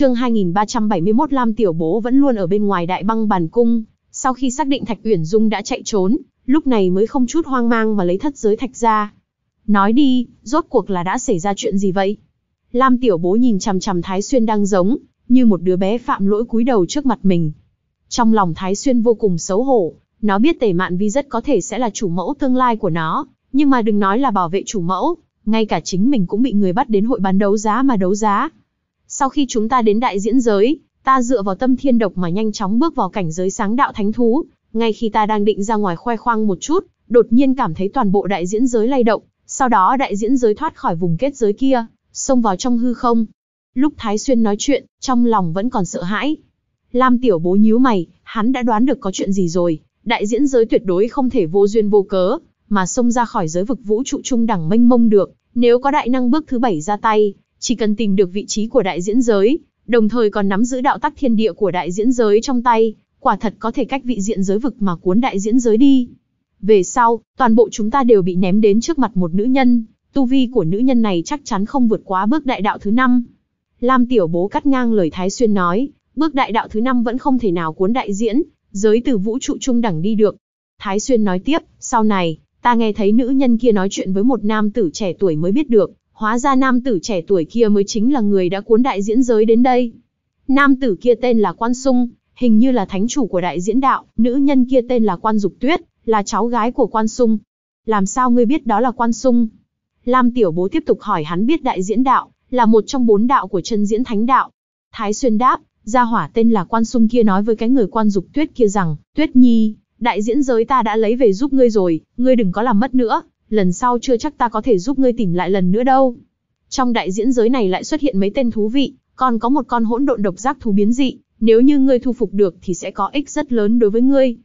Chương 2371 Lam Tiểu Bố vẫn luôn ở bên ngoài đại băng bàn cung, sau khi xác định Thạch Uyển Dung đã chạy trốn, lúc này mới không chút hoang mang mà lấy thất giới thạch ra. Nói đi, rốt cuộc là đã xảy ra chuyện gì vậy? Lam Tiểu Bố nhìn chằm chằm Thái Xuyên đang giống, như một đứa bé phạm lỗi cúi đầu trước mặt mình. Trong lòng Thái Xuyên vô cùng xấu hổ, nó biết tề mạn vi rất có thể sẽ là chủ mẫu tương lai của nó, nhưng mà đừng nói là bảo vệ chủ mẫu, ngay cả chính mình cũng bị người bắt đến hội bán đấu giá mà đấu giá, sau khi chúng ta đến đại diễn giới, ta dựa vào tâm thiên độc mà nhanh chóng bước vào cảnh giới sáng đạo thánh thú. Ngay khi ta đang định ra ngoài khoe khoang một chút, đột nhiên cảm thấy toàn bộ đại diễn giới lay động, sau đó đại diễn giới thoát khỏi vùng kết giới kia, xông vào trong hư không. Lúc Thái Xuyên nói chuyện, trong lòng vẫn còn sợ hãi. Lam Tiểu Bố nhíu mày, hắn đã đoán được có chuyện gì rồi, đại diễn giới tuyệt đối không thể vô duyên vô cớ, mà xông ra khỏi giới vực vũ trụ trung đẳng mênh mông được, nếu có đại năng bước thứ bảy ra tay, chỉ cần tìm được vị trí của đại diễn giới, đồng thời còn nắm giữ đạo tắc thiên địa của đại diễn giới trong tay, quả thật có thể cách vị diện giới vực mà cuốn đại diễn giới đi. Về sau, toàn bộ chúng ta đều bị ném đến trước mặt một nữ nhân, tu vi của nữ nhân này chắc chắn không vượt quá bước đại đạo thứ năm. Lam Tiểu Bố cắt ngang lời Thái Xuyên nói, bước đại đạo thứ năm vẫn không thể nào cuốn đại diễn, giới từ vũ trụ trung đẳng đi được. Thái Xuyên nói tiếp, sau này, ta nghe thấy nữ nhân kia nói chuyện với một nam tử trẻ tuổi mới biết được, Hóa ra nam tử trẻ tuổi kia mới chính là người đã cuốn đại diễn giới đến đây. Nam tử kia tên là Quan Sung, hình như là thánh chủ của đại diễn đạo, nữ nhân kia tên là Quan Dục Tuyết, là cháu gái của Quan Sung. Làm sao ngươi biết đó là Quan Sung? Lam Tiểu Bố tiếp tục hỏi hắn biết đại diễn đạo, là một trong bốn đạo của chân diễn thánh đạo. Thái Xuyên đáp, gia hỏa tên là Quan Sung kia nói với cái người Quan Dục Tuyết kia rằng, Tuyết Nhi, đại diễn giới ta đã lấy về giúp ngươi rồi, ngươi đừng có làm mất nữa, lần sau chưa chắc ta có thể giúp ngươi tìm lại lần nữa đâu. Trong đại diễn giới này lại xuất hiện mấy tên thú vị, còn có một con hỗn độn độc giác thú biến dị, nếu như ngươi thu phục được thì sẽ có ích rất lớn đối với ngươi.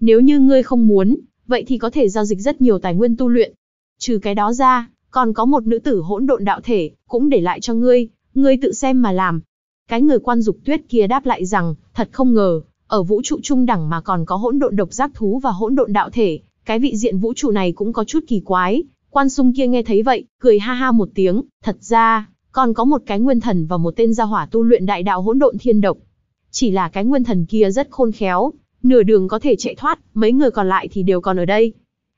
Nếu như ngươi không muốn, vậy thì có thể giao dịch rất nhiều tài nguyên tu luyện. Trừ cái đó ra, còn có một nữ tử hỗn độn đạo thể, cũng để lại cho ngươi, ngươi tự xem mà làm. Cái người quan dục tuyết kia đáp lại rằng, thật không ngờ, ở vũ trụ trung đẳng mà còn có hỗn độn độc giác thú và hỗn độn đạo thể, cái vị diện vũ trụ này cũng có chút kỳ quái, quan sung kia nghe thấy vậy, cười ha ha một tiếng, thật ra, còn có một cái nguyên thần và một tên gia hỏa tu luyện đại đạo hỗn độn thiên độc. Chỉ là cái nguyên thần kia rất khôn khéo, nửa đường có thể chạy thoát, mấy người còn lại thì đều còn ở đây.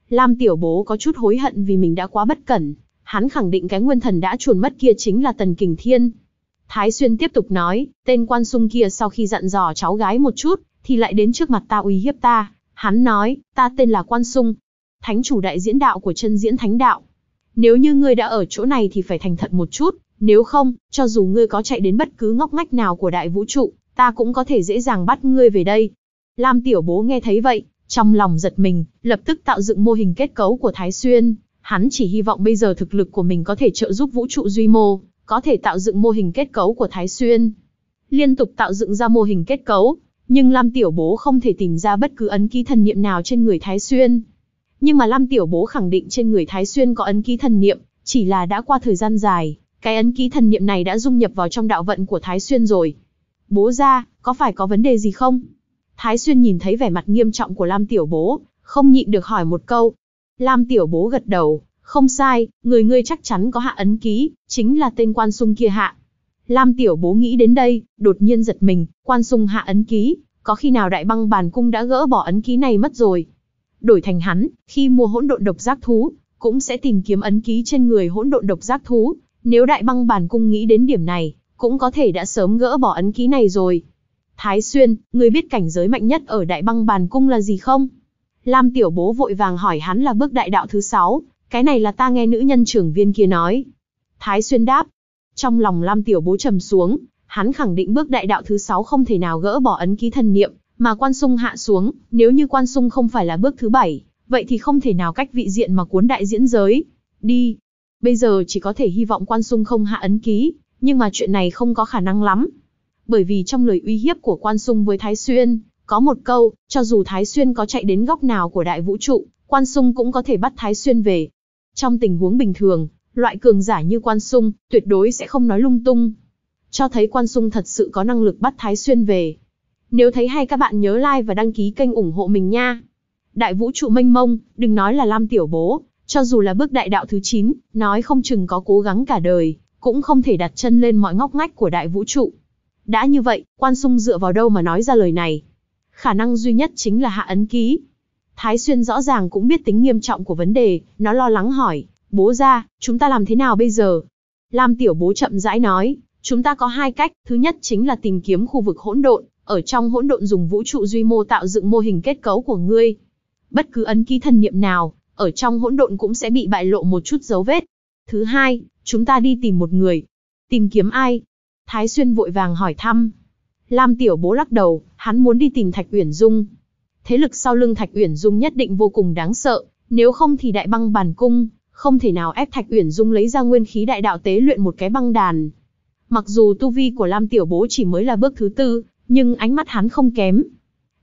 Lam tiểu bố có chút hối hận vì mình đã quá bất cẩn, hắn khẳng định cái nguyên thần đã chuồn mất kia chính là Tần Kình Thiên. Thái Xuyên tiếp tục nói, tên quan sung kia sau khi dặn dò cháu gái một chút, thì lại đến trước mặt ta uy hiếp ta, Hắn nói, ta tên là Quan Sung, thánh chủ đại diễn đạo của chân diễn thánh đạo. Nếu như ngươi đã ở chỗ này thì phải thành thật một chút, nếu không, cho dù ngươi có chạy đến bất cứ ngóc ngách nào của đại vũ trụ, ta cũng có thể dễ dàng bắt ngươi về đây. Lam Tiểu Bố nghe thấy vậy, trong lòng giật mình, lập tức tạo dựng mô hình kết cấu của Thái Xuyên. Hắn chỉ hy vọng bây giờ thực lực của mình có thể trợ giúp vũ trụ duy mô, có thể tạo dựng mô hình kết cấu của Thái Xuyên. Liên tục tạo dựng ra mô hình kết cấu, nhưng Lam Tiểu Bố không thể tìm ra bất cứ ấn ký thần niệm nào trên người Thái Xuyên. Nhưng mà Lam Tiểu Bố khẳng định trên người Thái Xuyên có ấn ký thần niệm, chỉ là đã qua thời gian dài, cái ấn ký thần niệm này đã dung nhập vào trong đạo vận của Thái Xuyên rồi. Bố ra, có phải có vấn đề gì không? Thái Xuyên nhìn thấy vẻ mặt nghiêm trọng của Lam Tiểu Bố, không nhịn được hỏi một câu. Lam Tiểu Bố gật đầu, không sai, người ngươi chắc chắn có hạ ấn ký, chính là tên quan sung kia hạ. Lam Tiểu Bố nghĩ đến đây, đột nhiên giật mình, quan sung hạ ấn ký, có khi nào đại băng bàn cung đã gỡ bỏ ấn ký này mất rồi. Đổi thành hắn, khi mua hỗn độn độc giác thú, cũng sẽ tìm kiếm ấn ký trên người hỗn độn độc giác thú, nếu đại băng bàn cung nghĩ đến điểm này, cũng có thể đã sớm gỡ bỏ ấn ký này rồi. Thái Xuyên, người biết cảnh giới mạnh nhất ở đại băng bàn cung là gì không? Lam Tiểu Bố vội vàng hỏi hắn là bước đại đạo thứ sáu, cái này là ta nghe nữ nhân trưởng viên kia nói. Thái Xuyên đáp, trong lòng Lam Tiểu Bố trầm xuống, hắn khẳng định bước đại đạo thứ sáu không thể nào gỡ bỏ ấn ký thần niệm, mà Quan Sung hạ xuống, nếu như Quan Sung không phải là bước thứ bảy, vậy thì không thể nào cách vị diện mà cuốn đại diễn giới. Đi. Bây giờ chỉ có thể hy vọng Quan Sung không hạ ấn ký, nhưng mà chuyện này không có khả năng lắm. Bởi vì trong lời uy hiếp của Quan Sung với Thái Xuyên, có một câu, cho dù Thái Xuyên có chạy đến góc nào của đại vũ trụ, Quan Sung cũng có thể bắt Thái Xuyên về. Trong tình huống bình thường, loại cường giả như Quan Sung, tuyệt đối sẽ không nói lung tung. Cho thấy Quan Sung thật sự có năng lực bắt Thái Xuyên về. Nếu thấy hay các bạn nhớ like và đăng ký kênh ủng hộ mình nha. Đại vũ trụ mênh mông, đừng nói là Lam Tiểu Bố, cho dù là bước đại đạo thứ chín, nói không chừng có cố gắng cả đời, cũng không thể đặt chân lên mọi ngóc ngách của đại vũ trụ. Đã như vậy, Quan Sung dựa vào đâu mà nói ra lời này? Khả năng duy nhất chính là hạ ấn ký. Thái Xuyên rõ ràng cũng biết tính nghiêm trọng của vấn đề, nó lo lắng hỏi bố ra, chúng ta làm thế nào bây giờ? Lam tiểu bố chậm rãi nói, chúng ta có hai cách, thứ nhất chính là tìm kiếm khu vực hỗn độn, ở trong hỗn độn dùng vũ trụ duy mô tạo dựng mô hình kết cấu của ngươi. Bất cứ ấn ký thần niệm nào, ở trong hỗn độn cũng sẽ bị bại lộ một chút dấu vết. Thứ hai, chúng ta đi tìm một người. Tìm kiếm ai? Thái Xuyên vội vàng hỏi thăm. Lam Tiểu Bố lắc đầu, hắn muốn đi tìm Thạch Uyển Dung. Thế lực sau lưng Thạch Uyển Dung nhất định vô cùng đáng sợ, nếu không thì Đại Băng Bàn Cung, không thể nào ép Thạch Uyển Dung lấy ra nguyên khí đại đạo tế luyện một cái băng đàn. Mặc dù tu vi của Lam Tiểu Bố chỉ mới là bước thứ tư, nhưng ánh mắt hắn không kém.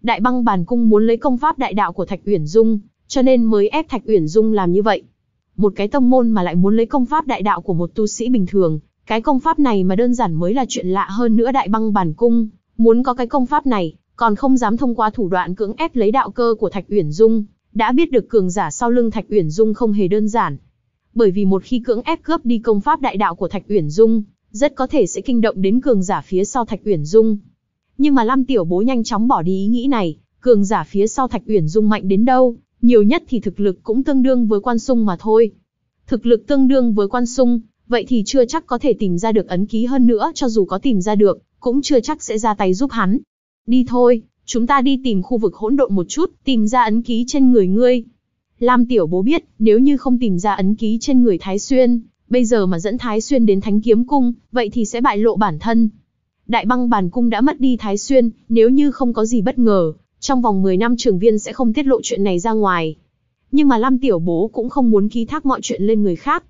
Đại băng bàn cung muốn lấy công pháp đại đạo của Thạch Uyển Dung, cho nên mới ép Thạch Uyển Dung làm như vậy. Một cái tông môn mà lại muốn lấy công pháp đại đạo của một tu sĩ bình thường, cái công pháp này mà đơn giản mới là chuyện lạ hơn nữa đại băng bàn cung, muốn có cái công pháp này, còn không dám thông qua thủ đoạn cưỡng ép lấy đạo cơ của Thạch Uyển Dung, đã biết được cường giả sau lưng Thạch Uyển Dung không hề đơn giản, bởi vì một khi cưỡng ép cướp đi công pháp đại đạo của Thạch Uyển Dung, rất có thể sẽ kinh động đến cường giả phía sau Thạch Uyển Dung. Nhưng mà Lam Tiểu Bối nhanh chóng bỏ đi ý nghĩ này, cường giả phía sau Thạch Uyển Dung mạnh đến đâu, nhiều nhất thì thực lực cũng tương đương với Quan Sung mà thôi. Thực lực tương đương với Quan Sung, vậy thì chưa chắc có thể tìm ra được ấn ký hơn nữa cho dù có tìm ra được, cũng chưa chắc sẽ ra tay giúp hắn. Đi thôi, chúng ta đi tìm khu vực hỗn độn một chút, tìm ra ấn ký trên người ngươi, Lam Tiểu Bố biết, nếu như không tìm ra ấn ký trên người Thái Xuyên, bây giờ mà dẫn Thái Xuyên đến Thánh Kiếm Cung, vậy thì sẽ bại lộ bản thân. Đại băng bàn cung đã mất đi Thái Xuyên, nếu như không có gì bất ngờ, trong vòng 10 năm trường viên sẽ không tiết lộ chuyện này ra ngoài. Nhưng mà Lam Tiểu Bố cũng không muốn ký thác mọi chuyện lên người khác.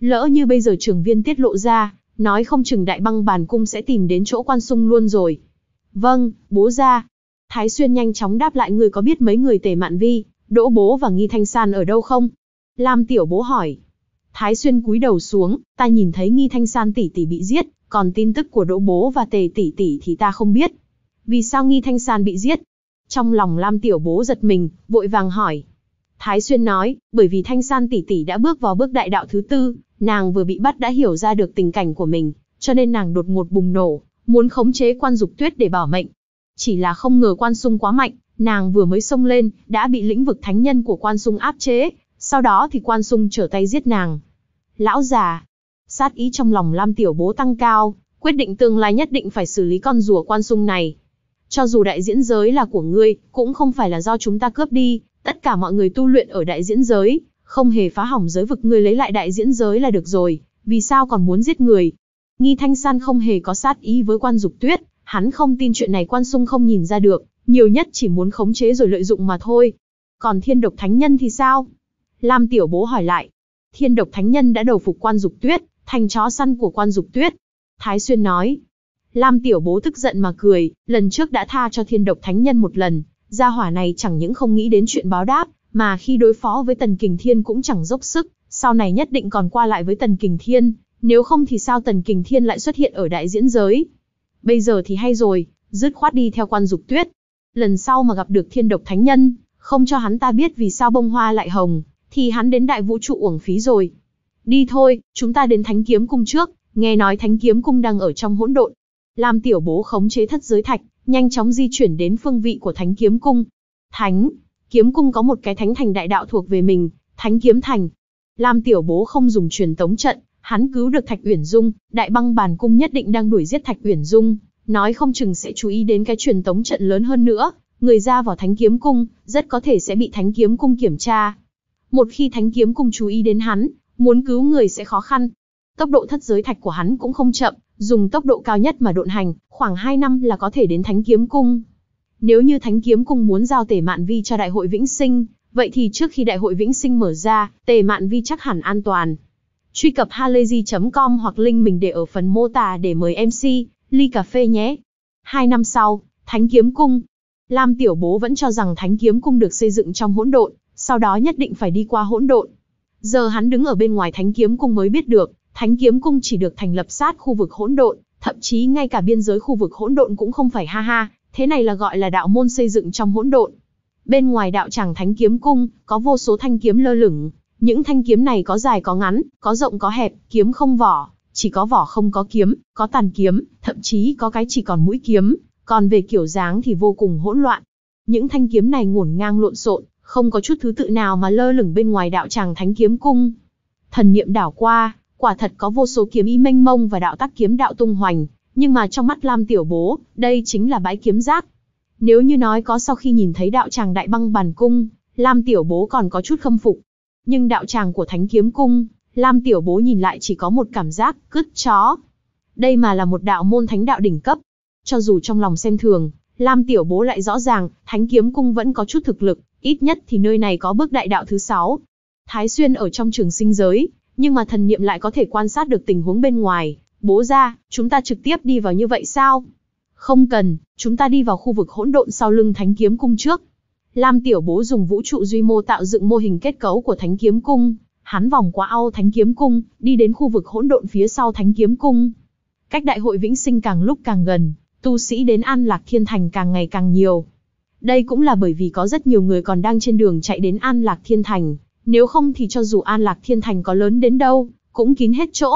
Lỡ như bây giờ trường viên tiết lộ ra, nói không chừng đại băng bàn cung sẽ tìm đến chỗ quan sung luôn rồi. Vâng, bố ra. Thái Xuyên nhanh chóng đáp lại người có biết mấy người tề mạn vi, Đỗ Bố và Nghi Thanh San ở đâu không? Lam Tiểu Bố hỏi. Thái Xuyên cúi đầu xuống, ta nhìn thấy Nghi Thanh San tỷ tỷ bị giết, còn tin tức của Đỗ Bố và Tề tỷ tỷ thì ta không biết. Vì sao Nghi Thanh San bị giết? Trong lòng Lam Tiểu Bố giật mình, vội vàng hỏi. Thái Xuyên nói, bởi vì Thanh San tỷ tỷ đã bước vào bước đại đạo thứ tư, nàng vừa bị bắt đã hiểu ra được tình cảnh của mình, cho nên nàng đột ngột bùng nổ, muốn khống chế quan dục tuyết để bảo mệnh. Chỉ là không ngờ quan sung quá mạnh, Nàng vừa mới xông lên, đã bị lĩnh vực thánh nhân của quan sung áp chế, sau đó thì quan sung trở tay giết nàng. Lão già, sát ý trong lòng Lam Tiểu Bố tăng cao, quyết định tương lai nhất định phải xử lý con rùa quan sung này. Cho dù đại diễn giới là của ngươi, cũng không phải là do chúng ta cướp đi, tất cả mọi người tu luyện ở đại diễn giới, không hề phá hỏng giới vực ngươi lấy lại đại diễn giới là được rồi, vì sao còn muốn giết người. Nghi Thanh San không hề có sát ý với quan dục tuyết, hắn không tin chuyện này quan sung không nhìn ra được, nhiều nhất chỉ muốn khống chế rồi lợi dụng mà thôi. Còn thiên độc thánh nhân thì sao? Lam Tiểu Bố hỏi lại. Thiên độc thánh nhân đã đầu phục quan dục tuyết, thành chó săn của quan dục tuyết. Thái Xuyên nói. Lam Tiểu Bố tức giận mà cười, lần trước đã tha cho thiên độc thánh nhân một lần. Gia hỏa này chẳng những không nghĩ đến chuyện báo đáp, mà khi đối phó với Tần Kình Thiên cũng chẳng dốc sức, sau này nhất định còn qua lại với Tần Kình Thiên, nếu không thì sao Tần Kình Thiên lại xuất hiện ở đại diễn giới. Bây giờ thì hay rồi, dứt khoát đi theo quan dục tuyết, lần sau mà gặp được thiên độc thánh nhân, không cho hắn ta biết vì sao bông hoa lại hồng, thì hắn đến đại vũ trụ uổng phí rồi. Đi thôi, chúng ta đến thánh kiếm cung trước, nghe nói thánh kiếm cung đang ở trong hỗn độn. Lam tiểu bố khống chế thất giới thạch, nhanh chóng di chuyển đến phương vị của thánh kiếm cung. Thánh, kiếm cung có một cái thánh thành đại đạo thuộc về mình, thánh kiếm thành. Lam tiểu bố không dùng truyền tống trận, hắn cứu được Thạch Uyển Dung, đại băng bàn cung nhất định đang đuổi giết Thạch Uyển Dung, nói không chừng sẽ chú ý đến cái truyền tống trận lớn hơn nữa, người ra vào thánh kiếm cung, rất có thể sẽ bị thánh kiếm cung kiểm tra. Một khi thánh kiếm cung chú ý đến hắn, muốn cứu người sẽ khó khăn. Tốc độ thất giới thạch của hắn cũng không chậm, dùng tốc độ cao nhất mà độn hành, khoảng 2 năm là có thể đến thánh kiếm cung. Nếu như thánh kiếm cung muốn giao tể mạn vi cho đại hội Vĩnh Sinh, vậy thì trước khi đại hội Vĩnh Sinh mở ra, tề mạn vi chắc hẳn an toàn. Truy cập halayzi.com hoặc link mình để ở phần mô tả để mời MC ly cà phê nhé. Hai năm sau, Thánh Kiếm Cung. Lam Tiểu Bố vẫn cho rằng Thánh Kiếm Cung được xây dựng trong hỗn độn, sau đó nhất định phải đi qua hỗn độn. Giờ hắn đứng ở bên ngoài Thánh Kiếm Cung mới biết được, Thánh Kiếm Cung chỉ được thành lập sát khu vực hỗn độn, thậm chí ngay cả biên giới khu vực hỗn độn cũng không phải ha ha, thế này là gọi là đạo môn xây dựng trong hỗn độn. Bên ngoài đạo tràng Thánh Kiếm Cung, có vô số thanh kiếm lơ lửng, những thanh kiếm này có dài có ngắn, có rộng có hẹp, kiếm không vỏ, chỉ có vỏ không có kiếm, có tàn kiếm, thậm chí có cái chỉ còn mũi kiếm, còn về kiểu dáng thì vô cùng hỗn loạn. Những thanh kiếm này ngổn ngang lộn xộn, không có chút thứ tự nào mà lơ lửng bên ngoài đạo tràng thánh kiếm cung. Thần niệm đảo qua, quả thật có vô số kiếm y mênh mông và đạo tác kiếm đạo tung hoành, nhưng mà trong mắt Lam Tiểu Bố, đây chính là bãi kiếm rác. Nếu như nói có sau khi nhìn thấy đạo tràng đại băng bàn cung, Lam Tiểu Bố còn có chút khâm phục. Nhưng đạo tràng của Thánh Kiếm Cung Lam Tiểu Bố nhìn lại chỉ có một cảm giác, cứt chó. Đây mà là một đạo môn thánh đạo đỉnh cấp. Cho dù trong lòng xem thường, Lam Tiểu Bố lại rõ ràng, thánh kiếm cung vẫn có chút thực lực, ít nhất thì nơi này có bước đại đạo thứ 6. Thái Xuyên ở trong trường sinh giới, nhưng mà thần niệm lại có thể quan sát được tình huống bên ngoài. Bố ra, chúng ta trực tiếp đi vào như vậy sao? Không cần, chúng ta đi vào khu vực hỗn độn sau lưng thánh kiếm cung trước. Lam Tiểu Bố dùng vũ trụ duy mô tạo dựng mô hình kết cấu của thánh kiếm cung, hắn vòng qua ao Thánh Kiếm Cung, đi đến khu vực hỗn độn phía sau Thánh Kiếm Cung. Cách đại hội Vĩnh Sinh càng lúc càng gần, tu sĩ đến An Lạc Thiên Thành càng ngày càng nhiều. Đây cũng là bởi vì có rất nhiều người còn đang trên đường chạy đến An Lạc Thiên Thành, nếu không thì cho dù An Lạc Thiên Thành có lớn đến đâu, cũng kín hết chỗ.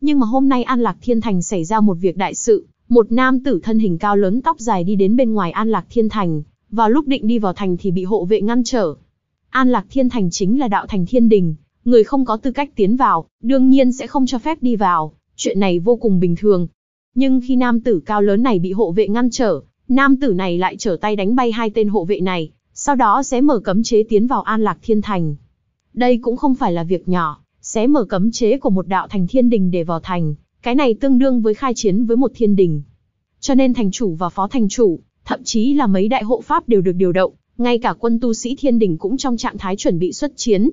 Nhưng mà hôm nay An Lạc Thiên Thành xảy ra một việc đại sự, một nam tử thân hình cao lớn tóc dài đi đến bên ngoài An Lạc Thiên Thành, vào lúc định đi vào thành thì bị hộ vệ ngăn trở. An Lạc Thiên Thành chính là đạo thành thiên đình, người không có tư cách tiến vào, đương nhiên sẽ không cho phép đi vào, chuyện này vô cùng bình thường. Nhưng khi nam tử cao lớn này bị hộ vệ ngăn trở, nam tử này lại trở tay đánh bay hai tên hộ vệ này, sau đó sẽ mở cấm chế tiến vào An Lạc Thiên Thành. Đây cũng không phải là việc nhỏ, sẽ mở cấm chế của một đạo thành thiên đình để vào thành, cái này tương đương với khai chiến với một thiên đình. Cho nên thành chủ và phó thành chủ, thậm chí là mấy đại hộ pháp đều được điều động, ngay cả quân tu sĩ thiên đình cũng trong trạng thái chuẩn bị xuất chiến,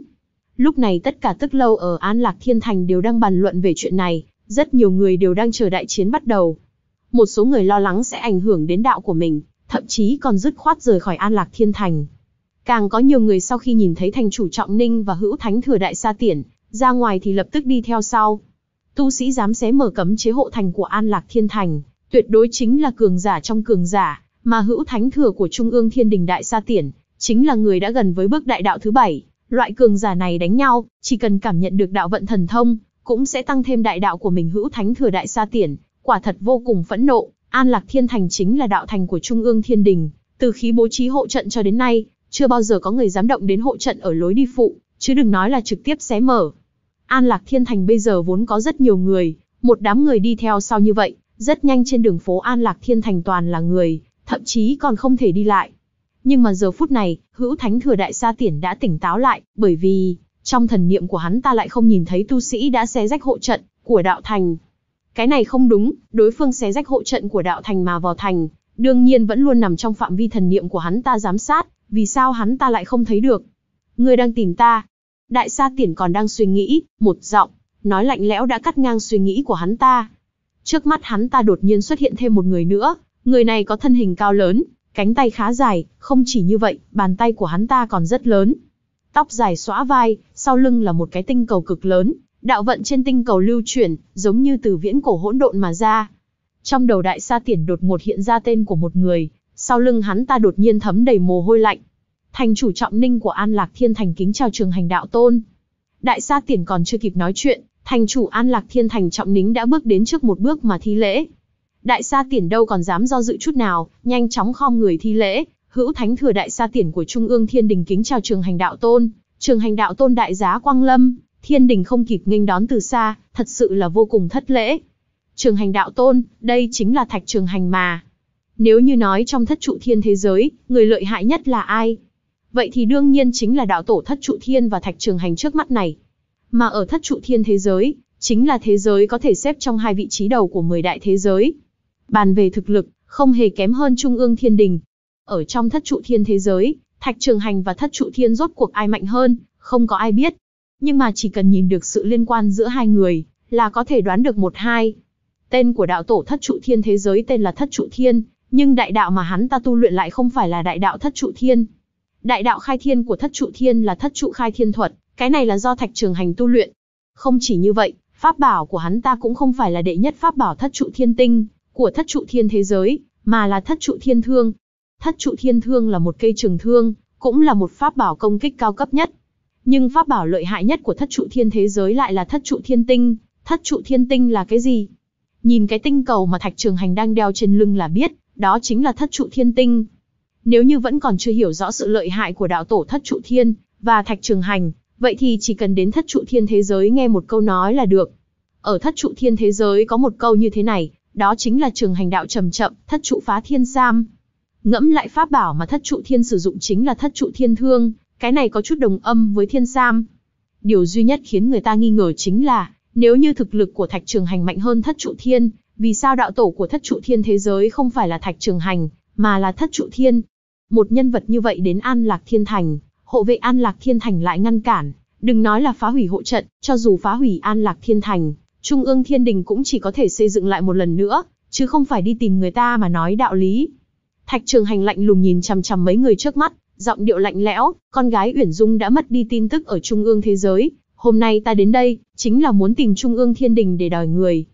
Lúc này tất cả tức lâu ở An Lạc Thiên Thành đều đang bàn luận về chuyện này, rất nhiều người đều đang chờ đại chiến bắt đầu. Một số người lo lắng sẽ ảnh hưởng đến đạo của mình, thậm chí còn dứt khoát rời khỏi An Lạc Thiên Thành. Càng có nhiều người sau khi nhìn thấy thành chủ Trọng Ninh và hữu thánh thừa đại sa tiển, ra ngoài thì lập tức đi theo sau. Tu sĩ dám xé mở cấm chế hộ thành của An Lạc Thiên Thành, tuyệt đối chính là cường giả trong cường giả, mà hữu thánh thừa của Trung ương Thiên Đình Đại Sa Tiển, chính là người đã gần với bước đại đạo thứ bảy. Loại cường giả này đánh nhau, chỉ cần cảm nhận được đạo vận thần thông, cũng sẽ tăng thêm đại đạo của mình hữu thánh thừa đại sa tiển, quả thật vô cùng phẫn nộ. An Lạc Thiên Thành chính là đạo thành của Trung ương Thiên Đình, từ khi bố trí hộ trận cho đến nay, chưa bao giờ có người dám động đến hộ trận ở lối đi phụ, chứ đừng nói là trực tiếp xé mở. An Lạc Thiên Thành bây giờ vốn có rất nhiều người, một đám người đi theo sau như vậy, rất nhanh trên đường phố An Lạc Thiên Thành toàn là người, thậm chí còn không thể đi lại. Nhưng mà giờ phút này, hữu thánh thừa đại sa tiển đã tỉnh táo lại, bởi vì, trong thần niệm của hắn ta lại không nhìn thấy tu sĩ đã xé rách hộ trận của đạo thành. Cái này không đúng, đối phương xé rách hộ trận của đạo thành mà vào thành, đương nhiên vẫn luôn nằm trong phạm vi thần niệm của hắn ta giám sát, vì sao hắn ta lại không thấy được? Người đang tìm ta. Đại sa tiển còn đang suy nghĩ, một giọng, nói lạnh lẽo đã cắt ngang suy nghĩ của hắn ta. Trước mắt hắn ta đột nhiên xuất hiện thêm một người nữa, người này có thân hình cao lớn, Cánh tay khá dài, không chỉ như vậy, bàn tay của hắn ta còn rất lớn. Tóc dài xõa vai, sau lưng là một cái tinh cầu cực lớn, đạo vận trên tinh cầu lưu chuyển, giống như từ viễn cổ hỗn độn mà ra. Trong đầu đại sa tiền đột ngột hiện ra tên của một người, sau lưng hắn ta đột nhiên thấm đầy mồ hôi lạnh. Thành chủ trọng ninh của An Lạc Thiên Thành kính chào trường hành đạo tôn. Đại sa tiền còn chưa kịp nói chuyện, thành chủ An Lạc Thiên Thành trọng nính đã bước đến trước một bước mà thi lễ đại sa tiền đâu còn dám do dự chút nào, nhanh chóng khom người thi lễ, hữu thánh thừa đại sa tiền của Trung ương Thiên Đình kính chào trường hành đạo tôn, trường hành đạo tôn đại giá quang lâm, Thiên Đình không kịp nghênh đón từ xa, thật sự là vô cùng thất lễ. Trường hành đạo tôn, đây chính là thạch trường hành mà. Nếu như nói trong thất trụ thiên thế giới, người lợi hại nhất là ai? Vậy thì đương nhiên chính là đạo tổ thất trụ thiên và thạch trường hành trước mắt này. Mà ở thất trụ thiên thế giới, chính là thế giới có thể xếp trong hai vị trí đầu của 10 đại thế giới. Bàn về thực lực, không hề kém hơn Trung ương Thiên Đình. Ở trong thất trụ thiên thế giới, Thạch Trường Hành và thất trụ thiên rốt cuộc ai mạnh hơn, không có ai biết. Nhưng mà chỉ cần nhìn được sự liên quan giữa hai người, là có thể đoán được một hai. Tên của đạo tổ thất trụ thiên thế giới tên là thất trụ thiên, nhưng đại đạo mà hắn ta tu luyện lại không phải là đại đạo thất trụ thiên. Đại đạo khai thiên của thất trụ thiên là thất trụ khai thiên thuật, cái này là do thạch trường hành tu luyện. Không chỉ như vậy, pháp bảo của hắn ta cũng không phải là đệ nhất pháp bảo thất trụ thiên tinh, của thất trụ thiên thế giới, mà là thất trụ thiên thương. Thất trụ thiên thương là một cây trường thương, cũng là một pháp bảo công kích cao cấp nhất. Nhưng pháp bảo lợi hại nhất của thất trụ thiên thế giới lại là thất trụ thiên tinh. Thất trụ thiên tinh là cái gì? Nhìn cái tinh cầu mà Thạch Trường Hành đang đeo trên lưng là biết, đó chính là thất trụ thiên tinh. Nếu như vẫn còn chưa hiểu rõ sự lợi hại của đạo tổ thất trụ thiên và Thạch Trường Hành, vậy thì chỉ cần đến thất trụ thiên thế giới nghe một câu nói là được. Ở thất trụ thiên thế giới có một câu như thế này, đó chính là trường hành đạo trầm chậm, thất trụ phá thiên giam Ngẫm lại pháp bảo mà thất trụ thiên sử dụng chính là thất trụ thiên thương, cái này có chút đồng âm với thiên giam Điều duy nhất khiến người ta nghi ngờ chính là, nếu như thực lực của thạch trường hành mạnh hơn thất trụ thiên, vì sao đạo tổ của thất trụ thiên thế giới không phải là thạch trường hành, mà là thất trụ thiên. Một nhân vật như vậy đến An Lạc Thiên Thành, hộ vệ An Lạc Thiên Thành lại ngăn cản, đừng nói là phá hủy hộ trận, cho dù phá hủy An Lạc Thiên Thành, Trung ương thiên đình cũng chỉ có thể xây dựng lại một lần nữa, chứ không phải đi tìm người ta mà nói đạo lý. Thạch trường hành lạnh lùng nhìn chằm chằm mấy người trước mắt, giọng điệu lạnh lẽo, con gái Uyển Dung đã mất đi tin tức ở Trung ương thế giới, hôm nay ta đến đây, chính là muốn tìm Trung ương thiên đình để đòi người.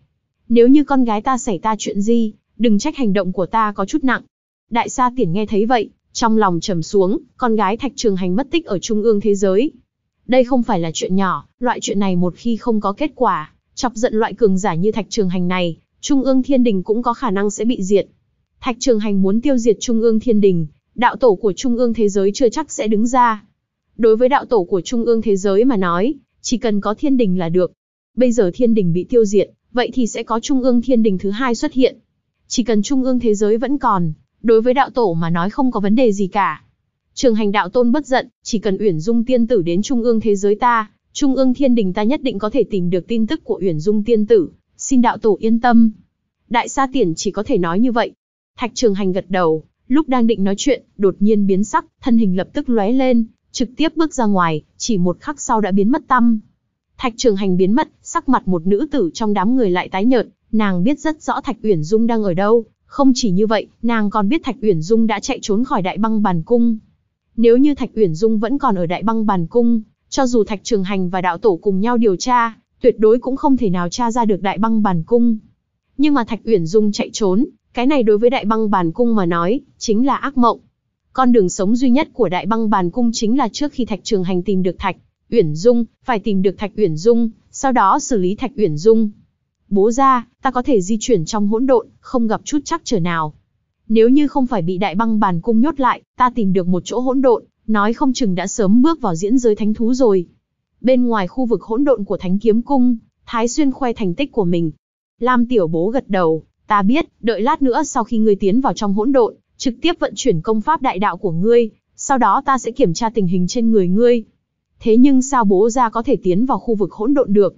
Nếu như con gái ta xảy ta chuyện gì, đừng trách hành động của ta có chút nặng. Đại sa Tiển nghe thấy vậy, trong lòng trầm xuống, con gái thạch trường hành mất tích ở Trung ương thế giới. Đây không phải là chuyện nhỏ, loại chuyện này một khi không có kết quả, Chọc giận loại cường giả như Thạch Trường Hành này, Trung ương Thiên Đình cũng có khả năng sẽ bị diệt. Thạch Trường Hành muốn tiêu diệt Trung ương Thiên Đình, đạo tổ của Trung ương thế giới chưa chắc sẽ đứng ra. Đối với đạo tổ của Trung ương thế giới mà nói, chỉ cần có Thiên Đình là được. Bây giờ Thiên Đình bị tiêu diệt, vậy thì sẽ có Trung ương Thiên Đình thứ hai xuất hiện. Chỉ cần Trung ương thế giới vẫn còn, đối với đạo tổ mà nói không có vấn đề gì cả. Trường hành đạo tôn bất giận, chỉ cần Uyển Dung tiên tử đến Trung ương thế giới ta, Trung ương thiên đình ta nhất định có thể tìm được tin tức của Uyển Dung tiên tử, xin đạo tổ yên tâm. Đại sa tiền chỉ có thể nói như vậy. Thạch trường hành gật đầu, lúc đang định nói chuyện, đột nhiên biến sắc, thân hình lập tức lóe lên, trực tiếp bước ra ngoài, chỉ một khắc sau đã biến mất tâm. Thạch trường hành biến mất, sắc mặt một nữ tử trong đám người lại tái nhợt, nàng biết rất rõ Thạch Uyển Dung đang ở đâu, không chỉ như vậy, nàng còn biết Thạch Uyển Dung đã chạy trốn khỏi Đại Băng Bàn Cung. Nếu như Thạch Uyển Dung vẫn còn ở Đại Băng Bàn Cung, cho dù Thạch Trường Hành và đạo tổ cùng nhau điều tra, tuyệt đối cũng không thể nào tra ra được đại băng Bàn cung. Nhưng mà Thạch Uyển Dung chạy trốn, cái này đối với đại băng Bàn cung mà nói, chính là ác mộng. Con đường sống duy nhất của đại băng Bàn cung chính là trước khi Thạch Trường Hành tìm được Thạch Uyển Dung, phải tìm được Thạch Uyển Dung, sau đó xử lý Thạch Uyển Dung. Bố ra, ta có thể di chuyển trong hỗn độn, không gặp chút chắc trở nào. Nếu như không phải bị đại băng bàn cung nhốt lại, ta tìm được một chỗ hỗn độn, nói không chừng đã sớm bước vào diễn giới thánh thú rồi. Bên ngoài khu vực hỗn độn của Thánh Kiếm Cung, Thái Xuyên khoe thành tích của mình. Lam Tiểu Bố gật đầu, ta biết, đợi lát nữa sau khi ngươi tiến vào trong hỗn độn, trực tiếp vận chuyển công pháp đại đạo của ngươi, sau đó ta sẽ kiểm tra tình hình trên người ngươi. Thế nhưng sao bố ra có thể tiến vào khu vực hỗn độn được?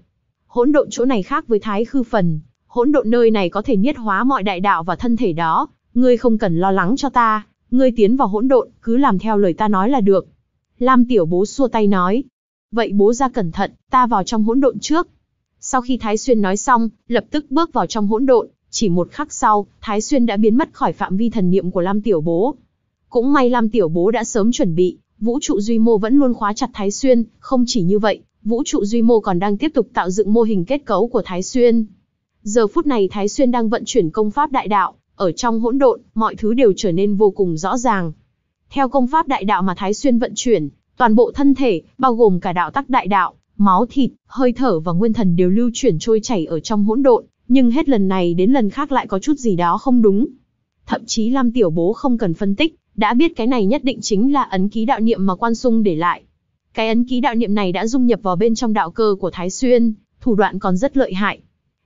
Hỗn độn chỗ này khác với Thái Khư Phần, hỗn độn nơi này có thể niết hóa mọi đại đạo và thân thể đó, ngươi không cần lo lắng cho ta, ngươi tiến vào hỗn độn, cứ làm theo lời ta nói là được. Lam tiểu bố xua tay nói. Vậy bố ra cẩn thận, ta vào trong hỗn độn trước. Sau khi Thái Xuyên nói xong, lập tức bước vào trong hỗn độn, chỉ một khắc sau, Thái Xuyên đã biến mất khỏi phạm vi thần niệm của Lam Tiểu Bố. Cũng may Lam Tiểu Bố đã sớm chuẩn bị, vũ trụ Duy Mô vẫn luôn khóa chặt Thái Xuyên, không chỉ như vậy, vũ trụ Duy Mô còn đang tiếp tục tạo dựng mô hình kết cấu của Thái Xuyên. Giờ phút này Thái Xuyên đang vận chuyển công pháp đại đạo, ở trong hỗn độn, mọi thứ đều trở nên vô cùng rõ ràng. Theo công pháp đại đạo mà Thái Xuyên vận chuyển, toàn bộ thân thể, bao gồm cả đạo tắc đại đạo, máu thịt, hơi thở và nguyên thần đều lưu chuyển trôi chảy ở trong hỗn độn, nhưng hết lần này đến lần khác lại có chút gì đó không đúng. Thậm chí Lam Tiểu Bố không cần phân tích, đã biết cái này nhất định chính là ấn ký đạo niệm mà Quan Sung để lại. Cái ấn ký đạo niệm này đã dung nhập vào bên trong đạo cơ của Thái Xuyên, thủ đoạn còn rất lợi hại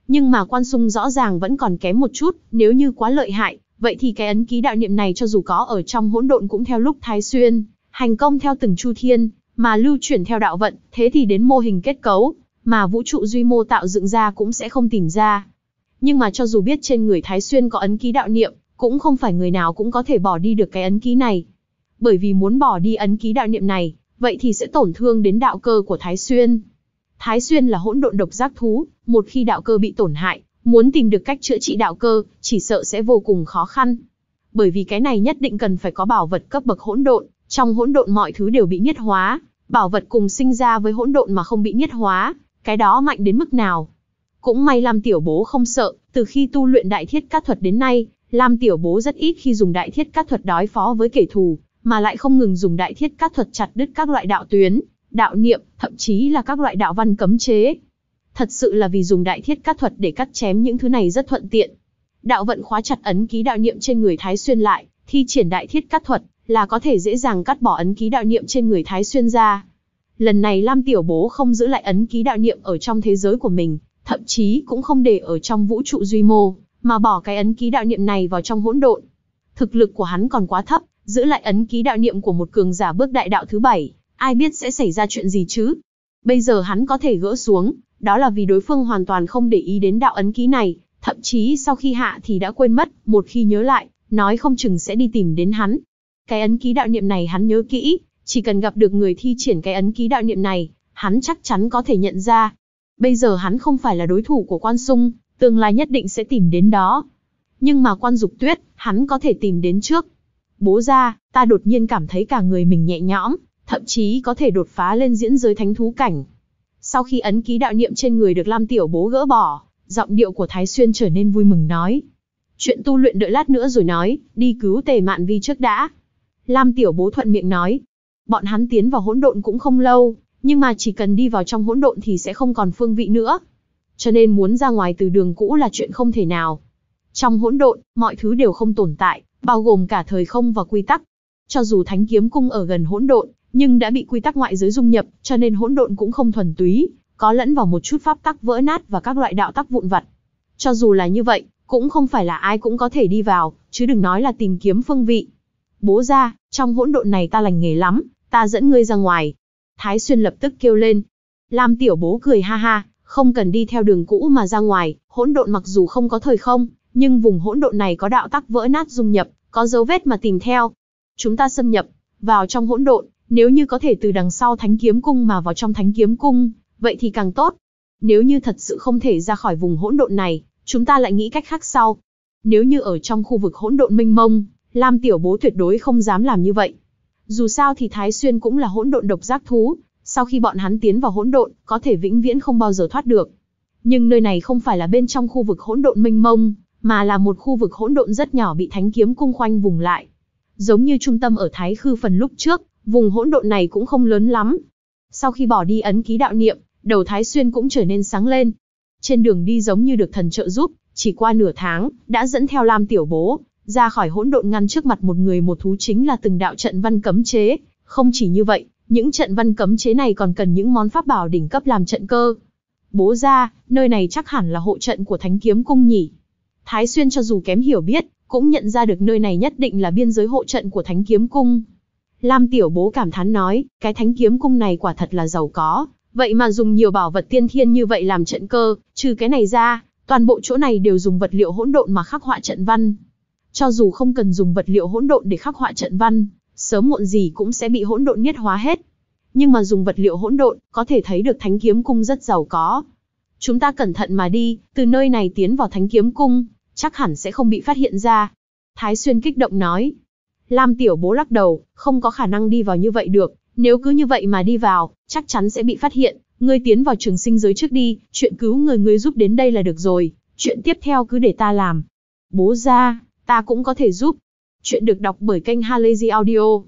nhưng mà quan sung rõ ràng vẫn còn kém một chút, nếu như quá lợi hại, vậy thì cái ấn ký đạo niệm này cho dù có ở trong hỗn độn cũng theo lúc thái xuyên, hành công theo từng chu thiên, mà lưu chuyển theo đạo vận, thế thì đến mô hình kết cấu, mà vũ trụ duy mô tạo dựng ra cũng sẽ không tìm ra. Nhưng mà cho dù biết trên người thái xuyên có ấn ký đạo niệm, cũng không phải người nào cũng có thể bỏ đi được cái ấn ký này. Bởi vì muốn bỏ đi ấn ký đạo niệm này, vậy thì sẽ tổn thương đến đạo cơ của thái xuyên Thái Xuyên là hỗn độn độc giác thú, một khi đạo cơ bị tổn hại, muốn tìm được cách chữa trị đạo cơ, chỉ sợ sẽ vô cùng khó khăn. Bởi vì cái này nhất định cần phải có bảo vật cấp bậc hỗn độn, trong hỗn độn mọi thứ đều bị nhất hóa, bảo vật cùng sinh ra với hỗn độn mà không bị nhất hóa, cái đó mạnh đến mức nào. Cũng may Lam Tiểu Bố không sợ, từ khi tu luyện đại thiết Các thuật đến nay, Lam Tiểu Bố rất ít khi dùng đại thiết Các thuật đối phó với kẻ thù, mà lại không ngừng dùng đại thiết Các thuật chặt đứt các loại đạo tuyến, đạo niệm, thậm chí là các loại đạo văn cấm chế. Thật sự là vì dùng đại thiết cắt thuật để cắt chém những thứ này rất thuận tiện. Đạo vận khóa chặt ấn ký đạo niệm trên người Thái Xuyên lại, thi triển đại thiết cắt thuật là có thể dễ dàng cắt bỏ ấn ký đạo niệm trên người Thái Xuyên ra. Lần này Lam Tiểu Bố không giữ lại ấn ký đạo niệm ở trong thế giới của mình, thậm chí cũng không để ở trong vũ trụ duy mô, mà bỏ cái ấn ký đạo niệm này vào trong hỗn độn. Thực lực của hắn còn quá thấp, giữ lại ấn ký đạo niệm của một cường giả bước đại đạo thứ bảy, ai biết sẽ xảy ra chuyện gì chứ? Bây giờ hắn có thể gỡ xuống, đó là vì đối phương hoàn toàn không để ý đến đạo ấn ký này, thậm chí sau khi hạ thì đã quên mất, một khi nhớ lại, nói không chừng sẽ đi tìm đến hắn. Cái ấn ký đạo niệm này hắn nhớ kỹ, chỉ cần gặp được người thi triển cái ấn ký đạo niệm này, hắn chắc chắn có thể nhận ra. Bây giờ hắn không phải là đối thủ của quan sung, tương lai nhất định sẽ tìm đến đó. Nhưng mà quan dục tuyết, hắn có thể tìm đến trước. Bố ra, ta đột nhiên cảm thấy cả người mình nhẹ nhõm, thậm chí có thể đột phá lên diễn giới thánh thú cảnh. Sau khi ấn ký đạo niệm trên người được Lam Tiểu Bố gỡ bỏ, giọng điệu của Thái Xuyên trở nên vui mừng nói. Chuyện tu luyện đợi lát nữa rồi nói, đi cứu tề mạn vi trước đã. Lam Tiểu Bố thuận miệng nói. Bọn hắn tiến vào hỗn độn cũng không lâu, nhưng mà chỉ cần đi vào trong hỗn độn thì sẽ không còn phương vị nữa. Cho nên muốn ra ngoài từ đường cũ là chuyện không thể nào. Trong hỗn độn, mọi thứ đều không tồn tại, bao gồm cả thời không và quy tắc. Cho dù thánh kiếm cung ở gần hỗn độn, nhưng đã bị quy tắc ngoại giới dung nhập, cho nên hỗn độn cũng không thuần túy, có lẫn vào một chút pháp tắc vỡ nát và các loại đạo tắc vụn vặt. Cho dù là như vậy, cũng không phải là ai cũng có thể đi vào, chứ đừng nói là tìm kiếm phương vị. Bố ra, trong hỗn độn này ta lành nghề lắm, ta dẫn ngươi ra ngoài. Thái Xuyên lập tức kêu lên. Lam tiểu bố cười ha ha, không cần đi theo đường cũ mà ra ngoài, hỗn độn mặc dù không có thời không, nhưng vùng hỗn độn này có đạo tắc vỡ nát dung nhập, có dấu vết mà tìm theo. Chúng ta xâm nhập, vào trong hỗn độn, nếu như có thể từ đằng sau thánh kiếm cung mà vào trong thánh kiếm cung, vậy thì càng tốt. Nếu như thật sự không thể ra khỏi vùng hỗn độn này, chúng ta lại nghĩ cách khác sau. Nếu như ở trong khu vực hỗn độn Minh mông, Lam Tiểu Bố tuyệt đối không dám làm như vậy. Dù sao thì Thái Xuyên cũng là hỗn độn độc giác thú, sau khi bọn hắn tiến vào hỗn độn, có thể vĩnh viễn không bao giờ thoát được. Nhưng nơi này không phải là bên trong khu vực hỗn độn Minh mông, mà là một khu vực hỗn độn rất nhỏ bị thánh kiếm cung khoanh vùng lại. Giống như trung tâm ở Thái Khư phần lúc trước, Vùng hỗn độn này cũng không lớn lắm. Sau khi bỏ đi ấn ký đạo niệm, đầu Thái Xuyên cũng trở nên sáng lên. Trên đường đi giống như được thần trợ giúp, chỉ qua nửa tháng, đã dẫn theo Lam Tiểu Bố, ra khỏi hỗn độn ngăn trước mặt một người một thú chính là từng đạo trận văn cấm chế. Không chỉ như vậy, những trận văn cấm chế này còn cần những món pháp bảo đỉnh cấp làm trận cơ. Bố ra, nơi này chắc hẳn là hộ trận của Thánh Kiếm Cung nhỉ. Thái Xuyên cho dù kém hiểu biết, cũng nhận ra được nơi này nhất định là biên giới hộ trận của Thánh Kiếm Cung, Lam Tiểu Bố cảm thán nói, cái thánh kiếm cung này quả thật là giàu có, vậy mà dùng nhiều bảo vật tiên thiên như vậy làm trận cơ, trừ cái này ra, toàn bộ chỗ này đều dùng vật liệu hỗn độn mà khắc họa trận văn. Cho dù không cần dùng vật liệu hỗn độn để khắc họa trận văn, sớm muộn gì cũng sẽ bị hỗn độn niết hóa hết. Nhưng mà dùng vật liệu hỗn độn, có thể thấy được thánh kiếm cung rất giàu có. Chúng ta cẩn thận mà đi, từ nơi này tiến vào thánh kiếm cung, chắc hẳn sẽ không bị phát hiện ra. Thái Xuyên kích động nói, Lam Tiểu Bố lắc đầu, không có khả năng đi vào như vậy được, nếu cứ như vậy mà đi vào, chắc chắn sẽ bị phát hiện, ngươi tiến vào trường sinh giới trước đi, chuyện cứu người ngươi giúp đến đây là được rồi, chuyện tiếp theo cứ để ta làm. Bố ra, ta cũng có thể giúp. Chuyện được đọc bởi kênh Halazy Audio.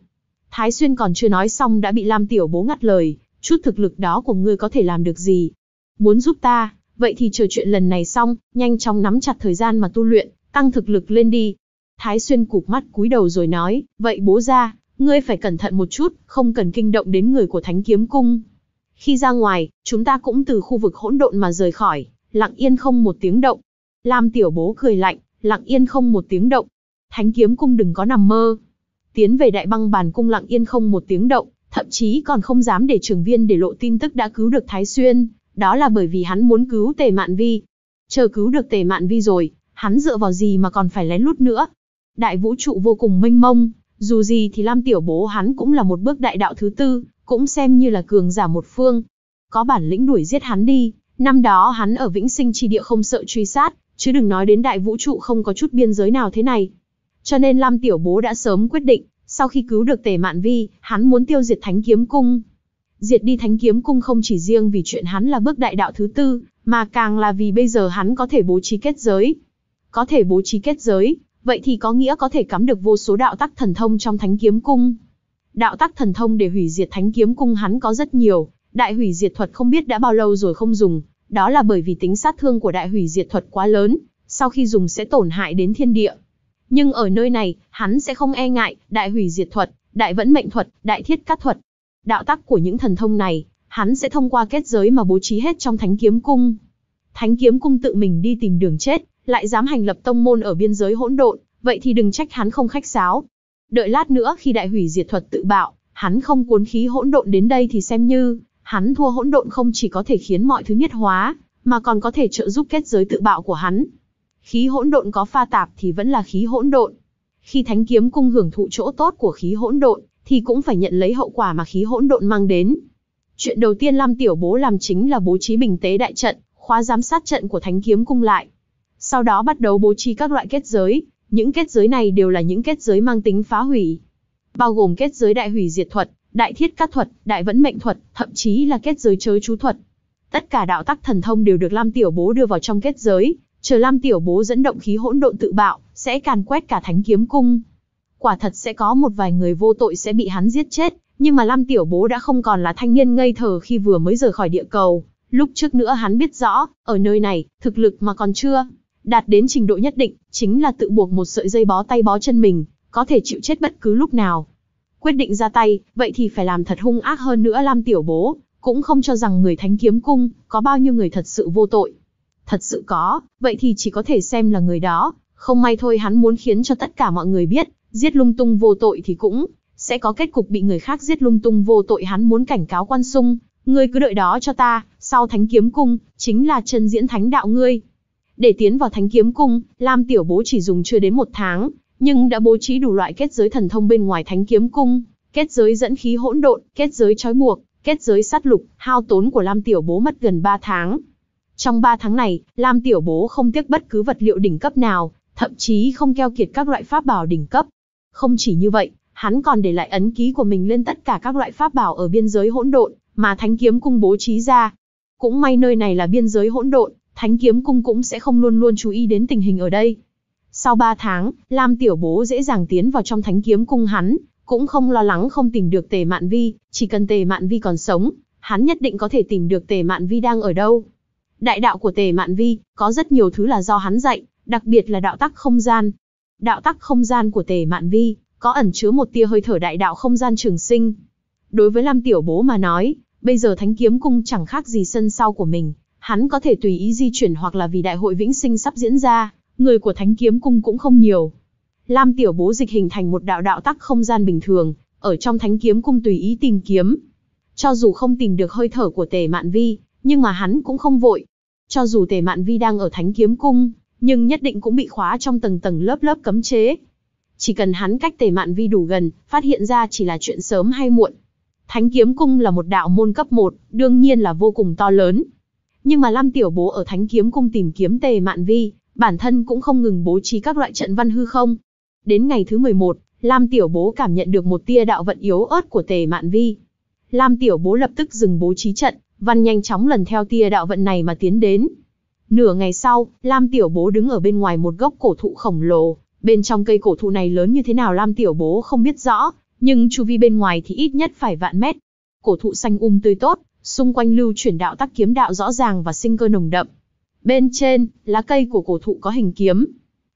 Thái Xuyên còn chưa nói xong đã bị Lam Tiểu Bố ngắt lời, chút thực lực đó của ngươi có thể làm được gì? Muốn giúp ta, vậy thì chờ chuyện lần này xong, nhanh chóng nắm chặt thời gian mà tu luyện, tăng thực lực lên đi, Thái Xuyên cụp mắt cúi đầu rồi nói, vậy bố ra, ngươi phải cẩn thận một chút, không cần kinh động đến người của Thánh Kiếm Cung. Khi ra ngoài, chúng ta cũng từ khu vực hỗn độn mà rời khỏi, lặng yên không một tiếng động. Lam Tiểu Bố cười lạnh, lặng yên không một tiếng động. Thánh Kiếm Cung đừng có nằm mơ. Tiến về Đại Băng Bàn Cung lặng yên không một tiếng động, thậm chí còn không dám để trường viên để lộ tin tức đã cứu được Thái Xuyên, đó là bởi vì hắn muốn cứu Tề Mạn Vi. Chờ cứu được Tề Mạn Vi rồi, hắn dựa vào gì mà còn phải lén lút nữa, Đại vũ trụ vô cùng mênh mông, dù gì thì Lam Tiểu Bố hắn cũng là một bước đại đạo thứ tư, cũng xem như là cường giả một phương. Có bản lĩnh đuổi giết hắn đi, năm đó hắn ở vĩnh sinh chi địa không sợ truy sát, chứ đừng nói đến đại vũ trụ không có chút biên giới nào thế này. Cho nên Lam Tiểu Bố đã sớm quyết định, sau khi cứu được Tề Mạn Vi, hắn muốn tiêu diệt Thánh Kiếm Cung. Diệt đi Thánh Kiếm Cung không chỉ riêng vì chuyện hắn là bước đại đạo thứ tư, mà càng là vì bây giờ hắn có thể bố trí kết giới. Có thể bố trí kết giới, Vậy thì có nghĩa có thể cắm được vô số đạo tắc thần thông trong thánh kiếm cung. Đạo tắc thần thông để hủy diệt thánh kiếm cung hắn có rất nhiều, đại hủy diệt thuật không biết đã bao lâu rồi không dùng, đó là bởi vì tính sát thương của đại hủy diệt thuật quá lớn, sau khi dùng sẽ tổn hại đến thiên địa. Nhưng ở nơi này, hắn sẽ không e ngại, đại hủy diệt thuật, đại vẫn mệnh thuật, đại thiết cắt thuật. Đạo tắc của những thần thông này, hắn sẽ thông qua kết giới mà bố trí hết trong thánh kiếm cung. Thánh kiếm cung tự mình đi tìm đường chết, lại dám hành lập tông môn ở biên giới hỗn độn, vậy thì đừng trách hắn không khách sáo. Đợi lát nữa khi đại hủy diệt thuật tự bạo, hắn không cuốn khí hỗn độn đến đây thì xem như, hắn thua hỗn độn không chỉ có thể khiến mọi thứ nhất hóa, mà còn có thể trợ giúp kết giới tự bạo của hắn. Khí hỗn độn có pha tạp thì vẫn là khí hỗn độn. Khi thánh kiếm cung hưởng thụ chỗ tốt của khí hỗn độn, thì cũng phải nhận lấy hậu quả mà khí hỗn độn mang đến. Chuyện đầu tiên Lam Tiểu Bố làm chính là bố trí bình tế đại trận, khóa giám sát trận của thánh kiếm cung lại. Sau đó bắt đầu bố trí các loại kết giới, những kết giới này đều là những kết giới mang tính phá hủy, bao gồm kết giới đại hủy diệt thuật, đại thiết cắt thuật, đại vẫn mệnh thuật, thậm chí là kết giới chớ chú thuật. Tất cả đạo tắc thần thông đều được Lam Tiểu Bố đưa vào trong kết giới, chờ Lam Tiểu Bố dẫn động khí hỗn độn tự bạo, sẽ càn quét cả Thánh Kiếm Cung. Quả thật sẽ có một vài người vô tội sẽ bị hắn giết chết, nhưng mà Lam Tiểu Bố đã không còn là thanh niên ngây thờ khi vừa mới rời khỏi địa cầu. Lúc trước nữa hắn biết rõ, ở nơi này, thực lực mà còn chưa đạt đến trình độ nhất định, chính là tự buộc một sợi dây bó tay bó chân mình, có thể chịu chết bất cứ lúc nào. Quyết định ra tay, vậy thì phải làm thật hung ác hơn nữa Lam Tiểu Bố, cũng không cho rằng người thánh kiếm cung, có bao nhiêu người thật sự vô tội. Thật sự có, vậy thì chỉ có thể xem là người đó, không may thôi hắn muốn khiến cho tất cả mọi người biết, giết lung tung vô tội thì cũng sẽ có kết cục bị người khác giết lung tung vô tội hắn muốn cảnh cáo quan sung, ngươi cứ đợi đó cho ta, sau thánh kiếm cung, chính là chân diễn thánh đạo ngươi. Để tiến vào thánh kiếm cung, Lam Tiểu Bố chỉ dùng chưa đến một tháng, nhưng đã bố trí đủ loại kết giới thần thông bên ngoài thánh kiếm cung, kết giới dẫn khí hỗn độn, kết giới trói buộc, kết giới sát lục, hao tốn của Lam Tiểu Bố mất gần 3 tháng. Trong 3 tháng này, Lam Tiểu Bố không tiếc bất cứ vật liệu đỉnh cấp nào, thậm chí không keo kiệt các loại pháp bảo đỉnh cấp. Không chỉ như vậy, hắn còn để lại ấn ký của mình lên tất cả các loại pháp bảo ở biên giới hỗn độn mà Thánh Kiếm cung bố trí ra. Cũng may nơi này là biên giới hỗn độn, Thánh kiếm cung cũng sẽ không luôn luôn chú ý đến tình hình ở đây. Sau 3 tháng, Lam Tiểu Bố dễ dàng tiến vào trong thánh kiếm cung hắn, cũng không lo lắng không tìm được Tề Mạn Vi, chỉ cần Tề Mạn Vi còn sống, hắn nhất định có thể tìm được Tề Mạn Vi đang ở đâu. Đại đạo của Tề Mạn Vi có rất nhiều thứ là do hắn dạy, đặc biệt là đạo tắc không gian. Đạo tắc không gian của Tề Mạn Vi có ẩn chứa một tia hơi thở đại đạo không gian trường sinh. Đối với Lam Tiểu Bố mà nói, bây giờ Thánh Kiếm Cung chẳng khác gì sân sau của mình, hắn có thể tùy ý di chuyển hoặc là vì đại hội vĩnh sinh sắp diễn ra, người của Thánh Kiếm Cung cũng không nhiều. Lam Tiểu Bố dịch hình thành một đạo đạo tắc không gian bình thường, ở trong Thánh Kiếm Cung tùy ý tìm kiếm. Cho dù không tìm được hơi thở của Tề Mạn Vi, nhưng mà hắn cũng không vội. Cho dù Tề Mạn Vi đang ở Thánh Kiếm Cung, nhưng nhất định cũng bị khóa trong tầng tầng lớp lớp cấm chế. Chỉ cần hắn cách Tề Mạn Vi đủ gần, phát hiện ra chỉ là chuyện sớm hay muộn. Thánh Kiếm Cung là một đạo môn cấp 1, đương nhiên là vô cùng to lớn, nhưng mà Lam Tiểu Bố ở Thánh Kiếm Cung tìm kiếm Tề Mạn Vi, bản thân cũng không ngừng bố trí các loại trận văn hư không. Đến ngày thứ 11, Lam Tiểu Bố cảm nhận được một tia đạo vận yếu ớt của Tề Mạn Vi. Lam Tiểu Bố lập tức dừng bố trí trận, văn nhanh chóng lần theo tia đạo vận này mà tiến đến. Nửa ngày sau, Lam Tiểu Bố đứng ở bên ngoài một gốc cổ thụ khổng lồ, bên trong cây cổ thụ này lớn như thế nào Lam Tiểu Bố không biết rõ, nhưng chu vi bên ngoài thì ít nhất phải vạn mét. Cổ thụ xanh um tươi tốt, xung quanh lưu chuyển đạo tắc kiếm đạo rõ ràng và sinh cơ nồng đậm. Bên trên, lá cây của cổ thụ có hình kiếm,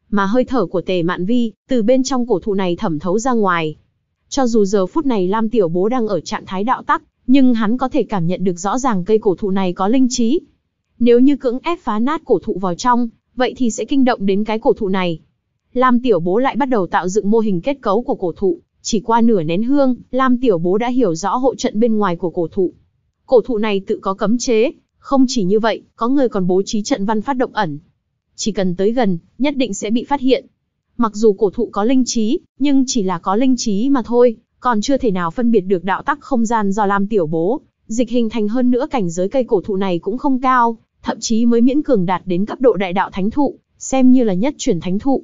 mà hơi thở của Tề Mạn Vi từ bên trong cổ thụ này thẩm thấu ra ngoài. Cho dù giờ phút này Lam Tiểu Bố đang ở trạng thái đạo tắc, nhưng hắn có thể cảm nhận được rõ ràng cây cổ thụ này có linh trí. Nếu như cưỡng ép phá nát cổ thụ vào trong, vậy thì sẽ kinh động đến cái cổ thụ này. Lam Tiểu Bố lại bắt đầu tạo dựng mô hình kết cấu của cổ thụ, chỉ qua nửa nén hương, Lam Tiểu Bố đã hiểu rõ hộ trận bên ngoài của cổ thụ. Cổ thụ này tự có cấm chế, không chỉ như vậy, có người còn bố trí trận văn phát động ẩn. Chỉ cần tới gần, nhất định sẽ bị phát hiện. Mặc dù cổ thụ có linh trí, nhưng chỉ là có linh trí mà thôi, còn chưa thể nào phân biệt được đạo tắc không gian do Lam Tiểu Bố. Dịch hình thành hơn nữa cảnh giới cây cổ thụ này cũng không cao, thậm chí mới miễn cường đạt đến cấp độ đại đạo thánh thụ, xem như là nhất chuyển thánh thụ.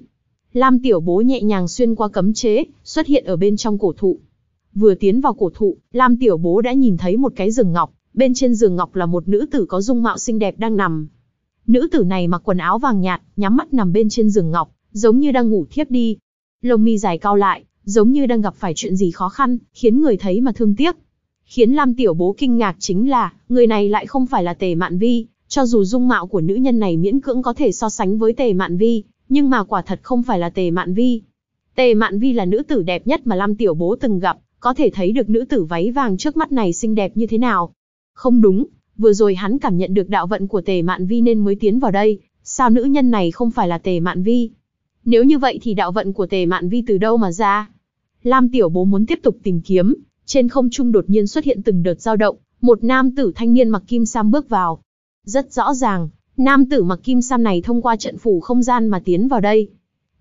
Lam Tiểu Bố nhẹ nhàng xuyên qua cấm chế, xuất hiện ở bên trong cổ thụ. Vừa tiến vào cổ thụ, Lam Tiểu Bố đã nhìn thấy một cái rừng ngọc, bên trên giường ngọc là một nữ tử có dung mạo xinh đẹp đang nằm. Nữ tử này mặc quần áo vàng nhạt, nhắm mắt nằm bên trên giường ngọc, giống như đang ngủ thiếp đi. Lông mi dài cao lại, giống như đang gặp phải chuyện gì khó khăn, khiến người thấy mà thương tiếc. Khiến Lam Tiểu Bố kinh ngạc chính là, người này lại không phải là Tề Mạn Vi, cho dù dung mạo của nữ nhân này miễn cưỡng có thể so sánh với Tề Mạn Vi, nhưng mà quả thật không phải là Tề Mạn Vi. Tề Mạn Vi là nữ tử đẹp nhất mà Lam Tiểu Bố từng gặp, có thể thấy được nữ tử váy vàng trước mắt này xinh đẹp như thế nào. Không đúng, vừa rồi hắn cảm nhận được đạo vận của tề mạn vi nên mới tiến vào đây, sao nữ nhân này không phải là tề mạn vi? Nếu như vậy thì đạo vận của tề mạn vi từ đâu mà ra? Lam tiểu bố muốn tiếp tục tìm kiếm, trên không trung đột nhiên xuất hiện từng đợt dao động, một nam tử thanh niên mặc kim sam bước vào. Rất rõ ràng, nam tử mặc kim sam này thông qua trận phủ không gian mà tiến vào đây.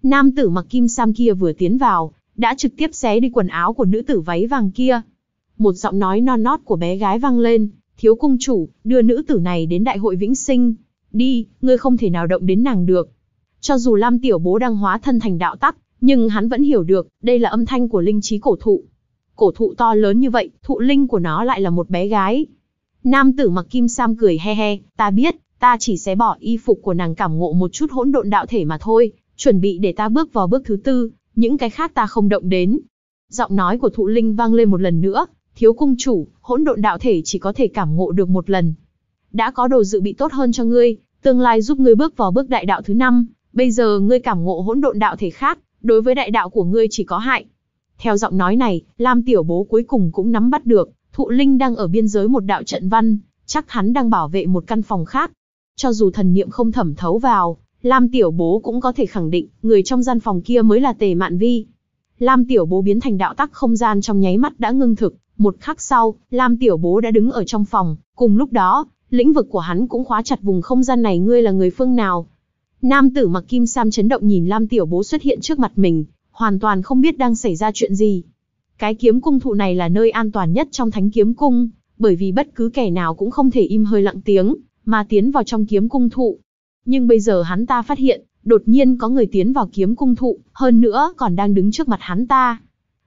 Nam tử mặc kim sam kia vừa tiến vào, đã trực tiếp xé đi quần áo của nữ tử váy vàng kia. Một giọng nói non nót của bé gái vang lên, thiếu cung chủ, đưa nữ tử này đến đại hội vĩnh sinh. Đi, ngươi không thể nào động đến nàng được. Cho dù Lam Tiểu Bố đang hóa thân thành đạo tắc, nhưng hắn vẫn hiểu được, đây là âm thanh của linh trí cổ thụ. Cổ thụ to lớn như vậy, thụ linh của nó lại là một bé gái. Nam tử mặc kim sam cười he he, ta biết, ta chỉ sẽ bỏ y phục của nàng cảm ngộ một chút hỗn độn đạo thể mà thôi, chuẩn bị để ta bước vào bước thứ tư, những cái khác ta không động đến. Giọng nói của thụ linh vang lên một lần nữa, thiếu cung chủ, hỗn độn đạo thể chỉ có thể cảm ngộ được một lần. Đã có đồ dự bị tốt hơn cho ngươi, tương lai giúp ngươi bước vào bước đại đạo thứ năm, bây giờ ngươi cảm ngộ hỗn độn đạo thể khác, đối với đại đạo của ngươi chỉ có hại. Theo giọng nói này, Lam Tiểu Bố cuối cùng cũng nắm bắt được, Thụ Linh đang ở biên giới một đạo trận văn, chắc hắn đang bảo vệ một căn phòng khác. Cho dù thần niệm không thẩm thấu vào, Lam Tiểu Bố cũng có thể khẳng định, người trong gian phòng kia mới là Tề Mạn Vi. Lam Tiểu Bố biến thành đạo tắc không gian trong nháy mắt đã ngưng thực, một khắc sau, Lam Tiểu Bố đã đứng ở trong phòng, cùng lúc đó, lĩnh vực của hắn cũng khóa chặt vùng không gian này ngươi là người phương nào. Nam tử mặc kim sam chấn động nhìn Lam Tiểu Bố xuất hiện trước mặt mình, hoàn toàn không biết đang xảy ra chuyện gì. Cái kiếm cung thụ này là nơi an toàn nhất trong thánh kiếm cung, bởi vì bất cứ kẻ nào cũng không thể im hơi lặng tiếng, mà tiến vào trong kiếm cung thụ. Nhưng bây giờ hắn ta phát hiện, đột nhiên có người tiến vào kiếm cung thụ, hơn nữa còn đang đứng trước mặt hắn ta.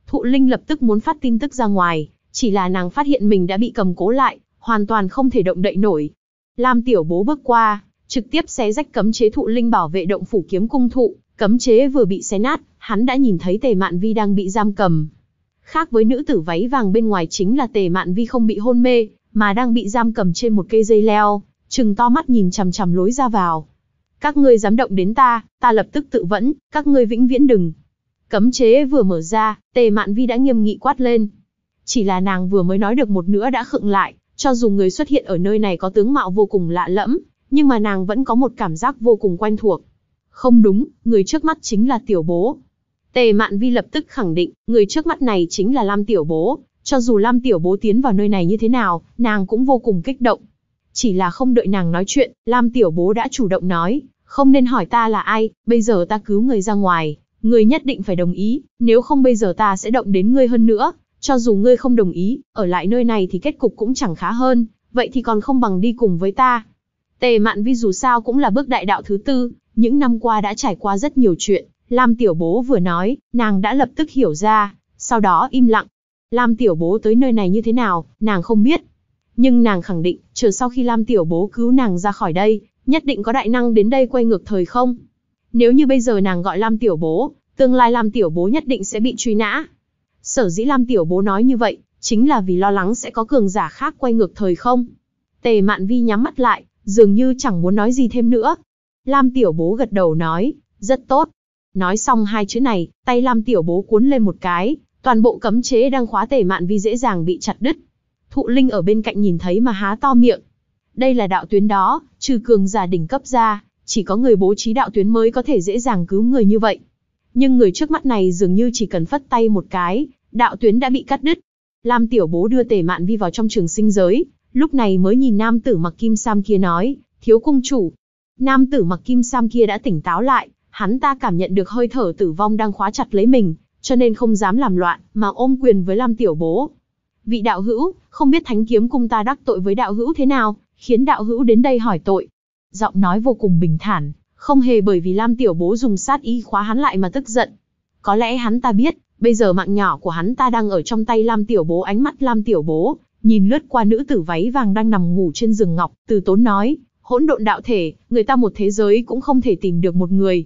Thụ linh lập tức muốn phát tin tức ra ngoài, chỉ là nàng phát hiện mình đã bị cầm cố lại, hoàn toàn không thể động đậy nổi. Lam tiểu bố bước qua, trực tiếp xé rách cấm chế thụ linh bảo vệ động phủ kiếm cung thụ, cấm chế vừa bị xé nát, hắn đã nhìn thấy tề mạn vi đang bị giam cầm. Khác với nữ tử váy vàng bên ngoài chính là tề mạn vi không bị hôn mê, mà đang bị giam cầm trên một cây dây leo, Trừng to mắt nhìn chằm chằm lối ra vào. Các ngươi dám động đến ta, ta lập tức tự vẫn, các ngươi vĩnh viễn đừng. Cấm chế vừa mở ra, tề mạn vi đã nghiêm nghị quát lên. Chỉ là nàng vừa mới nói được một nửa đã khựng lại, cho dù người xuất hiện ở nơi này có tướng mạo vô cùng lạ lẫm, nhưng mà nàng vẫn có một cảm giác vô cùng quen thuộc. Không đúng, người trước mắt chính là tiểu bố. Tề Mạn Vi lập tức khẳng định, người trước mắt này chính là Lam Tiểu Bố, cho dù Lam Tiểu Bố tiến vào nơi này như thế nào, nàng cũng vô cùng kích động. Chỉ là không đợi nàng nói chuyện, Lam Tiểu Bố đã chủ động nói, không nên hỏi ta là ai, bây giờ ta cứu người ra ngoài, người nhất định phải đồng ý, nếu không bây giờ ta sẽ động đến ngươi hơn nữa, cho dù ngươi không đồng ý, ở lại nơi này thì kết cục cũng chẳng khá hơn, vậy thì còn không bằng đi cùng với ta. Tề Mạn Vi dù sao cũng là bước đại đạo thứ tư, những năm qua đã trải qua rất nhiều chuyện, Lam Tiểu Bố vừa nói, nàng đã lập tức hiểu ra, sau đó im lặng. Lam Tiểu Bố tới nơi này như thế nào, nàng không biết, nhưng nàng khẳng định, chờ sau khi Lam Tiểu Bố cứu nàng ra khỏi đây, nhất định có đại năng đến đây quay ngược thời không. Nếu như bây giờ nàng gọi Lam Tiểu Bố, tương lai Lam Tiểu Bố nhất định sẽ bị truy nã. Sở dĩ Lam Tiểu Bố nói như vậy, chính là vì lo lắng sẽ có cường giả khác quay ngược thời không. Tề Mạn Vi nhắm mắt lại, dường như chẳng muốn nói gì thêm nữa. Lam Tiểu Bố gật đầu nói, rất tốt. Nói xong hai chữ này, tay Lam Tiểu Bố cuốn lên một cái, toàn bộ cấm chế đang khóa Tề Mạn Vi dễ dàng bị chặt đứt thụ linh ở bên cạnh nhìn thấy mà há to miệng. Đây là đạo tuyến đó, trừ cường giả đỉnh cấp ra, chỉ có người bố trí đạo tuyến mới có thể dễ dàng cứu người như vậy. Nhưng người trước mắt này dường như chỉ cần phất tay một cái, đạo tuyến đã bị cắt đứt. Lam Tiểu Bố đưa Tề Mạn Vi vào trong trường sinh giới, lúc này mới nhìn nam tử mặc kim sam kia nói, thiếu cung chủ. Nam tử mặc kim sam kia đã tỉnh táo lại, hắn ta cảm nhận được hơi thở tử vong đang khóa chặt lấy mình, cho nên không dám làm loạn, mà ôm quyền với Lam Tiểu Bố vị đạo hữu, không biết thánh kiếm cung ta đắc tội với đạo hữu thế nào, khiến đạo hữu đến đây hỏi tội. Giọng nói vô cùng bình thản, không hề bởi vì Lam Tiểu Bố dùng sát ý khóa hắn lại mà tức giận. Có lẽ hắn ta biết, bây giờ mạng nhỏ của hắn ta đang ở trong tay Lam Tiểu Bố ánh mắt Lam Tiểu Bố, nhìn lướt qua nữ tử váy vàng đang nằm ngủ trên giường ngọc, từ tốn nói, hỗn độn đạo thể, người ta một thế giới cũng không thể tìm được một người.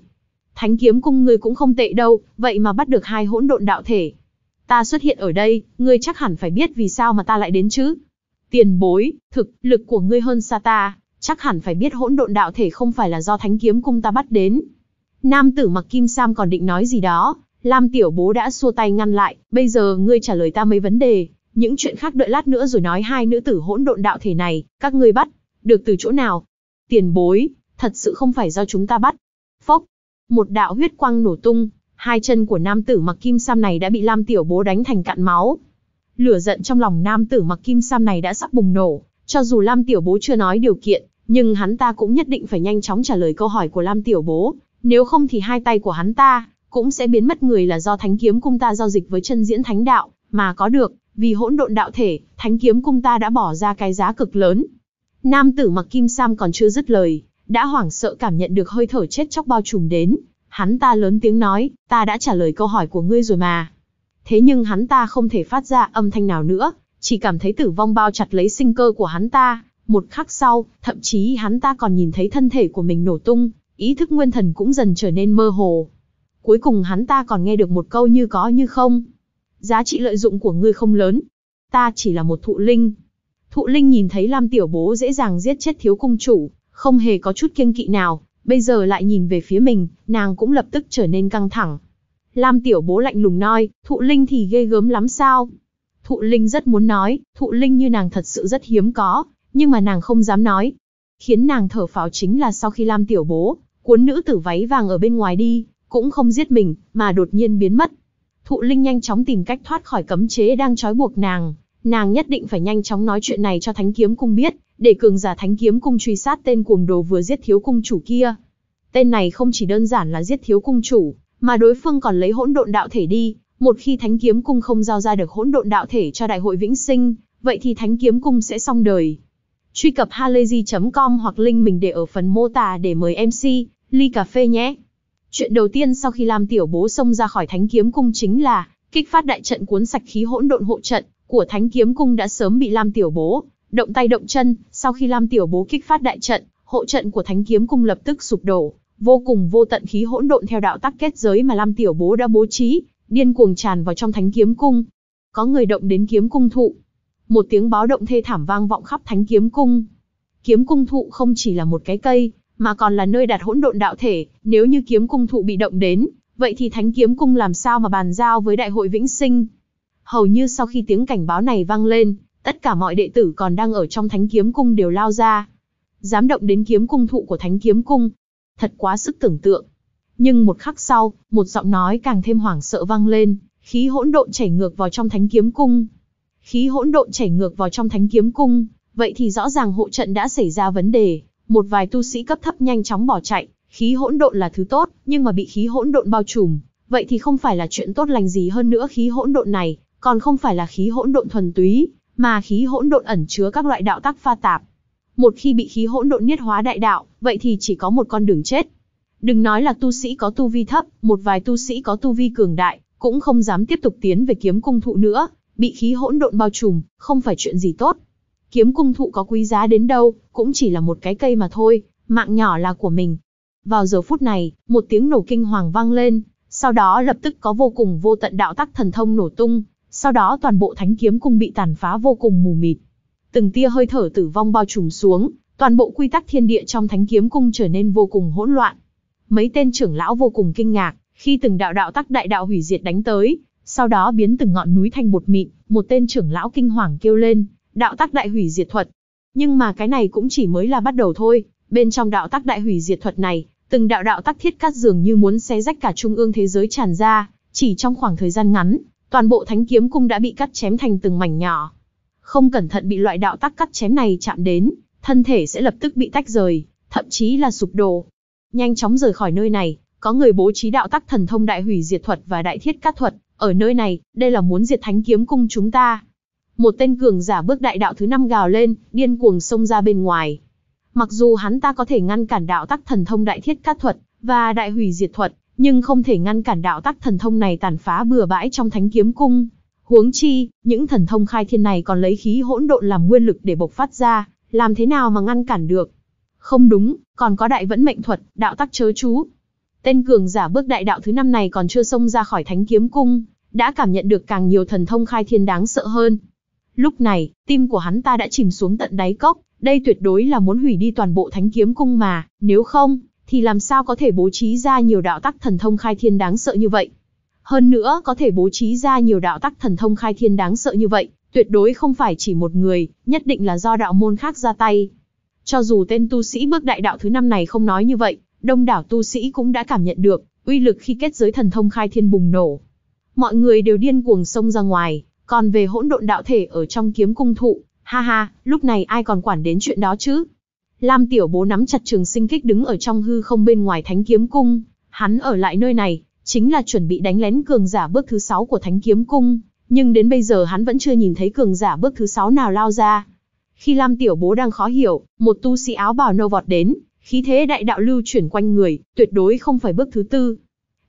Thánh kiếm cung người cũng không tệ đâu, vậy mà bắt được hai hỗn độn đạo thể, Ta xuất hiện ở đây, ngươi chắc hẳn phải biết vì sao mà ta lại đến chứ. Tiền bối, thực, lực của ngươi hơn xa ta, chắc hẳn phải biết hỗn độn đạo thể không phải là do thánh kiếm cung ta bắt đến. Nam tử mặc kim sam còn định nói gì đó, Lam tiểu bố đã xua tay ngăn lại, bây giờ ngươi trả lời ta mấy vấn đề, những chuyện khác đợi lát nữa rồi nói hai nữ tử hỗn độn đạo thể này, các ngươi bắt, được từ chỗ nào? Tiền bối, thật sự không phải do chúng ta bắt. Phốc, một đạo huyết quang nổ tung, hai chân của nam tử mặc kim sam này đã bị Lam Tiểu Bố đánh thành cạn máu. Lửa giận trong lòng nam tử mặc kim sam này đã sắp bùng nổ, cho dù Lam Tiểu Bố chưa nói điều kiện, nhưng hắn ta cũng nhất định phải nhanh chóng trả lời câu hỏi của Lam Tiểu Bố, nếu không thì hai tay của hắn ta cũng sẽ biến mất người là do Thánh Kiếm Cung ta giao dịch với chân diễn Thánh Đạo, mà có được, vì hỗn độn đạo thể, Thánh Kiếm Cung ta đã bỏ ra cái giá cực lớn. Nam tử mặc kim sam còn chưa dứt lời, đã hoảng sợ cảm nhận được hơi thở chết chóc bao trùm đến, Hắn ta lớn tiếng nói, ta đã trả lời câu hỏi của ngươi rồi mà. Thế nhưng hắn ta không thể phát ra âm thanh nào nữa, chỉ cảm thấy tử vong bao chặt lấy sinh cơ của hắn ta. Một khắc sau, thậm chí hắn ta còn nhìn thấy thân thể của mình nổ tung, ý thức nguyên thần cũng dần trở nên mơ hồ. Cuối cùng hắn ta còn nghe được một câu như có như không. Giá trị lợi dụng của ngươi không lớn. Ta chỉ là một thụ linh. Thụ linh nhìn thấy Lam Tiểu Bố dễ dàng giết chết thiếu công chủ, không hề có chút kiêng kỵ nào, bây giờ lại nhìn về phía mình, nàng cũng lập tức trở nên căng thẳng. Lam tiểu bố lạnh lùng nói, thụ linh thì ghê gớm lắm sao? Thụ linh rất muốn nói, thụ linh như nàng thật sự rất hiếm có, nhưng mà nàng không dám nói. Khiến nàng thở phào chính là sau khi Lam tiểu bố, cuốn nữ tử váy vàng ở bên ngoài đi, cũng không giết mình, mà đột nhiên biến mất. Thụ linh nhanh chóng tìm cách thoát khỏi cấm chế đang trói buộc nàng, Nàng nhất định phải nhanh chóng nói chuyện này cho Thánh Kiếm Cung biết, để cường giả Thánh Kiếm Cung truy sát tên cuồng đồ vừa giết thiếu cung chủ kia. Tên này không chỉ đơn giản là giết thiếu cung chủ, mà đối phương còn lấy hỗn độn đạo thể đi, một khi Thánh Kiếm Cung không giao ra được hỗn độn đạo thể cho Đại hội Vĩnh Sinh, vậy thì Thánh Kiếm Cung sẽ xong đời. Truy cập halayzi.com hoặc link mình để ở phần mô tả để mời MC, ly cà phê nhé. Chuyện đầu tiên sau khi Lam Tiểu Bố xông ra khỏi Thánh Kiếm Cung chính là kích phát đại trận cuốn sạch khí hỗn độn hộ trận, của Thánh Kiếm Cung đã sớm bị Lam Tiểu Bố động tay động chân, sau khi Lam Tiểu Bố kích phát đại trận, hộ trận của Thánh Kiếm Cung lập tức sụp đổ, vô cùng vô tận khí hỗn độn theo đạo tắc kết giới mà Lam Tiểu Bố đã bố trí, điên cuồng tràn vào trong Thánh Kiếm Cung. Có người động đến Kiếm Cung thụ. Một tiếng báo động thê thảm vang vọng khắp Thánh Kiếm Cung. Kiếm Cung thụ không chỉ là một cái cây, mà còn là nơi đặt hỗn độn đạo thể, nếu như Kiếm Cung thụ bị động đến, vậy thì Thánh Kiếm Cung làm sao mà bàn giao với Đại hội Vĩnh Sinh? Hầu như sau khi tiếng cảnh báo này vang lên, tất cả mọi đệ tử còn đang ở trong thánh kiếm cung đều lao ra. Dám động đến kiếm cung thụ của thánh kiếm cung. Thật quá sức tưởng tượng. Nhưng một khắc sau, một giọng nói càng thêm hoảng sợ vang lên, khí hỗn độn chảy ngược vào trong thánh kiếm cung. Khí hỗn độn chảy ngược vào trong thánh kiếm cung, vậy thì rõ ràng hộ trận đã xảy ra vấn đề, một vài tu sĩ cấp thấp nhanh chóng bỏ chạy, khí hỗn độn là thứ tốt, nhưng mà bị khí hỗn độn bao trùm, vậy thì không phải là chuyện tốt lành gì hơn nữa khí hỗn độn này, còn không phải là khí hỗn độn thuần túy, mà khí hỗn độn ẩn chứa các loại đạo tắc pha tạp. Một khi bị khí hỗn độn niết hóa đại đạo, vậy thì chỉ có một con đường chết. Đừng nói là tu sĩ có tu vi thấp, một vài tu sĩ có tu vi cường đại, cũng không dám tiếp tục tiến về kiếm cung thụ nữa, bị khí hỗn độn bao trùm, không phải chuyện gì tốt. Kiếm cung thụ có quý giá đến đâu, cũng chỉ là một cái cây mà thôi, mạng nhỏ là của mình. Vào giờ phút này, một tiếng nổ kinh hoàng vang lên, sau đó lập tức có vô cùng vô tận đạo tắc thần thông nổ tung, sau đó toàn bộ thánh kiếm cung bị tàn phá vô cùng mù mịt. Từng tia hơi thở tử vong bao trùm xuống, toàn bộ quy tắc thiên địa trong thánh kiếm cung trở nên vô cùng hỗn loạn. Mấy tên trưởng lão vô cùng kinh ngạc, khi từng đạo đạo tắc đại đạo hủy diệt đánh tới, sau đó biến từng ngọn núi thành bột mịn, một tên trưởng lão kinh hoàng kêu lên, đạo tắc đại hủy diệt thuật. Nhưng mà cái này cũng chỉ mới là bắt đầu thôi, bên trong đạo tắc đại hủy diệt thuật này, từng đạo đạo tắc thiết cắt dường như muốn xé rách cả trung ương thế giới tràn ra, chỉ trong khoảng thời gian ngắn, toàn bộ thánh kiếm cung đã bị cắt chém thành từng mảnh nhỏ. Không cẩn thận bị loại đạo tắc cắt chém này chạm đến, thân thể sẽ lập tức bị tách rời, thậm chí là sụp đổ. Nhanh chóng rời khỏi nơi này, có người bố trí đạo tắc thần thông đại hủy diệt thuật và đại thiết cắt thuật, ở nơi này, đây là muốn diệt thánh kiếm cung chúng ta. Một tên cường giả bước đại đạo thứ năm gào lên, điên cuồng xông ra bên ngoài. Mặc dù hắn ta có thể ngăn cản đạo tắc thần thông đại thiết cắt thuật và đại hủy diệt thuật, nhưng không thể ngăn cản đạo tắc thần thông này tàn phá bừa bãi trong thánh kiếm cung. Huống chi, những thần thông khai thiên này còn lấy khí hỗn độn làm nguyên lực để bộc phát ra, làm thế nào mà ngăn cản được? Không đúng, còn có đại vẫn mệnh thuật, đạo tắc chớ chú. Tên cường giả bước đại đạo thứ năm này còn chưa xông ra khỏi thánh kiếm cung, đã cảm nhận được càng nhiều thần thông khai thiên đáng sợ hơn. Lúc này, tim của hắn ta đã chìm xuống tận đáy cốc, đây tuyệt đối là muốn hủy đi toàn bộ thánh kiếm cung mà, nếu không, thì làm sao có thể bố trí ra nhiều đạo tắc thần thông khai thiên đáng sợ như vậy. Hơn nữa, có thể bố trí ra nhiều đạo tắc thần thông khai thiên đáng sợ như vậy, tuyệt đối không phải chỉ một người, nhất định là do đạo môn khác ra tay. Cho dù tên tu sĩ bước đại đạo thứ năm này không nói như vậy, đông đảo tu sĩ cũng đã cảm nhận được, uy lực khi kết giới thần thông khai thiên bùng nổ. Mọi người đều điên cuồng xông ra ngoài, còn về hỗn độn đạo thể ở trong kiếm cung thụ, ha ha, lúc này ai còn quản đến chuyện đó chứ? Lam Tiểu Bố nắm chặt trường sinh kích đứng ở trong hư không bên ngoài Thánh Kiếm Cung, hắn ở lại nơi này, chính là chuẩn bị đánh lén cường giả bước thứ 6 của Thánh Kiếm Cung, nhưng đến bây giờ hắn vẫn chưa nhìn thấy cường giả bước thứ 6 nào lao ra. Khi Lam Tiểu Bố đang khó hiểu, một tu sĩ áo bào nâu vọt đến, khí thế đại đạo lưu chuyển quanh người, tuyệt đối không phải bước thứ tư.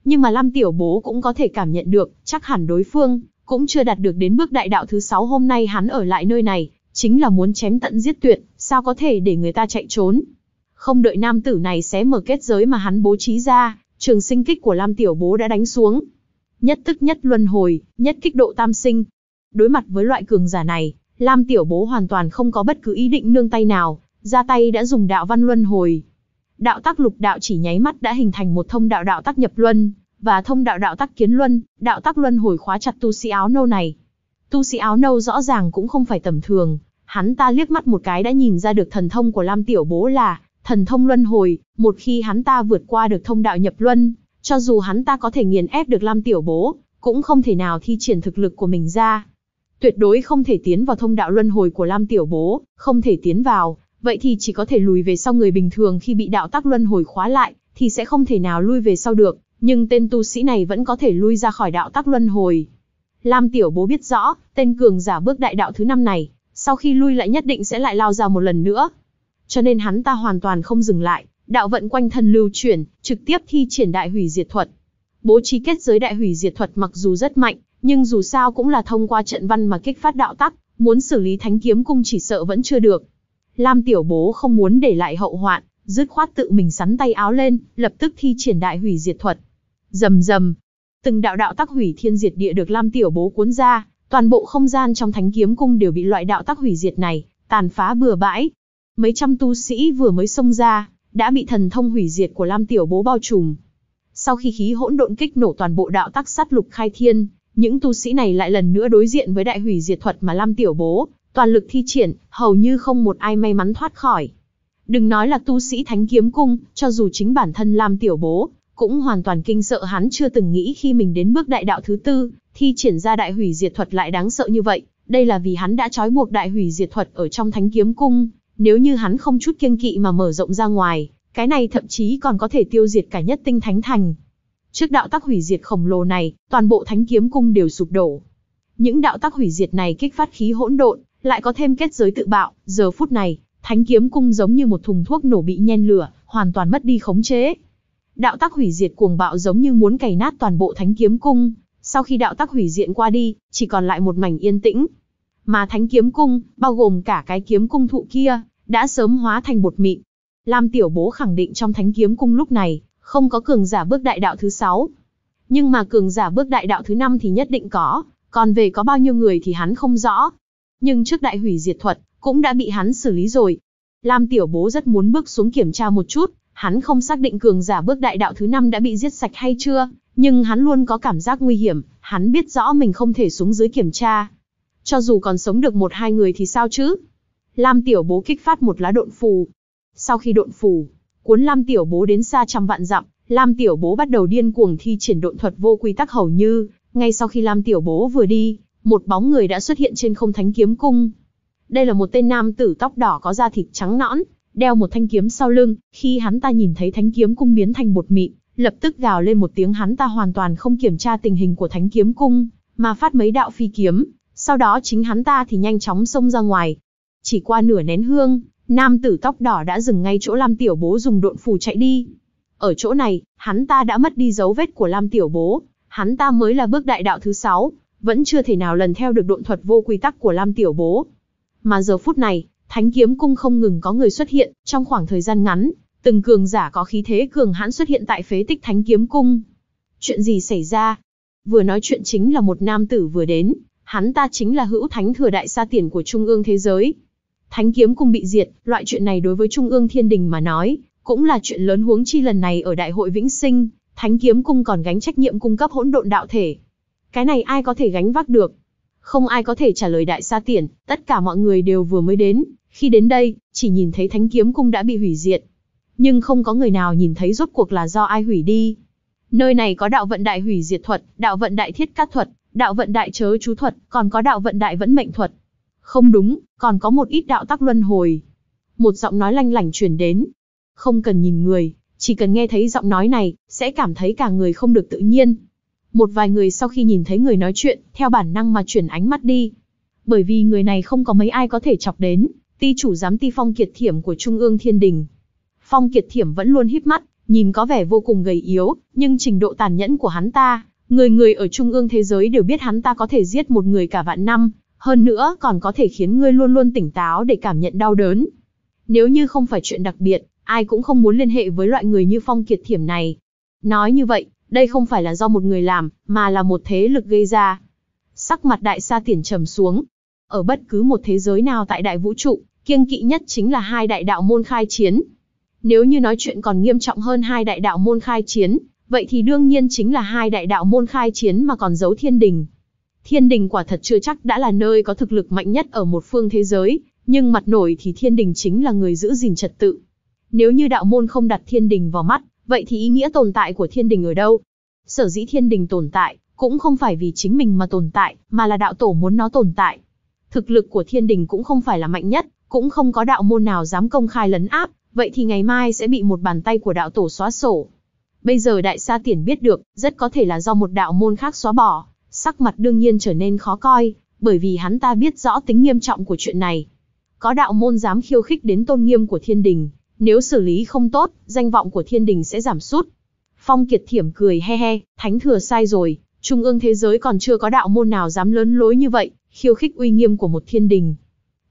Nhưng mà Lam Tiểu Bố cũng có thể cảm nhận được, chắc hẳn đối phương cũng chưa đạt được đến bước đại đạo thứ 6 hôm nay hắn ở lại nơi này, chính là muốn chém tận giết tuyệt, sao có thể để người ta chạy trốn. Không đợi nam tử này xé mở kết giới mà hắn bố trí ra, trường sinh kích của Lam Tiểu Bố đã đánh xuống. Nhất tức nhất luân hồi, nhất kích độ tam sinh. Đối mặt với loại cường giả này, Lam Tiểu Bố hoàn toàn không có bất cứ ý định nương tay nào, ra tay đã dùng đạo văn luân hồi. Đạo tắc lục đạo chỉ nháy mắt đã hình thành một thông đạo đạo tắc nhập luân, và thông đạo đạo tắc kiến luân, đạo tắc luân hồi khóa chặt tu sĩ áo nâu này. Tu sĩ áo nâu rõ ràng cũng không phải tầm thường, Hắn ta liếc mắt một cái đã nhìn ra được thần thông của Lam Tiểu Bố là thần thông luân hồi, một khi hắn ta vượt qua được thông đạo nhập luân, cho dù hắn ta có thể nghiền ép được Lam Tiểu Bố, cũng không thể nào thi triển thực lực của mình ra. Tuyệt đối không thể tiến vào thông đạo luân hồi của Lam Tiểu Bố, không thể tiến vào, vậy thì chỉ có thể lùi về sau người bình thường khi bị đạo tắc luân hồi khóa lại, thì sẽ không thể nào lui về sau được, nhưng tên tu sĩ này vẫn có thể lui ra khỏi đạo tắc luân hồi. Lam Tiểu Bố biết rõ, tên cường giả bước đại đạo thứ năm này, sau khi lui lại nhất định sẽ lại lao ra một lần nữa. Cho nên hắn ta hoàn toàn không dừng lại, đạo vận quanh thân lưu chuyển, trực tiếp thi triển đại hủy diệt thuật. Bố trí kết giới đại hủy diệt thuật mặc dù rất mạnh, nhưng dù sao cũng là thông qua trận văn mà kích phát đạo tắc, muốn xử lý thánh kiếm cung chỉ sợ vẫn chưa được. Lam tiểu bố không muốn để lại hậu hoạn, dứt khoát tự mình sắn tay áo lên, lập tức thi triển đại hủy diệt thuật. Rầm rầm, từng đạo đạo tắc hủy thiên diệt địa được Lam tiểu bố cuốn ra, Toàn bộ không gian trong thánh kiếm cung đều bị loại đạo tắc hủy diệt này, tàn phá bừa bãi. Mấy trăm tu sĩ vừa mới xông ra, đã bị thần thông hủy diệt của Lam Tiểu Bố bao trùm. Sau khi khí hỗn độn kích nổ toàn bộ đạo tắc sát lục khai thiên, những tu sĩ này lại lần nữa đối diện với đại hủy diệt thuật mà Lam Tiểu Bố toàn lực thi triển, hầu như không một ai may mắn thoát khỏi. Đừng nói là tu sĩ Thánh Kiếm Cung, cho dù chính bản thân Lam Tiểu Bố, cũng hoàn toàn kinh sợ hắn chưa từng nghĩ khi mình đến bước đại đạo thứ tư, thi triển ra đại hủy diệt thuật lại đáng sợ như vậy, đây là vì hắn đã trói buộc đại hủy diệt thuật ở trong thánh kiếm cung, nếu như hắn không chút kiêng kỵ mà mở rộng ra ngoài, cái này thậm chí còn có thể tiêu diệt cả nhất tinh thánh thành. Trước đạo tắc hủy diệt khổng lồ này, toàn bộ thánh kiếm cung đều sụp đổ. Những đạo tắc hủy diệt này kích phát khí hỗn độn, lại có thêm kết giới tự bạo, giờ phút này, thánh kiếm cung giống như một thùng thuốc nổ bị nhen lửa, hoàn toàn mất đi khống chế. Đạo tắc hủy diệt cuồng bạo giống như muốn cày nát toàn bộ thánh kiếm cung, sau khi đạo tắc hủy diện qua đi, chỉ còn lại một mảnh yên tĩnh. Mà thánh kiếm cung, bao gồm cả cái kiếm cung thụ kia, đã sớm hóa thành bột mịn. Lam Tiểu Bố khẳng định trong thánh kiếm cung lúc này, không có cường giả bước đại đạo thứ 6. Nhưng mà cường giả bước đại đạo thứ 5 thì nhất định có, còn về có bao nhiêu người thì hắn không rõ. Nhưng trước đại hủy diệt thuật, cũng đã bị hắn xử lý rồi. Lam Tiểu Bố rất muốn bước xuống kiểm tra một chút, hắn không xác định cường giả bước đại đạo thứ 5 đã bị giết sạch hay chưa, nhưng hắn luôn có cảm giác nguy hiểm, hắn biết rõ mình không thể xuống dưới kiểm tra. Cho dù còn sống được một hai người thì sao chứ? Lam Tiểu Bố kích phát một lá độn phù. Sau khi độn phù, cuốn Lam Tiểu Bố đến xa trăm vạn dặm, Lam Tiểu Bố bắt đầu điên cuồng thi triển độn thuật vô quy tắc hầu như, ngay sau khi Lam Tiểu Bố vừa đi, một bóng người đã xuất hiện trên không thánh kiếm cung. Đây là một tên nam tử tóc đỏ có da thịt trắng nõn, đeo một thanh kiếm sau lưng, khi hắn ta nhìn thấy thánh kiếm cung biến thành bột mịn, Lập tức gào lên một tiếng hắn ta hoàn toàn không kiểm tra tình hình của thánh kiếm cung, mà phát mấy đạo phi kiếm, sau đó chính hắn ta thì nhanh chóng xông ra ngoài. Chỉ qua nửa nén hương, nam tử tóc đỏ đã dừng ngay chỗ Lam Tiểu Bố dùng độn phù chạy đi. Ở chỗ này, hắn ta đã mất đi dấu vết của Lam Tiểu Bố, hắn ta mới là bước đại đạo thứ sáu, vẫn chưa thể nào lần theo được độn thuật vô quy tắc của Lam Tiểu Bố. Mà giờ phút này, Thánh Kiếm Cung không ngừng có người xuất hiện, trong khoảng thời gian ngắn, từng cường giả có khí thế cường hãn xuất hiện tại phế tích thánh kiếm cung. Chuyện gì xảy ra? Vừa nói chuyện chính là một nam tử vừa đến, hắn ta chính là hữu thánh thừa đại sa tiền của trung ương thế giới. Thánh kiếm cung bị diệt, loại chuyện này đối với trung ương thiên đình mà nói, cũng là chuyện lớn huống chi lần này ở đại hội vĩnh sinh, thánh kiếm cung còn gánh trách nhiệm cung cấp hỗn độn đạo thể. Cái này ai có thể gánh vác được? Không ai có thể trả lời đại sa tiền, tất cả mọi người đều vừa mới đến, khi đến đây, chỉ nhìn thấy thánh kiếm cung đã bị hủy diệt, nhưng không có người nào nhìn thấy rốt cuộc là do ai hủy đi. Nơi này có đạo vận đại hủy diệt thuật, đạo vận đại thiết cát thuật, đạo vận đại chớ chú thuật, còn có đạo vận đại vẫn mệnh thuật. Không đúng, còn có một ít đạo tắc luân hồi. Một giọng nói lanh lảnh truyền đến. Không cần nhìn người, chỉ cần nghe thấy giọng nói này, sẽ cảm thấy cả người không được tự nhiên. Một vài người sau khi nhìn thấy người nói chuyện, theo bản năng mà chuyển ánh mắt đi. Bởi vì người này không có mấy ai có thể chọc đến, ti chủ giám ti phong kiệt thiểm của Trung ương Thiên Đình, Phong Kiệt Thiểm vẫn luôn híp mắt, nhìn có vẻ vô cùng gầy yếu, nhưng trình độ tàn nhẫn của hắn ta, người người ở trung ương thế giới đều biết hắn ta có thể giết một người cả vạn năm, hơn nữa còn có thể khiến ngươi luôn luôn tỉnh táo để cảm nhận đau đớn. Nếu như không phải chuyện đặc biệt, ai cũng không muốn liên hệ với loại người như Phong Kiệt Thiểm này. Nói như vậy, đây không phải là do một người làm, mà là một thế lực gây ra. Sắc mặt đại sa tiền trầm xuống. Ở bất cứ một thế giới nào tại đại vũ trụ, kiêng kỵ nhất chính là hai đại đạo môn khai chiến, nếu như nói chuyện còn nghiêm trọng hơn hai đại đạo môn khai chiến, vậy thì đương nhiên chính là hai đại đạo môn khai chiến mà còn giấu thiên đình. Thiên đình quả thật chưa chắc đã là nơi có thực lực mạnh nhất ở một phương thế giới, nhưng mặt nổi thì thiên đình chính là người giữ gìn trật tự. Nếu như đạo môn không đặt thiên đình vào mắt, vậy thì ý nghĩa tồn tại của thiên đình ở đâu? Sở dĩ thiên đình tồn tại, cũng không phải vì chính mình mà tồn tại, mà là đạo tổ muốn nó tồn tại. Thực lực của thiên đình cũng không phải là mạnh nhất, cũng không có đạo môn nào dám công khai lấn áp, vậy thì ngày mai sẽ bị một bàn tay của đạo tổ xóa sổ. Bây giờ đại sa tiền biết được, rất có thể là do một đạo môn khác xóa bỏ, sắc mặt đương nhiên trở nên khó coi, bởi vì hắn ta biết rõ tính nghiêm trọng của chuyện này. Có đạo môn dám khiêu khích đến tôn nghiêm của thiên đình, nếu xử lý không tốt, danh vọng của thiên đình sẽ giảm sút. Phong Kiệt Thiểm cười he he, thánh thừa sai rồi, trung ương thế giới còn chưa có đạo môn nào dám lớn lối như vậy, khiêu khích uy nghiêm của một thiên đình.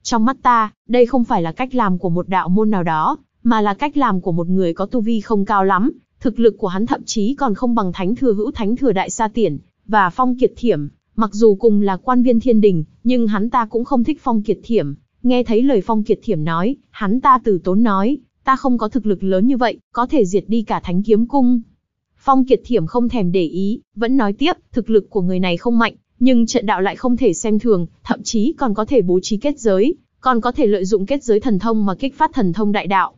Trong mắt ta, đây không phải là cách làm của một đạo môn nào đó, mà là cách làm của một người có tu vi không cao lắm, thực lực của hắn thậm chí còn không bằng thánh thừa hữu thánh thừa đại sa tiển và phong kiệt thiểm mặc dù cùng là quan viên thiên đình nhưng hắn ta cũng không thích phong kiệt thiểm nghe thấy lời phong kiệt thiểm nói hắn ta từ tốn nói ta không có thực lực lớn như vậy có thể diệt đi cả thánh kiếm cung phong kiệt thiểm không thèm để ý vẫn nói tiếp thực lực của người này không mạnh nhưng trận đạo lại không thể xem thường thậm chí còn có thể bố trí kết giới còn có thể lợi dụng kết giới thần thông mà kích phát thần thông đại đạo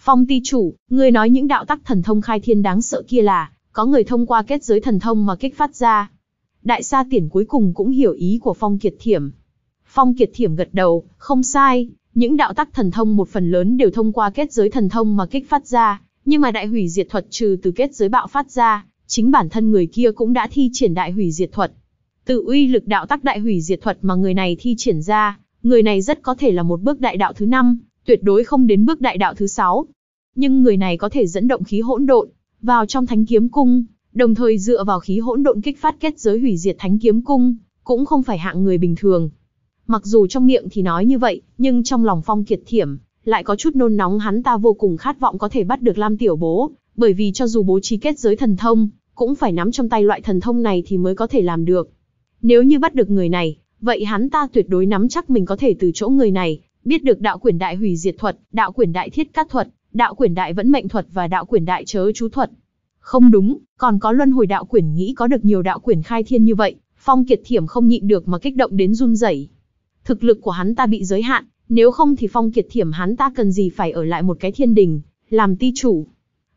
Phong ti chủ, ngươi nói những đạo tắc thần thông khai thiên đáng sợ kia là, có người thông qua kết giới thần thông mà kích phát ra. Đại sa tiển cuối cùng cũng hiểu ý của Phong Kiệt Thiểm. Phong Kiệt Thiểm gật đầu, không sai, những đạo tắc thần thông một phần lớn đều thông qua kết giới thần thông mà kích phát ra, nhưng mà đại hủy diệt thuật trừ từ kết giới bạo phát ra, chính bản thân người kia cũng đã thi triển đại hủy diệt thuật. Từ uy lực đạo tắc đại hủy diệt thuật mà người này thi triển ra, người này rất có thể là một bước đại đạo thứ năm, tuyệt đối không đến bước đại đạo thứ sáu. Nhưng người này có thể dẫn động khí hỗn độn vào trong Thánh Kiếm Cung, đồng thời dựa vào khí hỗn độn kích phát kết giới hủy diệt Thánh Kiếm Cung, cũng không phải hạng người bình thường. Mặc dù trong miệng thì nói như vậy, nhưng trong lòng Phong Kiệt Thiểm lại có chút nôn nóng, hắn ta vô cùng khát vọng có thể bắt được Lam Tiểu Bố, bởi vì cho dù bố trí kết giới thần thông, cũng phải nắm trong tay loại thần thông này thì mới có thể làm được. Nếu như bắt được người này, vậy hắn ta tuyệt đối nắm chắc mình có thể từ chỗ người này biết được đạo quyển đại hủy diệt thuật, đạo quyển đại thiết cắt thuật, đạo quyển đại vẫn mệnh thuật và đạo quyển đại chớ chú thuật. Không đúng, còn có luân hồi đạo quyển nghĩ có được nhiều đạo quyển khai thiên như vậy, Phong Kiệt Thiểm không nhịn được mà kích động đến run rẩy. Thực lực của hắn ta bị giới hạn, nếu không thì Phong Kiệt Thiểm hắn ta cần gì phải ở lại một cái thiên đình, làm ti chủ.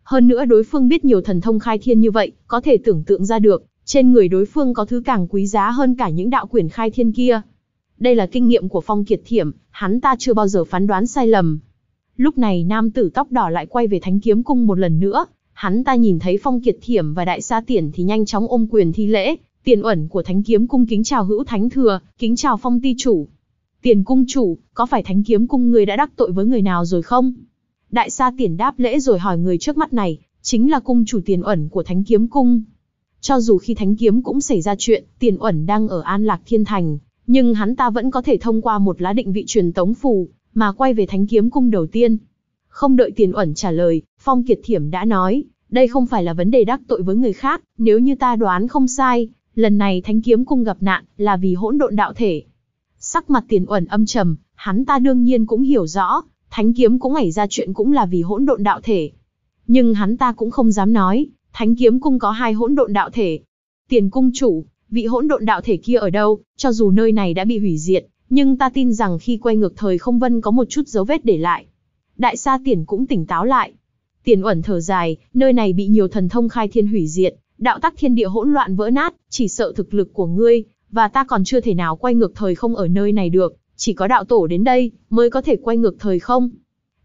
Hơn nữa đối phương biết nhiều thần thông khai thiên như vậy, có thể tưởng tượng ra được, trên người đối phương có thứ càng quý giá hơn cả những đạo quyển khai thiên kia. Đây là kinh nghiệm của Phong Kiệt Thiểm, hắn ta chưa bao giờ phán đoán sai lầm. Lúc này nam tử tóc đỏ lại quay về Thánh Kiếm Cung một lần nữa, hắn ta nhìn thấy Phong Kiệt Thiểm và Đại Sa Tiển thì nhanh chóng ôm quyền thi lễ, tiền uẩn của Thánh Kiếm Cung kính chào hữu Thánh Thừa, kính chào Phong Ti Chủ. Tiền Cung Chủ, có phải Thánh Kiếm Cung người đã đắc tội với người nào rồi không? Đại Sa Tiển đáp lễ rồi hỏi người trước mắt này, chính là Cung Chủ Tiền uẩn của Thánh Kiếm Cung. Cho dù khi Thánh Kiếm cũng xảy ra chuyện, Tiền uẩn đang ở An Lạc Thiên Thành, nhưng hắn ta vẫn có thể thông qua một lá định vị truyền tống phù, mà quay về thánh kiếm cung đầu tiên. Không đợi tiền Uẩn trả lời, Phong Kiệt Thiểm đã nói, đây không phải là vấn đề đắc tội với người khác, nếu như ta đoán không sai, lần này thánh kiếm cung gặp nạn là vì hỗn độn đạo thể. Sắc mặt tiền Uẩn âm trầm, hắn ta đương nhiên cũng hiểu rõ, thánh kiếm cũng xảy ra chuyện cũng là vì hỗn độn đạo thể. Nhưng hắn ta cũng không dám nói, thánh kiếm cung có hai hỗn độn đạo thể. Tiền cung chủ, vị hỗn độn đạo thể kia ở đâu, cho dù nơi này đã bị hủy diệt, nhưng ta tin rằng khi quay ngược thời không vân có một chút dấu vết để lại. Đại sa tiền cũng tỉnh táo lại. Tiền uẩn thở dài, nơi này bị nhiều thần thông khai thiên hủy diệt, đạo tắc thiên địa hỗn loạn vỡ nát, chỉ sợ thực lực của ngươi, và ta còn chưa thể nào quay ngược thời không ở nơi này được, chỉ có đạo tổ đến đây, mới có thể quay ngược thời không.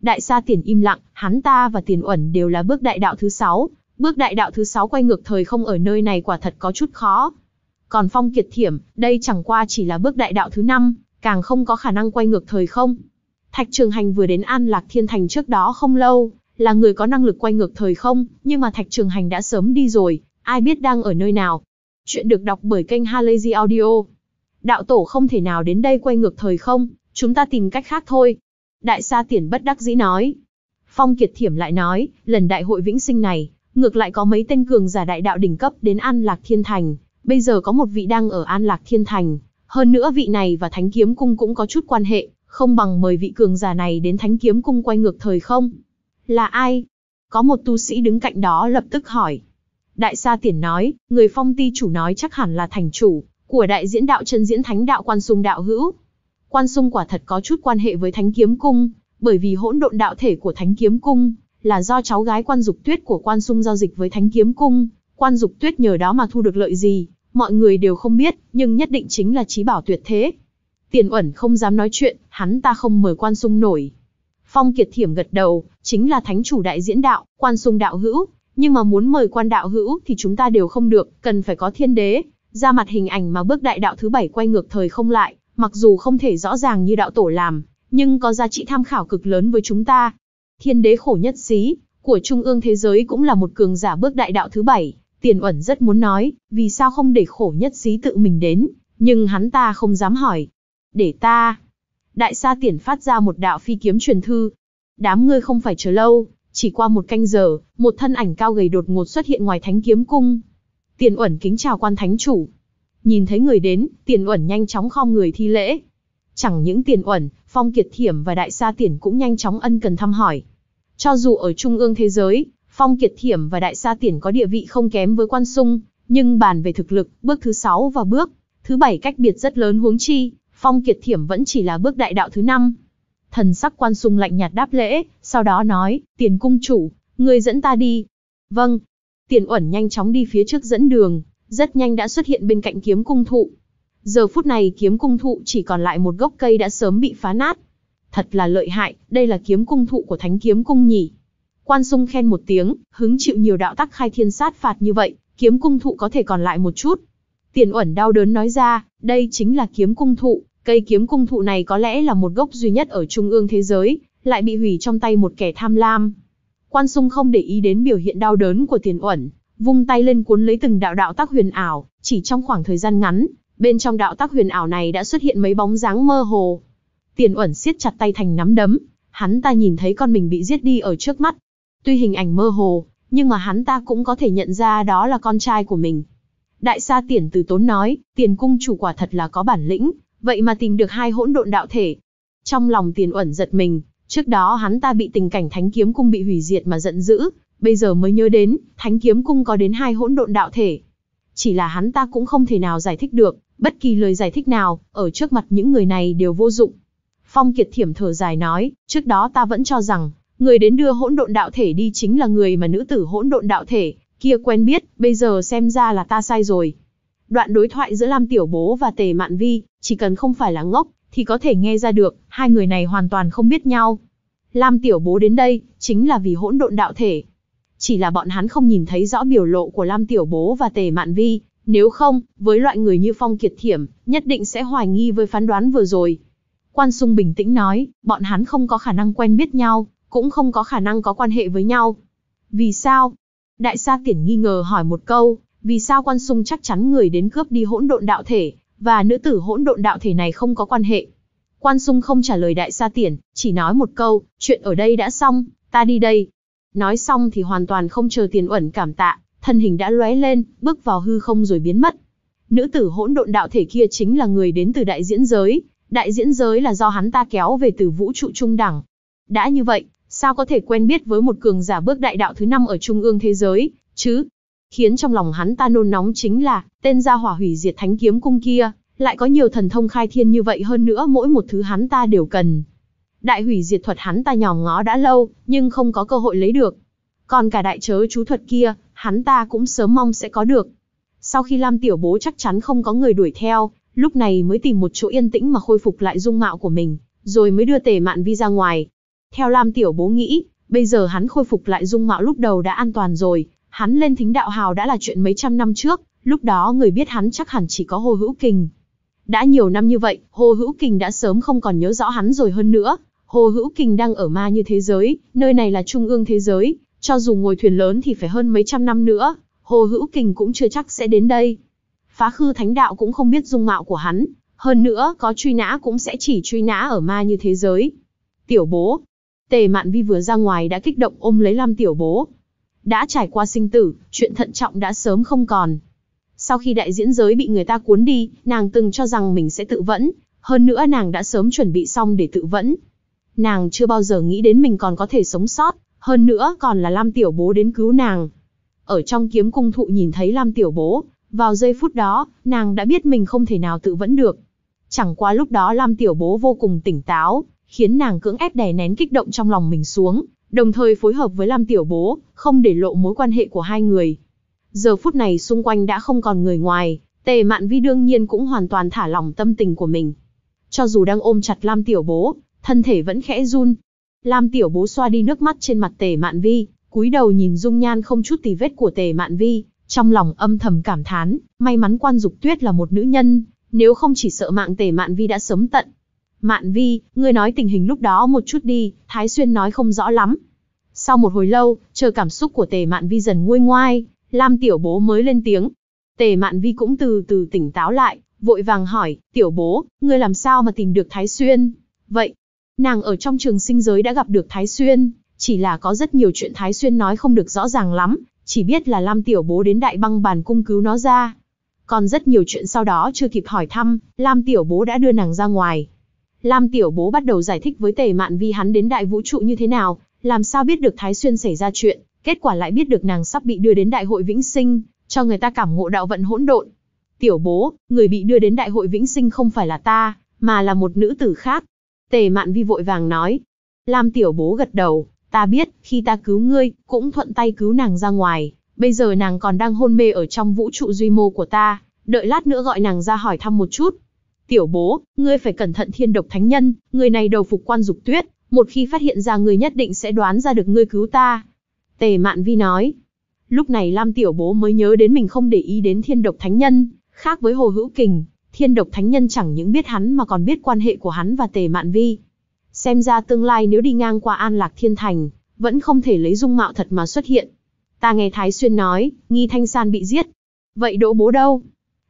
Đại sa tiền im lặng, hắn ta và tiền uẩn đều là bước đại đạo thứ sáu, bước đại đạo thứ sáu quay ngược thời không ở nơi này quả thật có chút khó, còn Phong Kiệt Thiểm, đây chẳng qua chỉ là bước đại đạo thứ năm, càng không có khả năng quay ngược thời không. Thạch Trường Hành vừa đến An Lạc Thiên Thành trước đó không lâu, là người có năng lực quay ngược thời không, nhưng mà Thạch Trường Hành đã sớm đi rồi, ai biết đang ở nơi nào. Chuyện được đọc bởi kênh Halazy Audio. Đạo tổ không thể nào đến đây quay ngược thời không, chúng ta tìm cách khác thôi. Đại sa tiền bất đắc dĩ nói. Phong Kiệt Thiểm lại nói, lần đại hội vĩnh sinh này, ngược lại có mấy tên cường giả đại đạo đỉnh cấp đến An Lạc Thiên Thành, Bây giờ có một vị đang ở An Lạc Thiên Thành, hơn nữa vị này và Thánh Kiếm Cung cũng có chút quan hệ, không bằng mời vị cường giả này đến Thánh Kiếm Cung quay ngược thời không? Là ai? Có một tu sĩ đứng cạnh đó lập tức hỏi. Đại Sa Tiền nói, người phong ti chủ nói chắc hẳn là thành chủ, của đại diễn đạo chân diễn thánh đạo quan sung đạo hữu. Quan sung quả thật có chút quan hệ với Thánh Kiếm Cung, bởi vì hỗn độn đạo thể của Thánh Kiếm Cung là do cháu gái quan dục tuyết của quan sung giao dịch với Thánh Kiếm Cung, quan dục tuyết nhờ đó mà thu được lợi gì, mọi người đều không biết, nhưng nhất định chính là trí bảo tuyệt thế. Tiền Uẩn không dám nói chuyện, hắn ta không mời Quan Sung nổi. Phong Kiệt Thiểm gật đầu, chính là thánh chủ đại diễn đạo, Quan Sung đạo hữu, nhưng mà muốn mời Quan đạo hữu thì chúng ta đều không được, cần phải có thiên đế. Ra mặt hình ảnh mà bước đại đạo thứ bảy quay ngược thời không lại, mặc dù không thể rõ ràng như đạo tổ làm, nhưng có giá trị tham khảo cực lớn với chúng ta. Thiên đế khổ nhất xí, của trung ương thế giới cũng là một cường giả bước đại đạo thứ bảy, Tiền ẩn rất muốn nói, vì sao không để khổ nhất dí tự mình đến, nhưng hắn ta không dám hỏi. Để ta. Đại sa tiền phát ra một đạo phi kiếm truyền thư. Đám ngươi không phải chờ lâu, chỉ qua một canh giờ, một thân ảnh cao gầy đột ngột xuất hiện ngoài thánh kiếm cung. Tiền ẩn kính chào quan thánh chủ. Nhìn thấy người đến, tiền ẩn nhanh chóng khom người thi lễ. Chẳng những tiền ẩn, phong kiệt thiểm và đại sa tiền cũng nhanh chóng ân cần thăm hỏi. Cho dù ở trung ương thế giới, Phong Kiệt Thiểm và Đại Sa Tiển có địa vị không kém với Quan Sung, nhưng bàn về thực lực, bước thứ 6 và bước thứ 7 cách biệt rất lớn huống chi, Phong Kiệt Thiểm vẫn chỉ là bước đại đạo thứ 5. Thần sắc Quan Sung lạnh nhạt đáp lễ, sau đó nói, tiền cung chủ, người dẫn ta đi. Vâng. Tiền Uẩn nhanh chóng đi phía trước dẫn đường, rất nhanh đã xuất hiện bên cạnh kiếm cung thụ. Giờ phút này kiếm cung thụ chỉ còn lại một gốc cây đã sớm bị phá nát. Thật là lợi hại, đây là kiếm cung thụ của thánh kiếm cung nhỉ. Quan Sung khen một tiếng, hứng chịu nhiều đạo tắc khai thiên sát phạt như vậy, kiếm cung thụ có thể còn lại một chút. Tiền Uẩn đau đớn nói ra, đây chính là kiếm cung thụ, cây kiếm cung thụ này có lẽ là một gốc duy nhất ở trung ương thế giới, lại bị hủy trong tay một kẻ tham lam. Quan Sung không để ý đến biểu hiện đau đớn của Tiền Uẩn, vung tay lên cuốn lấy từng đạo đạo tác huyền ảo, chỉ trong khoảng thời gian ngắn, bên trong đạo tác huyền ảo này đã xuất hiện mấy bóng dáng mơ hồ. Tiền Uẩn siết chặt tay thành nắm đấm, hắn ta nhìn thấy con mình bị giết đi ở trước mắt, Tuy hình ảnh mơ hồ, nhưng mà hắn ta cũng có thể nhận ra đó là con trai của mình. Đại sa tiền từ tốn nói, tiền cung chủ quả thật là có bản lĩnh, vậy mà tìm được hai hỗn độn đạo thể. Trong lòng tiền uẩn giật mình, trước đó hắn ta bị tình cảnh thánh kiếm cung bị hủy diệt mà giận dữ, bây giờ mới nhớ đến, thánh kiếm cung có đến hai hỗn độn đạo thể. Chỉ là hắn ta cũng không thể nào giải thích được, bất kỳ lời giải thích nào, ở trước mặt những người này đều vô dụng. Phong Kiệt Thiểm thở dài nói, trước đó ta vẫn cho rằng, Người đến đưa hỗn độn đạo thể đi chính là người mà nữ tử hỗn độn đạo thể kia quen biết, bây giờ xem ra là ta sai rồi. Đoạn đối thoại giữa Lam Tiểu Bố và Tề Mạn Vi, chỉ cần không phải là ngốc, thì có thể nghe ra được, hai người này hoàn toàn không biết nhau. Lam Tiểu Bố đến đây, chính là vì hỗn độn đạo thể. Chỉ là bọn hắn không nhìn thấy rõ biểu lộ của Lam Tiểu Bố và Tề Mạn Vi, nếu không, với loại người như Phong Kiệt Thiểm, nhất định sẽ hoài nghi với phán đoán vừa rồi. Quan Sung bình tĩnh nói, bọn hắn không có khả năng quen biết nhau, cũng không có khả năng có quan hệ với nhau. Vì sao? Đại Sa Tiễn nghi ngờ hỏi một câu, vì sao Quan Sung chắc chắn người đến cướp đi hỗn độn đạo thể, và nữ tử hỗn độn đạo thể này không có quan hệ. Quan Sung không trả lời Đại Sa Tiễn, chỉ nói một câu, chuyện ở đây đã xong, ta đi đây. Nói xong thì hoàn toàn không chờ tiền ẩn cảm tạ, thân hình đã lóe lên, bước vào hư không rồi biến mất. Nữ tử hỗn độn đạo thể kia chính là người đến từ đại diễn giới, đại diễn giới là do hắn ta kéo về từ vũ trụ trung đẳng. Đã như vậy, sao có thể quen biết với một cường giả bước đại đạo thứ năm ở trung ương thế giới, chứ? Khiến trong lòng hắn ta nôn nóng chính là, tên gia hỏa hủy diệt thánh kiếm cung kia, lại có nhiều thần thông khai thiên như vậy hơn nữa mỗi một thứ hắn ta đều cần. Đại hủy diệt thuật hắn ta nhòm ngó đã lâu, nhưng không có cơ hội lấy được. Còn cả đại chớ chú thuật kia, hắn ta cũng sớm mong sẽ có được. Sau khi Lam Tiểu Bố chắc chắn không có người đuổi theo, lúc này mới tìm một chỗ yên tĩnh mà khôi phục lại dung mạo của mình, rồi mới đưa tề mạn vi ra ngoài, theo Lam Tiểu Bố nghĩ, bây giờ hắn khôi phục lại dung mạo lúc đầu đã an toàn rồi, hắn lên thính đạo hào đã là chuyện mấy trăm năm trước, lúc đó người biết hắn chắc hẳn chỉ có Hồ Hữu Kình. Đã nhiều năm như vậy, Hồ Hữu Kình đã sớm không còn nhớ rõ hắn rồi hơn nữa. Hồ Hữu Kình đang ở ma như thế giới, nơi này là trung ương thế giới, cho dù ngồi thuyền lớn thì phải hơn mấy trăm năm nữa, Hồ Hữu Kình cũng chưa chắc sẽ đến đây. Phá Khư Thánh Đạo cũng không biết dung mạo của hắn, hơn nữa có truy nã cũng sẽ chỉ truy nã ở ma như thế giới. Tiểu Bố, Tề Mạn Vi vừa ra ngoài đã kích động ôm lấy Lam Tiểu Bố. Đã trải qua sinh tử, chuyện thận trọng đã sớm không còn. Sau khi đại diễn giới bị người ta cuốn đi, nàng từng cho rằng mình sẽ tự vẫn, hơn nữa nàng đã sớm chuẩn bị xong để tự vẫn. Nàng chưa bao giờ nghĩ đến mình còn có thể sống sót, hơn nữa còn là Lam Tiểu Bố đến cứu nàng. Ở trong kiếm cung thụ nhìn thấy Lam Tiểu Bố, vào giây phút đó, nàng đã biết mình không thể nào tự vẫn được. Chẳng qua lúc đó Lam Tiểu Bố vô cùng tỉnh táo, khiến nàng cưỡng ép đè nén kích động trong lòng mình xuống, đồng thời phối hợp với Lam Tiểu Bố, không để lộ mối quan hệ của hai người. Giờ phút này xung quanh đã không còn người ngoài, Tề Mạn Vi đương nhiên cũng hoàn toàn thả lỏng tâm tình của mình. Cho dù đang ôm chặt Lam Tiểu Bố, thân thể vẫn khẽ run. Lam Tiểu Bố xoa đi nước mắt trên mặt Tề Mạn Vi, cúi đầu nhìn dung nhan không chút tì vết của Tề Mạn Vi, trong lòng âm thầm cảm thán, may mắn Quan Dục Tuyết là một nữ nhân, nếu không chỉ sợ mạng Tề Mạn Vi đã sớm tận. Mạn Vi, ngươi nói tình hình lúc đó một chút đi, Thái Xuyên nói không rõ lắm. Sau một hồi lâu, chờ cảm xúc của Tề Mạn Vi dần nguôi ngoai, Lam Tiểu Bố mới lên tiếng. Tề Mạn Vi cũng từ từ tỉnh táo lại, vội vàng hỏi, Tiểu Bố, ngươi làm sao mà tìm được Thái Xuyên? Vậy, nàng ở trong trường sinh giới đã gặp được Thái Xuyên, chỉ là có rất nhiều chuyện Thái Xuyên nói không được rõ ràng lắm, chỉ biết là Lam Tiểu Bố đến đại băng bàn cung cứu nó ra. Còn rất nhiều chuyện sau đó chưa kịp hỏi thăm, Lam Tiểu Bố đã đưa nàng ra ngoài, Lam Tiểu Bố bắt đầu giải thích với Tề Mạn Vi hắn đến đại vũ trụ như thế nào, làm sao biết được Thái Xuyên xảy ra chuyện, kết quả lại biết được nàng sắp bị đưa đến đại hội Vĩnh Sinh, cho người ta cảm ngộ đạo vận hỗn độn. Tiểu Bố, người bị đưa đến đại hội Vĩnh Sinh không phải là ta, mà là một nữ tử khác. Tề Mạn Vi vội vàng nói. Lam Tiểu Bố gật đầu, ta biết, khi ta cứu ngươi, cũng thuận tay cứu nàng ra ngoài, bây giờ nàng còn đang hôn mê ở trong vũ trụ duy mô của ta, đợi lát nữa gọi nàng ra hỏi thăm một chút, Tiểu bố, ngươi phải cẩn thận thiên độc thánh nhân, người này đầu phục quan dục tuyết, một khi phát hiện ra ngươi nhất định sẽ đoán ra được ngươi cứu ta. Tề Mạn Vi nói. Lúc này Lam Tiểu Bố mới nhớ đến mình không để ý đến thiên độc thánh nhân, khác với Hồ Hữu Kình, thiên độc thánh nhân chẳng những biết hắn mà còn biết quan hệ của hắn và Tề Mạn Vi. Xem ra tương lai nếu đi ngang qua An Lạc Thiên Thành, vẫn không thể lấy dung mạo thật mà xuất hiện. Ta nghe Thái Xuyên nói, nghi Thanh San bị giết. Vậy đỗ bố đâu?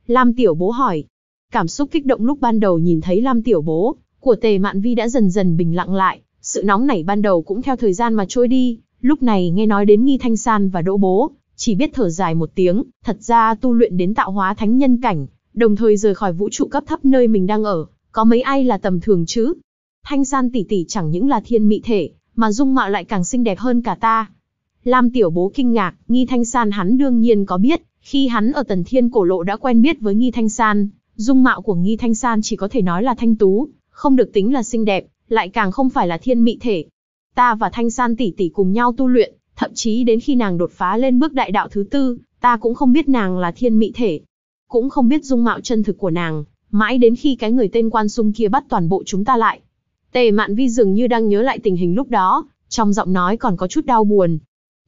Lam Tiểu Bố hỏi. Cảm xúc kích động lúc ban đầu nhìn thấy Lam Tiểu Bố, của Tề Mạn Vi đã dần dần bình lặng lại, sự nóng nảy ban đầu cũng theo thời gian mà trôi đi, lúc này nghe nói đến Nghi Thanh San và Đỗ Bố, chỉ biết thở dài một tiếng, thật ra tu luyện đến tạo hóa thánh nhân cảnh, đồng thời rời khỏi vũ trụ cấp thấp nơi mình đang ở, có mấy ai là tầm thường chứ? Thanh San tỷ tỷ chẳng những là thiên mỹ thể, mà dung mạo lại càng xinh đẹp hơn cả ta. Lam Tiểu Bố kinh ngạc, Nghi Thanh San hắn đương nhiên có biết, khi hắn ở Tần Thiên Cổ Lộ đã quen biết với Nghi Thanh San, Dung mạo của Nghi Thanh San chỉ có thể nói là thanh tú, không được tính là xinh đẹp, lại càng không phải là thiên mị thể. Ta và Thanh San tỷ tỷ cùng nhau tu luyện, thậm chí đến khi nàng đột phá lên bước đại đạo thứ tư, ta cũng không biết nàng là thiên mị thể, cũng không biết dung mạo chân thực của nàng, mãi đến khi cái người tên Quan Sung kia bắt toàn bộ chúng ta lại. Tề Mạn Vi dường như đang nhớ lại tình hình lúc đó, trong giọng nói còn có chút đau buồn.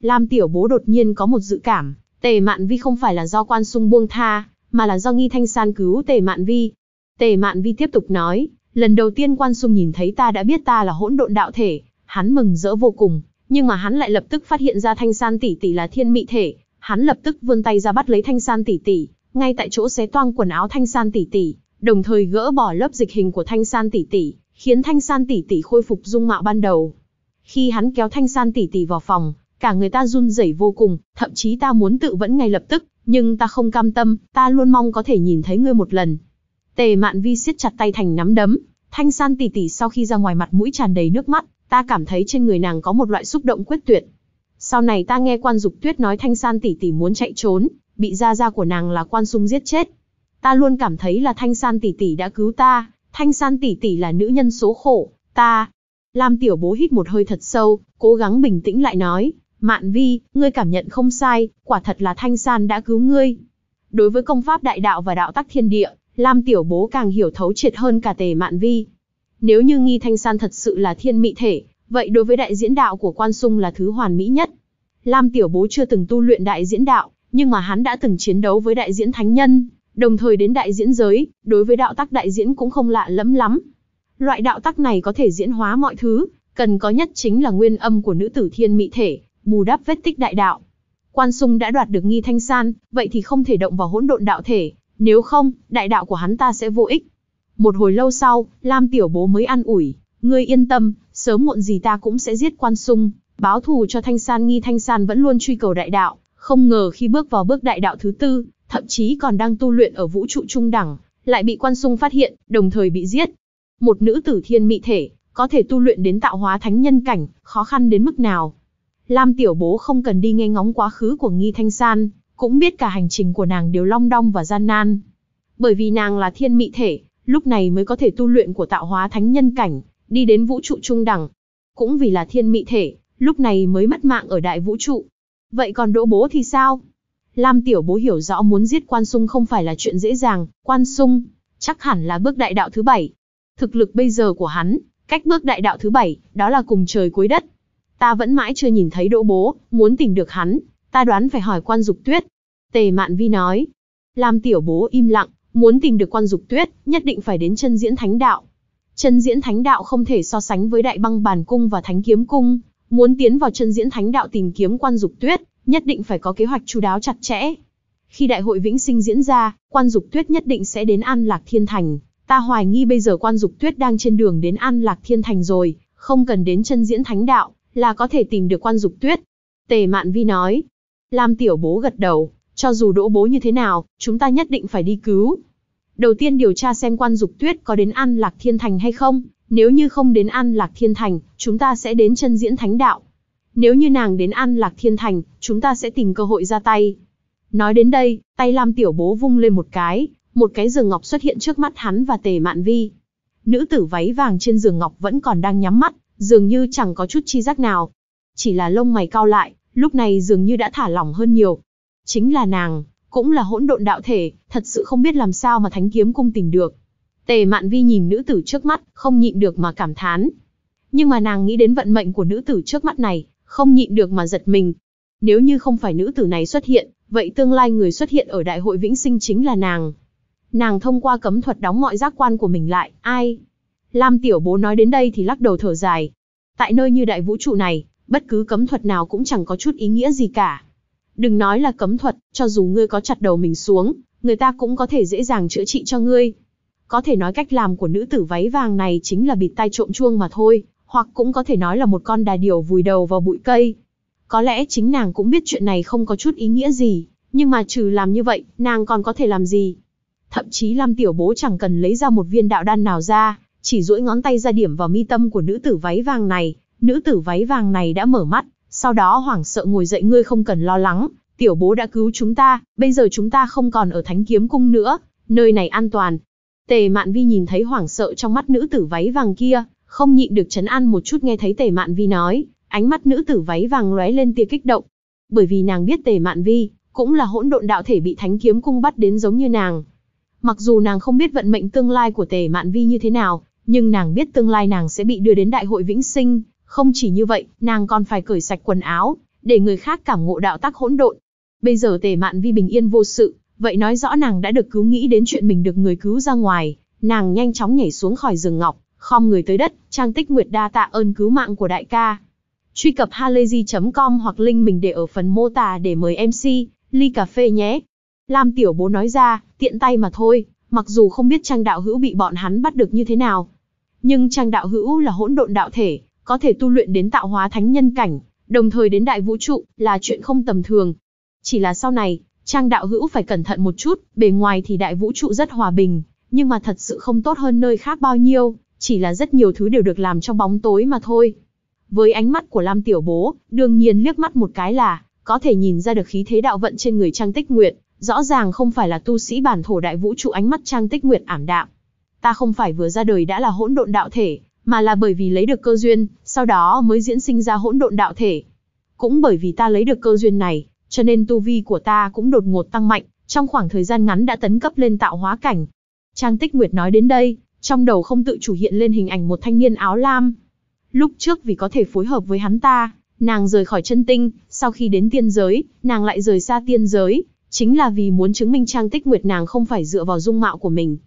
Lam Tiểu Bố đột nhiên có một dự cảm, Tề Mạn Vi không phải là do Quan Sung buông tha, mà là do nghi thanh san cứu tề mạn vi. Tề mạn vi tiếp tục nói, lần đầu tiên quan sung nhìn thấy ta đã biết ta là hỗn độn đạo thể, hắn mừng rỡ vô cùng, nhưng mà hắn lại lập tức phát hiện ra thanh san tỷ tỷ là thiên mị thể, hắn lập tức vươn tay ra bắt lấy thanh san tỷ tỷ, ngay tại chỗ xé toang quần áo thanh san tỷ tỷ, đồng thời gỡ bỏ lớp dịch hình của thanh san tỷ tỷ, khiến thanh san tỷ tỷ khôi phục dung mạo ban đầu. Khi hắn kéo thanh san tỷ tỷ vào phòng, cả người ta run rẩy vô cùng, thậm chí ta muốn tự vẫn ngay lập tức, nhưng ta không cam tâm, ta luôn mong có thể nhìn thấy ngươi một lần. Tề Mạn Vi siết chặt tay thành nắm đấm, Thanh San tỷ tỷ sau khi ra ngoài mặt mũi tràn đầy nước mắt, ta cảm thấy trên người nàng có một loại xúc động quyết tuyệt. Sau này ta nghe Quan Dục Tuyết nói Thanh San tỷ tỷ muốn chạy trốn, bị gia gia của nàng là Quan Sung giết chết. Ta luôn cảm thấy là Thanh San tỷ tỷ đã cứu ta, Thanh San tỷ tỷ là nữ nhân số khổ, ta. Lam Tiểu Bố hít một hơi thật sâu, cố gắng bình tĩnh lại nói, Mạn Vi, ngươi cảm nhận không sai, quả thật là Thanh San đã cứu ngươi. Đối với công pháp đại đạo và đạo tắc thiên địa, Lam Tiểu Bố càng hiểu thấu triệt hơn cả tề Mạn Vi. Nếu như nghi Thanh San thật sự là thiên mị thể, vậy đối với đại diễn đạo của Quan Sung là thứ hoàn mỹ nhất. Lam Tiểu Bố chưa từng tu luyện đại diễn đạo, nhưng mà hắn đã từng chiến đấu với đại diễn thánh nhân, đồng thời đến đại diễn giới, đối với đạo tắc đại diễn cũng không lạ lẫm lắm. Loại đạo tắc này có thể diễn hóa mọi thứ, cần có nhất chính là nguyên âm của nữ tử thiên mị thể, bù đắp vết tích đại đạo. Quan Sung đã đoạt được nghi thanh san, vậy thì không thể động vào hỗn độn đạo thể, nếu không, đại đạo của hắn ta sẽ vô ích. Một hồi lâu sau, Lam Tiểu Bố mới an ủi, ngươi yên tâm, sớm muộn gì ta cũng sẽ giết Quan Sung, báo thù cho Thanh San nghi Thanh San vẫn luôn truy cầu đại đạo, không ngờ khi bước vào bước đại đạo thứ tư, thậm chí còn đang tu luyện ở vũ trụ trung đẳng, lại bị Quan Sung phát hiện, đồng thời bị giết. Một nữ tử thiên mị thể, có thể tu luyện đến tạo hóa thánh nhân cảnh, khó khăn đến mức nào. Lam Tiểu Bố không cần đi nghe ngóng quá khứ của Nghi Thanh San, cũng biết cả hành trình của nàng đều long đong và gian nan. Bởi vì nàng là thiên mị thể, lúc này mới có thể tu luyện của tạo hóa thánh nhân cảnh, đi đến vũ trụ trung đẳng. Cũng vì là thiên mị thể, lúc này mới mất mạng ở đại vũ trụ. Vậy còn đỗ bố thì sao? Lam Tiểu Bố hiểu rõ muốn giết Quan Sung không phải là chuyện dễ dàng, Quan Sung chắc hẳn là bước đại đạo thứ bảy. Thực lực bây giờ của hắn, cách bước đại đạo thứ bảy, đó là cùng trời cuối đất. Ta vẫn mãi chưa nhìn thấy đỗ bố, muốn tìm được hắn, ta đoán phải hỏi quan dục tuyết. Tề Mạn Vi nói. làm Tiểu Bố im lặng, muốn tìm được quan dục tuyết, nhất định phải đến chân diễn thánh đạo. Chân diễn thánh đạo không thể so sánh với đại băng bàn cung và thánh kiếm cung. Muốn tiến vào chân diễn thánh đạo tìm kiếm quan dục tuyết, nhất định phải có kế hoạch chú đáo chặt chẽ. Khi đại hội vĩnh sinh diễn ra, quan dục tuyết nhất định sẽ đến An Lạc Thiên Thành. Ta hoài nghi bây giờ quan dục tuyết đang trên đường đến An Lạc Thiên Thành rồi, không cần đến chân diễn thánh đạo, là có thể tìm được quan dục tuyết. Tề Mạn Vi nói. Lam Tiểu Bố gật đầu, cho dù đỗ bố như thế nào, chúng ta nhất định phải đi cứu. Đầu tiên điều tra xem quan dục tuyết có đến An Lạc Thiên Thành hay không, nếu như không đến An Lạc Thiên Thành, chúng ta sẽ đến chân diễn thánh đạo. Nếu như nàng đến An Lạc Thiên Thành, chúng ta sẽ tìm cơ hội ra tay. Nói đến đây, tay Lam Tiểu Bố vung lên một cái, một cái giường ngọc xuất hiện trước mắt hắn và tề mạn vi. Nữ tử váy vàng trên giường ngọc vẫn còn đang nhắm mắt, dường như chẳng có chút chi giác nào. Chỉ là lông mày cao lại, lúc này dường như đã thả lỏng hơn nhiều. Chính là nàng, cũng là hỗn độn đạo thể, thật sự không biết làm sao mà thánh kiếm cung tìm được. Tề Mạn Vi nhìn nữ tử trước mắt, không nhịn được mà cảm thán. Nhưng mà nàng nghĩ đến vận mệnh của nữ tử trước mắt này, không nhịn được mà giật mình. Nếu như không phải nữ tử này xuất hiện, vậy tương lai người xuất hiện ở đại hội vĩnh sinh chính là nàng. Nàng thông qua cấm thuật đóng mọi giác quan của mình lại, ai Lam Tiểu Bố nói đến đây thì lắc đầu thở dài. Tại nơi như đại vũ trụ này, bất cứ cấm thuật nào cũng chẳng có chút ý nghĩa gì cả. Đừng nói là cấm thuật, cho dù ngươi có chặt đầu mình xuống, người ta cũng có thể dễ dàng chữa trị cho ngươi. Có thể nói cách làm của nữ tử váy vàng này chính là bịt tai trộm chuông mà thôi, hoặc cũng có thể nói là một con đà điểu vùi đầu vào bụi cây. Có lẽ chính nàng cũng biết chuyện này không có chút ý nghĩa gì, nhưng mà trừ làm như vậy, nàng còn có thể làm gì? Thậm chí Lam Tiểu Bố chẳng cần lấy ra một viên đạo đan nào ra, chỉ duỗi ngón tay ra điểm vào mi tâm của nữ tử váy vàng này, nữ tử váy vàng này đã mở mắt, sau đó hoảng sợ ngồi dậy ngươi không cần lo lắng, tiểu bố đã cứu chúng ta, bây giờ chúng ta không còn ở thánh kiếm cung nữa, nơi này an toàn. Tề Mạn Vi nhìn thấy hoảng sợ trong mắt nữ tử váy vàng kia, không nhịn được chấn an một chút nghe thấy Tề Mạn Vi nói, ánh mắt nữ tử váy vàng lóe lên tia kích động, bởi vì nàng biết Tề Mạn Vi cũng là hỗn độn đạo thể bị thánh kiếm cung bắt đến giống như nàng. Mặc dù nàng không biết vận mệnh tương lai của Tề Mạn Vi như thế nào, nhưng nàng biết tương lai nàng sẽ bị đưa đến đại hội vĩnh sinh, không chỉ như vậy, nàng còn phải cởi sạch quần áo, để người khác cảm ngộ đạo tác hỗn độn. Bây giờ Tề Mạn Vi bình yên vô sự, vậy nói rõ nàng đã được cứu nghĩ đến chuyện mình được người cứu ra ngoài, nàng nhanh chóng nhảy xuống khỏi rừng ngọc, khom người tới đất, Trang Tích Nguyệt đa tạ ơn cứu mạng của đại ca. Truy cập halayzi.com hoặc link mình để ở phần mô tả để mời MC, ly cà phê nhé. Lam Tiểu Bố nói ra, tiện tay mà thôi, mặc dù không biết Trang Đạo Hữu bị bọn hắn bắt được như thế nào, nhưng Trang đạo hữu là hỗn độn đạo thể, có thể tu luyện đến tạo hóa thánh nhân cảnh, đồng thời đến đại vũ trụ, là chuyện không tầm thường. Chỉ là sau này, Trang đạo hữu phải cẩn thận một chút, bề ngoài thì đại vũ trụ rất hòa bình, nhưng mà thật sự không tốt hơn nơi khác bao nhiêu, chỉ là rất nhiều thứ đều được làm trong bóng tối mà thôi. Với ánh mắt của Lam Tiểu Bố, đương nhiên liếc mắt một cái là, có thể nhìn ra được khí thế đạo vận trên người Trang Tích Nguyệt, rõ ràng không phải là tu sĩ bản thổ đại vũ trụ ánh mắt Trang Tích Nguyệt ảm đạm, ta không phải vừa ra đời đã là hỗn độn đạo thể, mà là bởi vì lấy được cơ duyên, sau đó mới diễn sinh ra hỗn độn đạo thể. Cũng bởi vì ta lấy được cơ duyên này, cho nên tu vi của ta cũng đột ngột tăng mạnh, trong khoảng thời gian ngắn đã tấn cấp lên tạo hóa cảnh. Trang Tích Nguyệt nói đến đây, trong đầu không tự chủ hiện lên hình ảnh một thanh niên áo lam. Lúc trước vì có thể phối hợp với hắn ta, nàng rời khỏi chân tinh, sau khi đến tiên giới, nàng lại rời xa tiên giới, chính là vì muốn chứng minh Trang Tích Nguyệt nàng không phải dựa vào dung mạo của mình,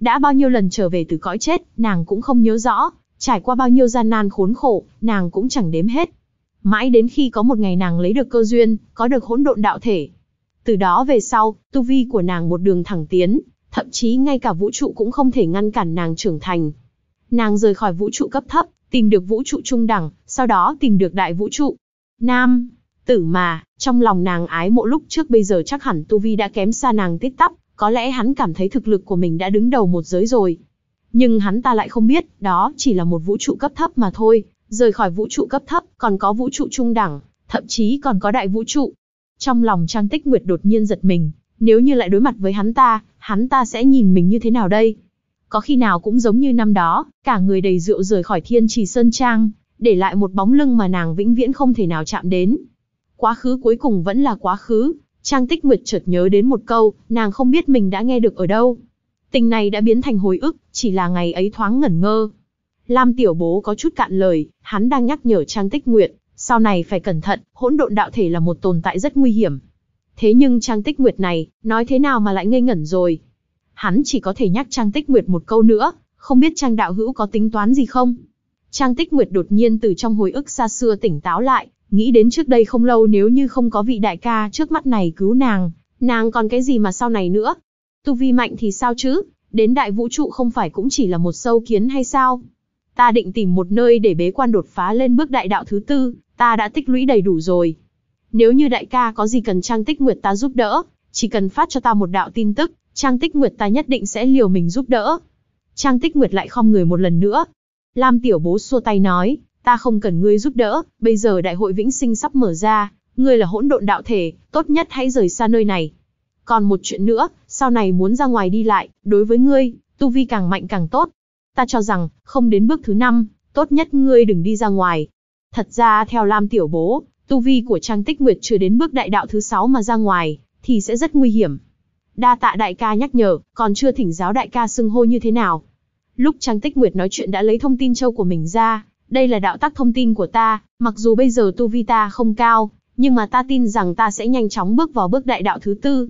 đã bao nhiêu lần trở về từ cõi chết, nàng cũng không nhớ rõ, trải qua bao nhiêu gian nan khốn khổ, nàng cũng chẳng đếm hết. Mãi đến khi có một ngày nàng lấy được cơ duyên, có được hỗn độn đạo thể. Từ đó về sau, tu vi của nàng một đường thẳng tiến, thậm chí ngay cả vũ trụ cũng không thể ngăn cản nàng trưởng thành. Nàng rời khỏi vũ trụ cấp thấp, tìm được vũ trụ trung đẳng, sau đó tìm được đại vũ trụ. Nam, tử mà, trong lòng nàng ái mộ lúc trước bây giờ chắc hẳn tu vi đã kém xa nàng tích tắp, có lẽ hắn cảm thấy thực lực của mình đã đứng đầu một giới rồi. Nhưng hắn ta lại không biết, đó chỉ là một vũ trụ cấp thấp mà thôi, rời khỏi vũ trụ cấp thấp, còn có vũ trụ trung đẳng, thậm chí còn có đại vũ trụ. Trong lòng Trang Tích Nguyệt đột nhiên giật mình, nếu như lại đối mặt với hắn ta, hắn ta sẽ nhìn mình như thế nào đây? Có khi nào cũng giống như năm đó, cả người đầy rượu rời khỏi thiên trì Sơn Trang, để lại một bóng lưng mà nàng vĩnh viễn không thể nào chạm đến. Quá khứ cuối cùng vẫn là quá khứ, Trang Tích Nguyệt chợt nhớ đến một câu, nàng không biết mình đã nghe được ở đâu. Tình này đã biến thành hồi ức, chỉ là ngày ấy thoáng ngẩn ngơ. Lam Tiểu Bố có chút cạn lời, hắn đang nhắc nhở Trang Tích Nguyệt, sau này phải cẩn thận, hỗn độn đạo thể là một tồn tại rất nguy hiểm. Thế nhưng Trang Tích Nguyệt này, nói thế nào mà lại ngây ngẩn rồi. Hắn chỉ có thể nhắc Trang Tích Nguyệt một câu nữa, không biết Trang Đạo Hữu có tính toán gì không? Trang Tích Nguyệt đột nhiên từ trong hồi ức xa xưa tỉnh táo lại, Nghĩ đến trước đây không lâu nếu như không có vị đại ca trước mắt này cứu nàng, nàng còn cái gì mà sau này nữa? Tu vi mạnh thì sao chứ? Đến đại vũ trụ không phải cũng chỉ là một sâu kiến hay sao? Ta định tìm một nơi để bế quan đột phá lên bước đại đạo thứ tư, ta đã tích lũy đầy đủ rồi. Nếu như đại ca có gì cần Trang Tích Nguyệt ta giúp đỡ, chỉ cần phát cho ta một đạo tin tức, Trang Tích Nguyệt ta nhất định sẽ liều mình giúp đỡ. Trang Tích Nguyệt lại không người một lần nữa. Lam Tiểu Bố xua tay nói, ta không cần ngươi giúp đỡ, bây giờ đại hội vĩnh sinh sắp mở ra, ngươi là hỗn độn đạo thể, tốt nhất hãy rời xa nơi này. Còn một chuyện nữa, sau này muốn ra ngoài đi lại, đối với ngươi, tu vi càng mạnh càng tốt. Ta cho rằng, không đến bước thứ năm, tốt nhất ngươi đừng đi ra ngoài. Thật ra theo Lam Tiểu Bố, tu vi của Trang Tích Nguyệt chưa đến bước đại đạo thứ sáu mà ra ngoài, thì sẽ rất nguy hiểm. Đa tạ đại ca nhắc nhở, còn chưa thỉnh giáo đại ca xưng hô như thế nào. Lúc Trang Tích Nguyệt nói chuyện đã lấy thông tin châu của mình ra, đây là đạo tác thông tin của ta, mặc dù bây giờ tu vi ta không cao, nhưng mà ta tin rằng ta sẽ nhanh chóng bước vào bước đại đạo thứ tư.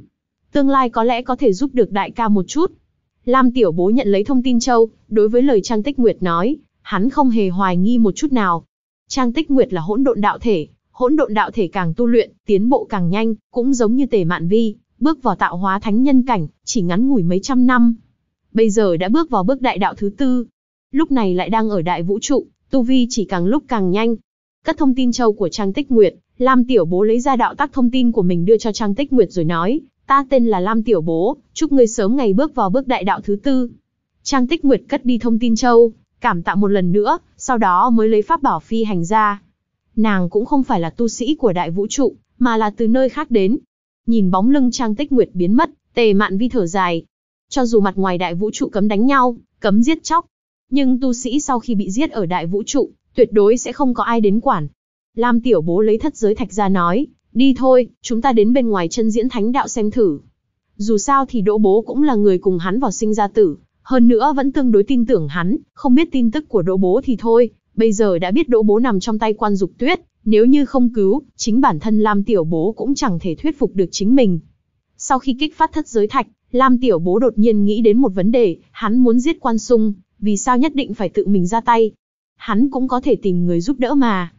Tương lai có lẽ có thể giúp được đại ca một chút. Lam Tiểu Bố nhận lấy thông tin châu, đối với lời Trang Tích Nguyệt nói, hắn không hề hoài nghi một chút nào. Trang Tích Nguyệt là hỗn độn đạo thể, hỗn độn đạo thể càng tu luyện, tiến bộ càng nhanh, cũng giống như Tề Mạn Vi, bước vào tạo hóa thánh nhân cảnh, chỉ ngắn ngủi mấy trăm năm. Bây giờ đã bước vào bước đại đạo thứ tư. Lúc này lại đang ở đại vũ trụ, Tu vi chỉ càng lúc càng nhanh. Cất thông tin châu của Trang Tích Nguyệt, Lam Tiểu Bố lấy ra đạo tác thông tin của mình đưa cho Trang Tích Nguyệt rồi nói, ta tên là Lam Tiểu Bố, chúc ngươi sớm ngày bước vào bước đại đạo thứ tư. Trang Tích Nguyệt cất đi thông tin châu, cảm tạ một lần nữa, sau đó mới lấy pháp bảo phi hành ra. Nàng cũng không phải là tu sĩ của đại vũ trụ, mà là từ nơi khác đến. Nhìn bóng lưng Trang Tích Nguyệt biến mất, tề mạn vi thở dài. Cho dù mặt ngoài đại vũ trụ cấm đánh nhau, cấm giết chóc, nhưng tu sĩ sau khi bị giết ở đại vũ trụ, tuyệt đối sẽ không có ai đến quản. Lam Tiểu Bố lấy thất giới thạch ra nói, đi thôi, chúng ta đến bên ngoài chân diễn thánh đạo xem thử. Dù sao thì Đỗ Bố cũng là người cùng hắn vào sinh ra tử, hơn nữa vẫn tương đối tin tưởng hắn, không biết tin tức của Đỗ Bố thì thôi, bây giờ đã biết Đỗ Bố nằm trong tay quan dục tuyết, nếu như không cứu, chính bản thân Lam Tiểu Bố cũng chẳng thể thuyết phục được chính mình. Sau khi kích phát thất giới thạch, Lam Tiểu Bố đột nhiên nghĩ đến một vấn đề, hắn muốn giết quan sung, vì sao nhất định phải tự mình ra tay? Hắn cũng có thể tìm người giúp đỡ mà.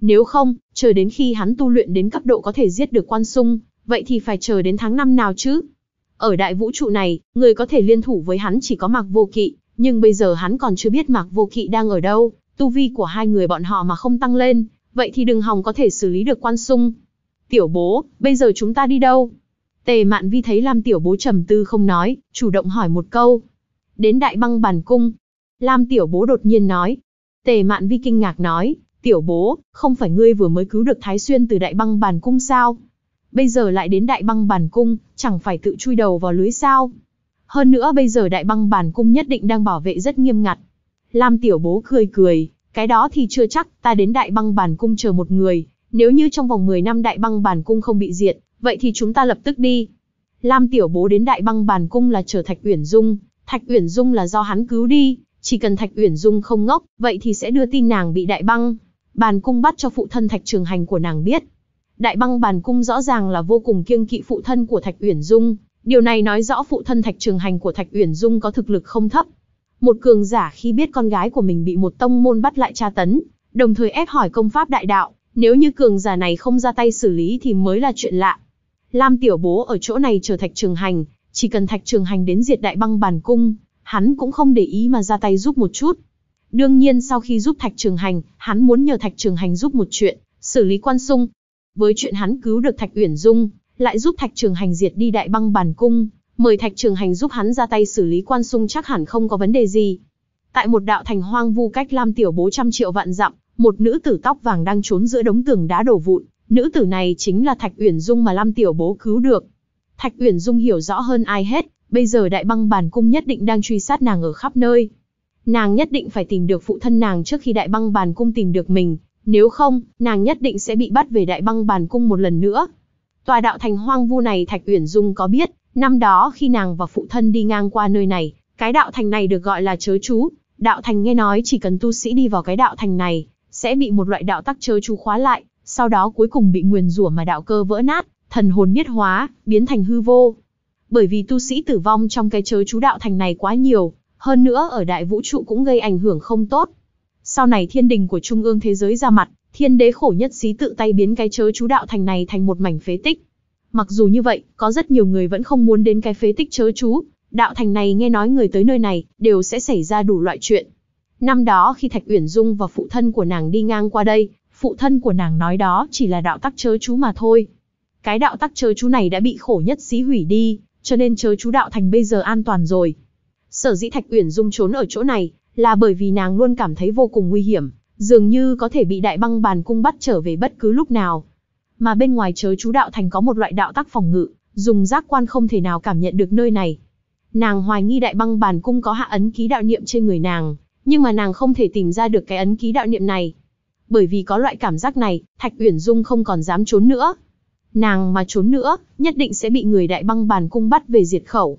Nếu không, chờ đến khi hắn tu luyện đến cấp độ có thể giết được quan sung, vậy thì phải chờ đến tháng năm nào chứ? Ở đại vũ trụ này, người có thể liên thủ với hắn chỉ có Mạc Vô Kỵ, nhưng bây giờ hắn còn chưa biết Mạc Vô Kỵ đang ở đâu, tu vi của hai người bọn họ mà không tăng lên, vậy thì đừng hòng có thể xử lý được quan sung. Tiểu bố, bây giờ chúng ta đi đâu? Tề mạn vi thấy Lam tiểu bố trầm tư không nói, chủ động hỏi một câu đến đại băng bàn cung. Lam tiểu bố đột nhiên nói. Tề mạn vi kinh ngạc nói, tiểu bố, không phải ngươi vừa mới cứu được Thái Xuyên từ đại băng bàn cung sao? Bây giờ lại đến đại băng bàn cung, chẳng phải tự chui đầu vào lưới sao? Hơn nữa bây giờ đại băng bàn cung nhất định đang bảo vệ rất nghiêm ngặt. Lam tiểu bố cười cười, cái đó thì chưa chắc, ta đến đại băng bàn cung chờ một người. Nếu như trong vòng 10 năm đại băng bàn cung không bị diệt, vậy thì chúng ta lập tức đi. Lam tiểu bố đến đại băng bàn cung là chờ Thạch Uyển Dung, Thạch Uyển Dung là do hắn cứu đi, chỉ cần Thạch Uyển Dung không ngốc, vậy thì sẽ đưa tin nàng bị đại băng, bàn cung bắt cho phụ thân Thạch Trường Hành của nàng biết. Đại băng bàn cung rõ ràng là vô cùng kiêng kỵ phụ thân của Thạch Uyển Dung, điều này nói rõ phụ thân Thạch Trường Hành của Thạch Uyển Dung có thực lực không thấp. Một cường giả khi biết con gái của mình bị một tông môn bắt lại tra tấn, đồng thời ép hỏi công pháp đại đạo, nếu như cường giả này không ra tay xử lý thì mới là chuyện lạ. Lam Tiểu Bố ở chỗ này chờ Thạch Trường Hành, chỉ cần Thạch Trường Hành đến diệt đại băng bàn cung, hắn cũng không để ý mà ra tay giúp một chút. Đương nhiên sau khi giúp Thạch Trường Hành, hắn muốn nhờ Thạch Trường Hành giúp một chuyện, xử lý quan sung. Với chuyện hắn cứu được Thạch Uyển Dung, lại giúp Thạch Trường Hành diệt đi đại băng bàn cung, mời Thạch Trường Hành giúp hắn ra tay xử lý quan sung chắc hẳn không có vấn đề gì. Tại một đạo thành hoang vu cách Lam Tiểu Bố trăm triệu vạn dặm, một nữ tử tóc vàng đang trốn giữa đống tường đá đổ vụn, nữ tử này chính là Thạch Uyển Dung mà Lam Tiểu Bố cứu được. Thạch Uyển Dung hiểu rõ hơn ai hết, bây giờ đại băng bàn cung nhất định đang truy sát nàng ở khắp nơi. Nàng nhất định phải tìm được phụ thân nàng trước khi đại băng bàn cung tìm được mình, nếu không, nàng nhất định sẽ bị bắt về đại băng bàn cung một lần nữa. Tòa đạo thành hoang vu này Thạch Uyển Dung có biết, năm đó khi nàng và phụ thân đi ngang qua nơi này, cái đạo thành này được gọi là chớ chú. Đạo thành nghe nói chỉ cần tu sĩ đi vào cái đạo thành này, sẽ bị một loại đạo tắc chớ chú khóa lại, sau đó cuối cùng bị nguyền rủa mà đạo cơ vỡ nát, thần hồn niết hóa, biến thành hư vô. Bởi vì tu sĩ tử vong trong cái chớ chú đạo thành này quá nhiều, hơn nữa ở đại vũ trụ cũng gây ảnh hưởng không tốt. Sau này thiên đình của trung ương thế giới ra mặt, thiên đế khổ nhất xí tự tay biến cái chớ chú đạo thành này thành một mảnh phế tích. Mặc dù như vậy, có rất nhiều người vẫn không muốn đến cái phế tích chớ chú, đạo thành này nghe nói người tới nơi này, đều sẽ xảy ra đủ loại chuyện. Năm đó khi Thạch Uyển Dung và phụ thân của nàng đi ngang qua đây, phụ thân của nàng nói đó chỉ là đạo tắc chớ chú mà thôi, cái đạo tắc chớ chú này đã bị khổ nhất xí hủy đi, cho nên chớ chú đạo thành bây giờ an toàn rồi. Sở dĩ Thạch Uyển Dung trốn ở chỗ này, là bởi vì nàng luôn cảm thấy vô cùng nguy hiểm, dường như có thể bị đại băng bàn cung bắt trở về bất cứ lúc nào. Mà bên ngoài chớ chú đạo thành có một loại đạo tắc phòng ngự, dùng giác quan không thể nào cảm nhận được nơi này. Nàng hoài nghi đại băng bàn cung có hạ ấn ký đạo niệm trên người nàng, nhưng mà nàng không thể tìm ra được cái ấn ký đạo niệm này. Bởi vì có loại cảm giác này, Thạch Uyển Dung không còn dám trốn nữa, Nàng mà trốn nữa, nhất định sẽ bị người đại băng bàn cung bắt về diệt khẩu.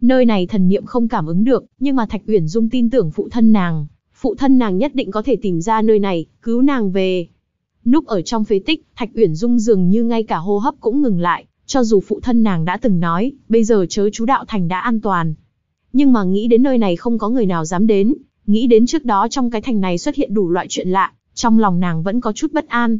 Nơi này thần niệm không cảm ứng được, nhưng mà Thạch Uyển Dung tin tưởng phụ thân nàng. Phụ thân nàng nhất định có thể tìm ra nơi này, cứu nàng về. Núp ở trong phế tích, Thạch Uyển Dung dường như ngay cả hô hấp cũng ngừng lại, cho dù phụ thân nàng đã từng nói, bây giờ chớ chú đạo thành đã an toàn. Nhưng mà nghĩ đến nơi này không có người nào dám đến, nghĩ đến trước đó trong cái thành này xuất hiện đủ loại chuyện lạ, trong lòng nàng vẫn có chút bất an.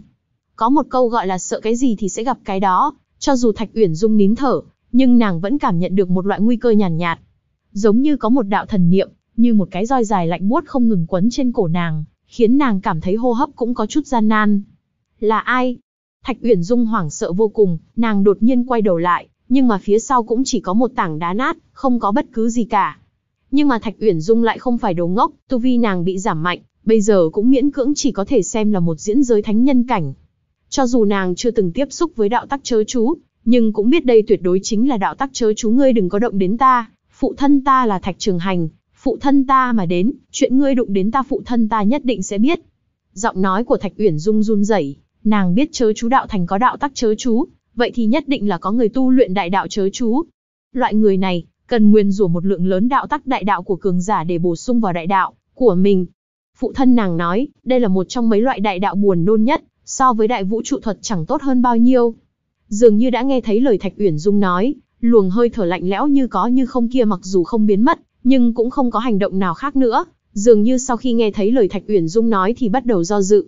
Có một câu gọi là sợ cái gì thì sẽ gặp cái đó, cho dù Thạch Uyển Dung nín thở, nhưng nàng vẫn cảm nhận được một loại nguy cơ nhàn nhạt, nhạt. Giống như có một đạo thần niệm, như một cái roi dài lạnh buốt không ngừng quấn trên cổ nàng, khiến nàng cảm thấy hô hấp cũng có chút gian nan. Là ai? Thạch Uyển Dung hoảng sợ vô cùng, nàng đột nhiên quay đầu lại, nhưng mà phía sau cũng chỉ có một tảng đá nát, không có bất cứ gì cả. Nhưng mà Thạch Uyển Dung lại không phải đồ ngốc, tu vi nàng bị giảm mạnh, bây giờ cũng miễn cưỡng chỉ có thể xem là một diễn giới thánh nhân cảnh. Cho dù nàng chưa từng tiếp xúc với đạo tắc chớ chú, nhưng cũng biết đây tuyệt đối chính là đạo tắc chớ chú ngươi đừng có động đến ta, phụ thân ta là Thạch Trường Hành, phụ thân ta mà đến, chuyện ngươi đụng đến ta phụ thân ta nhất định sẽ biết. Giọng nói của Thạch Uyển Dung run rẩy, nàng biết chớ chú đạo thành có đạo tắc chớ chú, vậy thì nhất định là có người tu luyện đại đạo chớ chú. Loại người này, cần nguyên rủa một lượng lớn đạo tắc đại đạo của cường giả để bổ sung vào đại đạo của mình. Phụ thân nàng nói, đây là một trong mấy loại đại đạo buồn nôn nhất, so với đại vũ trụ thuật chẳng tốt hơn bao nhiêu. Dường như đã nghe thấy lời Thạch Uyển Dung nói, luồng hơi thở lạnh lẽo như có như không kia mặc dù không biến mất, nhưng cũng không có hành động nào khác nữa, dường như sau khi nghe thấy lời Thạch Uyển Dung nói thì bắt đầu do dự.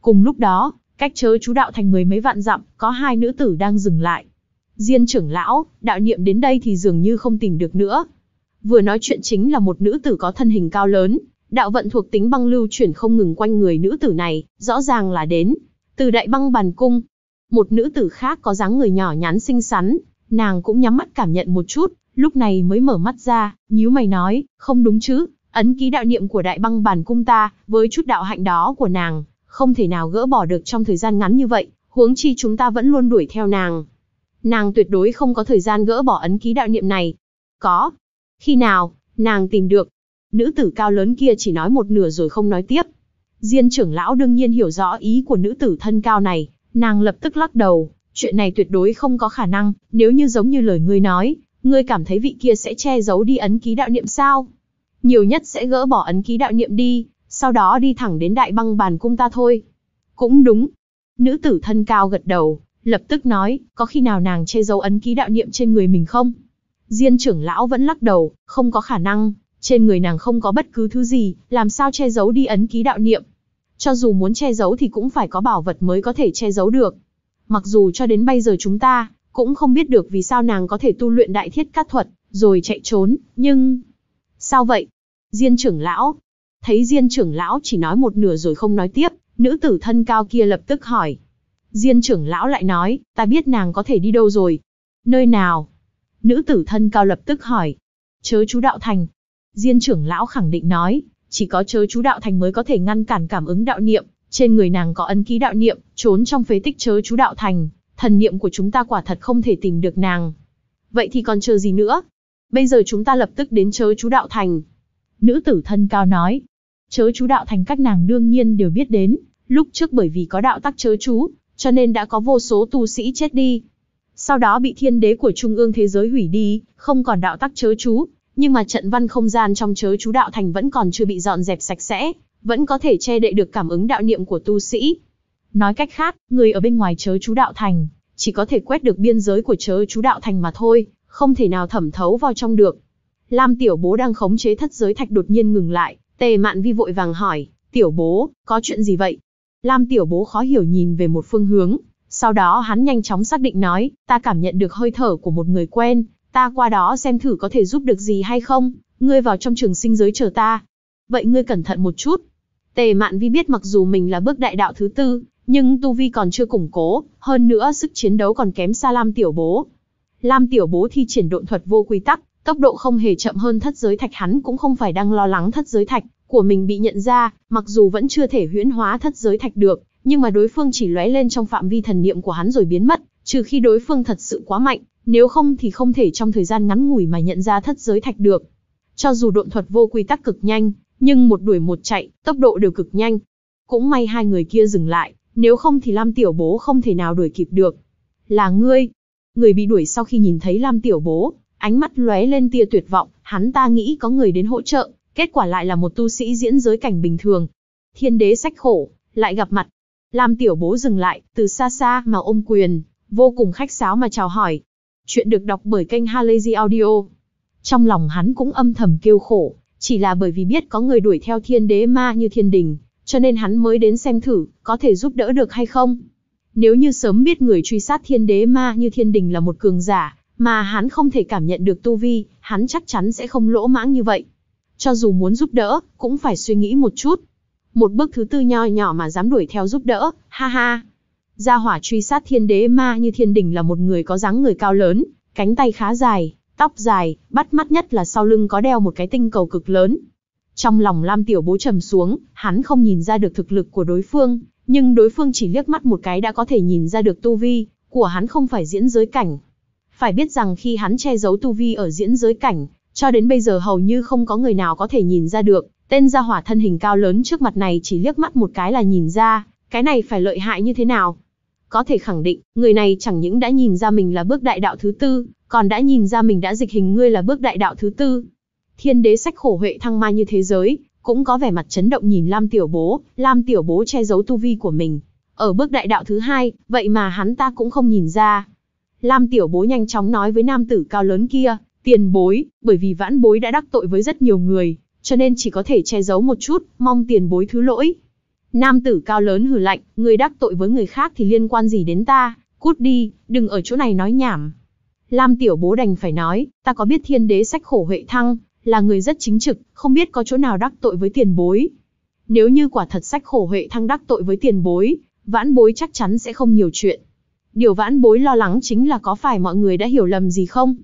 Cùng lúc đó, cách chớ chú đạo thành mười mấy vạn dặm, có hai nữ tử đang dừng lại. Diên trưởng lão, đạo niệm đến đây thì dường như không tìm được nữa. Vừa nói chuyện chính là một nữ tử có thân hình cao lớn, đạo vận thuộc tính băng lưu chuyển không ngừng quanh người nữ tử này, rõ ràng là đến, từ đại băng bàn cung, một nữ tử khác có dáng người nhỏ nhắn xinh xắn, nàng cũng nhắm mắt cảm nhận một chút, lúc này mới mở mắt ra, nhíu mày nói, không đúng chứ, ấn ký đạo niệm của đại băng bàn cung ta, với chút đạo hạnh đó của nàng, không thể nào gỡ bỏ được trong thời gian ngắn như vậy, huống chi chúng ta vẫn luôn đuổi theo nàng. Nàng tuyệt đối không có thời gian gỡ bỏ ấn ký đạo niệm này. Có. Khi nào, nàng tìm được. Nữ tử cao lớn kia chỉ nói một nửa rồi không nói tiếp, Diên trưởng lão đương nhiên hiểu rõ ý của nữ tử thân cao này, nàng lập tức lắc đầu, chuyện này tuyệt đối không có khả năng, nếu như giống như lời ngươi nói, ngươi cảm thấy vị kia sẽ che giấu đi ấn ký đạo niệm sao? Nhiều nhất sẽ gỡ bỏ ấn ký đạo niệm đi, sau đó đi thẳng đến đại băng bàn cung ta thôi. Cũng đúng. Nữ tử thân cao gật đầu, lập tức nói, có khi nào nàng che giấu ấn ký đạo niệm trên người mình không? Diên trưởng lão vẫn lắc đầu, không có khả năng, trên người nàng không có bất cứ thứ gì, làm sao che giấu đi ấn ký đạo niệm? Cho dù muốn che giấu thì cũng phải có bảo vật mới có thể che giấu được. Mặc dù cho đến bây giờ chúng ta cũng không biết được vì sao nàng có thể tu luyện đại thiết cát thuật, rồi chạy trốn, nhưng... Sao vậy? Diên trưởng lão. Thấy Diên trưởng lão chỉ nói một nửa rồi không nói tiếp, nữ tử thân cao kia lập tức hỏi. Diên trưởng lão lại nói, ta biết nàng có thể đi đâu rồi. Nơi nào? Nữ tử thân cao lập tức hỏi. Chớ chú đạo thành. Diên trưởng lão khẳng định nói, chỉ có chớ chú đạo thành mới có thể ngăn cản cảm ứng đạo niệm, trên người nàng có ấn ký đạo niệm, trốn trong phế tích chớ chú đạo thành, thần niệm của chúng ta quả thật không thể tìm được nàng. Vậy thì còn chờ gì nữa? Bây giờ chúng ta lập tức đến chớ chú đạo thành. Nữ tử thân cao nói, chớ chú đạo thành các nàng đương nhiên đều biết đến, lúc trước bởi vì có đạo tắc chớ chú, cho nên đã có vô số tu sĩ chết đi. Sau đó bị thiên đế của trung ương thế giới hủy đi, không còn đạo tắc chớ chú, nhưng mà trận văn không gian trong chớ chú đạo thành vẫn còn chưa bị dọn dẹp sạch sẽ, vẫn có thể che đậy được cảm ứng đạo niệm của tu sĩ. Nói cách khác, người ở bên ngoài chớ chú đạo thành, chỉ có thể quét được biên giới của chớ chú đạo thành mà thôi, không thể nào thẩm thấu vào trong được. Lam tiểu bố đang khống chế thất giới thạch đột nhiên ngừng lại, tề mạn vi vội vàng hỏi, tiểu bố, có chuyện gì vậy? Lam tiểu bố khó hiểu nhìn về một phương hướng, sau đó hắn nhanh chóng xác định nói, ta cảm nhận được hơi thở của một người quen, Ta qua đó xem thử có thể giúp được gì hay không, ngươi vào trong trường sinh giới chờ ta. Vậy ngươi cẩn thận một chút. Tề Mạn Vi biết mặc dù mình là bước đại đạo thứ tư, nhưng tu vi còn chưa củng cố, hơn nữa sức chiến đấu còn kém xa Lam Tiểu Bố. Lam Tiểu Bố thi triển độn thuật vô quy tắc, tốc độ không hề chậm hơn thất giới thạch hắn cũng không phải đang lo lắng thất giới thạch của mình bị nhận ra, mặc dù vẫn chưa thể huyễn hóa thất giới thạch được, nhưng mà đối phương chỉ lóe lên trong phạm vi thần niệm của hắn rồi biến mất, trừ khi đối phương thật sự quá mạnh, nếu không thì không thể trong thời gian ngắn ngủi mà nhận ra thất giới thạch được. Cho dù độn thuật vô quy tắc cực nhanh, nhưng một đuổi một chạy, tốc độ đều cực nhanh. Cũng may hai người kia dừng lại, nếu không thì Lam Tiểu Bố không thể nào đuổi kịp được. Là ngươi. Người bị đuổi sau khi nhìn thấy Lam Tiểu Bố, ánh mắt lóe lên tia tuyệt vọng, hắn ta nghĩ có người đến hỗ trợ, kết quả lại là một tu sĩ diễn giới cảnh bình thường. Thiên đế sách khổ, lại gặp mặt. Lam Tiểu Bố dừng lại, từ xa xa mà ôm quyền, vô cùng khách sáo mà chào hỏi, Chuyện được đọc bởi kênh Halazy Audio. Trong lòng hắn cũng âm thầm kêu khổ, chỉ là bởi vì biết có người đuổi theo thiên đế ma như thiên đình, cho nên hắn mới đến xem thử, có thể giúp đỡ được hay không. Nếu như sớm biết người truy sát thiên đế ma như thiên đình là một cường giả, mà hắn không thể cảm nhận được tu vi, hắn chắc chắn sẽ không lỗ mãng như vậy. Cho dù muốn giúp đỡ, cũng phải suy nghĩ một chút. Một bước thứ tư nho nhỏ mà dám đuổi theo giúp đỡ, ha ha. Gia hỏa truy sát thiên đế ma như thiên đỉnh là một người có dáng người cao lớn, cánh tay khá dài, tóc dài, bắt mắt nhất là sau lưng có đeo một cái tinh cầu cực lớn. Trong lòng Lam Tiểu Bố trầm xuống, hắn không nhìn ra được thực lực của đối phương, nhưng đối phương chỉ liếc mắt một cái đã có thể nhìn ra được tu vi của hắn không phải diễn giới cảnh. Phải biết rằng khi hắn che giấu tu vi ở diễn giới cảnh, cho đến bây giờ hầu như không có người nào có thể nhìn ra được, tên gia hỏa thân hình cao lớn trước mặt này chỉ liếc mắt một cái là nhìn ra, cái này phải lợi hại như thế nào. Có thể khẳng định, người này chẳng những đã nhìn ra mình là bước đại đạo thứ tư, còn đã nhìn ra mình đã dịch hình ngươi là bước đại đạo thứ tư. Thiên đế sách khổ huệ thăng ma như thế giới, cũng có vẻ mặt chấn động nhìn Lam Tiểu Bố, Lam Tiểu Bố che giấu tu vi của mình. Ở bước đại đạo thứ hai, vậy mà hắn ta cũng không nhìn ra. Lam Tiểu Bố nhanh chóng nói với nam tử cao lớn kia, tiền bối, bởi vì vãn bối đã đắc tội với rất nhiều người, cho nên chỉ có thể che giấu một chút, mong tiền bối thứ lỗi. Nam tử cao lớn hừ lạnh, người đắc tội với người khác thì liên quan gì đến ta, cút đi, đừng ở chỗ này nói nhảm. Lam tiểu bố đành phải nói, ta có biết thiên đế sách khổ huệ thăng, là người rất chính trực, không biết có chỗ nào đắc tội với tiền bối. Nếu như quả thật sách khổ huệ thăng đắc tội với tiền bối, vãn bối chắc chắn sẽ không nhiều chuyện. Điều vãn bối lo lắng chính là có phải mọi người đã hiểu lầm gì không?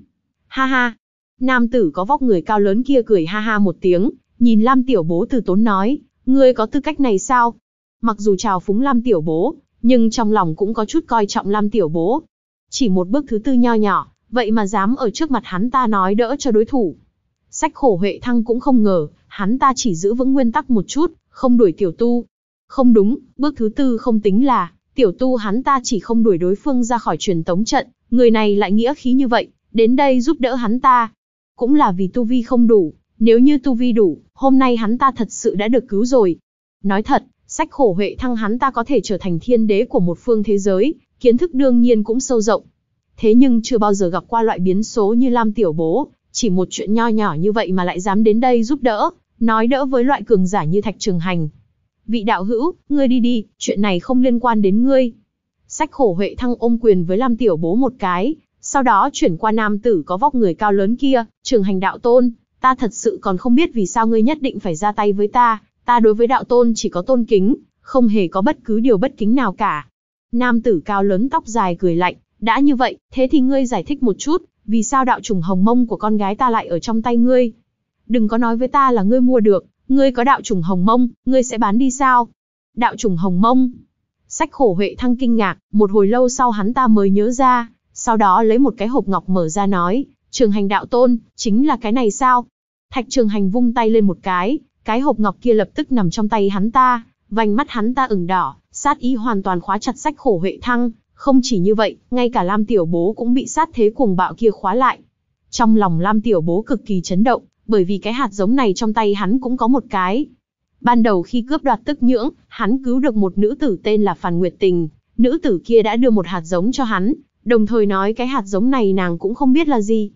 Ha ha! Nam tử có vóc người cao lớn kia cười ha ha một tiếng, nhìn Lam Tiểu Bố từ tốn nói, Ngươi có tư cách này sao? Mặc dù chào phúng Lam Tiểu Bố, nhưng trong lòng cũng có chút coi trọng Lam Tiểu Bố. Chỉ một bước thứ tư nho nhỏ, vậy mà dám ở trước mặt hắn ta nói đỡ cho đối thủ. Sách khổ Huệ Thăng cũng không ngờ, hắn ta chỉ giữ vững nguyên tắc một chút, không đuổi tiểu tu. Không đúng, bước thứ tư không tính là, tiểu tu hắn ta chỉ không đuổi đối phương ra khỏi truyền tống trận, người này lại nghĩa khí như vậy, đến đây giúp đỡ hắn ta. Cũng là vì tu vi không đủ, nếu như tu vi đủ, hôm nay hắn ta thật sự đã được cứu rồi. Nói thật, sách khổ huệ thăng hắn ta có thể trở thành thiên đế của một phương thế giới, kiến thức đương nhiên cũng sâu rộng. Thế nhưng chưa bao giờ gặp qua loại biến số như Lam Tiểu Bố, chỉ một chuyện nho nhỏ như vậy mà lại dám đến đây giúp đỡ, nói đỡ với loại cường giả như Thạch Trường Hành. Vị đạo hữu, ngươi đi đi, chuyện này không liên quan đến ngươi. Sách khổ huệ thăng ôm quyền với Lam Tiểu Bố một cái, sau đó chuyển qua nam tử có vóc người cao lớn kia, Trường Hành đạo tôn, ta thật sự còn không biết vì sao ngươi nhất định phải ra tay với ta, ta đối với đạo tôn chỉ có tôn kính, không hề có bất cứ điều bất kính nào cả. Nam tử cao lớn tóc dài cười lạnh, đã như vậy, thế thì ngươi giải thích một chút, vì sao đạo trùng hồng mông của con gái ta lại ở trong tay ngươi? Đừng có nói với ta là ngươi mua được, ngươi có đạo trùng hồng mông, ngươi sẽ bán đi sao? Đạo trùng hồng mông. Sách khổ huệ thăng kinh ngạc, một hồi lâu sau hắn ta mới nhớ ra, sau đó lấy một cái hộp ngọc mở ra nói, Trường hành đạo tôn, chính là cái này sao? Thạch trường hành vung tay lên một cái, cái hộp ngọc kia lập tức nằm trong tay hắn ta, vành mắt hắn ta ửng đỏ, sát ý hoàn toàn khóa chặt sách khổ huệ thăng. Không chỉ như vậy, ngay cả Lam Tiểu Bố cũng bị sát thế cuồng bạo kia khóa lại. Trong lòng Lam Tiểu Bố cực kỳ chấn động, bởi vì cái hạt giống này trong tay hắn cũng có một cái. Ban đầu khi cướp đoạt tức nhưỡng, hắn cứu được một nữ tử tên là Phàn Nguyệt Tình. Nữ tử kia đã đưa một hạt giống cho hắn, đồng thời nói cái hạt giống này nàng cũng không biết là gì.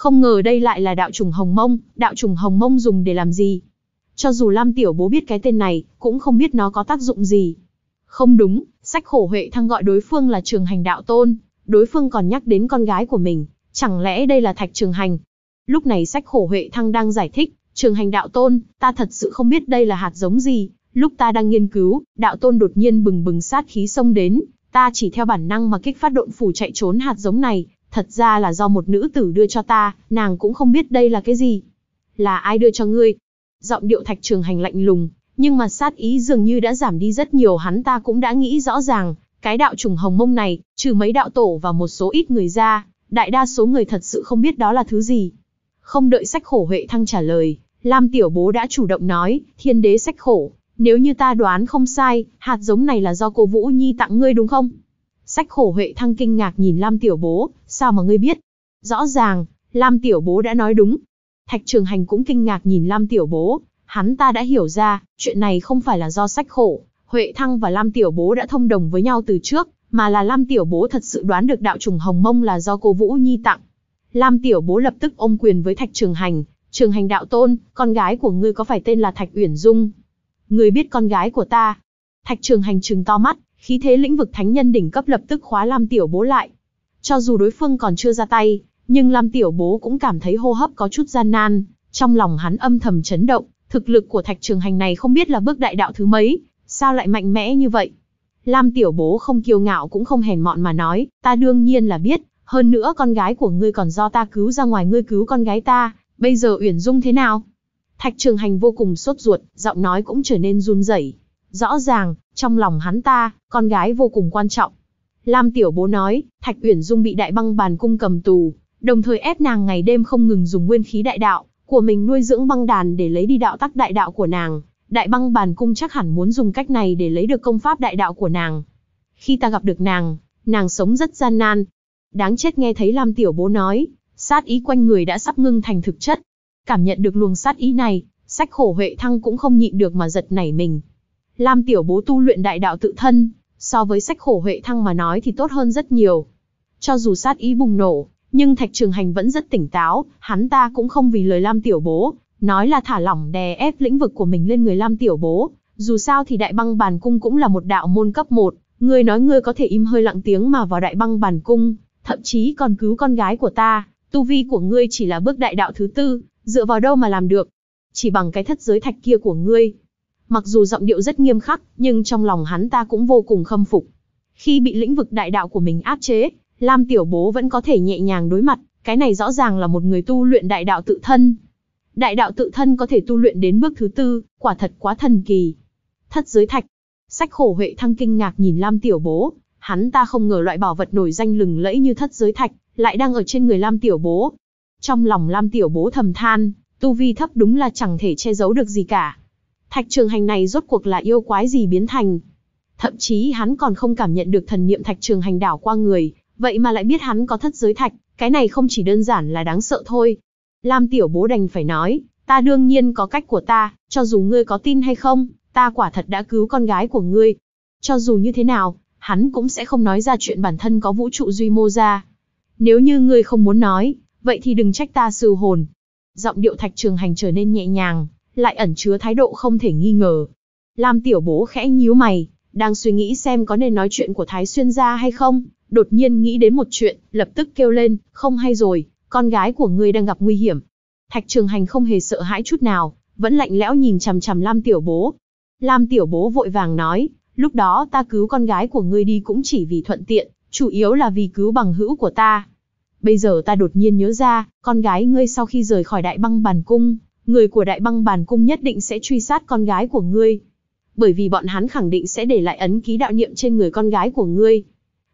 Không ngờ đây lại là đạo trùng hồng mông, đạo trùng hồng mông dùng để làm gì? Cho dù Lam Tiểu Bố biết cái tên này, cũng không biết nó có tác dụng gì. Không đúng, sách khổ Huệ Thăng gọi đối phương là trường hành đạo tôn, đối phương còn nhắc đến con gái của mình, chẳng lẽ đây là thạch trường hành? Lúc này sách khổ Huệ Thăng đang giải thích, trường hành đạo tôn, ta thật sự không biết đây là hạt giống gì, lúc ta đang nghiên cứu, đạo tôn đột nhiên bừng bừng sát khí xông đến, ta chỉ theo bản năng mà kích phát độn phủ chạy trốn hạt giống này, Thật ra là do một nữ tử đưa cho ta, nàng cũng không biết đây là cái gì. Là ai đưa cho ngươi? Giọng điệu thạch trường hành lạnh lùng, nhưng mà sát ý dường như đã giảm đi rất nhiều hắn ta cũng đã nghĩ rõ ràng, cái đạo trùng hồng mông này, trừ mấy đạo tổ và một số ít người ra, đại đa số người thật sự không biết đó là thứ gì. Không đợi sách khổ Huệ Thăng trả lời, Lam Tiểu Bố đã chủ động nói, thiên đế sách khổ, nếu như ta đoán không sai, hạt giống này là do cô Vũ Nhi tặng ngươi đúng không? Sách khổ Huệ Thăng kinh ngạc nhìn Lam Tiểu Bố, sao mà ngươi biết? Rõ ràng, Lam Tiểu Bố đã nói đúng. Thạch Trường Hành cũng kinh ngạc nhìn Lam Tiểu Bố, hắn ta đã hiểu ra, chuyện này không phải là do sách khổ. Huệ Thăng và Lam Tiểu Bố đã thông đồng với nhau từ trước, mà là Lam Tiểu Bố thật sự đoán được đạo trùng hồng mông là do cô Vũ Nhi tặng. Lam Tiểu Bố lập tức ôm quyền với Thạch Trường Hành, Trường Hành đạo tôn, con gái của ngươi có phải tên là Thạch Uyển Dung? Ngươi biết con gái của ta? Thạch Trường Hành trừng to mắt, khí thế lĩnh vực thánh nhân đỉnh cấp lập tức khóa Lam Tiểu Bố lại. Cho dù đối phương còn chưa ra tay, nhưng Lam Tiểu Bố cũng cảm thấy hô hấp có chút gian nan, trong lòng hắn âm thầm chấn động, thực lực của Thạch Trường Hành này không biết là bước đại đạo thứ mấy, sao lại mạnh mẽ như vậy? Lam Tiểu Bố không kiêu ngạo cũng không hèn mọn mà nói, ta đương nhiên là biết, hơn nữa con gái của ngươi còn do ta cứu ra ngoài ngươi cứu con gái ta, bây giờ Uyển Dung thế nào? Thạch Trường Hành vô cùng sốt ruột, giọng nói cũng trở nên run rẩy. Rõ ràng, trong lòng hắn ta, con gái vô cùng quan trọng. Lam Tiểu Bố nói, Thạch Uyển Dung bị đại băng bàn cung cầm tù, đồng thời ép nàng ngày đêm không ngừng dùng nguyên khí đại đạo của mình nuôi dưỡng băng đàn để lấy đi đạo tắc đại đạo của nàng. Đại băng bàn cung chắc hẳn muốn dùng cách này để lấy được công pháp đại đạo của nàng. Khi ta gặp được nàng, nàng sống rất gian nan. Đáng chết nghe thấy Lam Tiểu Bố nói, sát ý quanh người đã sắp ngưng thành thực chất. Cảm nhận được luồng sát ý này, sách khổ Huệ Thăng cũng không nhịn được mà giật nảy mình. Lam Tiểu Bố tu luyện đại đạo tự thân, so với sách khổ Huệ Thăng mà nói thì tốt hơn rất nhiều. Cho dù sát ý bùng nổ, nhưng Thạch Trường Hành vẫn rất tỉnh táo, hắn ta cũng không vì lời Lam Tiểu Bố, nói là thả lỏng đè ép lĩnh vực của mình lên người Lam Tiểu Bố. Dù sao thì Đại Băng Bàn Cung cũng là một đạo môn cấp 1, người nói người có thể im hơi lặng tiếng mà vào Đại Băng Bàn Cung, thậm chí còn cứu con gái của ta, tu vi của ngươi chỉ là bước đại đạo thứ tư, dựa vào đâu mà làm được? Chỉ bằng cái thất giới thạch kia của ngươi, Mặc dù giọng điệu rất nghiêm khắc, nhưng trong lòng hắn ta cũng vô cùng khâm phục. Khi bị lĩnh vực đại đạo của mình áp chế, Lam Tiểu Bố vẫn có thể nhẹ nhàng đối mặt, cái này rõ ràng là một người tu luyện đại đạo tự thân. Đại đạo tự thân có thể tu luyện đến bước thứ tư, quả thật quá thần kỳ. Thất giới thạch. Sách khổ Huệ Thăng kinh ngạc nhìn Lam Tiểu Bố, hắn ta không ngờ loại bảo vật nổi danh lừng lẫy như thất giới thạch, lại đang ở trên người Lam Tiểu Bố. Trong lòng Lam Tiểu Bố thầm than, tu vi thấp đúng là chẳng thể che giấu được gì cả. Thạch Trường Hành này rốt cuộc là yêu quái gì biến thành? Thậm chí hắn còn không cảm nhận được thần niệm Thạch Trường Hành đảo qua người, vậy mà lại biết hắn có thất giới thạch, cái này không chỉ đơn giản là đáng sợ thôi. Lam Tiểu Bố đành phải nói, ta đương nhiên có cách của ta, cho dù ngươi có tin hay không, ta quả thật đã cứu con gái của ngươi. Cho dù như thế nào, hắn cũng sẽ không nói ra chuyện bản thân có vũ trụ duy mô ra. Nếu như ngươi không muốn nói, vậy thì đừng trách ta sư hồn. Giọng điệu thạch trường hành trở nên nhẹ nhàng, lại ẩn chứa thái độ không thể nghi ngờ. Lam Tiểu Bố khẽ nhíu mày, đang suy nghĩ xem có nên nói chuyện của Thái Xuyên ra hay không, đột nhiên nghĩ đến một chuyện, lập tức kêu lên, không hay rồi, con gái của ngươi đang gặp nguy hiểm. Thạch Trường Hành không hề sợ hãi chút nào, vẫn lạnh lẽo nhìn chằm chằm Lam Tiểu Bố. Lam Tiểu Bố vội vàng nói, lúc đó ta cứu con gái của ngươi đi cũng chỉ vì thuận tiện, chủ yếu là vì cứu bằng hữu của ta. Bây giờ ta đột nhiên nhớ ra, con gái ngươi sau khi rời khỏi đại băng bàn cung, người của đại băng bàn cung nhất định sẽ truy sát con gái của ngươi. Bởi vì bọn hắn khẳng định sẽ để lại ấn ký đạo niệm trên người con gái của ngươi.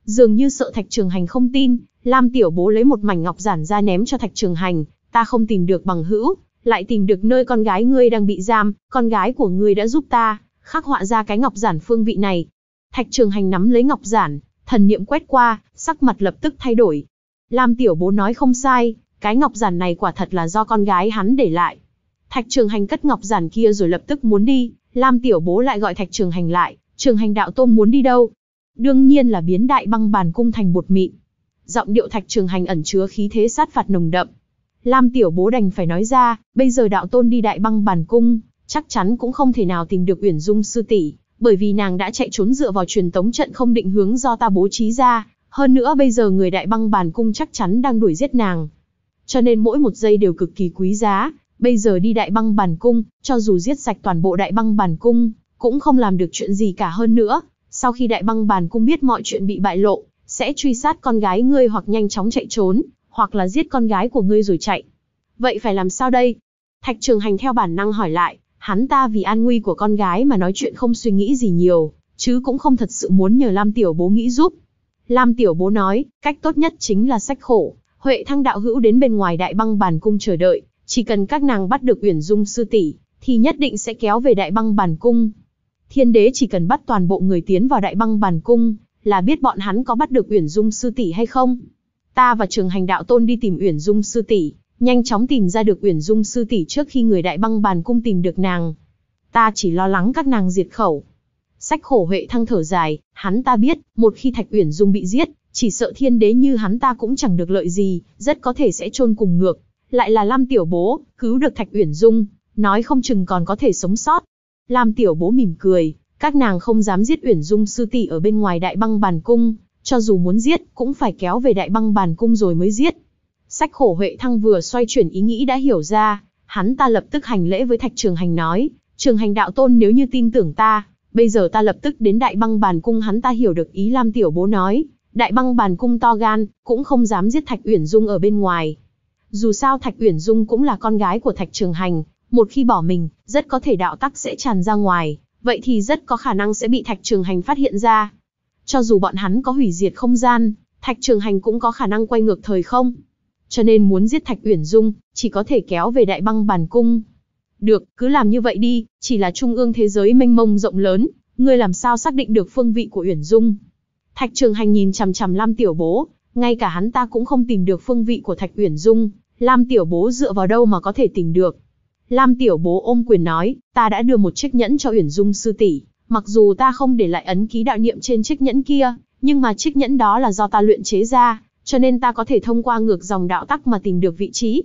Dường như sợ Thạch Trường Hành không tin, Lam Tiểu Bố lấy một mảnh ngọc giản ra ném cho Thạch Trường Hành, ta không tìm được bằng hữu, lại tìm được nơi con gái ngươi đang bị giam, con gái của ngươi đã giúp ta, khắc họa ra cái ngọc giản phương vị này. Thạch Trường Hành nắm lấy ngọc giản, thần niệm quét qua, sắc mặt lập tức thay đổi. Lam Tiểu Bố nói không sai, cái ngọc giản này quả thật là do con gái hắn để lại. Thạch Trường Hành cất ngọc giản kia rồi lập tức muốn đi, Lam Tiểu Bố lại gọi Thạch Trường Hành lại, Trường Hành đạo tôn muốn đi đâu? Đương nhiên là biến đại băng bàn cung thành bột mịn. Giọng điệu Thạch Trường Hành ẩn chứa khí thế sát phạt nồng đậm. Lam Tiểu Bố đành phải nói ra, bây giờ đạo tôn đi đại băng bàn cung, chắc chắn cũng không thể nào tìm được Uyển Dung sư tỷ, bởi vì nàng đã chạy trốn dựa vào truyền tống trận không định hướng do ta bố trí ra, hơn nữa bây giờ người đại băng bàn cung chắc chắn đang đuổi giết nàng. Cho nên mỗi một giây đều cực kỳ quý giá, Bây giờ đi đại băng bản cung, cho dù giết sạch toàn bộ đại băng bản cung, cũng không làm được chuyện gì cả hơn nữa. Sau khi đại băng bản cung biết mọi chuyện bị bại lộ, sẽ truy sát con gái ngươi hoặc nhanh chóng chạy trốn, hoặc là giết con gái của ngươi rồi chạy. Vậy phải làm sao đây? Thạch Trường Hành theo bản năng hỏi lại, hắn ta vì an nguy của con gái mà nói chuyện không suy nghĩ gì nhiều, chứ cũng không thật sự muốn nhờ Lam Tiểu Bố nghĩ giúp. Lam Tiểu Bố nói, cách tốt nhất chính là sách khổ, Huệ Thăng đạo hữu đến bên ngoài đại băng bàn cung chờ đợi, chỉ cần các nàng bắt được Uyển Dung sư tỷ, thì nhất định sẽ kéo về Đại Băng bàn Cung. Thiên đế chỉ cần bắt toàn bộ người tiến vào Đại Băng bàn Cung, là biết bọn hắn có bắt được Uyển Dung sư tỷ hay không. Ta và Trường Hành Đạo Tôn đi tìm Uyển Dung sư tỷ, nhanh chóng tìm ra được Uyển Dung sư tỷ trước khi người Đại Băng bàn Cung tìm được nàng. Ta chỉ lo lắng các nàng diệt khẩu. Sách khổ Huệ thăng thở dài, hắn ta biết, một khi Thạch Uyển Dung bị giết, chỉ sợ thiên đế như hắn ta cũng chẳng được lợi gì, rất có thể sẽ chôn cùng ngược, lại là Lam Tiểu Bố, cứu được Thạch Uyển Dung, nói không chừng còn có thể sống sót. Lam Tiểu Bố mỉm cười, các nàng không dám giết Uyển Dung sư tỷ ở bên ngoài Đại Băng Bàn Cung, cho dù muốn giết cũng phải kéo về Đại Băng Bàn Cung rồi mới giết. Sách khổ Huệ Thăng vừa xoay chuyển ý nghĩ đã hiểu ra, hắn ta lập tức hành lễ với Thạch Trường Hành nói, Trường Hành đạo tôn nếu như tin tưởng ta, bây giờ ta lập tức đến Đại Băng Bàn Cung hắn ta hiểu được ý Lam Tiểu Bố nói, Đại Băng Bàn Cung to gan, cũng không dám giết Thạch Uyển Dung ở bên ngoài dù sao Thạch Uyển Dung cũng là con gái của Thạch Trường Hành, một khi bỏ mình, rất có thể đạo tắc sẽ tràn ra ngoài, vậy thì rất có khả năng sẽ bị Thạch Trường Hành phát hiện ra. Cho dù bọn hắn có hủy diệt không gian, Thạch Trường Hành cũng có khả năng quay ngược thời không. Cho nên muốn giết Thạch Uyển Dung, chỉ có thể kéo về đại băng bàn cung. Được, cứ làm như vậy đi, chỉ là trung ương thế giới mênh mông rộng lớn, ngươi làm sao xác định được phương vị của Uyển Dung? Thạch Trường Hành nhìn chằm chằm Lam Tiểu Bố, ngay cả hắn ta cũng không tìm được phương vị của Thạch Uyển Dung, Lam Tiểu Bố dựa vào đâu mà có thể tìm được. Lam Tiểu Bố ôm quyền nói, ta đã đưa một chiếc nhẫn cho Uyển Dung sư tỷ, mặc dù ta không để lại ấn ký đạo niệm trên chiếc nhẫn kia, nhưng mà chiếc nhẫn đó là do ta luyện chế ra, cho nên ta có thể thông qua ngược dòng đạo tắc mà tìm được vị trí.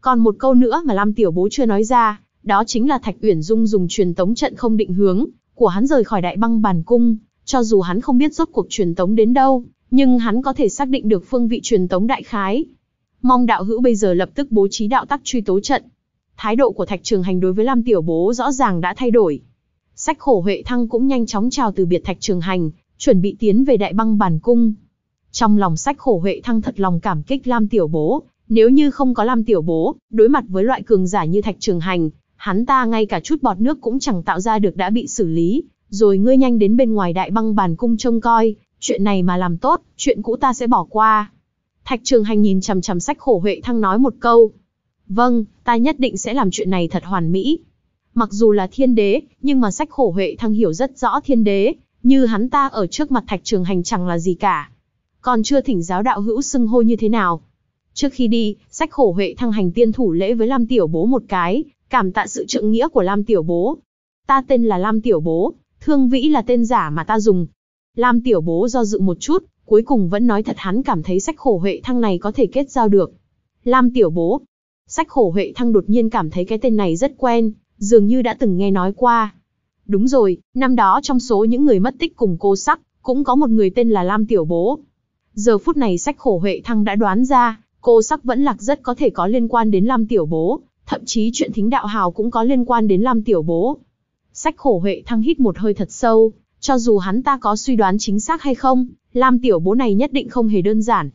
Còn một câu nữa mà Lam Tiểu Bố chưa nói ra, đó chính là Thạch Uyển Dung dùng truyền tống trận không định hướng của hắn rời khỏi Đại Băng Bàn Cung, cho dù hắn không biết rốt cuộc truyền tống đến đâu, nhưng hắn có thể xác định được phương vị truyền tống đại khái. Mong đạo hữu bây giờ lập tức bố trí đạo tắc truy tố trận. Thái độ của Thạch Trường Hành đối với Lam Tiểu Bố rõ ràng đã thay đổi. Sách khổ Huệ Thăng cũng nhanh chóng chào từ biệt Thạch Trường Hành, chuẩn bị tiến về đại băng bản cung. Trong lòng sách khổ Huệ Thăng thật lòng cảm kích Lam Tiểu Bố, nếu như không có Lam Tiểu Bố, đối mặt với loại cường giả như Thạch Trường Hành, hắn ta ngay cả chút bọt nước cũng chẳng tạo ra được đã bị xử lý, rồi ngươi nhanh đến bên ngoài đại băng bàn cung trông coi, Chuyện này mà làm tốt, chuyện cũ ta sẽ bỏ qua. Thạch Trường Hành nhìn chằm chằm sách khổ Huệ Thăng nói một câu. Vâng, ta nhất định sẽ làm chuyện này thật hoàn mỹ. Mặc dù là thiên đế, nhưng mà sách khổ Huệ Thăng hiểu rất rõ thiên đế, như hắn ta ở trước mặt Thạch Trường Hành chẳng là gì cả. Còn chưa thỉnh giáo đạo hữu xưng hô như thế nào. Trước khi đi, sách khổ Huệ Thăng hành tiên thủ lễ với Lam Tiểu Bố một cái, cảm tạ sự trượng nghĩa của Lam Tiểu Bố. Ta tên là Lam Tiểu Bố, thương vĩ là tên giả mà ta dùng, Lam Tiểu Bố do dự một chút, cuối cùng vẫn nói thật hắn cảm thấy sách khổ Huệ Thăng này có thể kết giao được. Lam Tiểu Bố. Sách khổ Huệ Thăng đột nhiên cảm thấy cái tên này rất quen, dường như đã từng nghe nói qua. Đúng rồi, năm đó trong số những người mất tích cùng cô sắc, cũng có một người tên là Lam Tiểu Bố. Giờ phút này sách khổ Huệ Thăng đã đoán ra, cô sắc vẫn lạc rất có thể có liên quan đến Lam Tiểu Bố, thậm chí chuyện thính đạo hào cũng có liên quan đến Lam Tiểu Bố. Sách khổ Huệ Thăng hít một hơi thật sâu, cho dù hắn ta có suy đoán chính xác hay không, Lam Tiểu Bố này nhất định không hề đơn giản.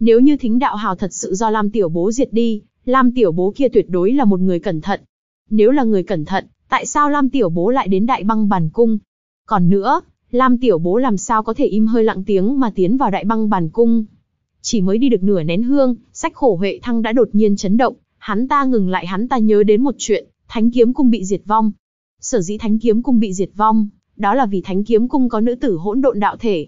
Nếu như thính đạo hào thật sự do Lam Tiểu Bố diệt đi, Lam Tiểu Bố kia tuyệt đối là một người cẩn thận. Nếu là người cẩn thận, tại sao Lam Tiểu Bố lại đến đại băng bàn cung? Còn nữa, Lam Tiểu Bố làm sao có thể im hơi lặng tiếng mà tiến vào đại băng bàn cung? Chỉ mới đi được nửa nén hương, sách khổ Huệ Thăng đã đột nhiên chấn động, hắn ta ngừng lại hắn ta nhớ đến một chuyện, Thánh Kiếm Cung bị diệt vong. Sở dĩ Thánh Kiếm Cung bị diệt vong, đó là vì Thánh Kiếm Cung có nữ tử hỗn độn đạo thể.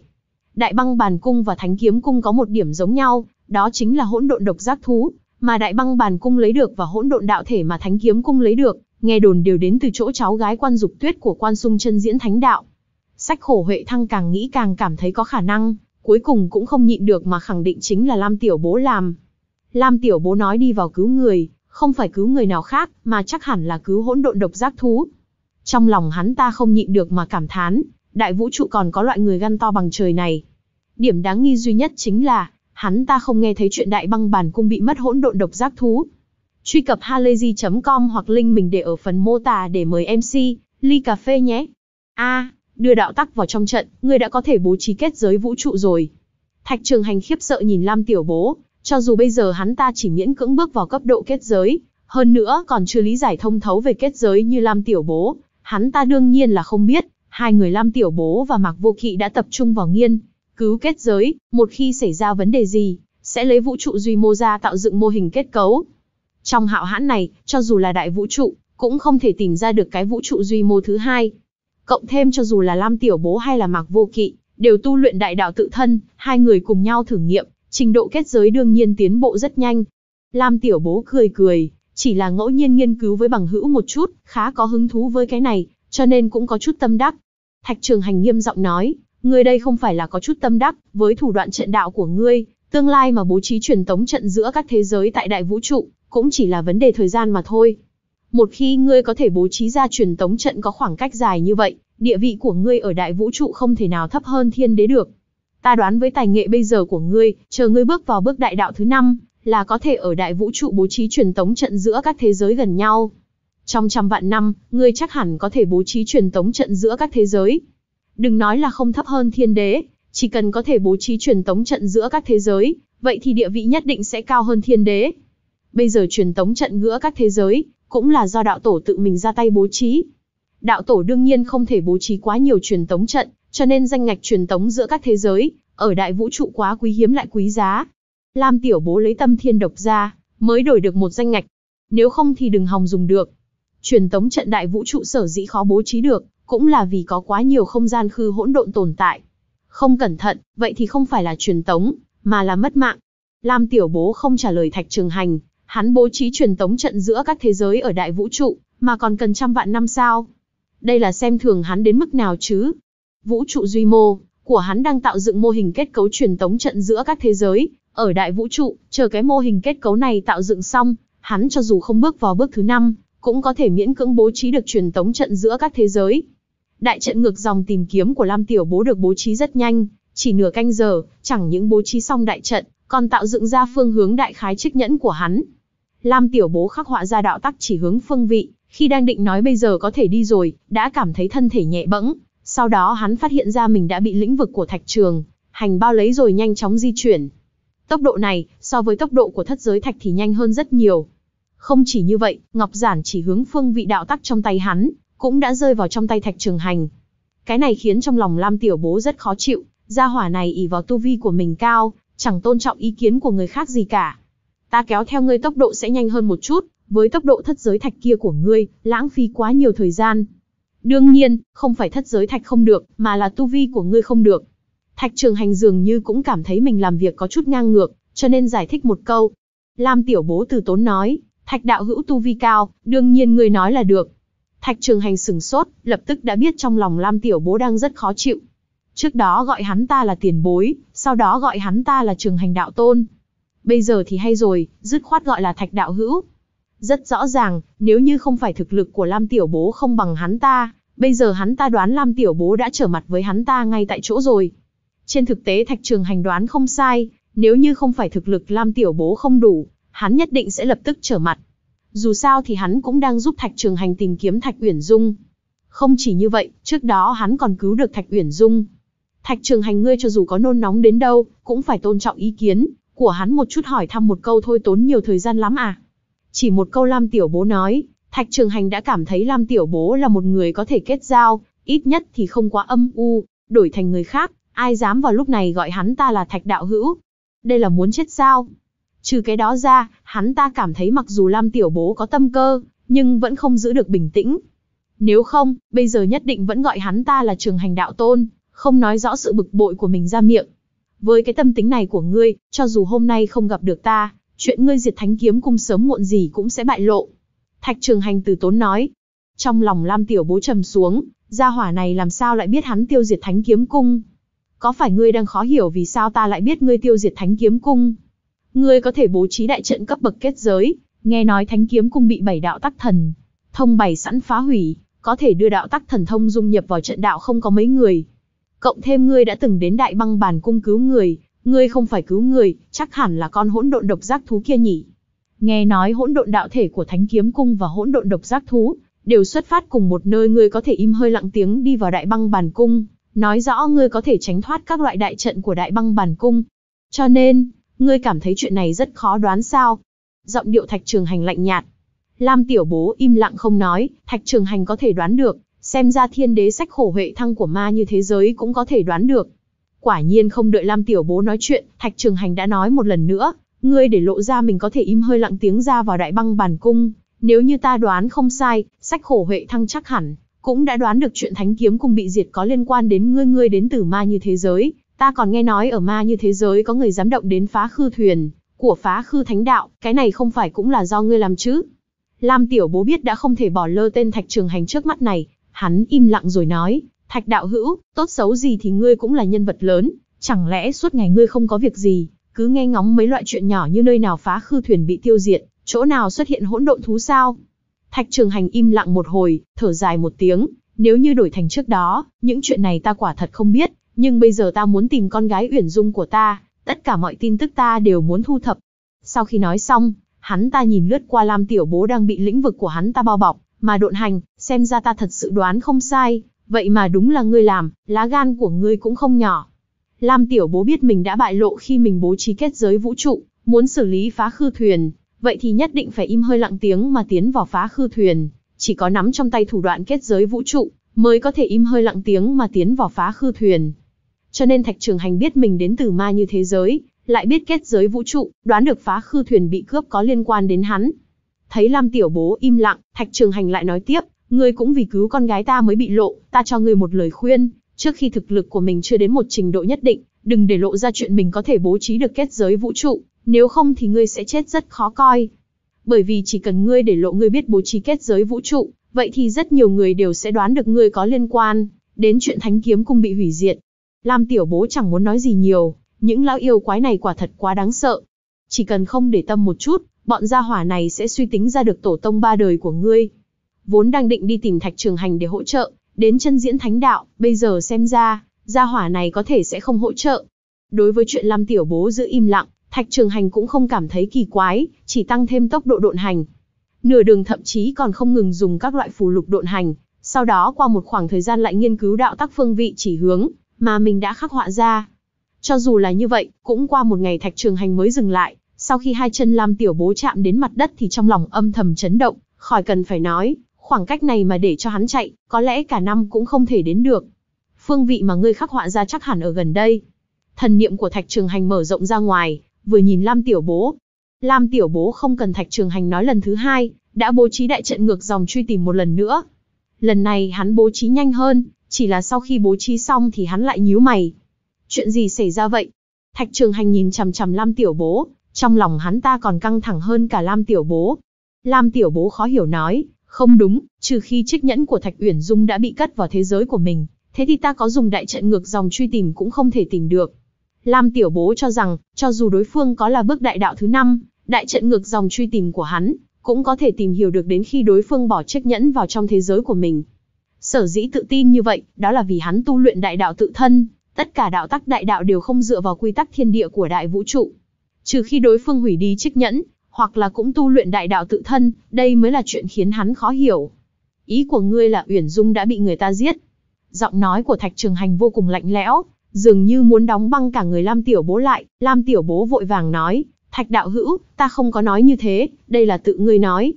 Đại Băng Bàn Cung và Thánh Kiếm Cung có một điểm giống nhau, đó chính là hỗn độn độc giác thú, mà Đại Băng Bàn Cung lấy được và hỗn độn đạo thể mà Thánh Kiếm Cung lấy được, nghe đồn đều đến từ chỗ cháu gái Quan Dục Tuyết của Quan Sung Chân Diễn Thánh Đạo. Sách khổ Huệ Thăng càng nghĩ càng cảm thấy có khả năng, cuối cùng cũng không nhịn được mà khẳng định chính là Lam Tiểu Bố làm. Lam Tiểu Bố nói đi vào cứu người, không phải cứu người nào khác, mà chắc hẳn là cứu hỗn độn độc giác thú. Trong lòng hắn ta không nhịn được mà cảm thán, đại vũ trụ còn có loại người gan to bằng trời này. Điểm đáng nghi duy nhất chính là, hắn ta không nghe thấy chuyện đại băng bản cung bị mất hỗn độn độc giác thú. Truy cập halayzi.com hoặc link mình để ở phần mô tả để mời MC, ly cà phê nhé. A, đưa đạo tắc vào trong trận, người đã có thể bố trí kết giới vũ trụ rồi. Thạch trường hành khiếp sợ nhìn Lam Tiểu Bố, cho dù bây giờ hắn ta chỉ miễn cưỡng bước vào cấp độ kết giới, hơn nữa còn chưa lý giải thông thấu về kết giới như Lam Tiểu Bố, Hắn ta đương nhiên là không biết, hai người Lam Tiểu Bố và Mạc Vô Kỵ đã tập trung vào nghiên, cứu kết giới, một khi xảy ra vấn đề gì, sẽ lấy vũ trụ duy mô ra tạo dựng mô hình kết cấu. Trong hạo hãn này, cho dù là đại vũ trụ, cũng không thể tìm ra được cái vũ trụ duy mô thứ hai. Cộng thêm cho dù là Lam Tiểu Bố hay là Mạc Vô Kỵ, đều tu luyện đại đạo tự thân, hai người cùng nhau thử nghiệm, trình độ kết giới đương nhiên tiến bộ rất nhanh. Lam Tiểu Bố cười cười, chỉ là ngẫu nhiên nghiên cứu với bằng hữu một chút, khá có hứng thú với cái này, cho nên cũng có chút tâm đắc. Thạch Trường Hành nghiêm giọng nói, người đây không phải là có chút tâm đắc, với thủ đoạn trận đạo của ngươi, tương lai mà bố trí truyền tống trận giữa các thế giới tại đại vũ trụ, cũng chỉ là vấn đề thời gian mà thôi. Một khi ngươi có thể bố trí ra truyền tống trận có khoảng cách dài như vậy, địa vị của ngươi ở đại vũ trụ không thể nào thấp hơn thiên đế được. Ta đoán với tài nghệ bây giờ của ngươi, chờ ngươi bước vào bước đại đạo thứ năm, là có thể ở đại vũ trụ bố trí truyền tống trận giữa các thế giới gần nhau. Trong trăm vạn năm, ngươi chắc hẳn có thể bố trí truyền tống trận giữa các thế giới. Đừng nói là không thấp hơn thiên đế, chỉ cần có thể bố trí truyền tống trận giữa các thế giới, vậy thì địa vị nhất định sẽ cao hơn thiên đế. Bây giờ truyền tống trận giữa các thế giới, cũng là do đạo tổ tự mình ra tay bố trí. Đạo tổ đương nhiên không thể bố trí quá nhiều truyền tống trận, cho nên danh ngạch truyền tống giữa các thế giới, ở đại vũ trụ quá quý hiếm lại quý giá, Lam Tiểu Bố lấy tâm thiên độc ra, mới đổi được một danh ngạch. Nếu không thì đừng hòng dùng được. Truyền tống trận đại vũ trụ sở dĩ khó bố trí được, cũng là vì có quá nhiều không gian khư hỗn độn tồn tại. Không cẩn thận, vậy thì không phải là truyền tống, mà là mất mạng. Lam Tiểu Bố không trả lời Thạch Trường Hành, hắn bố trí truyền tống trận giữa các thế giới ở đại vũ trụ, mà còn cần trăm vạn năm sao. Đây là xem thường hắn đến mức nào chứ. Vũ trụ duy mô, của hắn đang tạo dựng mô hình kết cấu truyền tống trận giữa các thế giới, ở đại vũ trụ, chờ cái mô hình kết cấu này tạo dựng xong, hắn cho dù không bước vào bước thứ năm, cũng có thể miễn cưỡng bố trí được truyền tống trận giữa các thế giới. Đại trận ngược dòng tìm kiếm của Lam Tiểu Bố được bố trí rất nhanh, chỉ nửa canh giờ, chẳng những bố trí xong đại trận, còn tạo dựng ra phương hướng đại khái trích nhẫn của hắn. Lam Tiểu Bố khắc họa ra đạo tắc chỉ hướng phương vị, khi đang định nói bây giờ có thể đi rồi, đã cảm thấy thân thể nhẹ bẫng, sau đó hắn phát hiện ra mình đã bị lĩnh vực của thạch trường, hành bao lấy rồi nhanh chóng di chuyển, Tốc độ này, so với tốc độ của thất giới thạch thì nhanh hơn rất nhiều. Không chỉ như vậy, Ngọc Giản chỉ hướng phương vị đạo tắc trong tay hắn, cũng đã rơi vào trong tay thạch trường hành. Cái này khiến trong lòng Lam Tiểu Bố rất khó chịu, gia hỏa này ỷ vào tu vi của mình cao, chẳng tôn trọng ý kiến của người khác gì cả. Ta kéo theo ngươi tốc độ sẽ nhanh hơn một chút, với tốc độ thất giới thạch kia của ngươi, lãng phí quá nhiều thời gian. Đương nhiên, không phải thất giới thạch không được, mà là tu vi của ngươi không được. Thạch Trường Hành dường như cũng cảm thấy mình làm việc có chút ngang ngược, cho nên giải thích một câu. Lam Tiểu Bố từ tốn nói, Thạch đạo hữu tu vi cao, đương nhiên người nói là được. Thạch Trường Hành sửng sốt, lập tức đã biết trong lòng Lam Tiểu Bố đang rất khó chịu. Trước đó gọi hắn ta là tiền bối, sau đó gọi hắn ta là Trường Hành đạo tôn. Bây giờ thì hay rồi, dứt khoát gọi là Thạch đạo hữu. Rất rõ ràng, nếu như không phải thực lực của Lam Tiểu Bố không bằng hắn ta, bây giờ hắn ta đoán Lam Tiểu Bố đã trở mặt với hắn ta ngay tại chỗ rồi. Trên thực tế Thạch Trường Hành đoán không sai, nếu như không phải thực lực Lam Tiểu Bố không đủ, hắn nhất định sẽ lập tức trở mặt. Dù sao thì hắn cũng đang giúp Thạch Trường Hành tìm kiếm Thạch Uyển Dung. Không chỉ như vậy, trước đó hắn còn cứu được Thạch Uyển Dung. Thạch Trường Hành ngươi cho dù có nôn nóng đến đâu, cũng phải tôn trọng ý kiến của hắn một chút hỏi thăm một câu thôi tốn nhiều thời gian lắm à. Chỉ một câu Lam Tiểu Bố nói, Thạch Trường Hành đã cảm thấy Lam Tiểu Bố là một người có thể kết giao, ít nhất thì không quá âm u, đổi thành người khác, Ai dám vào lúc này gọi hắn ta là thạch đạo hữu? Đây là muốn chết sao? Trừ cái đó ra, hắn ta cảm thấy mặc dù Lam Tiểu Bố có tâm cơ, nhưng vẫn không giữ được bình tĩnh. Nếu không, bây giờ nhất định vẫn gọi hắn ta là trường hành đạo tôn, không nói rõ sự bực bội của mình ra miệng. Với cái tâm tính này của ngươi, cho dù hôm nay không gặp được ta, chuyện ngươi diệt thánh kiếm cung sớm muộn gì cũng sẽ bại lộ. Thạch trường hành từ tốn nói. Trong lòng Lam Tiểu Bố trầm xuống, gia hỏa này làm sao lại biết hắn tiêu diệt thánh kiếm cung có phải ngươi đang khó hiểu vì sao ta lại biết ngươi tiêu diệt Thánh Kiếm Cung? Ngươi có thể bố trí đại trận cấp bậc kết giới, nghe nói Thánh Kiếm Cung bị bảy đạo tắc thần, thông bày sẵn phá hủy, có thể đưa đạo tắc thần thông dung nhập vào trận đạo không có mấy người. Cộng thêm ngươi đã từng đến đại băng bàn cung cứu người, ngươi không phải cứu người, chắc hẳn là con hỗn độn độc giác thú kia nhỉ. Nghe nói hỗn độn đạo thể của Thánh Kiếm Cung và hỗn độn độc giác thú đều xuất phát cùng một nơi ngươi có thể im hơi lặng tiếng đi vào đại băng bàn cung, nói rõ ngươi có thể tránh thoát các loại đại trận của đại băng bản cung. Cho nên, ngươi cảm thấy chuyện này rất khó đoán sao. Giọng điệu thạch trường hành lạnh nhạt. Lam tiểu bố im lặng không nói, thạch trường hành có thể đoán được, xem ra thiên đế sách khổ huệ thăng của ma như thế giới cũng có thể đoán được. Quả nhiên không đợi Lam tiểu bố nói chuyện, thạch trường hành đã nói một lần nữa, ngươi để lộ ra mình có thể im hơi lặng tiếng ra vào đại băng bản cung. Nếu như ta đoán không sai, sách khổ huệ thăng chắc hẳn cũng đã đoán được chuyện thánh kiếm cùng bị diệt có liên quan đến ngươi ngươi đến từ ma như thế giới, ta còn nghe nói ở ma như thế giới có người dám động đến phá khư thuyền của phá khư thánh đạo, cái này không phải cũng là do ngươi làm chứ? Lam Tiểu Bố biết đã không thể bỏ lơ tên Thạch Trường Hành trước mắt này, hắn im lặng rồi nói, Thạch đạo hữu, tốt xấu gì thì ngươi cũng là nhân vật lớn, chẳng lẽ suốt ngày ngươi không có việc gì, cứ nghe ngóng mấy loại chuyện nhỏ như nơi nào phá khư thuyền bị tiêu diệt, chỗ nào xuất hiện hỗn độn thú sao? Thạch Trường Hành im lặng một hồi, thở dài một tiếng, nếu như đổi thành trước đó, những chuyện này ta quả thật không biết, nhưng bây giờ ta muốn tìm con gái Uyển Dung của ta, tất cả mọi tin tức ta đều muốn thu thập. Sau khi nói xong, hắn ta nhìn lướt qua Lam Tiểu Bố đang bị lĩnh vực của hắn ta bao bọc, mà độn hành, xem ra ta thật sự đoán không sai, vậy mà đúng là ngươi làm, lá gan của ngươi cũng không nhỏ. Lam Tiểu Bố biết mình đã bại lộ khi mình bố trí kết giới vũ trụ, muốn xử lý phá khư thuyền, vậy thì nhất định phải im hơi lặng tiếng mà tiến vào phá khư thuyền, chỉ có nắm trong tay thủ đoạn kết giới vũ trụ, mới có thể im hơi lặng tiếng mà tiến vào phá khư thuyền. Cho nên Thạch Trường Hành biết mình đến từ ma như thế giới, lại biết kết giới vũ trụ, đoán được phá khư thuyền bị cướp có liên quan đến hắn. Thấy Lam Tiểu Bố im lặng, Thạch Trường Hành lại nói tiếp, ngươi cũng vì cứu con gái ta mới bị lộ, ta cho ngươi một lời khuyên, trước khi thực lực của mình chưa đến một trình độ nhất định, đừng để lộ ra chuyện mình có thể bố trí được kết giới vũ trụ, nếu không thì ngươi sẽ chết rất khó coi. Bởi vì chỉ cần ngươi để lộ ngươi biết bố trí kết giới vũ trụ, vậy thì rất nhiều người đều sẽ đoán được ngươi có liên quan đến chuyện thánh kiếm cung bị hủy diệt. Lam tiểu bố chẳng muốn nói gì nhiều, những lão yêu quái này quả thật quá đáng sợ. Chỉ cần không để tâm một chút, bọn gia hỏa này sẽ suy tính ra được tổ tông ba đời của ngươi. Vốn đang định đi tìm thạch trường hành để hỗ trợ, đến chân diễn thánh đạo, bây giờ xem ra, gia hỏa này có thể sẽ không hỗ trợ. Đối với chuyện Lam Tiểu Bố giữ im lặng, Thạch Trường Hành cũng không cảm thấy kỳ quái, chỉ tăng thêm tốc độ độn hành. Nửa đường thậm chí còn không ngừng dùng các loại phù lục độn hành, sau đó qua một khoảng thời gian lại nghiên cứu đạo tác phương vị chỉ hướng mà mình đã khắc họa ra. Cho dù là như vậy, cũng qua một ngày Thạch Trường Hành mới dừng lại, sau khi hai chân Lam Tiểu Bố chạm đến mặt đất thì trong lòng âm thầm chấn động, khỏi cần phải nói, khoảng cách này mà để cho hắn chạy, có lẽ cả năm cũng không thể đến được. Phương vị mà ngươi khắc họa ra chắc hẳn ở gần đây. Thần niệm của Thạch Trường Hành mở rộng ra ngoài, vừa nhìn Lam Tiểu Bố. Lam Tiểu Bố không cần Thạch Trường Hành nói lần thứ hai, đã bố trí đại trận ngược dòng truy tìm một lần nữa. Lần này hắn bố trí nhanh hơn, chỉ là sau khi bố trí xong thì hắn lại nhíu mày. Chuyện gì xảy ra vậy? Thạch Trường Hành nhìn chằm chằm Lam Tiểu Bố, trong lòng hắn ta còn căng thẳng hơn cả Lam Tiểu Bố. Lam Tiểu Bố khó hiểu nói, không đúng, trừ khi chiếc nhẫn của Thạch Uyển Dung đã bị cất vào thế giới của mình, thế thì ta có dùng đại trận ngược dòng truy tìm cũng không thể tìm được. Lam Tiểu Bố cho rằng, cho dù đối phương có là bước đại đạo thứ năm, đại trận ngược dòng truy tìm của hắn, cũng có thể tìm hiểu được đến khi đối phương bỏ chiếc nhẫn vào trong thế giới của mình. Sở dĩ tự tin như vậy, đó là vì hắn tu luyện đại đạo tự thân, tất cả đạo tắc đại đạo đều không dựa vào quy tắc thiên địa của đại vũ trụ. Trừ khi đối phương hủy đi chiếc nhẫn, hoặc là cũng tu luyện đại đạo tự thân, đây mới là chuyện khiến hắn khó hiểu. Ý của ngươi là Uyển Dung đã bị người ta giết. Giọng nói của Thạch Trường Hành vô cùng lạnh lẽo, dường như muốn đóng băng cả người Lam Tiểu Bố lại, Lam Tiểu Bố vội vàng nói, Thạch đạo hữu, ta không có nói như thế, đây là tự ngươi nói.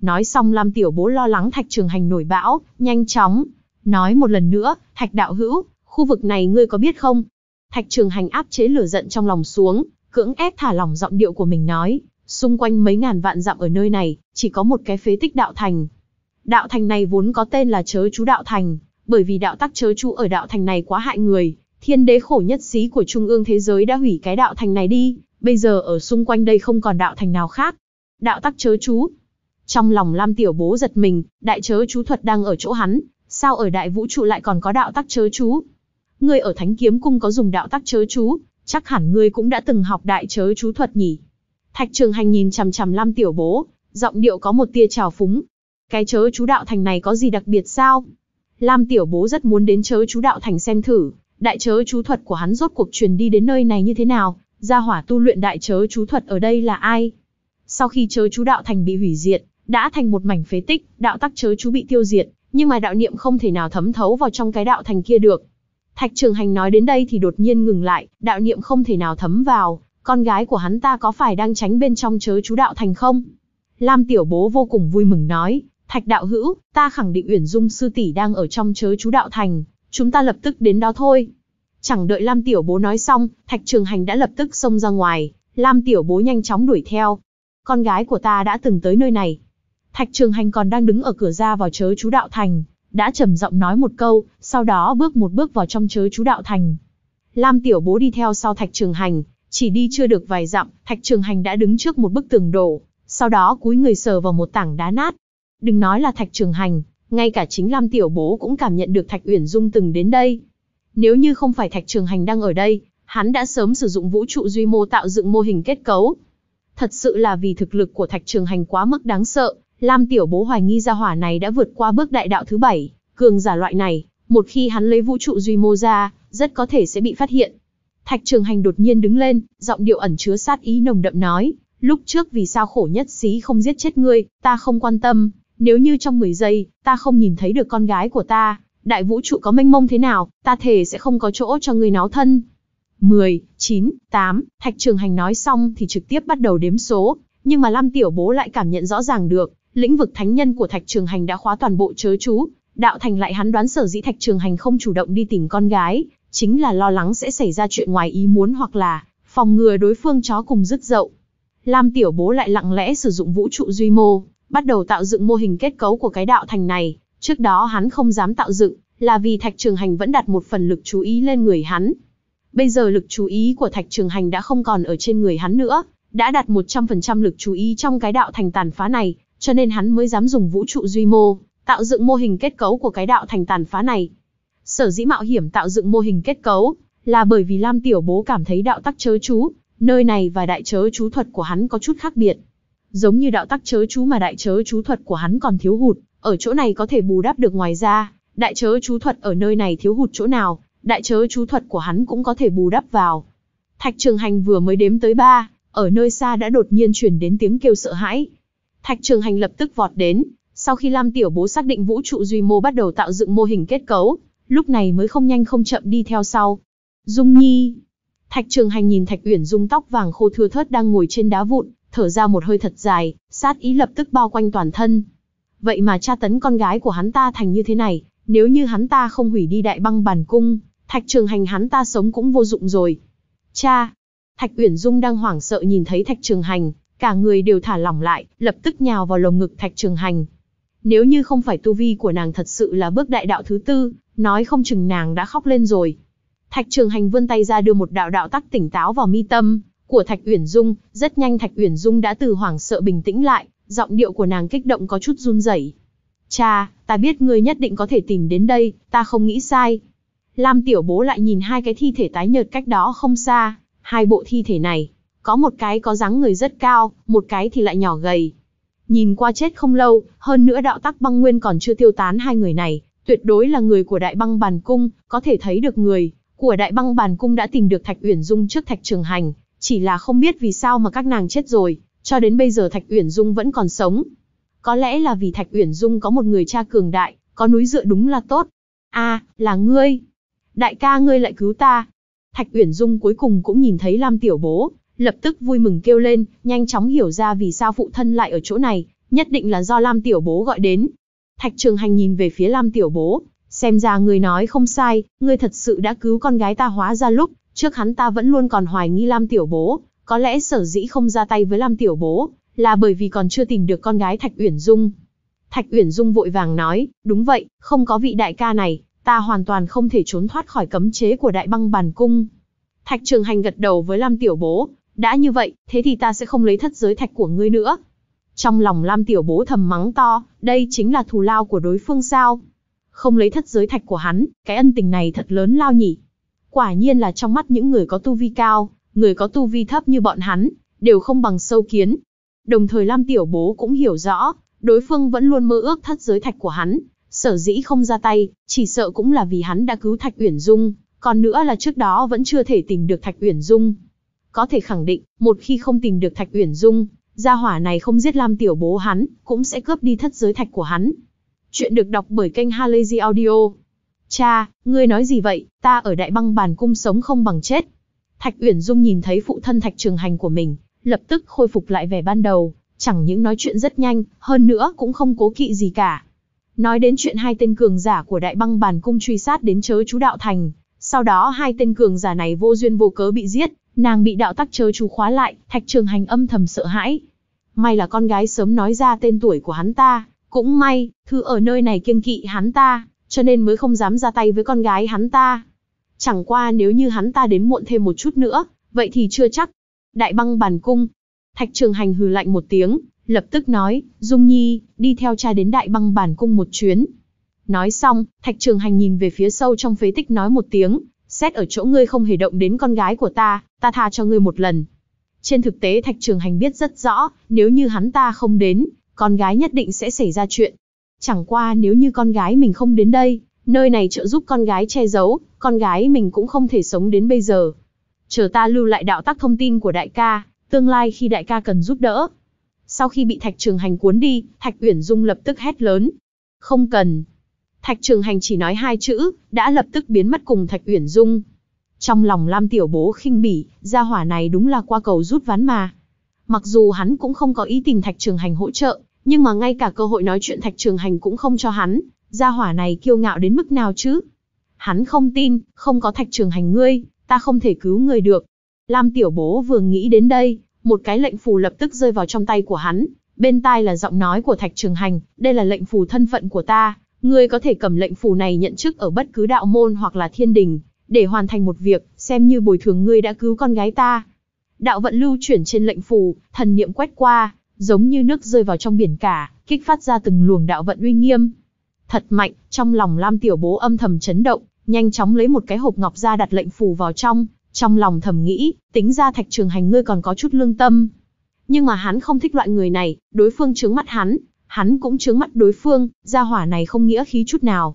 Nói xong Lam Tiểu Bố lo lắng Thạch Trường Hành nổi bão, nhanh chóng. Nói một lần nữa, Thạch đạo hữu, khu vực này ngươi có biết không? Thạch Trường Hành áp chế lửa giận trong lòng xuống, cưỡng ép thả lỏng giọng điệu của mình nói, xung quanh mấy ngàn vạn dặm ở nơi này, chỉ có một cái phế tích đạo thành. Đạo thành này vốn có tên là chớ chú đạo thành, bởi vì đạo tắc chớ chú ở đạo thành này quá hại người, Thiên đế khổ nhất xí của trung ương thế giới đã hủy cái đạo thành này đi, bây giờ ở xung quanh đây không còn đạo thành nào khác. Đạo tắc chớ chú. Trong lòng Lam Tiểu Bố giật mình, đại chớ chú thuật đang ở chỗ hắn, sao ở đại vũ trụ lại còn có đạo tắc chớ chú? Ngươi ở Thánh Kiếm Cung có dùng đạo tắc chớ chú, chắc hẳn ngươi cũng đã từng học đại chớ chú thuật nhỉ? Thạch Trường Hành nhìn chằm chằm Lam Tiểu Bố, giọng điệu có một tia trào phúng. Cái chớ chú đạo thành này có gì đặc biệt sao? Lam Tiểu Bố rất muốn đến chớ chú đạo thành xem thử, đại chớ chú thuật của hắn rốt cuộc truyền đi đến nơi này như thế nào, gia hỏa tu luyện đại chớ chú thuật ở đây là ai. Sau khi chớ chú đạo thành bị hủy diệt, đã thành một mảnh phế tích, đạo tắc chớ chú bị tiêu diệt, nhưng mà đạo niệm không thể nào thấm thấu vào trong cái đạo thành kia được. Thạch Trường Hành nói đến đây thì đột nhiên ngừng lại, đạo niệm không thể nào thấm vào, con gái của hắn ta có phải đang tránh bên trong chớ chú đạo thành không? Lam Tiểu Bố vô cùng vui mừng nói, Thạch đạo hữu, ta khẳng định Uyển Dung sư tỷ đang ở trong chớ chú đạo thành, Chúng ta lập tức đến đó thôi. Chẳng đợi Lam Tiểu Bố nói xong, Thạch Trường Hành đã lập tức xông ra ngoài, Lam Tiểu Bố nhanh chóng đuổi theo. Con gái của ta đã từng tới nơi này. Thạch Trường Hành còn đang đứng ở cửa ra vào chớ chú đạo thành, đã trầm giọng nói một câu, sau đó bước một bước vào trong chớ chú đạo thành. Lam Tiểu Bố đi theo sau Thạch Trường Hành, chỉ đi chưa được vài dặm, Thạch Trường Hành đã đứng trước một bức tường đổ, sau đó cúi người sờ vào một tảng đá nát. Đừng nói là Thạch Trường Hành, ngay cả chính Lam Tiểu Bố cũng cảm nhận được Thạch Uyển Dung từng đến đây. Nếu như không phải Thạch Trường Hành đang ở đây, hắn đã sớm sử dụng vũ trụ duy mô tạo dựng mô hình kết cấu. Thật sự là vì thực lực của Thạch Trường Hành quá mức đáng sợ, Lam Tiểu Bố hoài nghi ra hỏa này đã vượt qua bước đại đạo thứ bảy, cường giả loại này, một khi hắn lấy vũ trụ duy mô ra, rất có thể sẽ bị phát hiện. Thạch Trường Hành đột nhiên đứng lên, giọng điệu ẩn chứa sát ý nồng đậm nói, lúc trước vì sao khổ nhất xí không giết chết ngươi, ta không quan tâm, nếu như trong 10 giây, ta không nhìn thấy được con gái của ta, đại vũ trụ có mênh mông thế nào, ta thề sẽ không có chỗ cho người náo thân. 10, 9, 8, Thạch Trường Hành nói xong thì trực tiếp bắt đầu đếm số, nhưng mà Lam Tiểu Bố lại cảm nhận rõ ràng được, lĩnh vực thánh nhân của Thạch Trường Hành đã khóa toàn bộ chớ chú, đạo thành lại hắn đoán sở dĩ Thạch Trường Hành không chủ động đi tìm con gái, chính là lo lắng sẽ xảy ra chuyện ngoài ý muốn hoặc là phòng ngừa đối phương chó cùng dứt dậu. Lam Tiểu Bố lại lặng lẽ sử dụng vũ trụ duy mô, bắt đầu tạo dựng mô hình kết cấu của cái đạo thành này. Trước đó hắn không dám tạo dựng, là vì Thạch Trường Hành vẫn đặt một phần lực chú ý lên người hắn. Bây giờ lực chú ý của Thạch Trường Hành đã không còn ở trên người hắn nữa, đã đặt 100% lực chú ý trong cái đạo thành tàn phá này, cho nên hắn mới dám dùng vũ trụ duy mô, tạo dựng mô hình kết cấu của cái đạo thành tàn phá này. Sở dĩ mạo hiểm tạo dựng mô hình kết cấu, là bởi vì Lam Tiểu Bố cảm thấy đạo tắc chớ chú, nơi này và đại chớ chú thuật của hắn có chút khác biệt. Giống như đạo tắc chớ chú mà đại chớ chú thuật của hắn còn thiếu hụt, ở chỗ này có thể bù đắp được ngoài ra, đại chớ chú thuật ở nơi này thiếu hụt chỗ nào, đại chớ chú thuật của hắn cũng có thể bù đắp vào. Thạch Trường Hành vừa mới đếm tới ba, ở nơi xa đã đột nhiên truyền đến tiếng kêu sợ hãi. Thạch Trường Hành lập tức vọt đến, sau khi Lam Tiểu Bố xác định vũ trụ duy mô bắt đầu tạo dựng mô hình kết cấu, lúc này mới không nhanh không chậm đi theo sau. Dung Nhi. Thạch Trường Hành nhìn Thạch Uyển Dung tóc vàng khô thưa thớt đang ngồi trên đá vụn, thở ra một hơi thật dài, sát ý lập tức bao quanh toàn thân. Vậy mà cha tấn con gái của hắn ta thành như thế này, nếu như hắn ta không hủy đi đại băng bàn cung, thạch trường hành hắn ta sống cũng vô dụng rồi. Cha! Thạch Uyển Dung đang hoảng sợ nhìn thấy thạch trường hành, cả người đều thả lỏng lại, lập tức nhào vào lồng ngực thạch trường hành. Nếu như không phải tu vi của nàng thật sự là bước đại đạo thứ tư, nói không chừng nàng đã khóc lên rồi. Thạch trường hành vươn tay ra đưa một đạo đạo tắc tỉnh táo vào mi tâm, của Thạch Uyển Dung, rất nhanh Thạch Uyển Dung đã từ hoảng sợ bình tĩnh lại, giọng điệu của nàng kích động có chút run rẩy. "Cha, ta biết ngươi nhất định có thể tìm đến đây, ta không nghĩ sai." Lam Tiểu Bố lại nhìn hai cái thi thể tái nhợt cách đó không xa, hai bộ thi thể này, có một cái có dáng người rất cao, một cái thì lại nhỏ gầy. Nhìn qua chết không lâu, hơn nữa đạo tắc băng nguyên còn chưa tiêu tán hai người này, tuyệt đối là người của Đại Băng Bàn Cung, có thể thấy được người của Đại Băng Bàn Cung đã tìm được Thạch Uyển Dung trước Thạch Trường Hành, chỉ là không biết vì sao mà các nàng chết rồi, cho đến bây giờ Thạch Uyển Dung vẫn còn sống. Có lẽ là vì Thạch Uyển Dung có một người cha cường đại, có núi dựa đúng là tốt. A, à, là ngươi. Đại ca ngươi lại cứu ta. Thạch Uyển Dung cuối cùng cũng nhìn thấy Lam Tiểu Bố, lập tức vui mừng kêu lên, nhanh chóng hiểu ra vì sao phụ thân lại ở chỗ này, nhất định là do Lam Tiểu Bố gọi đến. Thạch Trường Hành nhìn về phía Lam Tiểu Bố, xem ra người nói không sai, ngươi thật sự đã cứu con gái ta hóa ra lúc, Trước hắn ta vẫn luôn còn hoài nghi Lam Tiểu Bố, có lẽ sở dĩ không ra tay với Lam Tiểu Bố, là bởi vì còn chưa tìm được con gái Thạch Uyển Dung. Thạch Uyển Dung vội vàng nói, đúng vậy, không có vị đại ca này, ta hoàn toàn không thể trốn thoát khỏi cấm chế của đại băng bàn cung. Thạch Trường Hành gật đầu với Lam Tiểu Bố, đã như vậy, thế thì ta sẽ không lấy thất giới thạch của ngươi nữa. Trong lòng Lam Tiểu Bố thầm mắng to, đây chính là thù lao của đối phương sao. Không lấy thất giới thạch của hắn, cái ân tình này thật lớn lao nhỉ. Quả nhiên là trong mắt những người có tu vi cao, người có tu vi thấp như bọn hắn, đều không bằng sâu kiến. Đồng thời Lam Tiểu Bố cũng hiểu rõ, đối phương vẫn luôn mơ ước thất giới thạch của hắn, sở dĩ không ra tay, chỉ sợ cũng là vì hắn đã cứu Thạch Uyển Dung, còn nữa là trước đó vẫn chưa thể tìm được Thạch Uyển Dung. Có thể khẳng định, một khi không tìm được Thạch Uyển Dung, gia hỏa này không giết Lam Tiểu Bố hắn, cũng sẽ cướp đi thất giới thạch của hắn. Chuyện được đọc bởi kênh Halazy Audio. Cha, ngươi nói gì vậy, ta ở đại băng bàn cung sống không bằng chết. Thạch Uyển Dung nhìn thấy phụ thân Thạch Trường Hành của mình, lập tức khôi phục lại vẻ ban đầu, chẳng những nói chuyện rất nhanh, hơn nữa cũng không cố kỵ gì cả. Nói đến chuyện hai tên cường giả của đại băng bàn cung truy sát đến chớ chú đạo thành, sau đó hai tên cường giả này vô duyên vô cớ bị giết, nàng bị đạo tắc chớ chú khóa lại, Thạch Trường Hành âm thầm sợ hãi. May là con gái sớm nói ra tên tuổi của hắn ta, cũng may, thư ở nơi này kiêng kỵ hắn ta, cho nên mới không dám ra tay với con gái hắn ta. Chẳng qua nếu như hắn ta đến muộn thêm một chút nữa, vậy thì chưa chắc. Đại băng bàn cung. Thạch trường hành hừ lạnh một tiếng, lập tức nói, Dung Nhi, đi theo cha đến đại băng bàn cung một chuyến. Nói xong, thạch trường hành nhìn về phía sâu trong phế tích nói một tiếng, xét ở chỗ ngươi không hề động đến con gái của ta, ta tha cho ngươi một lần. Trên thực tế Thạch Trường Hành biết rất rõ, nếu như hắn ta không đến, con gái nhất định sẽ xảy ra chuyện, Chẳng qua nếu như con gái mình không đến đây, nơi này trợ giúp con gái che giấu, con gái mình cũng không thể sống đến bây giờ. Chờ ta lưu lại đạo tắc thông tin của đại ca, tương lai khi đại ca cần giúp đỡ. Sau khi bị Thạch Trường Hành cuốn đi, Thạch Uyển Dung lập tức hét lớn. Không cần. Thạch Trường Hành chỉ nói hai chữ, đã lập tức biến mất cùng Thạch Uyển Dung. Trong lòng Lam Tiểu Bố khinh bỉ, gia hỏa này đúng là qua cầu rút ván mà. Mặc dù hắn cũng không có ý tìm Thạch Trường Hành hỗ trợ, nhưng mà ngay cả cơ hội nói chuyện Thạch Trường Hành cũng không cho hắn, gia hỏa này kiêu ngạo đến mức nào chứ? Hắn không tin, không có Thạch Trường Hành ngươi, ta không thể cứu người được. Lam Tiểu Bố vừa nghĩ đến đây, một cái lệnh phù lập tức rơi vào trong tay của hắn, bên tai là giọng nói của Thạch Trường Hành, đây là lệnh phù thân phận của ta, ngươi có thể cầm lệnh phù này nhận chức ở bất cứ đạo môn hoặc là thiên đình, để hoàn thành một việc, xem như bồi thường ngươi đã cứu con gái ta. Đạo vận lưu chuyển trên lệnh phù, thần niệm quét qua, giống như nước rơi vào trong biển cả, kích phát ra từng luồng đạo vận uy nghiêm. Thật mạnh, trong lòng Lam Tiểu Bố âm thầm chấn động, nhanh chóng lấy một cái hộp ngọc ra đặt lệnh phù vào trong, trong lòng thầm nghĩ, tính ra Thạch Trường Hành ngươi còn có chút lương tâm. Nhưng mà hắn không thích loại người này, đối phương chướng mắt hắn, hắn cũng chướng mắt đối phương, gia hỏa này không nghĩa khí chút nào.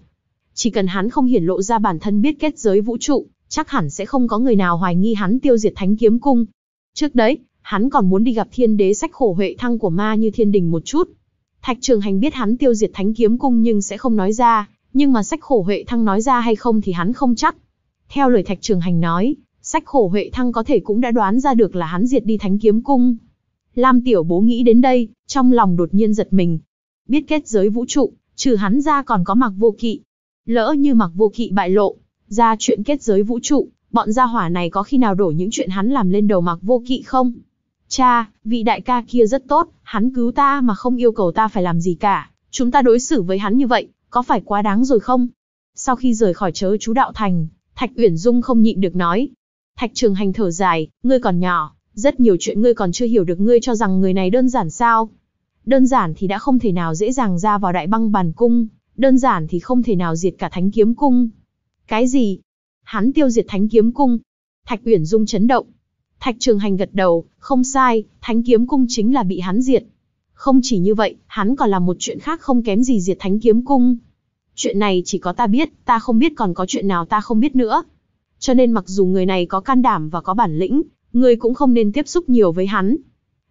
Chỉ cần hắn không hiển lộ ra bản thân biết kết giới vũ trụ, chắc hẳn sẽ không có người nào hoài nghi hắn tiêu diệt thánh kiếm cung. Trước đấy, hắn còn muốn đi gặp thiên đế sách khổ huệ thăng của ma như thiên đình một chút. Thạch trường hành biết hắn tiêu diệt thánh kiếm cung nhưng sẽ không nói ra, nhưng mà sách khổ huệ thăng nói ra hay không thì hắn không chắc. Theo lời thạch trường hành nói, sách khổ huệ thăng có thể cũng đã đoán ra được là hắn diệt đi thánh kiếm cung. Lam tiểu bố nghĩ đến đây, trong lòng đột nhiên giật mình. Biết kết giới vũ trụ, trừ hắn ra còn có mặc vô kỵ. Lỡ như mặc vô kỵ bại lộ, ra chuyện kết giới vũ trụ, bọn gia hỏa này có khi nào đổi những chuyện hắn làm lên đầu mặc vô kỵ không? Cha, vị đại ca kia rất tốt, hắn cứu ta mà không yêu cầu ta phải làm gì cả. Chúng ta đối xử với hắn như vậy, có phải quá đáng rồi không? Sau khi rời khỏi chớ chú đạo thành, Thạch Uyển Dung không nhịn được nói. Thạch Trường Hành thở dài, ngươi còn nhỏ, rất nhiều chuyện ngươi còn chưa hiểu được ngươi cho rằng người này đơn giản sao. Đơn giản thì đã không thể nào dễ dàng ra vào đại băng bàn cung, đơn giản thì không thể nào diệt cả thánh kiếm cung. Cái gì? Hắn tiêu diệt thánh kiếm cung. Thạch Uyển Dung chấn động, Thạch Trường Hành gật đầu, không sai, Thánh Kiếm Cung chính là bị hắn diệt. Không chỉ như vậy, hắn còn làm một chuyện khác không kém gì diệt Thánh Kiếm Cung. Chuyện này chỉ có ta biết, ta không biết còn có chuyện nào ta không biết nữa. Cho nên mặc dù người này có can đảm và có bản lĩnh, người cũng không nên tiếp xúc nhiều với hắn.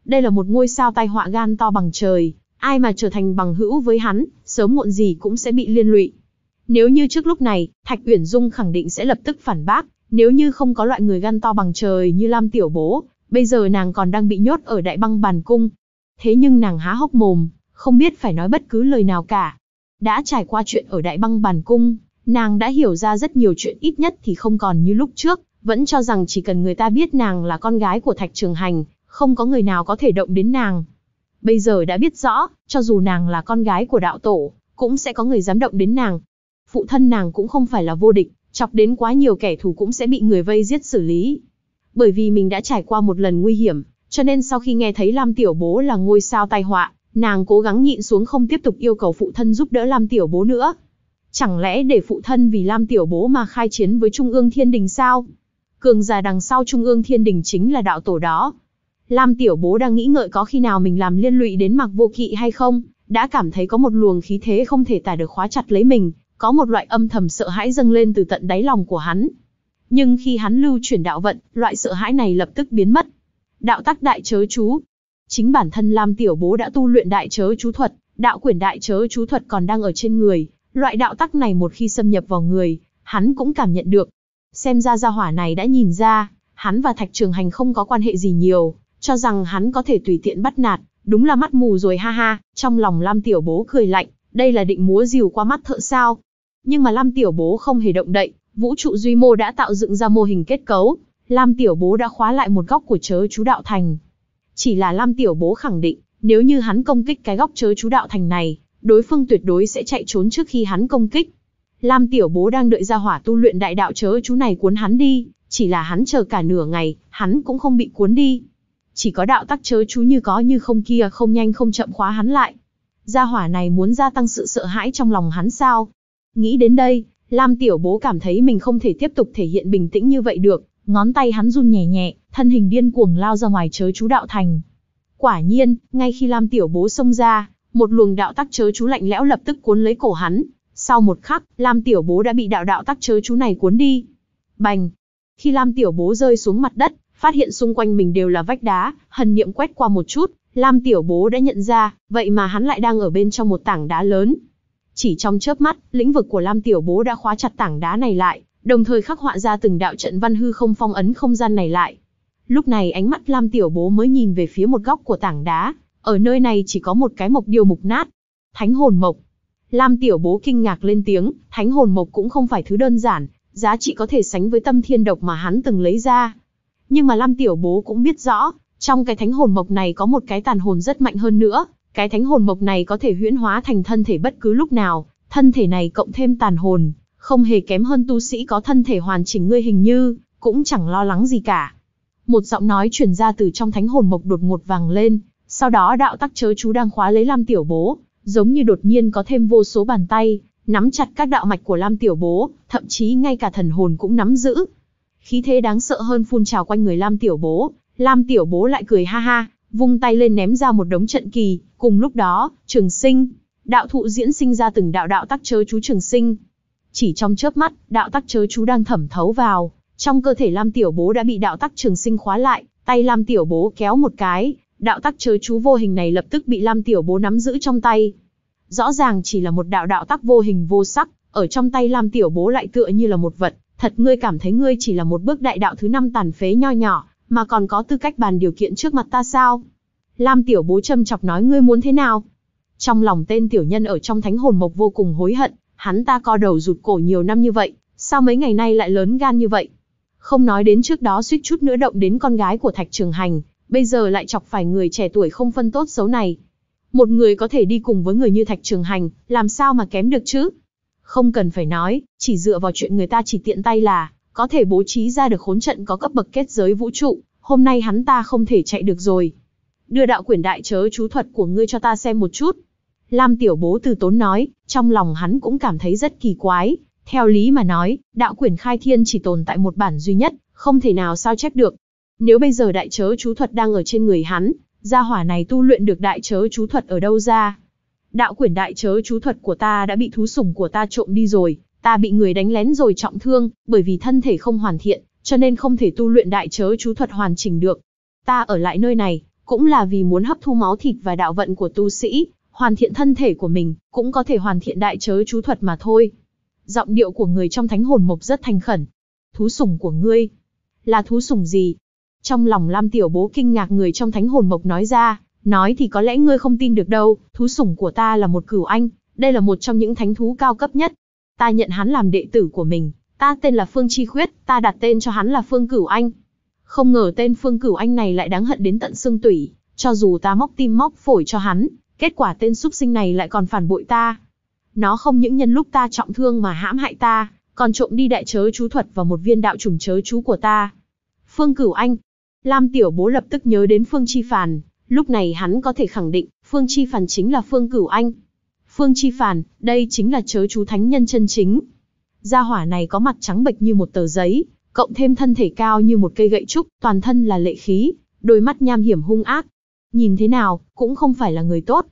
Đây là một ngôi sao tai họa gan to bằng trời, ai mà trở thành bằng hữu với hắn, sớm muộn gì cũng sẽ bị liên lụy. Nếu như trước lúc này, Thạch Uyển Dung khẳng định sẽ lập tức phản bác, nếu như không có loại người gan to bằng trời như Lam Tiểu Bố, bây giờ nàng còn đang bị nhốt ở đại băng bàn cung. Thế nhưng nàng há hốc mồm, không biết phải nói bất cứ lời nào cả. Đã trải qua chuyện ở đại băng bàn cung, nàng đã hiểu ra rất nhiều chuyện ít nhất thì không còn như lúc trước, vẫn cho rằng chỉ cần người ta biết nàng là con gái của Thạch Trường Hành, không có người nào có thể động đến nàng. Bây giờ đã biết rõ, cho dù nàng là con gái của đạo tổ, cũng sẽ có người dám động đến nàng. Phụ thân nàng cũng không phải là vô địch, chọc đến quá nhiều kẻ thù cũng sẽ bị người vây giết xử lý. Bởi vì mình đã trải qua một lần nguy hiểm, cho nên sau khi nghe thấy Lam Tiểu Bố là ngôi sao tai họa, nàng cố gắng nhịn xuống không tiếp tục yêu cầu phụ thân giúp đỡ Lam Tiểu Bố nữa. Chẳng lẽ để phụ thân vì Lam Tiểu Bố mà khai chiến với Trung ương Thiên Đình sao? Cường già đằng sau Trung ương Thiên Đình chính là đạo tổ đó. Lam Tiểu Bố đang nghĩ ngợi có khi nào mình làm liên lụy đến Mặc Vô Kỵ hay không, đã cảm thấy có một luồng khí thế không thể tả được khóa chặt lấy mình, có một loại âm thầm sợ hãi dâng lên từ tận đáy lòng của hắn. Nhưng khi hắn lưu chuyển đạo vận, loại sợ hãi này lập tức biến mất. Đạo tắc đại chớ chú. Chính bản thân Lam Tiểu Bố đã tu luyện đại chớ chú thuật, đạo quyển đại chớ chú thuật còn đang ở trên người, loại đạo tắc này một khi xâm nhập vào người, hắn cũng cảm nhận được. Xem ra gia hỏa này đã nhìn ra, hắn và Thạch Trường Hành không có quan hệ gì nhiều, cho rằng hắn có thể tùy tiện bắt nạt, đúng là mắt mù rồi ha ha, trong lòng Lam Tiểu Bố cười lạnh đây là định múa rìu qua mắt thợ sao. Nhưng mà Lam Tiểu Bố không hề động đậy, vũ trụ Duy Mô đã tạo dựng ra mô hình kết cấu, Lam Tiểu Bố đã khóa lại một góc của chớ chú đạo thành. Chỉ là Lam Tiểu Bố khẳng định, nếu như hắn công kích cái góc chớ chú đạo thành này, đối phương tuyệt đối sẽ chạy trốn trước khi hắn công kích. Lam Tiểu Bố đang đợi ra hỏa tu luyện đại đạo chớ chú này cuốn hắn đi, chỉ là hắn chờ cả nửa ngày, hắn cũng không bị cuốn đi. Chỉ có đạo tắc chớ chú như có như không kia không nhanh không chậm khóa hắn lại. Gia hỏa này muốn gia tăng sự sợ hãi trong lòng hắn sao? Nghĩ đến đây, Lam Tiểu Bố cảm thấy mình không thể tiếp tục thể hiện bình tĩnh như vậy được, ngón tay hắn run nhẹ nhẹ, thân hình điên cuồng lao ra ngoài chớ chú đạo thành. Quả nhiên, ngay khi Lam Tiểu Bố xông ra, một luồng đạo tắc chớ chú lạnh lẽo lập tức cuốn lấy cổ hắn. Sau một khắc, Lam Tiểu Bố đã bị đạo đạo tắc chớ chú này cuốn đi. Bành! Khi Lam Tiểu Bố rơi xuống mặt đất, phát hiện xung quanh mình đều là vách đá, hần niệm quét qua một chút, Lam Tiểu Bố đã nhận ra, vậy mà hắn lại đang ở bên trong một tảng đá lớn. Chỉ trong chớp mắt, lĩnh vực của Lam Tiểu Bố đã khóa chặt tảng đá này lại, đồng thời khắc họa ra từng đạo trận văn hư không phong ấn không gian này lại. Lúc này ánh mắt Lam Tiểu Bố mới nhìn về phía một góc của tảng đá, ở nơi này chỉ có một cái mộc điều mục nát. Thánh hồn mộc. Lam Tiểu Bố kinh ngạc lên tiếng, thánh hồn mộc cũng không phải thứ đơn giản, giá trị có thể sánh với tâm thiên độc mà hắn từng lấy ra. Nhưng mà Lam Tiểu Bố cũng biết rõ, trong cái thánh hồn mộc này có một cái tàn hồn rất mạnh hơn nữa, cái thánh hồn mộc này có thể huyễn hóa thành thân thể bất cứ lúc nào, thân thể này cộng thêm tàn hồn, không hề kém hơn tu sĩ có thân thể hoàn chỉnh ngươi hình như, cũng chẳng lo lắng gì cả. Một giọng nói truyền ra từ trong thánh hồn mộc đột ngột vàng lên, sau đó đạo tắc chớ chú đang khóa lấy Lam Tiểu Bố, giống như đột nhiên có thêm vô số bàn tay, nắm chặt các đạo mạch của Lam Tiểu Bố, thậm chí ngay cả thần hồn cũng nắm giữ. Khí thế đáng sợ hơn phun trào quanh người Lam Tiểu Bố, Lam Tiểu Bố lại cười ha ha, vung tay lên ném ra một đống trận kỳ, cùng lúc đó, Trường Sinh, đạo thụ diễn sinh ra từng đạo đạo tắc chớ chú Trường Sinh. Chỉ trong chớp mắt, đạo tắc chớ chú đang thẩm thấu vào, trong cơ thể Lam Tiểu Bố đã bị đạo tắc Trường Sinh khóa lại, tay Lam Tiểu Bố kéo một cái, đạo tắc chớ chú vô hình này lập tức bị Lam Tiểu Bố nắm giữ trong tay. Rõ ràng chỉ là một đạo đạo tắc vô hình vô sắc, ở trong tay Lam Tiểu Bố lại tựa như là một vật, thật ngươi cảm thấy ngươi chỉ là một bước đại đạo thứ năm tàn phế nho nhỏ, mà còn có tư cách bàn điều kiện trước mặt ta sao? Lam Tiểu Bố châm chọc nói ngươi muốn thế nào? Trong lòng tên tiểu nhân ở trong thánh hồn mộc vô cùng hối hận, hắn ta co đầu rụt cổ nhiều năm như vậy, sao mấy ngày nay lại lớn gan như vậy? Không nói đến trước đó suýt chút nữa động đến con gái của Thạch Trường Hành, bây giờ lại chọc phải người trẻ tuổi không phân tốt xấu này. Một người có thể đi cùng với người như Thạch Trường Hành, làm sao mà kém được chứ? Không cần phải nói, chỉ dựa vào chuyện người ta chỉ tiện tay là, có thể bố trí ra được khốn trận có cấp bậc kết giới vũ trụ, hôm nay hắn ta không thể chạy được rồi. Đưa đạo quyển đại chớ chú thuật của ngươi cho ta xem một chút. Lam tiểu bố từ tốn nói, trong lòng hắn cũng cảm thấy rất kỳ quái. Theo lý mà nói, đạo quyển khai thiên chỉ tồn tại một bản duy nhất, không thể nào sao chép được. Nếu bây giờ đại chớ chú thuật đang ở trên người hắn, gia hỏa này tu luyện được đại chớ chú thuật ở đâu ra? Đạo quyển đại chớ chú thuật của ta đã bị thú sủng của ta trộm đi rồi, Ta bị người đánh lén rồi trọng thương, bởi vì thân thể không hoàn thiện, cho nên không thể tu luyện đại chớ chú thuật hoàn chỉnh được. Ta ở lại nơi này, cũng là vì muốn hấp thu máu thịt và đạo vận của tu sĩ, hoàn thiện thân thể của mình, cũng có thể hoàn thiện đại chớ chú thuật mà thôi. Giọng điệu của người trong thánh hồn mộc rất thành khẩn. Thú sủng của ngươi, là thú sủng gì? Trong lòng Lam Tiểu Bố kinh ngạc người trong thánh hồn mộc nói ra, nói thì có lẽ ngươi không tin được đâu, thú sủng của ta là một cửu anh, đây là một trong những thánh thú cao cấp nhất, ta nhận hắn làm đệ tử của mình, ta tên là Phương Chi Khuyết, ta đặt tên cho hắn là Phương Cửu Anh. Không ngờ tên Phương Cửu Anh này lại đáng hận đến tận xương tủy, cho dù ta móc tim móc phổi cho hắn, kết quả tên súc sinh này lại còn phản bội ta. Nó không những nhân lúc ta trọng thương mà hãm hại ta, còn trộm đi đại chớ chú thuật và một viên đạo trùng chớ chú của ta. Phương Cửu Anh, Lam Tiểu Bố lập tức nhớ đến Phương Chi Phàn, lúc này hắn có thể khẳng định Phương Chi Phàn chính là Phương Cửu Anh. Phương Chi Phản, đây chính là chớ chú thánh nhân chân chính. Gia hỏa này có mặt trắng bệch như một tờ giấy, cộng thêm thân thể cao như một cây gậy trúc, toàn thân là lệ khí, đôi mắt nham hiểm hung ác. Nhìn thế nào, cũng không phải là người tốt.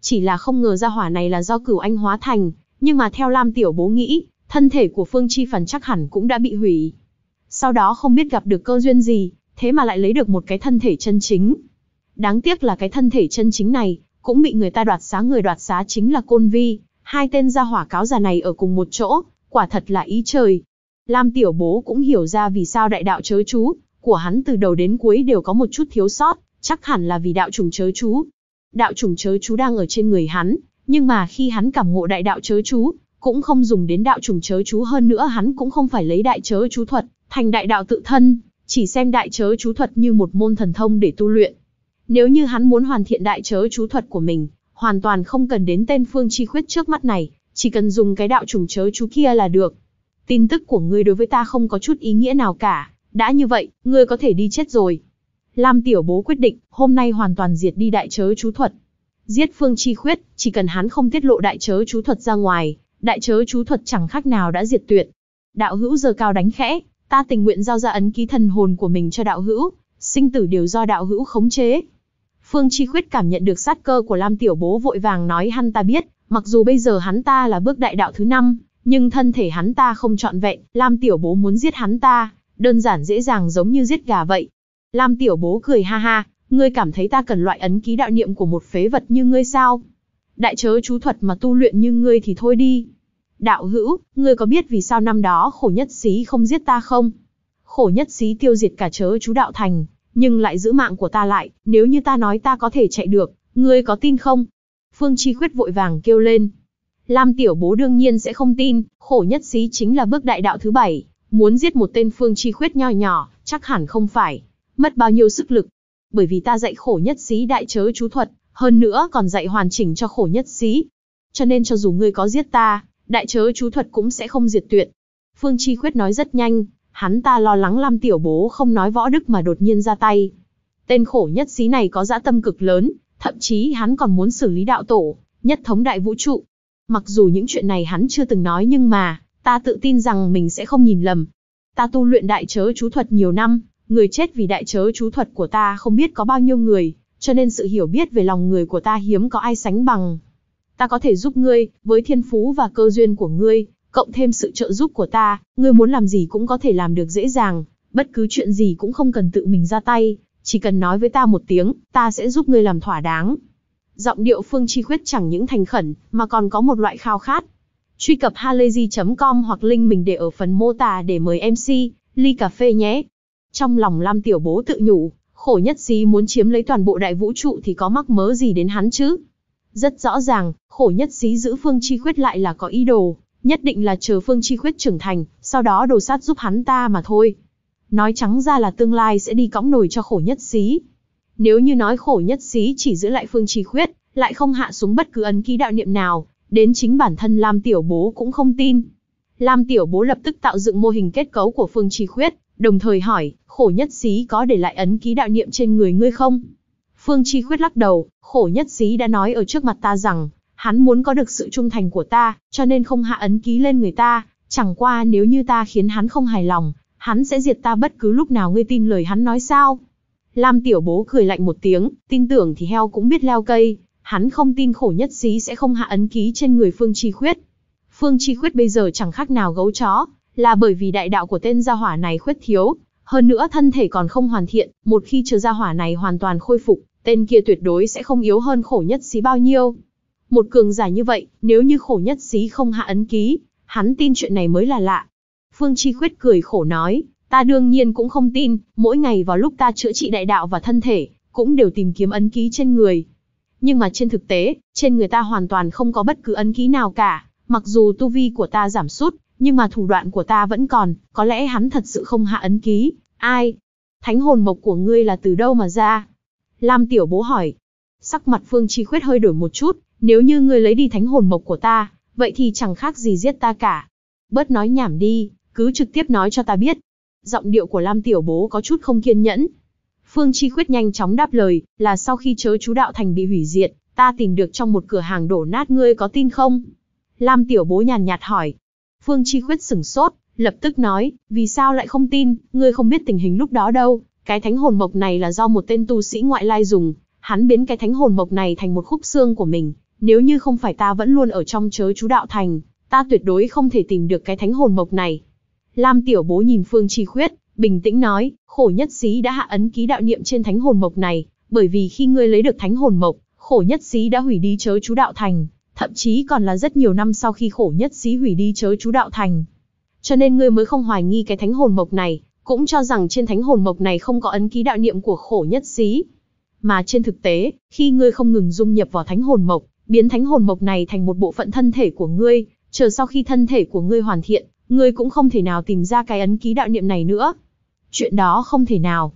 Chỉ là không ngờ gia hỏa này là do cửu anh hóa thành, nhưng mà theo Lam Tiểu Bố nghĩ, thân thể của Phương Chi Phản chắc hẳn cũng đã bị hủy. Sau đó không biết gặp được cơ duyên gì, thế mà lại lấy được một cái thân thể chân chính. Đáng tiếc là cái thân thể chân chính này, cũng bị người ta đoạt xá người đoạt xá chính là Côn Vi, hai tên gia hỏa cáo già này ở cùng một chỗ, quả thật là ý trời. Lam Tiểu Bố cũng hiểu ra vì sao đại đạo chớ chú của hắn từ đầu đến cuối đều có một chút thiếu sót, chắc hẳn là vì đạo trùng chớ chú. Đạo trùng chớ chú đang ở trên người hắn, nhưng mà khi hắn cảm ngộ đại đạo chớ chú, cũng không dùng đến đạo trùng chớ chú hơn nữa hắn cũng không phải lấy đại chớ chú thuật thành đại đạo tự thân, chỉ xem đại chớ chú thuật như một môn thần thông để tu luyện, nếu như hắn muốn hoàn thiện đại chớ chú thuật của mình, hoàn toàn không cần đến tên Phương Chi Khuyết trước mắt này, chỉ cần dùng cái đạo trùng chớ chú kia là được. Tin tức của ngươi đối với ta không có chút ý nghĩa nào cả, đã như vậy, ngươi có thể đi chết rồi. Lam Tiểu Bố quyết định, hôm nay hoàn toàn diệt đi đại chớ chú thuật. Giết Phương Chi Khuyết, chỉ cần hắn không tiết lộ đại chớ chú thuật ra ngoài, đại chớ chú thuật chẳng khác nào đã diệt tuyệt. Đạo hữu giờ cao đánh khẽ, ta tình nguyện giao ra ấn ký thần hồn của mình cho đạo hữu, sinh tử đều do đạo hữu khống chế, Phương Chi Khuyết cảm nhận được sát cơ của Lam Tiểu Bố vội vàng nói hắn ta biết, mặc dù bây giờ hắn ta là bước đại đạo thứ năm, nhưng thân thể hắn ta không trọn vẹn, Lam Tiểu Bố muốn giết hắn ta, đơn giản dễ dàng giống như giết gà vậy. Lam Tiểu Bố cười ha ha, ngươi cảm thấy ta cần loại ấn ký đạo niệm của một phế vật như ngươi sao? Đại chớ chú thuật mà tu luyện như ngươi thì thôi đi. Đạo hữu, ngươi có biết vì sao năm đó khổ nhất xí không giết ta không? Khổ nhất xí tiêu diệt cả chớ chú đạo thành, nhưng lại giữ mạng của ta lại, nếu như ta nói ta có thể chạy được, ngươi có tin không? Phương Chi Khuyết vội vàng kêu lên. Lam Tiểu Bố đương nhiên sẽ không tin, khổ nhất xí chính là bước đại đạo thứ bảy, muốn giết một tên Phương Chi Khuyết nho nhỏ, chắc hẳn không phải, mất bao nhiêu sức lực. Bởi vì ta dạy khổ nhất xí đại chớ chú thuật, hơn nữa còn dạy hoàn chỉnh cho khổ nhất xí. Cho nên cho dù ngươi có giết ta, đại chớ chú thuật cũng sẽ không diệt tuyệt. Phương Chi Khuyết nói rất nhanh, hắn ta lo lắng Lam Tiểu Bố không nói võ đức mà đột nhiên ra tay. Tên khổ nhất xí này có dã tâm cực lớn, thậm chí hắn còn muốn xử lý đạo tổ, nhất thống đại vũ trụ. Mặc dù những chuyện này hắn chưa từng nói nhưng mà, ta tự tin rằng mình sẽ không nhìn lầm. Ta tu luyện đại chớ chú thuật nhiều năm, người chết vì đại chớ chú thuật của ta không biết có bao nhiêu người, cho nên sự hiểu biết về lòng người của ta hiếm có ai sánh bằng. Ta có thể giúp ngươi, với thiên phú và cơ duyên của ngươi, cộng thêm sự trợ giúp của ta, ngươi muốn làm gì cũng có thể làm được dễ dàng, bất cứ chuyện gì cũng không cần tự mình ra tay, chỉ cần nói với ta một tiếng, ta sẽ giúp ngươi làm thỏa đáng. Giọng điệu Phương Chi Khuyết chẳng những thành khẩn, mà còn có một loại khao khát. Truy cập halayzi.com hoặc link mình để ở phần mô tả để mời MC, ly cà phê nhé. Trong lòng Lam Tiểu Bố tự nhủ, khổ nhất xí muốn chiếm lấy toàn bộ đại vũ trụ thì có mắc mớ gì đến hắn chứ. Rất rõ ràng, khổ nhất xí giữ Phương Chi Khuyết lại là có ý đồ, nhất định là chờ Phương Chi Khuyết trưởng thành, sau đó đồ sát giúp hắn ta mà thôi. Nói trắng ra là tương lai sẽ đi cõng nổi cho khổ nhất xí. Nếu như nói khổ nhất xí chỉ giữ lại Phương Chi Khuyết, lại không hạ xuống bất cứ ấn ký đạo niệm nào, đến chính bản thân Lam Tiểu Bố cũng không tin. Lam Tiểu Bố lập tức tạo dựng mô hình kết cấu của Phương Chi Khuyết, đồng thời hỏi, khổ nhất xí có để lại ấn ký đạo niệm trên người ngươi không? Phương Chi Khuyết lắc đầu, khổ nhất xí đã nói ở trước mặt ta rằng, hắn muốn có được sự trung thành của ta, cho nên không hạ ấn ký lên người ta, chẳng qua nếu như ta khiến hắn không hài lòng, hắn sẽ diệt ta bất cứ lúc nào ngươi tin lời hắn nói sao. Lam tiểu bố cười lạnh một tiếng, tin tưởng thì heo cũng biết leo cây, hắn không tin khổ nhất xí sẽ không hạ ấn ký trên người Phương Chi Khuyết. Phương Chi Khuyết bây giờ chẳng khác nào gấu chó, là bởi vì đại đạo của tên gia hỏa này khuyết thiếu, hơn nữa thân thể còn không hoàn thiện, một khi chờ gia hỏa này hoàn toàn khôi phục, tên kia tuyệt đối sẽ không yếu hơn khổ nhất xí bao nhiêu. Một cường giả như vậy, nếu như khổ nhất xí không hạ ấn ký, hắn tin chuyện này mới là lạ. Phương Chi Khuyết cười khổ nói, ta đương nhiên cũng không tin, mỗi ngày vào lúc ta chữa trị đại đạo và thân thể, cũng đều tìm kiếm ấn ký trên người. Nhưng mà trên thực tế, trên người ta hoàn toàn không có bất cứ ấn ký nào cả, mặc dù tu vi của ta giảm sút, nhưng mà thủ đoạn của ta vẫn còn, có lẽ hắn thật sự không hạ ấn ký, ai? Thánh hồn mộc của ngươi là từ đâu mà ra? Lam Tiểu Bố hỏi. Sắc mặt Phương Chi Khuyết hơi đổi một chút, nếu như ngươi lấy đi thánh hồn mộc của ta, vậy thì chẳng khác gì giết ta cả. Bớt nói nhảm đi, cứ trực tiếp nói cho ta biết. Giọng điệu của Lam Tiểu Bố có chút không kiên nhẫn. Phương Chi Khuyết nhanh chóng đáp lời, là sau khi chớ chú đạo thành bị hủy diệt, ta tìm được trong một cửa hàng đổ nát ngươi có tin không? Lam Tiểu Bố nhàn nhạt hỏi. Phương Chi Khuyết sửng sốt, lập tức nói, vì sao lại không tin, ngươi không biết tình hình lúc đó đâu, cái thánh hồn mộc này là do một tên tu sĩ ngoại lai dùng, hắn biến cái thánh hồn mộc này thành một khúc xương của mình, nếu như không phải ta vẫn luôn ở trong chớ chú đạo thành, ta tuyệt đối không thể tìm được cái thánh hồn mộc này. Lam tiểu bố nhìn Phương Chi Khuyết, bình tĩnh nói, khổ nhất xí đã hạ ấn ký đạo niệm trên thánh hồn mộc này, bởi vì khi ngươi lấy được thánh hồn mộc, khổ nhất xí đã hủy đi chớ chú đạo thành, thậm chí còn là rất nhiều năm sau khi khổ nhất xí hủy đi chớ chú đạo thành. Cho nên ngươi mới không hoài nghi cái thánh hồn mộc này, cũng cho rằng trên thánh hồn mộc này không có ấn ký đạo niệm của khổ nhất xí. Mà trên thực tế, khi ngươi không ngừng dung nhập vào thánh hồn mộc, biến thánh hồn mộc này thành một bộ phận thân thể của ngươi, chờ sau khi thân thể của ngươi hoàn thiện, ngươi cũng không thể nào tìm ra cái ấn ký đạo niệm này nữa. Chuyện đó không thể nào.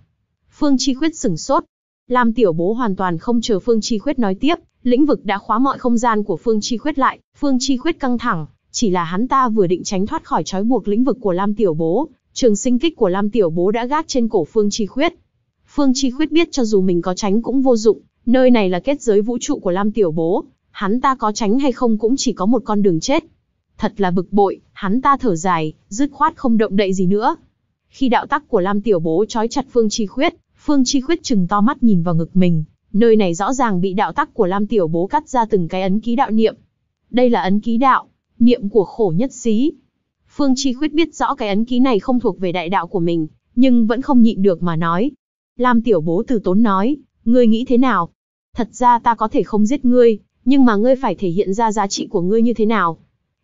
Phương Chi Khuyết sửng sốt. Lam Tiểu Bố hoàn toàn không chờ Phương Chi Khuyết nói tiếp, lĩnh vực đã khóa mọi không gian của Phương Chi Khuyết lại, Phương Chi Khuyết căng thẳng, chỉ là hắn ta vừa định tránh thoát khỏi trói buộc lĩnh vực của Lam Tiểu Bố, trường sinh kích của Lam Tiểu Bố đã gác trên cổ Phương Chi Khuyết. Phương Chi Khuyết biết cho dù mình có tránh cũng vô dụng, nơi này là kết giới vũ trụ của Lam Tiểu Bố, hắn ta có tránh hay không cũng chỉ có một con đường chết. Thật là bực bội, hắn ta thở dài, dứt khoát không động đậy gì nữa. Khi đạo tắc của Lam Tiểu Bố trói chặt Phương Chi Khuyết, Phương Chi Khuyết chừng to mắt nhìn vào ngực mình, nơi này rõ ràng bị đạo tắc của Lam Tiểu Bố cắt ra từng cái ấn ký đạo niệm. Đây là ấn ký đạo, niệm của khổ nhất xí. Phương Chi Khuyết biết rõ cái ấn ký này không thuộc về đại đạo của mình, nhưng vẫn không nhịn được mà nói. Lam Tiểu Bố từ tốn nói, ngươi nghĩ thế nào? Thật ra ta có thể không giết ngươi, nhưng mà ngươi phải thể hiện ra giá trị của ngươi như thế nào.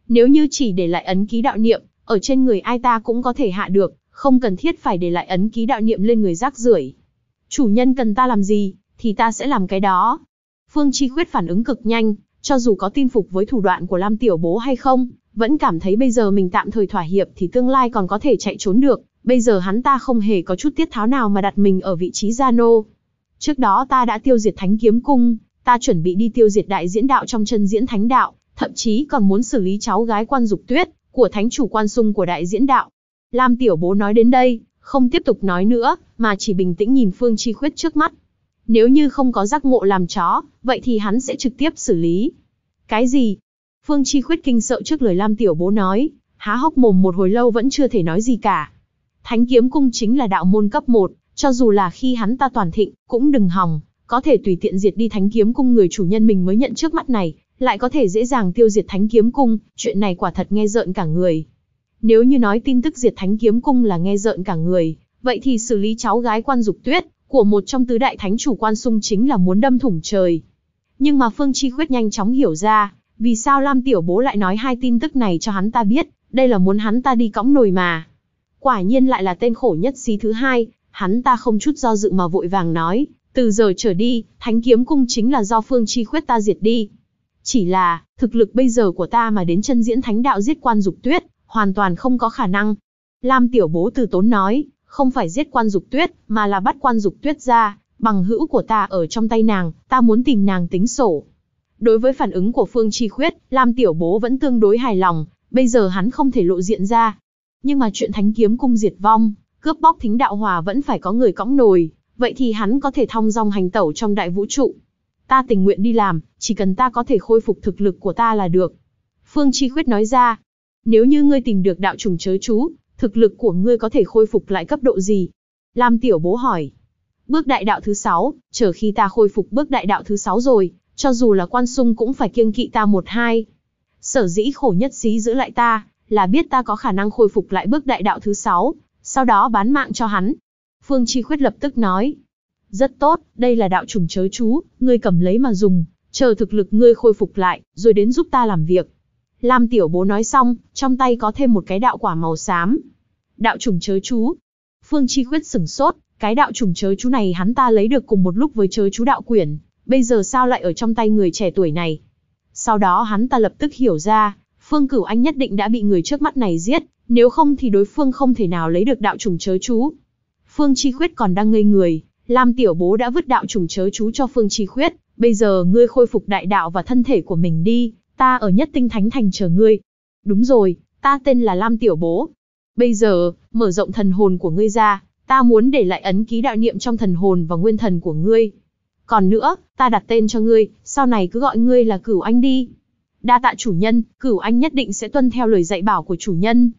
Nếu như chỉ để lại ấn ký đạo niệm, ở trên người ai ta cũng có thể hạ được, không cần thiết phải để lại ấn ký đạo niệm lên người rác rưởi. Chủ nhân cần ta làm gì, thì ta sẽ làm cái đó. Phương Chi Khuyết phản ứng cực nhanh, cho dù có tin phục với thủ đoạn của Lam Tiểu Bố hay không, vẫn cảm thấy bây giờ mình tạm thời thỏa hiệp thì tương lai còn có thể chạy trốn được. Bây giờ hắn ta không hề có chút tiết tháo nào mà đặt mình ở vị trí gia nô. Trước đó ta đã tiêu diệt thánh kiếm cung, ta chuẩn bị đi tiêu diệt đại diễn đạo trong chân diễn thánh đạo, thậm chí còn muốn xử lý cháu gái quan dục tuyết, của thánh chủ quan sung của đại diễn đạo. Lam tiểu bố nói đến đây, không tiếp tục nói nữa, mà chỉ bình tĩnh nhìn Phương Chi Khuyết trước mắt. Nếu như không có giác ngộ làm chó, vậy thì hắn sẽ trực tiếp xử lý. Cái gì? Phương Chi Khuyết kinh sợ trước lời Lam Tiểu Bố nói, há hốc mồm một hồi lâu vẫn chưa thể nói gì cả. Thánh kiếm cung chính là đạo môn cấp 1, cho dù là khi hắn ta toàn thịnh, cũng đừng hòng, có thể tùy tiện diệt đi thánh kiếm cung người chủ nhân mình mới nhận trước mắt này, lại có thể dễ dàng tiêu diệt thánh kiếm cung, chuyện này quả thật nghe rợn cả người. Nếu như nói tin tức diệt thánh kiếm cung là nghe rợn cả người, vậy thì xử lý cháu gái quan dục tuyết của một trong tứ đại thánh chủ quan sung chính là muốn đâm thủng trời. Nhưng mà Phương Chi Khuyết nhanh chóng hiểu ra, vì sao Lam Tiểu Bố lại nói hai tin tức này cho hắn ta biết, đây là muốn hắn ta đi cõng nồi mà. Quả nhiên lại là tên khổ nhất xí thứ hai, hắn ta không chút do dự mà vội vàng nói, từ giờ trở đi, thánh kiếm cung chính là do phương chi khuyết ta diệt đi. Chỉ là, thực lực bây giờ của ta mà đến chân diễn thánh đạo giết quan dục tuyết, hoàn toàn không có khả năng. Lam tiểu bố từ tốn nói, không phải giết quan dục tuyết, mà là bắt quan dục tuyết ra, bằng hữu của ta ở trong tay nàng, ta muốn tìm nàng tính sổ. Đối với phản ứng của Phương Chi Khuyết, Lam Tiểu Bố vẫn tương đối hài lòng, bây giờ hắn không thể lộ diện ra. Nhưng mà chuyện thánh kiếm cung diệt vong, cướp bóc thính đạo hòa vẫn phải có người cõng nồi vậy thì hắn có thể thong dong hành tẩu trong đại vũ trụ. Ta tình nguyện đi làm, chỉ cần ta có thể khôi phục thực lực của ta là được. Phương Chi Khuyết nói ra, nếu như ngươi tìm được đạo trùng chớ chú, thực lực của ngươi có thể khôi phục lại cấp độ gì? Lam Tiểu Bố hỏi. Bước đại đạo thứ 6, chờ khi ta khôi phục bước đại đạo thứ 6 rồi, cho dù là quan sung cũng phải kiêng kỵ ta một hai. Sở dĩ khổ nhất xí giữ lại ta, là biết ta có khả năng khôi phục lại bước đại đạo thứ 6, sau đó bán mạng cho hắn, Phương Chi Khuyết lập tức nói. Rất tốt, đây là đạo trùng chớ chú, ngươi cầm lấy mà dùng, chờ thực lực ngươi khôi phục lại, rồi đến giúp ta làm việc. Lam Tiểu Bố nói xong, trong tay có thêm một cái đạo quả màu xám. Đạo trùng chớ chú. Phương Chi Khuyết sửng sốt, cái đạo trùng chớ chú này hắn ta lấy được cùng một lúc với chớ chú đạo quyển, bây giờ sao lại ở trong tay người trẻ tuổi này. Sau đó hắn ta lập tức hiểu ra, Phương Cửu Anh nhất định đã bị người trước mắt này giết, nếu không thì đối phương không thể nào lấy được đạo trùng chớ chú. Phương Chi Khuyết còn đang ngây người, Lam Tiểu Bố đã vứt đạo trùng chớ chú cho Phương Chi Khuyết, bây giờ ngươi khôi phục đại đạo và thân thể của mình đi, ta ở nhất tinh thánh thành chờ ngươi. Đúng rồi, ta tên là Lam Tiểu Bố. Bây giờ, mở rộng thần hồn của ngươi ra, ta muốn để lại ấn ký đạo niệm trong thần hồn và nguyên thần của ngươi. Còn nữa, ta đặt tên cho ngươi, sau này cứ gọi ngươi là Cửu Anh đi. Đa tạ chủ nhân, Cửu Anh nhất định sẽ tuân theo lời dạy bảo của chủ nhân.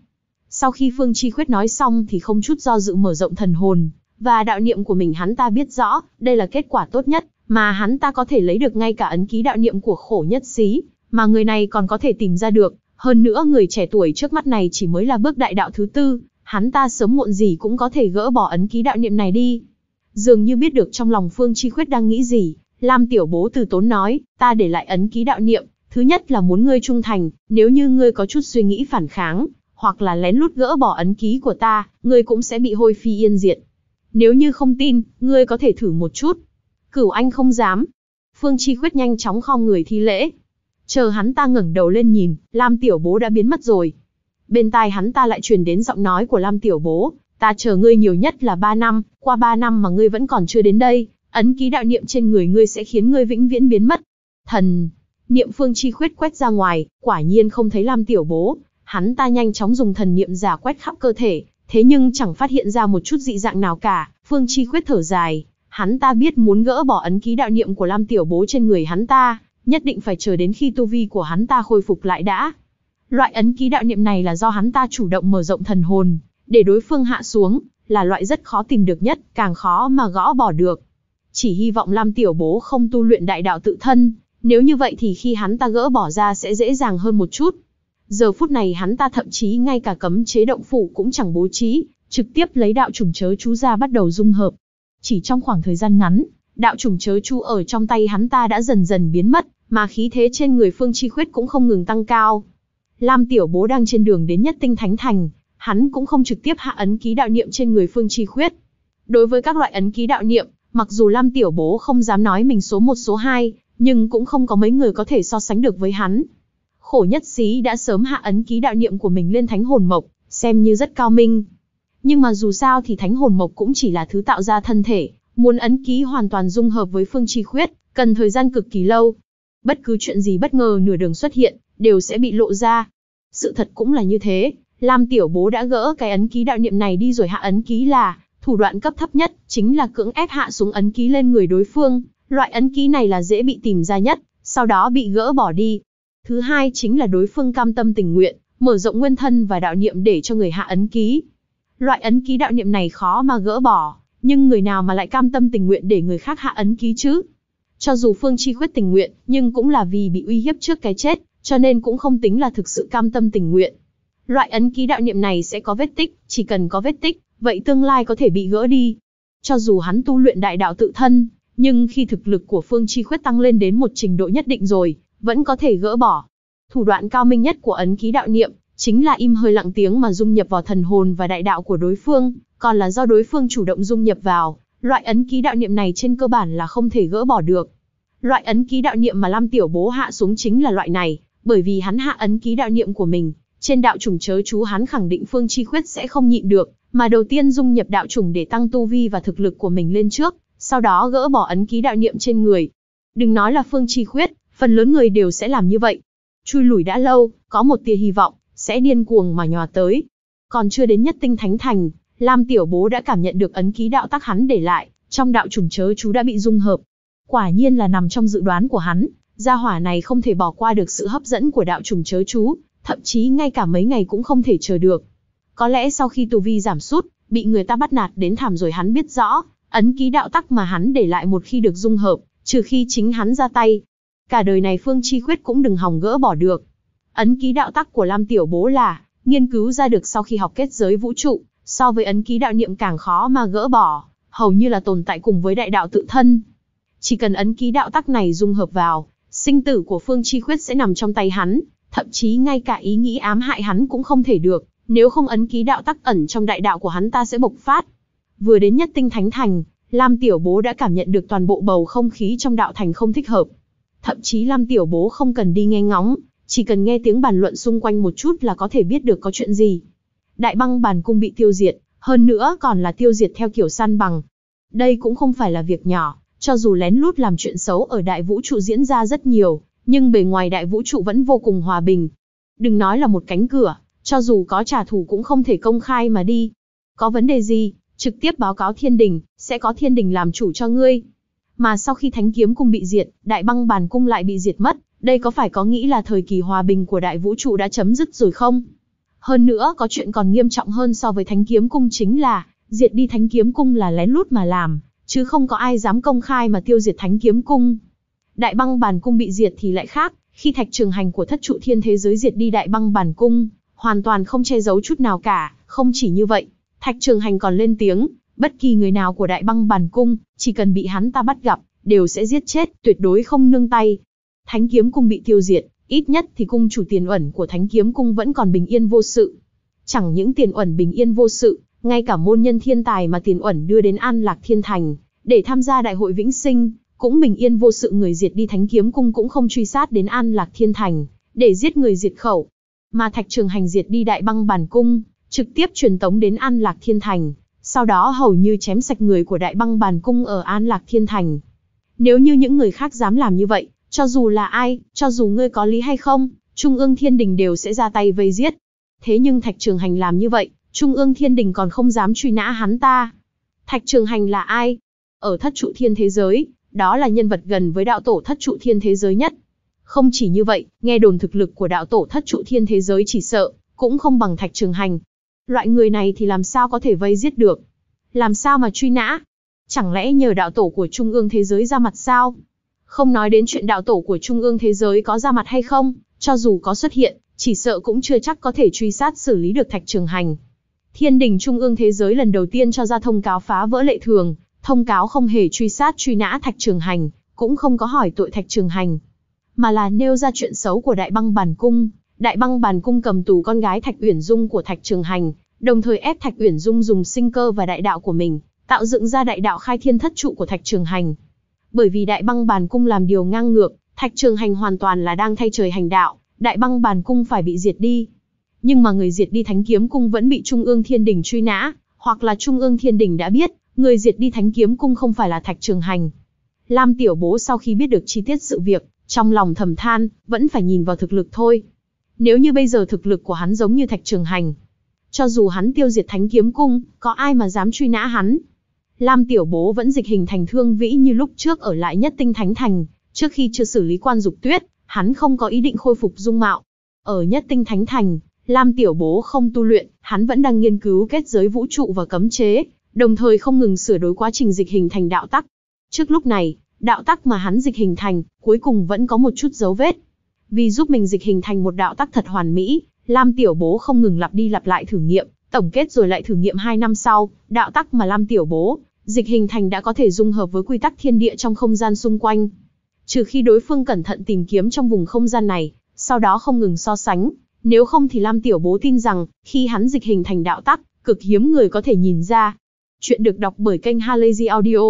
Sau khi Phương Chi Khuyết nói xong thì không chút do dự mở rộng thần hồn, và đạo niệm của mình hắn ta biết rõ, đây là kết quả tốt nhất, mà hắn ta có thể lấy được ngay cả ấn ký đạo niệm của khổ nhất xí, mà người này còn có thể tìm ra được. Hơn nữa người trẻ tuổi trước mắt này chỉ mới là bước đại đạo thứ tư, hắn ta sớm muộn gì cũng có thể gỡ bỏ ấn ký đạo niệm này đi. Dường như biết được trong lòng Phương Chi Khuyết đang nghĩ gì, Lam Tiểu Bố từ tốn nói, ta để lại ấn ký đạo niệm, thứ nhất là muốn ngươi trung thành, nếu như ngươi có chút suy nghĩ phản kháng, hoặc là lén lút gỡ bỏ ấn ký của ta, ngươi cũng sẽ bị hôi phi yên diệt. Nếu như không tin, ngươi có thể thử một chút. Cửu anh không dám. Phương Chi Khuyết nhanh chóng kho người thi lễ. Chờ hắn ta ngẩng đầu lên nhìn, Lam Tiểu Bố đã biến mất rồi. Bên tai hắn ta lại truyền đến giọng nói của Lam Tiểu Bố, ta chờ ngươi nhiều nhất là 3 năm, qua 3 năm mà ngươi vẫn còn chưa đến đây, ấn ký đạo niệm trên người ngươi sẽ khiến ngươi vĩnh viễn biến mất. Thần, niệm phương chi khuyết quét ra ngoài, quả nhiên không thấy Lam Tiểu Bố, Hắn ta nhanh chóng dùng thần niệm giả quét khắp cơ thể, thế nhưng chẳng phát hiện ra một chút dị dạng nào cả, Phương Chi khuyết thở dài, hắn ta biết muốn gỡ bỏ ấn ký đạo niệm của Lam Tiểu Bố trên người hắn ta, nhất định phải chờ đến khi tu vi của hắn ta khôi phục lại đã. Loại ấn ký đạo niệm này là do hắn ta chủ động mở rộng thần hồn, để đối phương hạ xuống, là loại rất khó tìm được nhất, càng khó mà gõ bỏ được. Chỉ hy vọng Lam Tiểu Bố không tu luyện đại đạo tự thân, nếu như vậy thì khi hắn ta gỡ bỏ ra sẽ dễ dàng hơn một chút. Giờ phút này hắn ta thậm chí ngay cả cấm chế động phủ cũng chẳng bố trí, trực tiếp lấy đạo trùng chớ chú ra bắt đầu dung hợp. Chỉ trong khoảng thời gian ngắn, đạo trùng chớ chú ở trong tay hắn ta đã dần dần biến mất, mà khí thế trên người Phương Chi Khuyết cũng không ngừng tăng cao. Lam Tiểu Bố đang trên đường đến nhất tinh thánh thành, hắn cũng không trực tiếp hạ ấn ký đạo niệm trên người Phương Chi Khuyết. Đối với các loại ấn ký đạo niệm, mặc dù Lam Tiểu Bố không dám nói mình số 1 số 2, nhưng cũng không có mấy người có thể so sánh được với hắn, khổ nhất xí đã sớm hạ ấn ký đạo niệm của mình lên thánh hồn mộc, xem như rất cao minh. Nhưng mà dù sao thì thánh hồn mộc cũng chỉ là thứ tạo ra thân thể, muốn ấn ký hoàn toàn dung hợp với phương chi khuyết, cần thời gian cực kỳ lâu. Bất cứ chuyện gì bất ngờ nửa đường xuất hiện, đều sẽ bị lộ ra. Sự thật cũng là như thế, Lam Tiểu Bố đã gỡ cái ấn ký đạo niệm này đi rồi hạ ấn ký là, thủ đoạn cấp thấp nhất, chính là cưỡng ép hạ xuống ấn ký lên người đối phương. Loại ấn ký này là dễ bị tìm ra nhất, sau đó bị gỡ bỏ đi, Thứ hai chính là đối phương cam tâm tình nguyện, mở rộng nguyên thân và đạo niệm để cho người hạ ấn ký. Loại ấn ký đạo niệm này khó mà gỡ bỏ, nhưng người nào mà lại cam tâm tình nguyện để người khác hạ ấn ký chứ? Cho dù Phương Chi Khuyết tình nguyện, nhưng cũng là vì bị uy hiếp trước cái chết, cho nên cũng không tính là thực sự cam tâm tình nguyện. Loại ấn ký đạo niệm này sẽ có vết tích, chỉ cần có vết tích, vậy tương lai có thể bị gỡ đi. Cho dù hắn tu luyện đại đạo tự thân, nhưng khi thực lực của Phương Chi Khuyết tăng lên đến một trình độ nhất định rồi, vẫn có thể gỡ bỏ. Thủ đoạn cao minh nhất của ấn ký đạo niệm chính là im hơi lặng tiếng mà dung nhập vào thần hồn và đại đạo của đối phương, còn là do đối phương chủ động dung nhập vào, loại ấn ký đạo niệm này trên cơ bản là không thể gỡ bỏ được. Loại ấn ký đạo niệm mà Lam Tiểu Bố hạ xuống chính là loại này, bởi vì hắn hạ ấn ký đạo niệm của mình, trên đạo chủng chớ chú hắn khẳng định Phương Chi Khuyết sẽ không nhịn được, mà đầu tiên dung nhập đạo chủng để tăng tu vi và thực lực của mình lên trước, sau đó gỡ bỏ ấn ký đạo niệm trên người. Đừng nói là Phương Chi Khuyết, Phần lớn người đều sẽ làm như vậy. Chui lủi đã lâu, có một tia hy vọng, sẽ điên cuồng mà nhòa tới. Còn chưa đến nhất tinh thánh thành, Lam Tiểu Bố đã cảm nhận được ấn ký đạo tắc hắn để lại, trong đạo trùng chớ chú đã bị dung hợp. Quả nhiên là nằm trong dự đoán của hắn, gia hỏa này không thể bỏ qua được sự hấp dẫn của đạo trùng chớ chú, thậm chí ngay cả mấy ngày cũng không thể chờ được. Có lẽ sau khi tu vi giảm sút, bị người ta bắt nạt đến thảm rồi hắn biết rõ, ấn ký đạo tắc mà hắn để lại một khi được dung hợp, trừ khi chính hắn ra tay, cả đời này Phương Chi Khuyết cũng đừng hòng gỡ bỏ được. Ấn ký đạo tắc của Lam Tiểu Bố là, nghiên cứu ra được sau khi học kết giới vũ trụ, so với ấn ký đạo niệm càng khó mà gỡ bỏ, hầu như là tồn tại cùng với đại đạo tự thân. Chỉ cần ấn ký đạo tắc này dung hợp vào, sinh tử của Phương Chi Khuyết sẽ nằm trong tay hắn, thậm chí ngay cả ý nghĩ ám hại hắn cũng không thể được, nếu không ấn ký đạo tắc ẩn trong đại đạo của hắn ta sẽ bộc phát. Vừa đến nhất tinh thánh thành, Lam Tiểu Bố đã cảm nhận được toàn bộ bầu không khí trong đạo thành không thích hợp. Thậm chí Lam Tiểu Bố không cần đi nghe ngóng, chỉ cần nghe tiếng bàn luận xung quanh một chút là có thể biết được có chuyện gì. Đại băng bàn cung bị tiêu diệt, hơn nữa còn là tiêu diệt theo kiểu săn bằng. Đây cũng không phải là việc nhỏ, cho dù lén lút làm chuyện xấu ở đại vũ trụ diễn ra rất nhiều, nhưng bề ngoài đại vũ trụ vẫn vô cùng hòa bình. Đừng nói là một cánh cửa, cho dù có trả thù cũng không thể công khai mà đi. Có vấn đề gì, trực tiếp báo cáo thiên đình, sẽ có thiên đình làm chủ cho ngươi mà sau khi thánh kiếm cung bị diệt, đại băng bàn cung lại bị diệt mất, đây có phải có nghĩ là thời kỳ hòa bình của đại vũ trụ đã chấm dứt rồi không? Hơn nữa có chuyện còn nghiêm trọng hơn so với thánh kiếm cung chính là, diệt đi thánh kiếm cung là lén lút mà làm, chứ không có ai dám công khai mà tiêu diệt thánh kiếm cung. Đại băng bàn cung bị diệt thì lại khác, khi thạch trường hành của thất trụ thiên thế giới diệt đi đại băng bàn cung, hoàn toàn không che giấu chút nào cả, không chỉ như vậy, thạch trường hành còn lên tiếng, bất kỳ người nào của đại băng bàn cung, chỉ cần bị hắn ta bắt gặp, đều sẽ giết chết, tuyệt đối không nương tay. Thánh kiếm cung bị tiêu diệt, ít nhất thì cung chủ tiền uẩn của thánh kiếm cung vẫn còn bình yên vô sự. Chẳng những tiền uẩn bình yên vô sự, ngay cả môn nhân thiên tài mà tiền uẩn đưa đến An Lạc Thiên Thành, để tham gia đại hội vĩnh sinh, cũng bình yên vô sự người diệt đi thánh kiếm cung cũng không truy sát đến An Lạc Thiên Thành, để giết người diệt khẩu. Mà thạch trường hành diệt đi đại băng bàn cung, trực tiếp truyền tống đến An Lạc Thiên Thành, sau đó hầu như chém sạch người của đại băng bàn cung ở An Lạc Thiên Thành. Nếu như những người khác dám làm như vậy, cho dù là ai, cho dù ngươi có lý hay không, Trung ương Thiên Đình đều sẽ ra tay vây giết. Thế nhưng Thạch Trường Hành làm như vậy, Trung ương Thiên Đình còn không dám truy nã hắn ta. Thạch Trường Hành là ai? Ở thất trụ thiên thế giới, đó là nhân vật gần với đạo tổ thất trụ thiên thế giới nhất. Không chỉ như vậy, nghe đồn thực lực của đạo tổ thất trụ thiên thế giới chỉ sợ, cũng không bằng Thạch Trường Hành, Loại người này thì làm sao có thể vây giết được? Làm sao mà truy nã? Chẳng lẽ nhờ đạo tổ của Trung ương thế giới ra mặt sao? Không nói đến chuyện đạo tổ của Trung ương thế giới có ra mặt hay không, cho dù có xuất hiện, chỉ sợ cũng chưa chắc có thể truy sát xử lý được Thạch Trường Hành. Thiên đình Trung ương thế giới lần đầu tiên cho ra thông cáo phá vỡ lệ thường, thông cáo không hề truy sát truy nã Thạch Trường Hành, cũng không có hỏi tội Thạch Trường Hành, mà là nêu ra chuyện xấu của Đại Băng Bản Cung, Đại băng bàn cung cầm tù con gái Thạch Uyển Dung của Thạch Trường Hành, đồng thời ép Thạch Uyển Dung dùng sinh cơ và đại đạo của mình, tạo dựng ra đại đạo khai thiên thất trụ của Thạch Trường Hành. Bởi vì đại băng bàn cung làm điều ngang ngược, Thạch Trường Hành hoàn toàn là đang thay trời hành đạo, đại băng bàn cung phải bị diệt đi. Nhưng mà người diệt đi Thánh Kiếm Cung vẫn bị Trung ương Thiên Đình truy nã, hoặc là Trung ương Thiên Đình đã biết, người diệt đi Thánh Kiếm Cung không phải là Thạch Trường Hành. Lam Tiểu Bố sau khi biết được chi tiết sự việc, trong lòng thầm than, vẫn phải nhìn vào thực lực thôi nếu như bây giờ thực lực của hắn giống như Thạch Trường Hành. Cho dù hắn tiêu diệt thánh kiếm cung, có ai mà dám truy nã hắn. Lam Tiểu Bố vẫn dịch hình thành thương vĩ như lúc trước ở lại nhất tinh thánh thành, trước khi chưa xử lý quan dục tuyết, hắn không có ý định khôi phục dung mạo. Ở nhất tinh thánh thành, Lam Tiểu Bố không tu luyện, hắn vẫn đang nghiên cứu kết giới vũ trụ và cấm chế, đồng thời không ngừng sửa đổi quá trình dịch hình thành đạo tắc. Trước lúc này, đạo tắc mà hắn dịch hình thành, cuối cùng vẫn có một chút dấu vết, vì giúp mình dịch hình thành một đạo tắc thật hoàn mỹ, Lam Tiểu Bố không ngừng lặp đi lặp lại thử nghiệm, tổng kết rồi lại thử nghiệm 2 năm sau, đạo tắc mà Lam Tiểu Bố dịch hình thành đã có thể dung hợp với quy tắc thiên địa trong không gian xung quanh. Trừ khi đối phương cẩn thận tìm kiếm trong vùng không gian này, sau đó không ngừng so sánh, nếu không thì Lam Tiểu Bố tin rằng, khi hắn dịch hình thành đạo tắc, cực hiếm người có thể nhìn ra. Chuyện được đọc bởi kênh Halazy Audio.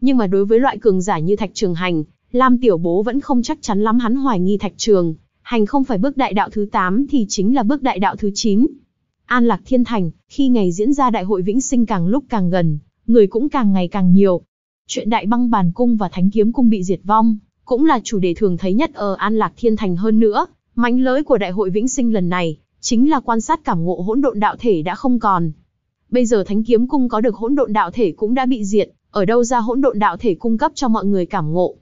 Nhưng mà đối với loại cường giả như Thạch Trường Hành, Lam Tiểu Bố vẫn không chắc chắn lắm hắn hoài nghi Thạch Trường, hành không phải bước đại đạo thứ 8 thì chính là bước đại đạo thứ 9. An Lạc Thiên Thành, khi ngày diễn ra đại hội Vĩnh Sinh càng lúc càng gần, người cũng càng ngày càng nhiều. Chuyện đại băng bàn cung và thánh kiếm cung bị diệt vong, cũng là chủ đề thường thấy nhất ở An Lạc Thiên Thành hơn nữa. Mánh lới của đại hội Vĩnh Sinh lần này, chính là quan sát cảm ngộ hỗn độn đạo thể đã không còn. Bây giờ thánh kiếm cung có được hỗn độn đạo thể cũng đã bị diệt, ở đâu ra hỗn độn đạo thể cung cấp cho mọi người cảm ngộ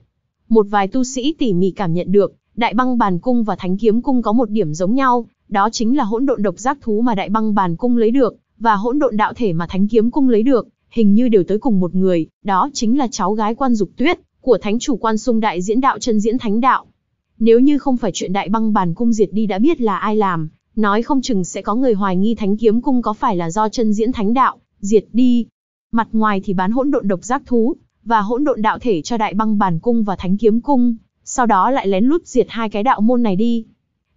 một vài tu sĩ tỉ mỉ cảm nhận được, Đại Băng Bàn Cung và Thánh Kiếm Cung có một điểm giống nhau, đó chính là hỗn độn độc giác thú mà Đại Băng Bàn Cung lấy được và hỗn độn đạo thể mà Thánh Kiếm Cung lấy được, hình như đều tới cùng một người, đó chính là cháu gái Quan Dục Tuyết của Thánh chủ Quan Sung Đại Diễn Đạo chân diễn Thánh Đạo. Nếu như không phải chuyện Đại Băng Bàn Cung diệt đi đã biết là ai làm, nói không chừng sẽ có người hoài nghi Thánh Kiếm Cung có phải là do chân diễn Thánh Đạo diệt đi. Mặt ngoài thì bán hỗn độn độc giác thú, và hỗn độn đạo thể cho đại băng bàn cung và thánh kiếm cung, sau đó lại lén lút diệt hai cái đạo môn này đi.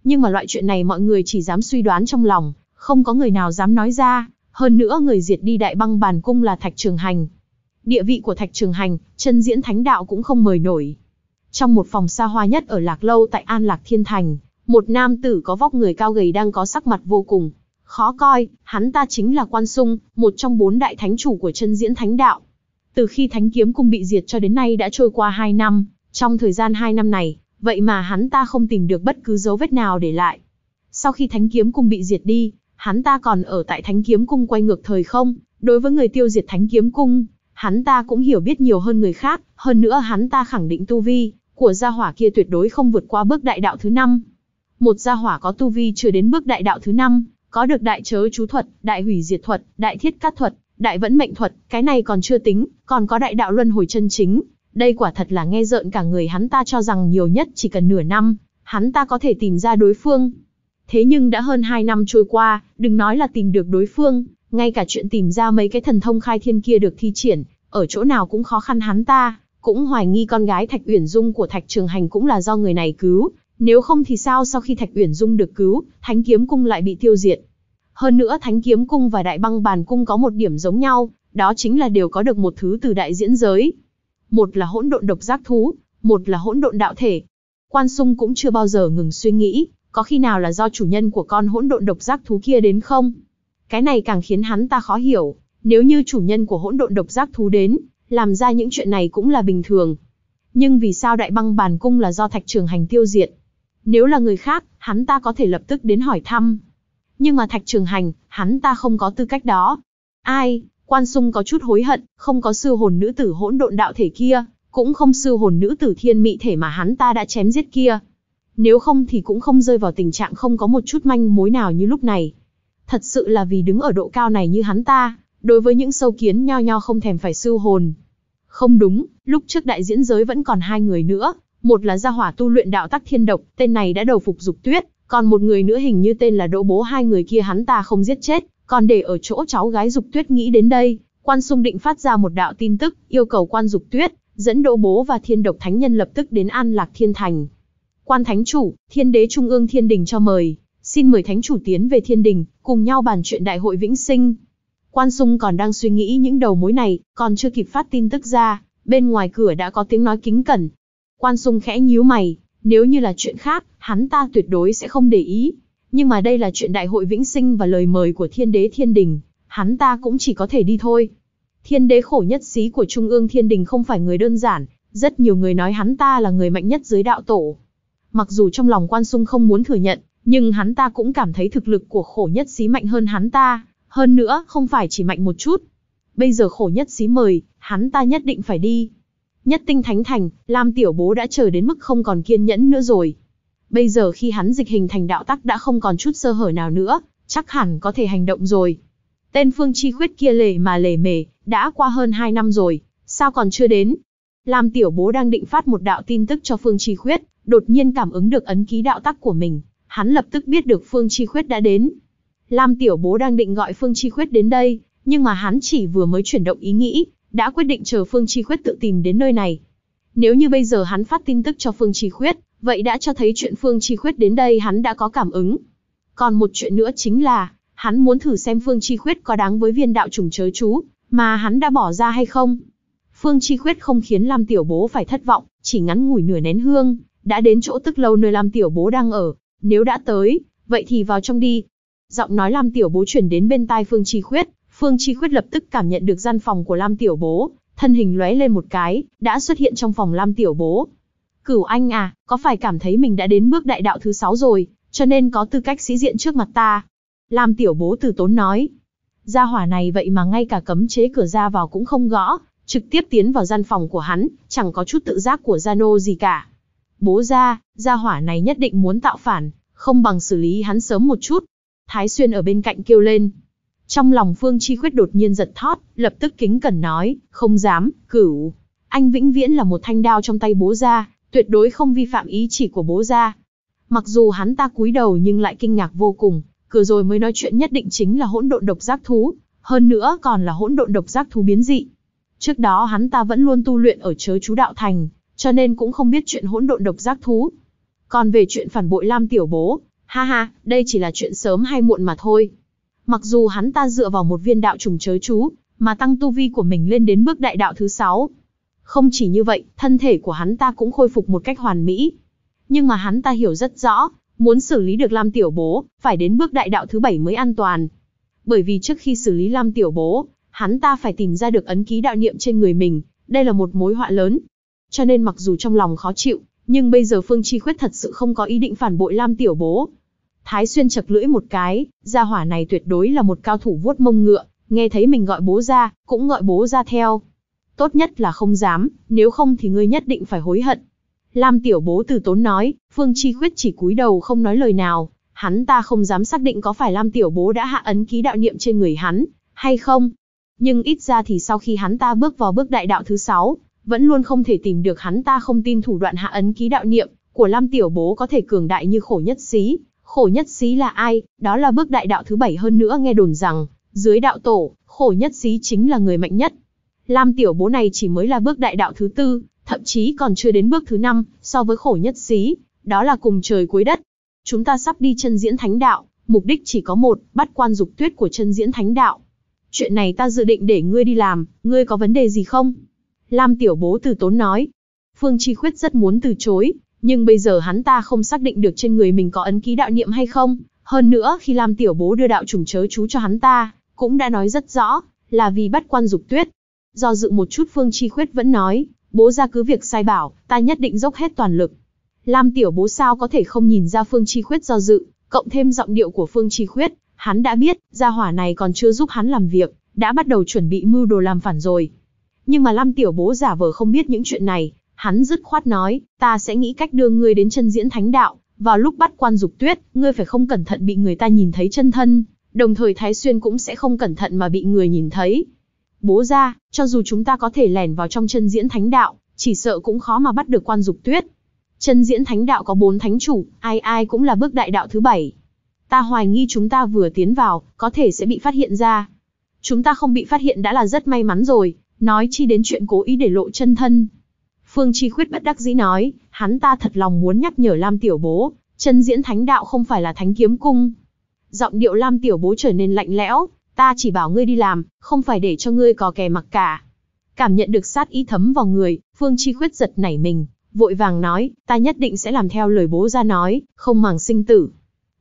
Nhưng mà loại chuyện này mọi người chỉ dám suy đoán trong lòng, không có người nào dám nói ra, hơn nữa người diệt đi đại băng bàn cung là Thạch Trường Hành. Địa vị của Thạch Trường Hành, chân diễn thánh đạo cũng không mời nổi. Trong một phòng xa hoa nhất ở Lạc Lâu tại An Lạc Thiên Thành, một nam tử có vóc người cao gầy đang có sắc mặt vô cùng khó coi, hắn ta chính là Quan Sung, một trong bốn đại thánh chủ của chân diễn thánh đạo. Từ khi Thánh Kiếm Cung bị diệt cho đến nay đã trôi qua 2 năm, trong thời gian 2 năm này, vậy mà hắn ta không tìm được bất cứ dấu vết nào để lại. Sau khi Thánh Kiếm Cung bị diệt đi, hắn ta còn ở tại Thánh Kiếm Cung quay ngược thời không, đối với người tiêu diệt Thánh Kiếm Cung, hắn ta cũng hiểu biết nhiều hơn người khác, hơn nữa hắn ta khẳng định tu vi của gia hỏa kia tuyệt đối không vượt qua bước đại đạo thứ năm. Một gia hỏa có tu vi chưa đến bước đại đạo thứ năm, có được đại chớ chú thuật, đại hủy diệt thuật, đại thiết cát thuật, Đại vẫn mệnh thuật, cái này còn chưa tính, còn có đại đạo luân hồi chân chính. Đây quả thật là nghe rợn cả người hắn ta cho rằng nhiều nhất chỉ cần nửa năm, hắn ta có thể tìm ra đối phương. Thế nhưng đã hơn hai năm trôi qua, đừng nói là tìm được đối phương, ngay cả chuyện tìm ra mấy cái thần thông khai thiên kia được thi triển, ở chỗ nào cũng khó khăn hắn ta, cũng hoài nghi con gái Thạch Uyển Dung của Thạch Trường Hành cũng là do người này cứu, nếu không thì sao sau khi Thạch Uyển Dung được cứu, Thánh kiếm cung lại bị tiêu diệt, hơn nữa Thánh Kiếm Cung và Đại Băng Bàn Cung có một điểm giống nhau, đó chính là đều có được một thứ từ đại diễn giới. Một là hỗn độn độc giác thú, một là hỗn độn đạo thể. Quan Sung cũng chưa bao giờ ngừng suy nghĩ, có khi nào là do chủ nhân của con hỗn độn độc giác thú kia đến không? Cái này càng khiến hắn ta khó hiểu, nếu như chủ nhân của hỗn độn độc giác thú đến, làm ra những chuyện này cũng là bình thường. Nhưng vì sao đại băng bàn cung là do thạch trường hành tiêu diệt? Nếu là người khác, hắn ta có thể lập tức đến hỏi thăm, nhưng mà Thạch Trường Hành, hắn ta không có tư cách đó. Ai, Quan Sung có chút hối hận, không có sư hồn nữ tử hỗn độn đạo thể kia, cũng không sư hồn nữ tử thiên mị thể mà hắn ta đã chém giết kia. Nếu không thì cũng không rơi vào tình trạng không có một chút manh mối nào như lúc này. Thật sự là vì đứng ở độ cao này như hắn ta, đối với những sâu kiến nho nho không thèm phải sư hồn. Không đúng, lúc trước đại diễn giới vẫn còn hai người nữa, một là gia hỏa tu luyện đạo tắc thiên độc, tên này đã đầu phục dục tuyết, còn một người nữa hình như tên là Đỗ Bố hai người kia hắn ta không giết chết, còn để ở chỗ cháu gái Dục Tuyết nghĩ đến đây, Quan Sung định phát ra một đạo tin tức, yêu cầu Quan Dục Tuyết dẫn Đỗ Bố và Thiên Độc Thánh Nhân lập tức đến An Lạc Thiên Thành. Quan Thánh Chủ, Thiên Đế Trung ương Thiên Đình cho mời, xin mời Thánh Chủ tiến về Thiên Đình, cùng nhau bàn chuyện Đại hội Vĩnh Sinh. Quan Sung còn đang suy nghĩ những đầu mối này, còn chưa kịp phát tin tức ra, bên ngoài cửa đã có tiếng nói kính cẩn. Quan Sung khẽ nhíu mày, nếu như là chuyện khác, hắn ta tuyệt đối sẽ không để ý. Nhưng mà đây là chuyện đại hội vĩnh sinh và lời mời của thiên đế thiên đình, hắn ta cũng chỉ có thể đi thôi. Thiên đế khổ nhất xí của Trung ương thiên đình không phải người đơn giản, rất nhiều người nói hắn ta là người mạnh nhất dưới đạo tổ. Mặc dù trong lòng quan sung không muốn thừa nhận, nhưng hắn ta cũng cảm thấy thực lực của khổ nhất xí mạnh hơn hắn ta, hơn nữa không phải chỉ mạnh một chút. Bây giờ khổ nhất xí mời, hắn ta nhất định phải đi. Nhất tinh thánh thành, Lam Tiểu Bố đã chờ đến mức không còn kiên nhẫn nữa rồi. Bây giờ khi hắn dịch hình thành đạo tắc đã không còn chút sơ hở nào nữa, chắc hẳn có thể hành động rồi. Tên Phương Chi Khuyết kia lề mà lề mề, đã qua hơn 2 năm rồi, sao còn chưa đến? Lam Tiểu Bố đang định phát một đạo tin tức cho Phương Chi Khuyết, đột nhiên cảm ứng được ấn ký đạo tắc của mình, hắn lập tức biết được Phương Chi Khuyết đã đến. Lam Tiểu Bố đang định gọi Phương Chi Khuyết đến đây, nhưng mà hắn chỉ vừa mới chuyển động ý nghĩ, đã quyết định chờ Phương Chi Khuyết tự tìm đến nơi này. Nếu như bây giờ hắn phát tin tức cho Phương Chi Khuyết, vậy đã cho thấy chuyện Phương Chi Khuyết đến đây hắn đã có cảm ứng. Còn một chuyện nữa chính là, hắn muốn thử xem Phương Chi Khuyết có đáng với viên đạo trùng chớ chú, mà hắn đã bỏ ra hay không. Phương Chi Khuyết không khiến Lam Tiểu Bố phải thất vọng, chỉ ngắn ngủi nửa nén hương, đã đến chỗ tức lâu nơi Lam Tiểu Bố đang ở. Nếu đã tới, vậy thì vào trong đi. Giọng nói Lam Tiểu Bố chuyển đến bên tai Phương Chi Khuyết, Phương Chi Khuyết lập tức cảm nhận được gian phòng của Lam Tiểu Bố, thân hình lóe lên một cái, đã xuất hiện trong phòng Lam Tiểu Bố. Cửu anh à, có phải cảm thấy mình đã đến bước đại đạo thứ sáu rồi, cho nên có tư cách sĩ diện trước mặt ta? Lam Tiểu Bố từ tốn nói. Gia hỏa này vậy mà ngay cả cấm chế cửa ra vào cũng không gõ, trực tiếp tiến vào gian phòng của hắn, chẳng có chút tự giác của Gia Nô gì cả. Bố ra, gia hỏa này nhất định muốn tạo phản, không bằng xử lý hắn sớm một chút. Thái Xuyên ở bên cạnh kêu lên, trong lòng Phương Chi Khuyết đột nhiên giận thót, lập tức kính cẩn nói, không dám, cửu. Anh vĩnh viễn là một thanh đao trong tay bố gia, tuyệt đối không vi phạm ý chỉ của bố gia. Mặc dù hắn ta cúi đầu nhưng lại kinh ngạc vô cùng, cửa rồi mới nói chuyện nhất định chính là hỗn độn độc giác thú, hơn nữa còn là hỗn độn độc giác thú biến dị. Trước đó hắn ta vẫn luôn tu luyện ở chớ chú đạo thành, cho nên cũng không biết chuyện hỗn độn độc giác thú. Còn về chuyện phản bội Lam Tiểu Bố, ha ha, đây chỉ là chuyện sớm hay muộn mà thôi. Mặc dù hắn ta dựa vào một viên đạo trùng chớ chú, mà tăng tu vi của mình lên đến bước đại đạo thứ sáu. Không chỉ như vậy, thân thể của hắn ta cũng khôi phục một cách hoàn mỹ. Nhưng mà hắn ta hiểu rất rõ, muốn xử lý được Lam Tiểu Bố, phải đến bước đại đạo thứ bảy mới an toàn. Bởi vì trước khi xử lý Lam Tiểu Bố, hắn ta phải tìm ra được ấn ký đạo niệm trên người mình, đây là một mối họa lớn. Cho nên mặc dù trong lòng khó chịu, nhưng bây giờ Phương Chi Khuyết thật sự không có ý định phản bội Lam Tiểu Bố, Thái Xuyên chật lưỡi một cái, gia hỏa này tuyệt đối là một cao thủ vuốt mông ngựa, nghe thấy mình gọi bố ra, cũng gọi bố ra theo. Tốt nhất là không dám, nếu không thì ngươi nhất định phải hối hận. Lam tiểu bố từ tốn nói, Phương Chi Khuyết chỉ cúi đầu không nói lời nào, hắn ta không dám xác định có phải Lam tiểu bố đã hạ ấn ký đạo niệm trên người hắn, hay không. Nhưng ít ra thì sau khi hắn ta bước vào bước đại đạo thứ sáu, vẫn luôn không thể tìm được hắn ta không tin thủ đoạn hạ ấn ký đạo niệm của Lam tiểu bố có thể cường đại như khổ nhất xí, khổ nhất xí là ai, đó là bước đại đạo thứ bảy hơn nữa nghe đồn rằng, dưới đạo tổ, khổ nhất xí chính là người mạnh nhất. Lam tiểu bố này chỉ mới là bước đại đạo thứ tư, thậm chí còn chưa đến bước thứ năm, so với khổ nhất xí, đó là cùng trời cuối đất. Chúng ta sắp đi chân diễn thánh đạo, mục đích chỉ có một, bắt quan dục tuyết của chân diễn thánh đạo. Chuyện này ta dự định để ngươi đi làm, ngươi có vấn đề gì không? Lam tiểu bố từ tốn nói. Phương Chi Khuyết rất muốn từ chối, nhưng bây giờ hắn ta không xác định được trên người mình có ấn ký đạo niệm hay không. Hơn nữa khi Lam Tiểu Bố đưa đạo trùng chớ chú cho hắn ta, cũng đã nói rất rõ, là vì bắt quan dục tuyết. Do dự một chút Phương Chi Khuyết vẫn nói, bố ra cứ việc sai bảo, ta nhất định dốc hết toàn lực. Lam Tiểu Bố sao có thể không nhìn ra Phương Chi Khuyết do dự, cộng thêm giọng điệu của Phương Chi Khuyết, hắn đã biết, gia hỏa này còn chưa giúp hắn làm việc, đã bắt đầu chuẩn bị mưu đồ làm phản rồi. Nhưng mà Lam Tiểu Bố giả vờ không biết những chuyện này, Hắn dứt khoát nói, ta sẽ nghĩ cách đưa ngươi đến chân diễn thánh đạo, vào lúc bắt quan dục tuyết, ngươi phải không cẩn thận bị người ta nhìn thấy chân thân, đồng thời Thái Xuyên cũng sẽ không cẩn thận mà bị người nhìn thấy. Bố ra, cho dù chúng ta có thể lẻn vào trong chân diễn thánh đạo, chỉ sợ cũng khó mà bắt được quan dục tuyết. Chân diễn thánh đạo có bốn thánh chủ, ai ai cũng là bước đại đạo thứ bảy. Ta hoài nghi chúng ta vừa tiến vào, có thể sẽ bị phát hiện ra. Chúng ta không bị phát hiện đã là rất may mắn rồi, nói chi đến chuyện cố ý để lộ chân thân, Phương Chi Khuyết bất đắc dĩ nói, hắn ta thật lòng muốn nhắc nhở Lam Tiểu Bố, chân diễn thánh đạo không phải là thánh kiếm cung. Giọng điệu Lam Tiểu Bố trở nên lạnh lẽo, ta chỉ bảo ngươi đi làm, không phải để cho ngươi có kè mặc cả. Cảm nhận được sát ý thấm vào người, Phương Chi Khuyết giật nảy mình, vội vàng nói, ta nhất định sẽ làm theo lời bố ra nói, không màng sinh tử.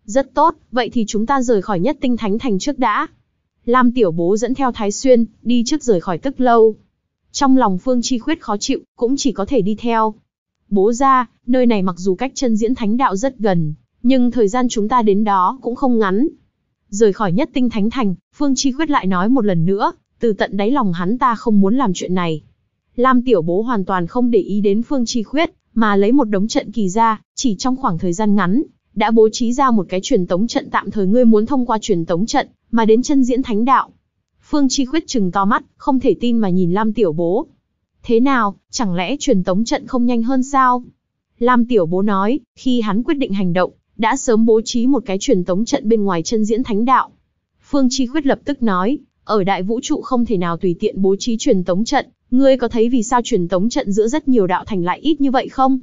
Rất tốt, vậy thì chúng ta rời khỏi nhất tinh thánh thành trước đã. Lam Tiểu Bố dẫn theo Thái Xuyên, đi trước rời khỏi tức lâu. Trong lòng Phương Chi Khuyết khó chịu, cũng chỉ có thể đi theo. Bố ra, nơi này mặc dù cách chân diễn thánh đạo rất gần, nhưng thời gian chúng ta đến đó cũng không ngắn. Rời khỏi nhất tinh thánh thành, Phương Chi Khuyết lại nói một lần nữa, từ tận đáy lòng hắn ta không muốn làm chuyện này. Lam Tiểu Bố hoàn toàn không để ý đến Phương Chi Khuyết, mà lấy một đống trận kỳ ra, chỉ trong khoảng thời gian ngắn, đã bố trí ra một cái truyền tống trận tạm thời ngươi muốn thông qua truyền tống trận, mà đến chân diễn thánh đạo. Phương Chi Khuyết chừng to mắt, không thể tin mà nhìn Lam Tiểu Bố. Thế nào, chẳng lẽ truyền tống trận không nhanh hơn sao? Lam Tiểu Bố nói, khi hắn quyết định hành động, đã sớm bố trí một cái truyền tống trận bên ngoài chân diễn thánh đạo. Phương Chi Khuyết lập tức nói, ở đại vũ trụ không thể nào tùy tiện bố trí truyền tống trận, ngươi có thấy vì sao truyền tống trận giữa rất nhiều đạo thành lại ít như vậy không?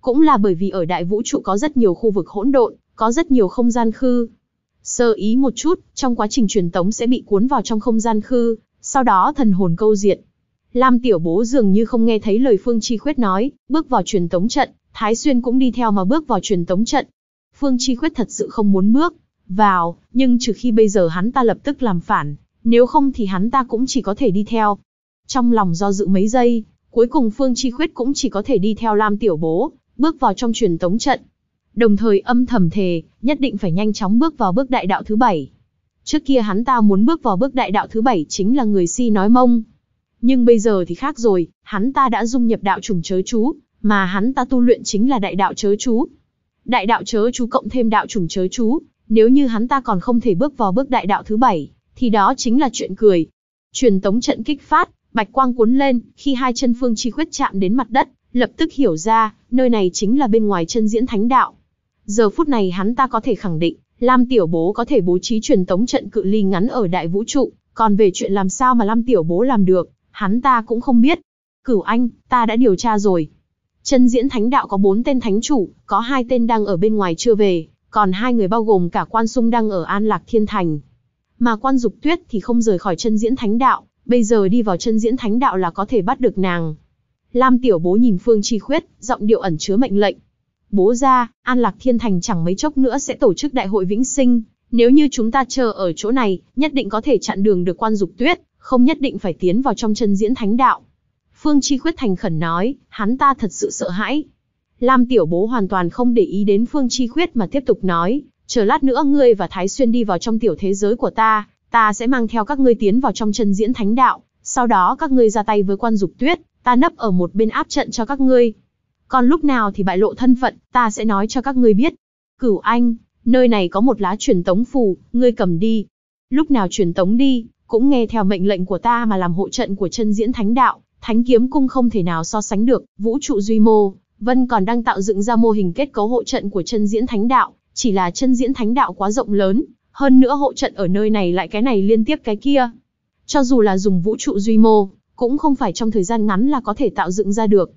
Cũng là bởi vì ở đại vũ trụ có rất nhiều khu vực hỗn độn, có rất nhiều không gian khư, Sơ ý một chút, trong quá trình truyền tống sẽ bị cuốn vào trong không gian khư, sau đó thần hồn câu diện. Lam Tiểu Bố dường như không nghe thấy lời Phương Chi Khuyết nói, bước vào truyền tống trận, Thái Xuyên cũng đi theo mà bước vào truyền tống trận. Phương Chi Khuyết thật sự không muốn bước vào, nhưng trừ khi bây giờ hắn ta lập tức làm phản, nếu không thì hắn ta cũng chỉ có thể đi theo. Trong lòng do dự mấy giây, cuối cùng Phương Chi Khuyết cũng chỉ có thể đi theo Lam Tiểu Bố, bước vào trong truyền tống trận. Đồng thời âm thầm thề, nhất định phải nhanh chóng bước vào bước đại đạo thứ bảy. Trước kia hắn ta muốn bước vào bước đại đạo thứ bảy chính là người si nói mông. Nhưng bây giờ thì khác rồi, hắn ta đã dung nhập đạo trùng chớ chú, mà hắn ta tu luyện chính là đại đạo chớ chú. Đại đạo chớ chú cộng thêm đạo trùng chớ chú, nếu như hắn ta còn không thể bước vào bước đại đạo thứ bảy, thì đó chính là chuyện cười. Truyền tống trận kích phát, bạch quang cuốn lên, khi hai chân phương chi khuyết chạm đến mặt đất, lập tức hiểu ra, nơi này chính là bên ngoài chân diễn thánh đạo. Giờ phút này hắn ta có thể khẳng định, Lam Tiểu Bố có thể bố trí truyền tống trận cự ly ngắn ở đại vũ trụ, còn về chuyện làm sao mà Lam Tiểu Bố làm được, hắn ta cũng không biết. Cửu Anh, ta đã điều tra rồi. Chân diễn thánh đạo có 4 tên thánh chủ, có hai tên đang ở bên ngoài chưa về, còn hai người bao gồm cả quan sung đang ở An Lạc Thiên Thành. Mà quan dục tuyết thì không rời khỏi chân diễn thánh đạo, bây giờ đi vào chân diễn thánh đạo là có thể bắt được nàng. Lam Tiểu Bố nhìn Phương Chi Khuyết, giọng điệu ẩn chứa mệnh lệnh, bố ra, An Lạc Thiên Thành chẳng mấy chốc nữa sẽ tổ chức đại hội vĩnh sinh. Nếu như chúng ta chờ ở chỗ này, nhất định có thể chặn đường được quan dục tuyết, không nhất định phải tiến vào trong chân diễn thánh đạo. Phương Chi Khuyết Thành khẩn nói, hắn ta thật sự sợ hãi. Lam Tiểu Bố hoàn toàn không để ý đến Phương Chi Khuyết mà tiếp tục nói, chờ lát nữa ngươi và Thái Xuyên đi vào trong tiểu thế giới của ta, ta sẽ mang theo các ngươi tiến vào trong chân diễn thánh đạo, sau đó các ngươi ra tay với quan dục tuyết, ta nấp ở một bên áp trận cho các ngươi. Còn lúc nào thì bại lộ thân phận, ta sẽ nói cho các ngươi biết. Cửu Anh, nơi này có một lá truyền tống phù, ngươi cầm đi. Lúc nào truyền tống đi, cũng nghe theo mệnh lệnh của ta mà làm hộ trận của chân diễn thánh đạo, thánh kiếm cung không thể nào so sánh được, vũ trụ duy mô. Vân còn đang tạo dựng ra mô hình kết cấu hộ trận của chân diễn thánh đạo, chỉ là chân diễn thánh đạo quá rộng lớn, hơn nữa hộ trận ở nơi này lại cái này liên tiếp cái kia. Cho dù là dùng vũ trụ duy mô, cũng không phải trong thời gian ngắn là có thể tạo dựng ra được.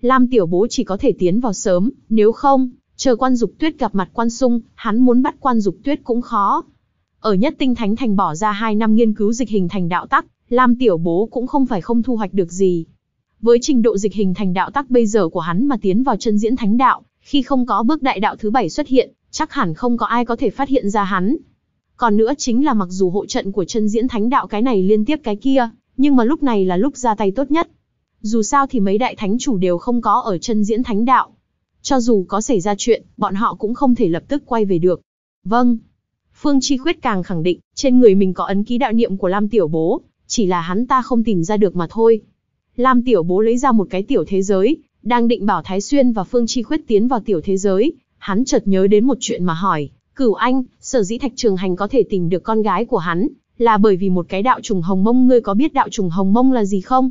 Lam Tiểu Bố chỉ có thể tiến vào sớm, nếu không, chờ quan dục tuyết gặp mặt quan sung, hắn muốn bắt quan dục tuyết cũng khó. Ở nhất tinh thánh thành bỏ ra 2 năm nghiên cứu dịch hình thành đạo tắc, Lam Tiểu Bố cũng không phải không thu hoạch được gì. Với trình độ dịch hình thành đạo tắc bây giờ của hắn mà tiến vào chân diễn thánh đạo, khi không có bước đại đạo thứ bảy xuất hiện, chắc hẳn không có ai có thể phát hiện ra hắn. Còn nữa chính là mặc dù hộ trận của chân diễn thánh đạo cái này liên tiếp cái kia, nhưng mà lúc này là lúc ra tay tốt nhất. Dù sao thì mấy đại thánh chủ đều không có ở chân diễn thánh đạo. Cho dù có xảy ra chuyện, bọn họ cũng không thể lập tức quay về được. Vâng. Phương Chi Khuyết càng khẳng định, trên người mình có ấn ký đạo niệm của Lam Tiểu Bố, chỉ là hắn ta không tìm ra được mà thôi. Lam Tiểu Bố lấy ra một cái tiểu thế giới, đang định bảo Thái Xuyên và Phương Chi Khuyết tiến vào tiểu thế giới, hắn chợt nhớ đến một chuyện mà hỏi, cửu anh, sở dĩ Thạch Trường Hành có thể tìm được con gái của hắn, là bởi vì một cái đạo trùng hồng mông ngươi có biết đạo trùng hồng mông là gì không?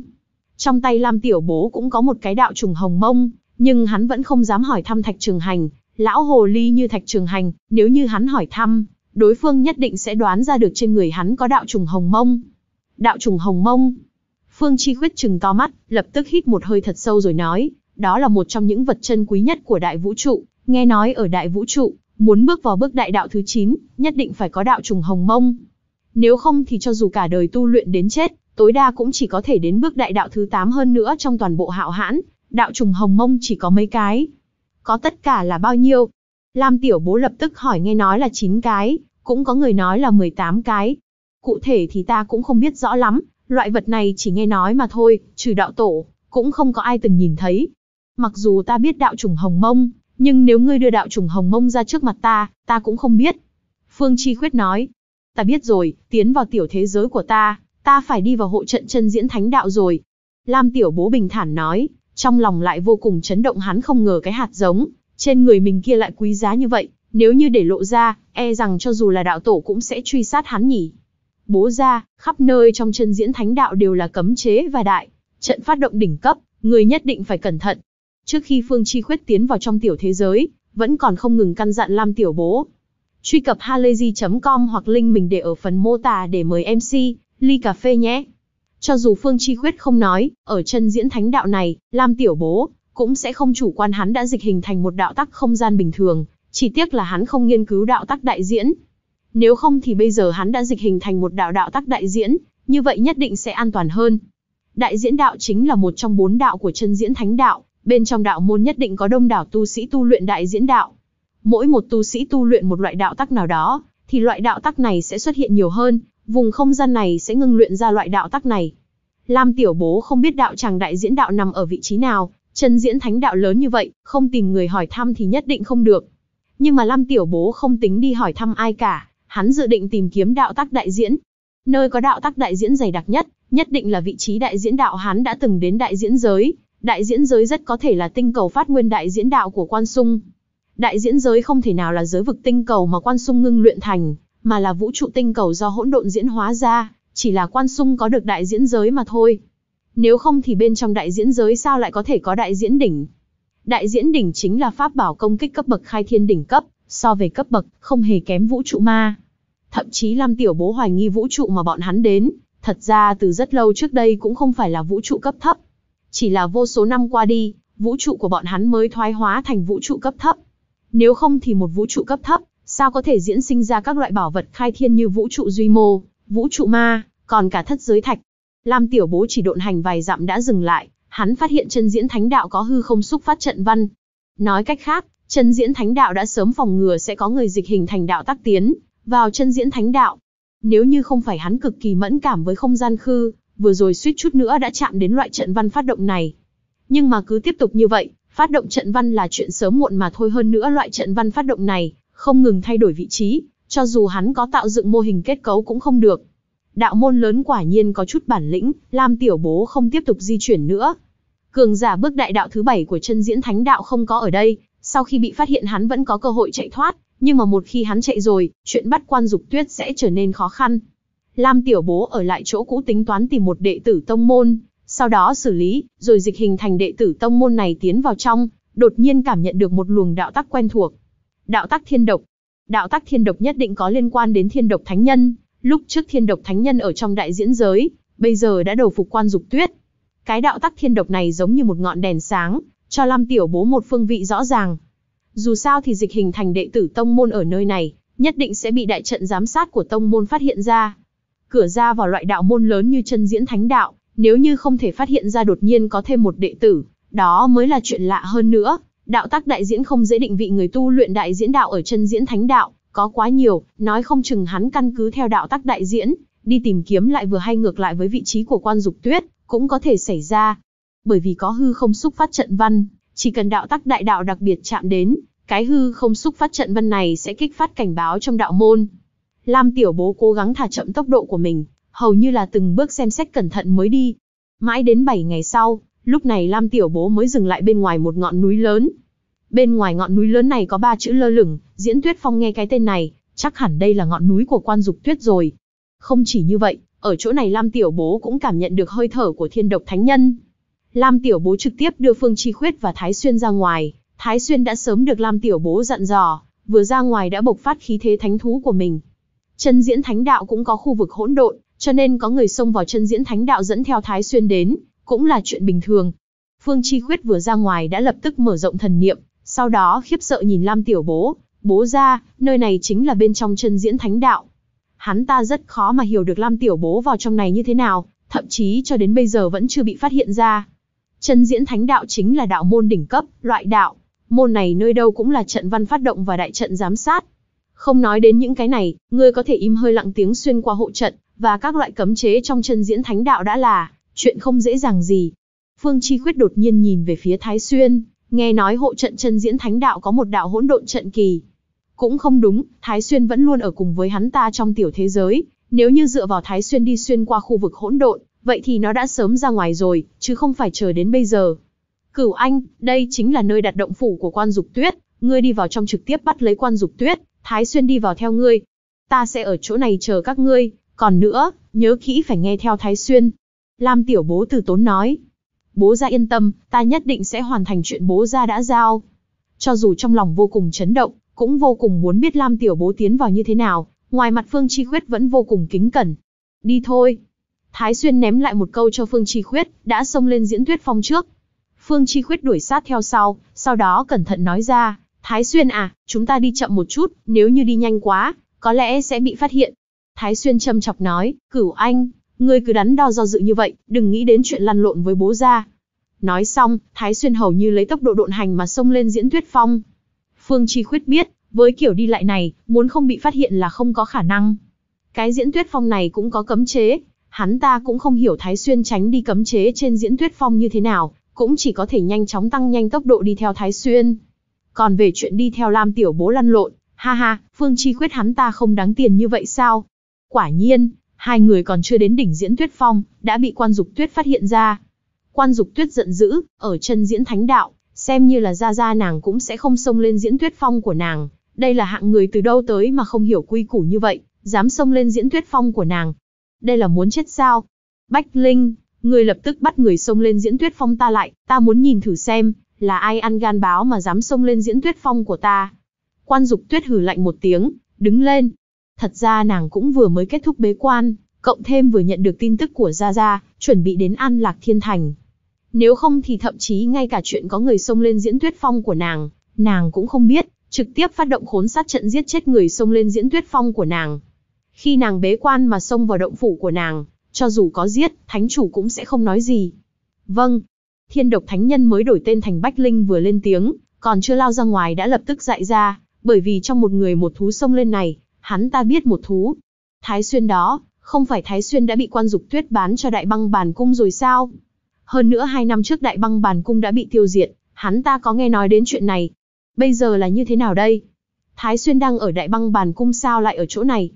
Trong tay Lam Tiểu Bố cũng có một cái đạo trùng hồng mông, nhưng hắn vẫn không dám hỏi thăm Thạch Trường Hành. Lão Hồ Ly như Thạch Trường Hành, nếu như hắn hỏi thăm, đối phương nhất định sẽ đoán ra được trên người hắn có đạo trùng hồng mông. Đạo trùng hồng mông. Phương Chi Khuyết trừng to mắt, lập tức hít một hơi thật sâu rồi nói, đó là một trong những vật chân quý nhất của đại vũ trụ. Nghe nói ở đại vũ trụ, muốn bước vào bước đại đạo thứ 9, nhất định phải có đạo trùng hồng mông. Nếu không thì cho dù cả đời tu luyện đến chết, tối đa cũng chỉ có thể đến bước đại đạo thứ 8 hơn nữa trong toàn bộ hạo hãn, đạo trùng hồng mông chỉ có mấy cái. Có tất cả là bao nhiêu? Lam Tiểu Bố lập tức hỏi nghe nói là 9 cái, cũng có người nói là 18 cái. Cụ thể thì ta cũng không biết rõ lắm, loại vật này chỉ nghe nói mà thôi, trừ đạo tổ, cũng không có ai từng nhìn thấy. Mặc dù ta biết đạo trùng hồng mông, nhưng nếu ngươi đưa đạo trùng hồng mông ra trước mặt ta, ta cũng không biết. Phương Chi Khuyết nói, ta biết rồi, tiến vào tiểu thế giới của ta, ta phải đi vào hộ trận chân diễn thánh đạo rồi. Lam Tiểu Bố bình thản nói, trong lòng lại vô cùng chấn động hắn không ngờ cái hạt giống, trên người mình kia lại quý giá như vậy, nếu như để lộ ra, e rằng cho dù là đạo tổ cũng sẽ truy sát hắn nhỉ. Bố ra, khắp nơi trong chân diễn thánh đạo đều là cấm chế và đại, trận phát động đỉnh cấp, người nhất định phải cẩn thận. Trước khi Phương Chi Khuyết tiến vào trong tiểu thế giới, vẫn còn không ngừng căn dặn Lam Tiểu Bố. Truy cập halayzi.com hoặc link mình để ở phần mô tả để mời MC ly cà phê nhé. Cho dù Phương Chi Khuyết không nói, ở chân diễn thánh đạo này, Lam Tiểu Bố cũng sẽ không chủ quan hắn đã dịch hình thành một đạo tắc không gian bình thường, chỉ tiếc là hắn không nghiên cứu đạo tắc đại diễn. Nếu không thì bây giờ hắn đã dịch hình thành một đạo đạo tắc đại diễn, như vậy nhất định sẽ an toàn hơn. Đại diễn đạo chính là một trong bốn đạo của chân diễn thánh đạo, bên trong đạo môn nhất định có đông đảo tu sĩ tu luyện đại diễn đạo. Mỗi một tu sĩ tu luyện một loại đạo tắc nào đó, thì loại đạo tắc này sẽ xuất hiện nhiều hơn, vùng không gian này sẽ ngưng luyện ra loại đạo tắc này. Lam Tiểu Bố không biết đạo tràng đại diễn đạo nằm ở vị trí nào, chân diễn thánh đạo lớn như vậy, không tìm người hỏi thăm thì nhất định không được. Nhưng mà Lam Tiểu Bố không tính đi hỏi thăm ai cả, hắn dự định tìm kiếm đạo tắc đại diễn. Nơi có đạo tắc đại diễn dày đặc nhất, nhất định là vị trí đại diễn đạo hắn đã từng đến đại diễn giới. Đại diễn giới rất có thể là tinh cầu phát nguyên đại diễn đạo của Quan Sung. Đại diễn giới không thể nào là giới vực tinh cầu mà Quan Sung ngưng luyện thành, mà là vũ trụ tinh cầu do hỗn độn diễn hóa ra, chỉ là quan sung có được đại diễn giới mà thôi. Nếu không thì bên trong đại diễn giới sao lại có thể có đại diễn đỉnh? Đại diễn đỉnh chính là pháp bảo công kích cấp bậc khai thiên đỉnh cấp, so về cấp bậc, không hề kém vũ trụ ma. Thậm chí Lam Tiểu Bố hoài nghi vũ trụ mà bọn hắn đến, thật ra từ rất lâu trước đây cũng không phải là vũ trụ cấp thấp. Chỉ là vô số năm qua đi, vũ trụ của bọn hắn mới thoái hóa thành vũ trụ cấp thấp. Nếu không thì một vũ trụ cấp thấp, sao có thể diễn sinh ra các loại bảo vật khai thiên như vũ trụ duy mô, vũ trụ ma, còn cả thất giới thạch. Lam Tiểu Bố chỉ độn hành vài dặm đã dừng lại, hắn phát hiện chân diễn thánh đạo có hư không xúc phát trận văn. Nói cách khác, chân diễn thánh đạo đã sớm phòng ngừa sẽ có người dịch hình thành đạo tác tiến, vào chân diễn thánh đạo. Nếu như không phải hắn cực kỳ mẫn cảm với không gian khư, vừa rồi suýt chút nữa đã chạm đến loại trận văn phát động này. Nhưng mà cứ tiếp tục như vậy, phát động trận văn là chuyện sớm muộn mà thôi hơn nữa loại trận văn phát động này, không ngừng thay đổi vị trí, cho dù hắn có tạo dựng mô hình kết cấu cũng không được. Đạo môn lớn quả nhiên có chút bản lĩnh, Lam Tiểu Bố không tiếp tục di chuyển nữa. Cường giả bước đại đạo thứ bảy của chân diễn thánh đạo không có ở đây, sau khi bị phát hiện hắn vẫn có cơ hội chạy thoát, nhưng mà một khi hắn chạy rồi, chuyện bắt quan dục tuyết sẽ trở nên khó khăn. Lam Tiểu Bố ở lại chỗ cũ tính toán tìm một đệ tử tông môn, sau đó xử lý, rồi dịch hình thành đệ tử tông môn này tiến vào trong, đột nhiên cảm nhận được một luồng đạo tắc quen thuộc. Đạo tác thiên độc. Đạo tác thiên độc nhất định có liên quan đến thiên độc thánh nhân, lúc trước thiên độc thánh nhân ở trong đại diễn giới, bây giờ đã đầu phục quan dục tuyết. Cái đạo tác thiên độc này giống như một ngọn đèn sáng, cho Lam Tiểu Bố một phương vị rõ ràng. Dù sao thì dịch hình thành đệ tử tông môn ở nơi này, nhất định sẽ bị đại trận giám sát của tông môn phát hiện ra. Cửa ra vào loại đạo môn lớn như chân diễn thánh đạo, nếu như không thể phát hiện ra đột nhiên có thêm một đệ tử, đó mới là chuyện lạ hơn nữa, đạo tác đại diễn không dễ định vị người tu luyện đại diễn đạo ở chân diễn thánh đạo, có quá nhiều, nói không chừng hắn căn cứ theo đạo tác đại diễn, đi tìm kiếm lại vừa hay ngược lại với vị trí của quan dục tuyết, cũng có thể xảy ra. Bởi vì có hư không xúc phát trận văn, chỉ cần đạo tác đại đạo đặc biệt chạm đến, cái hư không xúc phát trận văn này sẽ kích phát cảnh báo trong đạo môn. Lam Tiểu Bố cố gắng thả chậm tốc độ của mình, hầu như là từng bước xem xét cẩn thận mới đi. Mãi đến 7 ngày sau, Lúc này Lam Tiểu Bố mới dừng lại bên ngoài một ngọn núi lớn. Bên ngoài ngọn núi lớn này có ba chữ lơ lửng, Diễn Tuyết Phong nghe cái tên này, chắc hẳn đây là ngọn núi của quan dục tuyết rồi. Không chỉ như vậy, ở chỗ này Lam Tiểu Bố cũng cảm nhận được hơi thở của thiên độc thánh nhân. Lam Tiểu Bố trực tiếp đưa Phương Chi Khuyết và Thái Xuyên ra ngoài, Thái Xuyên đã sớm được Lam Tiểu Bố dặn dò, vừa ra ngoài đã bộc phát khí thế thánh thú của mình. Chân diễn thánh đạo cũng có khu vực hỗn độn, cho nên có người xông vào chân diễn thánh đạo dẫn theo Thái Xuyên đến, cũng là chuyện bình thường. Phương Chi Khuyết vừa ra ngoài đã lập tức mở rộng thần niệm, sau đó khiếp sợ nhìn Lam Tiểu Bố, bố ra, nơi này chính là bên trong chân diễn thánh đạo. Hắn ta rất khó mà hiểu được Lam Tiểu Bố vào trong này như thế nào, thậm chí cho đến bây giờ vẫn chưa bị phát hiện ra. Chân diễn thánh đạo chính là đạo môn đỉnh cấp, loại đạo. Môn này nơi đâu cũng là trận văn phát động và đại trận giám sát. Không nói đến những cái này, ngươi có thể im hơi lặng tiếng xuyên qua hộ trận, và các loại cấm chế trong chân diễn thánh đạo đã là chuyện không dễ dàng gì. Phương Chi Khuyết đột nhiên nhìn về phía Thái Xuyên, nghe nói hộ trận chân diễn thánh đạo có một đạo hỗn độn trận kỳ. Cũng không đúng, Thái Xuyên vẫn luôn ở cùng với hắn ta trong tiểu thế giới, nếu như dựa vào Thái Xuyên đi xuyên qua khu vực hỗn độn, vậy thì nó đã sớm ra ngoài rồi, chứ không phải chờ đến bây giờ. Cửu Anh, đây chính là nơi đặt động phủ của quan dục tuyết, ngươi đi vào trong trực tiếp bắt lấy quan dục tuyết, Thái Xuyên đi vào theo ngươi. Ta sẽ ở chỗ này chờ các ngươi, còn nữa, nhớ kỹ phải nghe theo Thái Xuyên, Lam Tiểu Bố từ tốn nói. Bố ra yên tâm, ta nhất định sẽ hoàn thành chuyện bố ra đã giao. Cho dù trong lòng vô cùng chấn động, cũng vô cùng muốn biết Lam Tiểu Bố tiến vào như thế nào, ngoài mặt Phương Chi Khuyết vẫn vô cùng kính cẩn. Đi thôi. Thái Xuyên ném lại một câu cho Phương Chi Khuyết, đã xông lên diễn thuyết phong trước. Phương Chi Khuyết đuổi sát theo sau, sau đó cẩn thận nói ra, Thái Xuyên à, chúng ta đi chậm một chút, nếu như đi nhanh quá, có lẽ sẽ bị phát hiện. Thái Xuyên châm chọc nói, cửu anh, ngươi cứ đắn đo do dự như vậy, đừng nghĩ đến chuyện lăn lộn với bố gia. Nói xong, Thái Xuyên hầu như lấy tốc độ độn hành mà xông lên diễn tuyết phong. Phương Chi Khuyết biết, với kiểu đi lại này, muốn không bị phát hiện là không có khả năng. Cái diễn tuyết phong này cũng có cấm chế, hắn ta cũng không hiểu Thái Xuyên tránh đi cấm chế trên diễn tuyết phong như thế nào, cũng chỉ có thể nhanh chóng tăng nhanh tốc độ đi theo Thái Xuyên. Còn về chuyện đi theo Lam Tiểu Bố lăn lộn, ha ha, Phương Chi Khuyết hắn ta không đáng tiền như vậy sao? Quả nhiên, Hai người còn chưa đến đỉnh diễn tuyết phong, đã bị quan dục tuyết phát hiện ra. Quan dục tuyết giận dữ, ở chân diễn thánh đạo, xem như là ra ra nàng cũng sẽ không xông lên diễn tuyết phong của nàng. Đây là hạng người từ đâu tới mà không hiểu quy củ như vậy, dám xông lên diễn tuyết phong của nàng. Đây là muốn chết sao? Bách Linh, người lập tức bắt người xông lên diễn tuyết phong ta lại, ta muốn nhìn thử xem, là ai ăn gan báo mà dám xông lên diễn tuyết phong của ta. Quan dục tuyết hử lạnh một tiếng, đứng lên, Thật ra nàng cũng vừa mới kết thúc bế quan, cộng thêm vừa nhận được tin tức của Gia Gia, chuẩn bị đến An Lạc Thiên Thành. Nếu không thì thậm chí ngay cả chuyện có người xông lên diễn tuyết phong của nàng, nàng cũng không biết, trực tiếp phát động khốn sát trận giết chết người xông lên diễn tuyết phong của nàng. Khi nàng bế quan mà xông vào động phủ của nàng, cho dù có giết, thánh chủ cũng sẽ không nói gì. Vâng, thiên độc thánh nhân mới đổi tên thành Bách Linh vừa lên tiếng, còn chưa lao ra ngoài đã lập tức dạy ra, bởi vì trong một người một thú xông lên này, hắn ta biết một thú. Thái Xuyên đó, không phải Thái Xuyên đã bị quan dục tuyết bán cho đại băng bàn cung rồi sao? Hơn nữa hai năm trước đại băng bàn cung đã bị tiêu diệt, hắn ta có nghe nói đến chuyện này. Bây giờ là như thế nào đây? Thái Xuyên đang ở đại băng bàn cung sao lại ở chỗ này?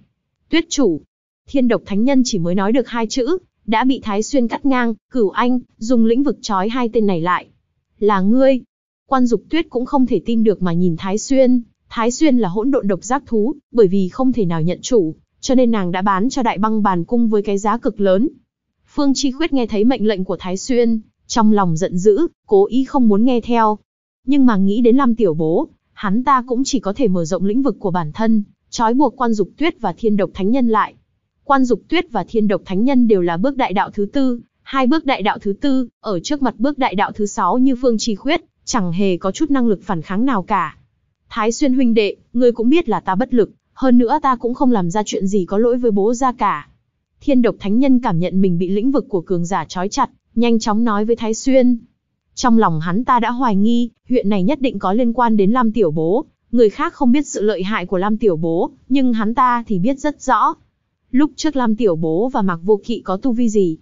Tuyết chủ, thiên độc thánh nhân chỉ mới nói được hai chữ, đã bị Thái Xuyên cắt ngang, cửu anh, dùng lĩnh vực trói hai tên này lại. Là ngươi, quan dục tuyết cũng không thể tin được mà nhìn Thái Xuyên, Thái Xuyên là hỗn độn độc giác thú, bởi vì không thể nào nhận chủ, cho nên nàng đã bán cho đại băng bàn cung với cái giá cực lớn. Phương Chi Khuyết nghe thấy mệnh lệnh của Thái Xuyên, trong lòng giận dữ, cố ý không muốn nghe theo. Nhưng mà nghĩ đến Lam Tiểu Bố, hắn ta cũng chỉ có thể mở rộng lĩnh vực của bản thân, trói buộc quan dục tuyết và thiên độc thánh nhân lại. Quan dục tuyết và thiên độc thánh nhân đều là bước đại đạo thứ tư, hai bước đại đạo thứ tư, ở trước mặt bước đại đạo thứ sáu như Phương Chi Khuyết, chẳng hề có chút năng lực phản kháng nào cả. Thái Xuyên huynh đệ, ngươi cũng biết là ta bất lực, hơn nữa ta cũng không làm ra chuyện gì có lỗi với bố gia cả. Thiên độc thánh nhân cảm nhận mình bị lĩnh vực của cường giả trói chặt, nhanh chóng nói với Thái Xuyên. Trong lòng hắn ta đã hoài nghi, huyện này nhất định có liên quan đến Lam Tiểu Bố. Người khác không biết sự lợi hại của Lam Tiểu Bố, nhưng hắn ta thì biết rất rõ. Lúc trước Lam Tiểu Bố và Mạc Vô Kỵ có tu vi gì?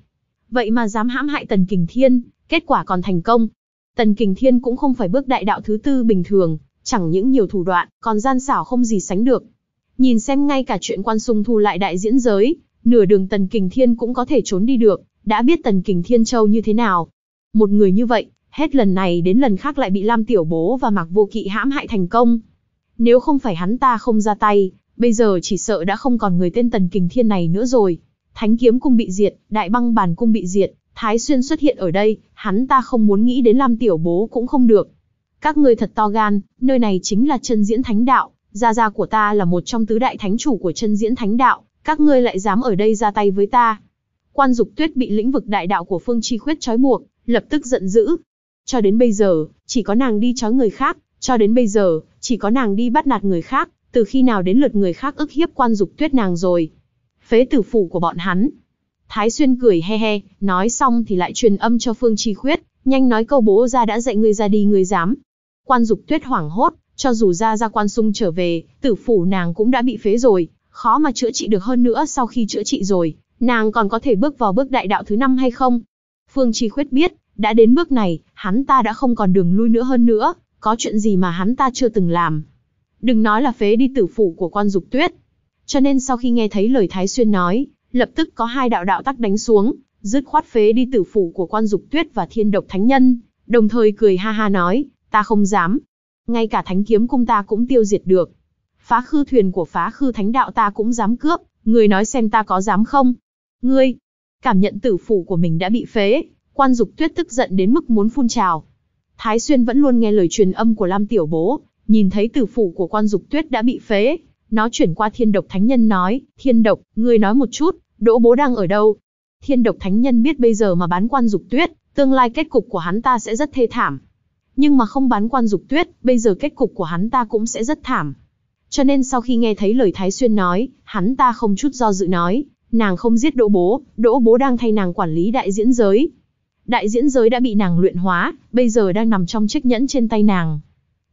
Vậy mà dám hãm hại Tần Kình Thiên, kết quả còn thành công. Tần Kình Thiên cũng không phải bước đại đạo thứ tư bình thường, chẳng những nhiều thủ đoạn, còn gian xảo không gì sánh được. Nhìn xem ngay cả chuyện quan sung thu lại đại diễn giới, nửa đường Tần Kình Thiên cũng có thể trốn đi được, đã biết Tần Kình Thiên Châu như thế nào. Một người như vậy, hết lần này đến lần khác lại bị Lam Tiểu Bố và Mạc Vô Kỵ hãm hại thành công. Nếu không phải hắn ta không ra tay, bây giờ chỉ sợ đã không còn người tên Tần Kình Thiên này nữa rồi. Thánh kiếm cung bị diệt, đại băng bàn cung bị diệt, Thái Xuyên xuất hiện ở đây, hắn ta không muốn nghĩ đến Lam Tiểu Bố cũng không được. Các ngươi thật to gan, nơi này chính là chân diễn thánh đạo, gia gia của ta là một trong tứ đại thánh chủ của chân diễn thánh đạo, các ngươi lại dám ở đây ra tay với ta. Quan Dục Tuyết bị lĩnh vực đại đạo của Phương Chi Khuyết trói buộc, lập tức giận dữ. Cho đến bây giờ, chỉ có nàng đi trói người khác, cho đến bây giờ, chỉ có nàng đi bắt nạt người khác, từ khi nào đến lượt người khác ức hiếp Quan Dục Tuyết nàng rồi. Phế tử phủ của bọn hắn. Thái Xuyên cười he he, nói xong thì lại truyền âm cho Phương Chi Khuyết, nhanh nói câu bố ra đã dạy ngươi ra đi người dám, Quan Dục Tuyết hoảng hốt, cho dù ra ra quan sung trở về, tử phủ nàng cũng đã bị phế rồi, khó mà chữa trị được hơn nữa sau khi chữa trị rồi, nàng còn có thể bước vào bước đại đạo thứ năm hay không? Phương Chi Khuyết biết, đã đến bước này, hắn ta đã không còn đường lui nữa hơn nữa, có chuyện gì mà hắn ta chưa từng làm. Đừng nói là phế đi tử phủ của quan dục tuyết. Cho nên sau khi nghe thấy lời Thái Xuyên nói, lập tức có hai đạo đạo tắc đánh xuống, dứt khoát phế đi tử phủ của quan dục tuyết và thiên độc thánh nhân, đồng thời cười ha ha nói, Ta không dám. Ngay cả thánh kiếm cung ta cũng tiêu diệt được. Phá khư thuyền của phá khư thánh đạo ta cũng dám cướp, ngươi nói xem ta có dám không? Ngươi, cảm nhận tử phủ của mình đã bị phế, quan dục tuyết tức giận đến mức muốn phun trào. Thái Xuyên vẫn luôn nghe lời truyền âm của Lam Tiểu Bố, nhìn thấy tử phủ của quan dục tuyết đã bị phế. Nó chuyển qua thiên độc thánh nhân nói, thiên độc, ngươi nói một chút, đỗ bố đang ở đâu? Thiên độc thánh nhân biết bây giờ mà bán quan dục tuyết, tương lai kết cục của hắn ta sẽ rất thê thảm nhưng mà không bán quan dục tuyết, bây giờ kết cục của hắn ta cũng sẽ rất thảm. Cho nên sau khi nghe thấy lời Thái Xuyên nói, hắn ta không chút do dự nói, nàng không giết đỗ bố, đỗ bố đang thay nàng quản lý đại diễn giới. Đại diễn giới đã bị nàng luyện hóa, bây giờ đang nằm trong chiếc nhẫn trên tay nàng.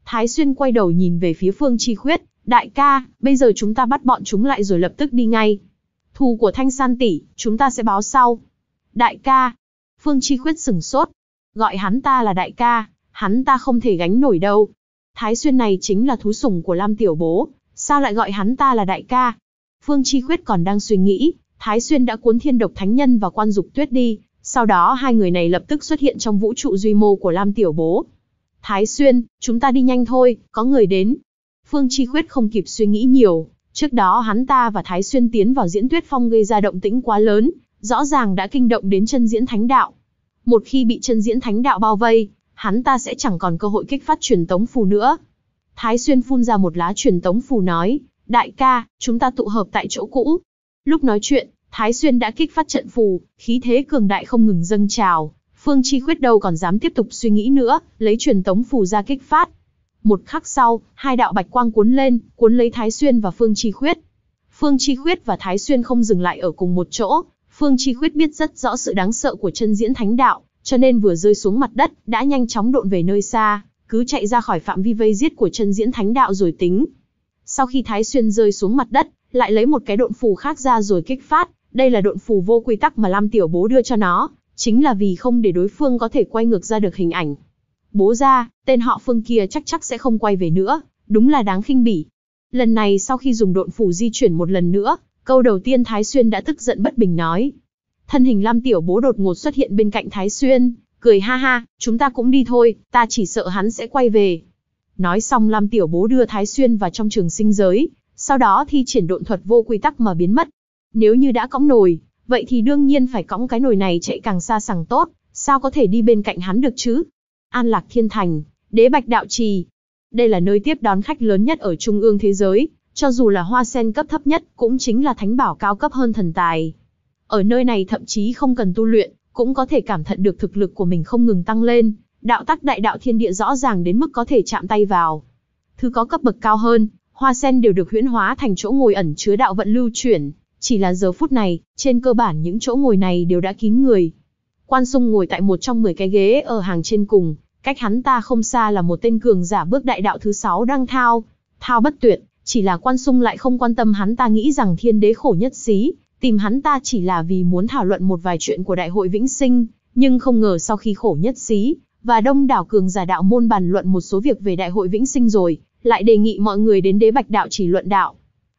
Thái Xuyên quay đầu nhìn về phía phương chi khuyết, đại ca, bây giờ chúng ta bắt bọn chúng lại rồi lập tức đi ngay. Thù của thanh san tỷ, chúng ta sẽ báo sau. Đại ca, phương chi khuyết sửng sốt, gọi hắn ta là đại ca, hắn ta không thể gánh nổi đâu. Thái Xuyên này chính là thú sủng của Lam Tiểu Bố, sao lại gọi hắn ta là đại ca? Phương Chi Khuyết còn đang suy nghĩ, Thái Xuyên đã cuốn thiên độc thánh nhân và quan dục tuyết đi, sau đó hai người này lập tức xuất hiện trong vũ trụ duy mô của Lam Tiểu Bố. Thái Xuyên, chúng ta đi nhanh thôi, có người đến. Phương Chi Khuyết không kịp suy nghĩ nhiều, trước đó hắn ta và Thái Xuyên tiến vào diễn tuyết phong gây ra động tĩnh quá lớn, rõ ràng đã kinh động đến chân diễn thánh đạo. Một khi bị chân diễn thánh đạo bao vây, hắn ta sẽ chẳng còn cơ hội kích phát truyền tống phù nữa. Thái Xuyên phun ra một lá truyền tống phù nói, đại ca, chúng ta tụ hợp tại chỗ cũ. Lúc nói chuyện, Thái Xuyên đã kích phát trận phù, khí thế cường đại không ngừng dâng trào, Phương Chi Khuyết đâu còn dám tiếp tục suy nghĩ nữa, lấy truyền tống phù ra kích phát. Một khắc sau, hai đạo bạch quang cuốn lên, cuốn lấy Thái Xuyên và Phương Chi Khuyết. Phương Chi Khuyết và Thái Xuyên không dừng lại ở cùng một chỗ, Phương Chi Khuyết biết rất rõ sự đáng sợ của chân diễn thánh đạo, cho nên vừa rơi xuống mặt đất, đã nhanh chóng độn về nơi xa, cứ chạy ra khỏi phạm vi vây giết của chân diễn thánh đạo rồi tính. Sau khi Thái Xuyên rơi xuống mặt đất, lại lấy một cái độn phù khác ra rồi kích phát, đây là độn phù vô quy tắc mà Lam Tiểu Bố đưa cho nó, chính là vì không để đối phương có thể quay ngược ra được hình ảnh. Bố ra, tên họ Phương kia chắc chắc sẽ không quay về nữa, đúng là đáng khinh bỉ. Lần này sau khi dùng độn phù di chuyển một lần nữa, câu đầu tiên Thái Xuyên đã tức giận bất bình nói, Thân hình Lam Tiểu Bố đột ngột xuất hiện bên cạnh Thái Xuyên, cười ha ha, chúng ta cũng đi thôi, ta chỉ sợ hắn sẽ quay về. Nói xong Lam Tiểu Bố đưa Thái Xuyên vào trong trường sinh giới, sau đó thi triển độn thuật vô quy tắc mà biến mất. Nếu như đã cõng nồi, vậy thì đương nhiên phải cõng cái nồi này chạy càng xa sàng tốt, sao có thể đi bên cạnh hắn được chứ? An Lạc Thiên Thành, Đế Bạch Đạo Trì. Đây là nơi tiếp đón khách lớn nhất ở trung ương thế giới, cho dù là hoa sen cấp thấp nhất cũng chính là thánh bảo cao cấp hơn thần tài, ở nơi này thậm chí không cần tu luyện, cũng có thể cảm nhận được thực lực của mình không ngừng tăng lên, đạo tắc đại đạo thiên địa rõ ràng đến mức có thể chạm tay vào. Thứ có cấp bậc cao hơn, hoa sen đều được huyễn hóa thành chỗ ngồi ẩn chứa đạo vận lưu chuyển, chỉ là giờ phút này, trên cơ bản những chỗ ngồi này đều đã kín người. Quan Sung ngồi tại một trong 10 cái ghế ở hàng trên cùng, cách hắn ta không xa là một tên cường giả bước đại đạo thứ 6 đang thao, thao bất tuyệt, chỉ là Quan Sung lại không quan tâm hắn ta nghĩ rằng thiên đế khổ nhất xí, Tìm hắn ta chỉ là vì muốn thảo luận một vài chuyện của Đại hội Vĩnh Sinh, nhưng không ngờ sau khi khổ nhất xí, và đông đảo cường giả đạo môn bàn luận một số việc về Đại hội Vĩnh Sinh rồi, lại đề nghị mọi người đến đế bạch đạo chỉ luận đạo.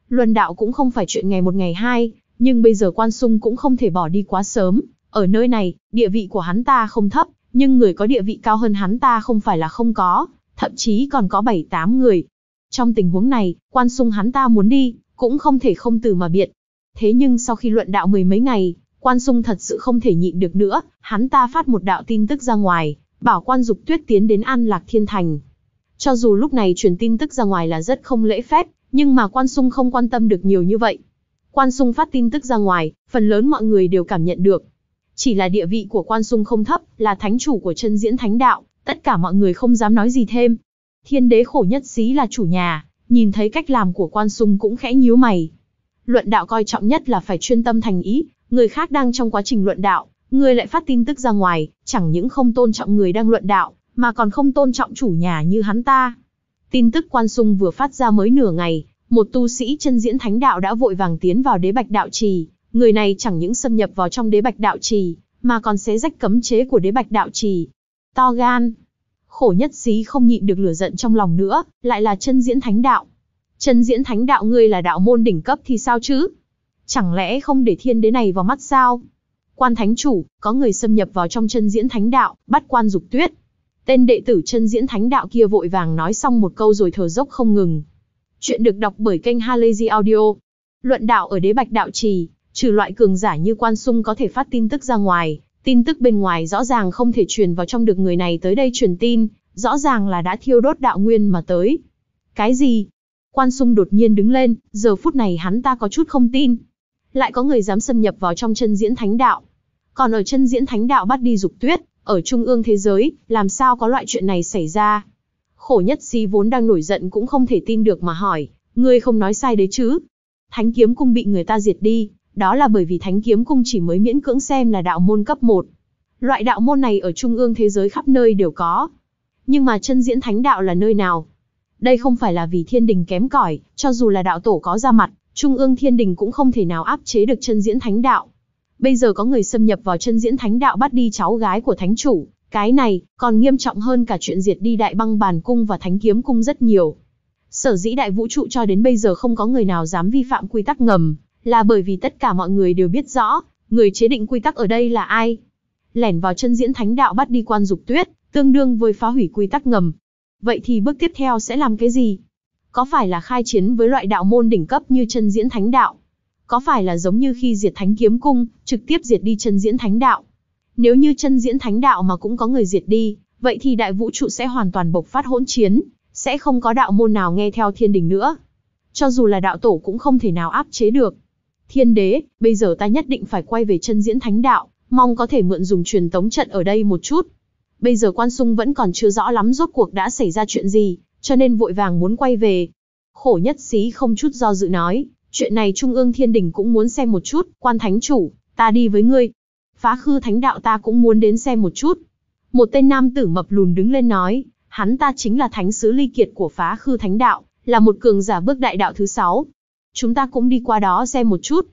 Luận đạo cũng không phải chuyện ngày một ngày hai, nhưng bây giờ quan sung cũng không thể bỏ đi quá sớm. Ở nơi này, địa vị của hắn ta không thấp, nhưng người có địa vị cao hơn hắn ta không phải là không có, thậm chí còn có bảy tám người. Trong tình huống này, quan sung hắn ta muốn đi, cũng không thể không từ mà biệt, Thế nhưng sau khi luận đạo mười mấy ngày, Quan Sung thật sự không thể nhịn được nữa, hắn ta phát một đạo tin tức ra ngoài, bảo Quan Dục Tuyết tiến đến An Lạc Thiên Thành. Cho dù lúc này truyền tin tức ra ngoài là rất không lễ phép, nhưng mà Quan Sung không quan tâm được nhiều như vậy. Quan Sung phát tin tức ra ngoài, phần lớn mọi người đều cảm nhận được. Chỉ là địa vị của Quan Sung không thấp, là thánh chủ của chân diễn thánh đạo, tất cả mọi người không dám nói gì thêm. Thiên đế khổ nhất xí là chủ nhà, nhìn thấy cách làm của Quan Sung cũng khẽ nhíu mày, Luận đạo coi trọng nhất là phải chuyên tâm thành ý, người khác đang trong quá trình luận đạo, người lại phát tin tức ra ngoài, chẳng những không tôn trọng người đang luận đạo, mà còn không tôn trọng chủ nhà như hắn ta. Tin tức quan sung vừa phát ra mới nửa ngày, một tu sĩ chân diễn thánh đạo đã vội vàng tiến vào đế bạch đạo trì, người này chẳng những xâm nhập vào trong đế bạch đạo trì, mà còn xé rách cấm chế của đế bạch đạo trì. To gan! Khổ nhất xí không nhịn được lửa giận trong lòng nữa, lại là chân diễn thánh đạo. Chân diễn thánh đạo ngươi là đạo môn đỉnh cấp thì sao chứ? Chẳng lẽ không để thiên đế này vào mắt sao? Quan thánh chủ, có người xâm nhập vào trong chân diễn thánh đạo, bắt quan dục tuyết. Tên đệ tử chân diễn thánh đạo kia vội vàng nói xong một câu rồi thở dốc không ngừng. Chuyện được đọc bởi kênh Halazy Audio. Luận đạo ở đế bạch đạo trì, trừ loại cường giả như quan sung có thể phát tin tức ra ngoài, tin tức bên ngoài rõ ràng không thể truyền vào trong được người này tới đây truyền tin, rõ ràng là đã thiêu đốt đạo nguyên mà tới. Cái gì, Quan Sung đột nhiên đứng lên, giờ phút này hắn ta có chút không tin. Lại có người dám xâm nhập vào trong chân diễn thánh đạo. Còn ở chân diễn thánh đạo bắt đi dục tuyết, ở trung ương thế giới, làm sao có loại chuyện này xảy ra? Khổ nhất si vốn đang nổi giận cũng không thể tin được mà hỏi, ngươi không nói sai đấy chứ? Thánh kiếm cung bị người ta diệt đi, đó là bởi vì thánh kiếm cung chỉ mới miễn cưỡng xem là đạo môn cấp 1. Loại đạo môn này ở trung ương thế giới khắp nơi đều có. Nhưng mà chân diễn thánh đạo là nơi nào, đây không phải là vì thiên đình kém cỏi, cho dù là đạo tổ có ra mặt, trung ương thiên đình cũng không thể nào áp chế được chân diễn thánh đạo. Bây giờ có người xâm nhập vào chân diễn thánh đạo bắt đi cháu gái của thánh chủ, cái này còn nghiêm trọng hơn cả chuyện diệt đi đại băng bàn cung và thánh kiếm cung rất nhiều. Sở dĩ đại vũ trụ cho đến bây giờ không có người nào dám vi phạm quy tắc ngầm, là bởi vì tất cả mọi người đều biết rõ, người chế định quy tắc ở đây là ai. Lẻn vào chân diễn thánh đạo bắt đi quan dục tuyết, tương đương với phá hủy quy tắc ngầm, Vậy thì bước tiếp theo sẽ làm cái gì? Có phải là khai chiến với loại đạo môn đỉnh cấp như chân diễn thánh đạo? Có phải là giống như khi diệt thánh kiếm cung, trực tiếp diệt đi chân diễn thánh đạo? Nếu như chân diễn thánh đạo mà cũng có người diệt đi, vậy thì đại vũ trụ sẽ hoàn toàn bộc phát hỗn chiến, sẽ không có đạo môn nào nghe theo thiên đình nữa. Cho dù là đạo tổ cũng không thể nào áp chế được. Thiên đế, bây giờ ta nhất định phải quay về chân diễn thánh đạo, mong có thể mượn dùng truyền tống trận ở đây một chút, Bây giờ Quan Sung vẫn còn chưa rõ lắm rốt cuộc đã xảy ra chuyện gì, cho nên vội vàng muốn quay về. Khổ nhất xí không chút do dự nói, chuyện này Trung ương Thiên Đình cũng muốn xem một chút, quan thánh chủ, ta đi với ngươi. Phá khư thánh đạo ta cũng muốn đến xem một chút. Một tên nam tử mập lùn đứng lên nói, hắn ta chính là thánh sứ ly kiệt của phá khư thánh đạo, là một cường giả bước đại đạo thứ sáu. Chúng ta cũng đi qua đó xem một chút.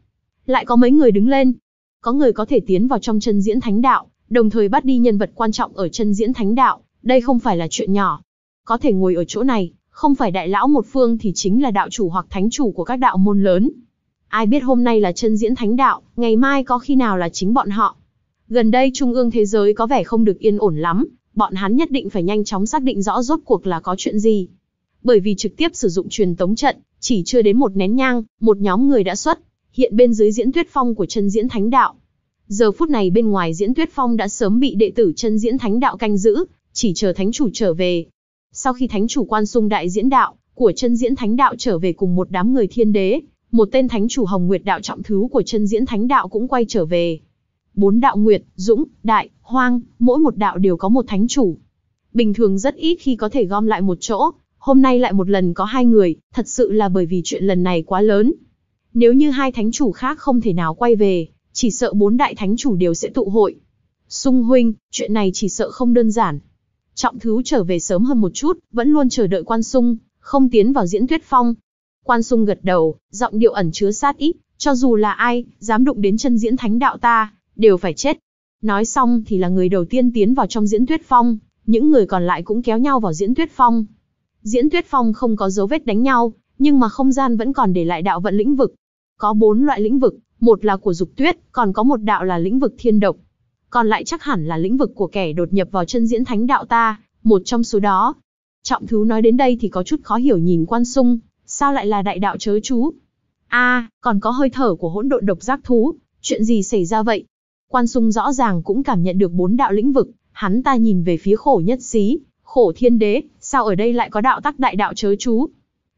Lại có mấy người đứng lên. Có người có thể tiến vào trong chân diễn thánh đạo, đồng thời bắt đi nhân vật quan trọng ở chân diễn thánh đạo, đây không phải là chuyện nhỏ. Có thể ngồi ở chỗ này, không phải đại lão một phương thì chính là đạo chủ hoặc thánh chủ của các đạo môn lớn. Ai biết hôm nay là chân diễn thánh đạo, ngày mai có khi nào là chính bọn họ. Gần đây trung ương thế giới có vẻ không được yên ổn lắm, bọn hắn nhất định phải nhanh chóng xác định rõ rốt cuộc là có chuyện gì. Bởi vì trực tiếp sử dụng truyền tống trận, chỉ chưa đến một nén nhang, một nhóm người đã xuất, hiện bên dưới diễn thuyết phong của chân diễn thánh đạo, Giờ phút này bên ngoài diễn tuyết phong đã sớm bị đệ tử chân diễn thánh đạo canh giữ, chỉ chờ thánh chủ trở về. Sau khi thánh chủ quan sung đại diễn đạo của chân diễn thánh đạo trở về cùng một đám người thiên đế, một tên thánh chủ hồng nguyệt đạo trọng thứ của chân diễn thánh đạo cũng quay trở về. Bốn đạo nguyệt, dũng, đại, hoang, mỗi một đạo đều có một thánh chủ. Bình thường rất ít khi có thể gom lại một chỗ, hôm nay lại một lần có hai người, thật sự là bởi vì chuyện lần này quá lớn. Nếu như hai thánh chủ khác không thể nào quay về, chỉ sợ bốn đại thánh chủ đều sẽ tụ hội. Sung huynh, chuyện này chỉ sợ không đơn giản. Trọng thứ trở về sớm hơn một chút, vẫn luôn chờ đợi quan sung, không tiến vào diễn tuyết phong. Quan sung gật đầu, giọng điệu ẩn chứa sát ít, cho dù là ai, dám đụng đến chân diễn thánh đạo ta, đều phải chết. Nói xong thì là người đầu tiên tiến vào trong diễn tuyết phong, những người còn lại cũng kéo nhau vào diễn tuyết phong. Diễn tuyết phong không có dấu vết đánh nhau, nhưng mà không gian vẫn còn để lại đạo vận lĩnh vực. Có bốn loại lĩnh vực, một là của dục tuyết, còn có một đạo là lĩnh vực thiên độc. Còn lại chắc hẳn là lĩnh vực của kẻ đột nhập vào chân diễn thánh đạo ta, một trong số đó. Trọng thú nói đến đây thì có chút khó hiểu nhìn quan sung, sao lại là đại đạo chớ chú? a còn có hơi thở của hỗn độn độc giác thú, chuyện gì xảy ra vậy? Quan sung rõ ràng cũng cảm nhận được bốn đạo lĩnh vực, hắn ta nhìn về phía khổ nhất xí, khổ thiên đế, sao ở đây lại có đạo tắc đại đạo chớ chú?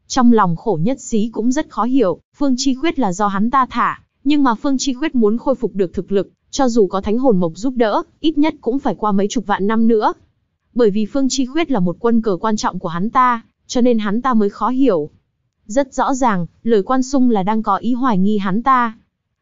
Trong lòng khổ nhất xí cũng rất khó hiểu, phương chi khuyết là do hắn ta thả, nhưng mà Phương Chi Khuyết muốn khôi phục được thực lực, cho dù có thánh hồn mộc giúp đỡ, ít nhất cũng phải qua mấy chục vạn năm nữa. Bởi vì Phương Chi Khuyết là một quân cờ quan trọng của hắn ta, cho nên hắn ta mới khó hiểu. Rất rõ ràng, lời quan sung là đang có ý hoài nghi hắn ta.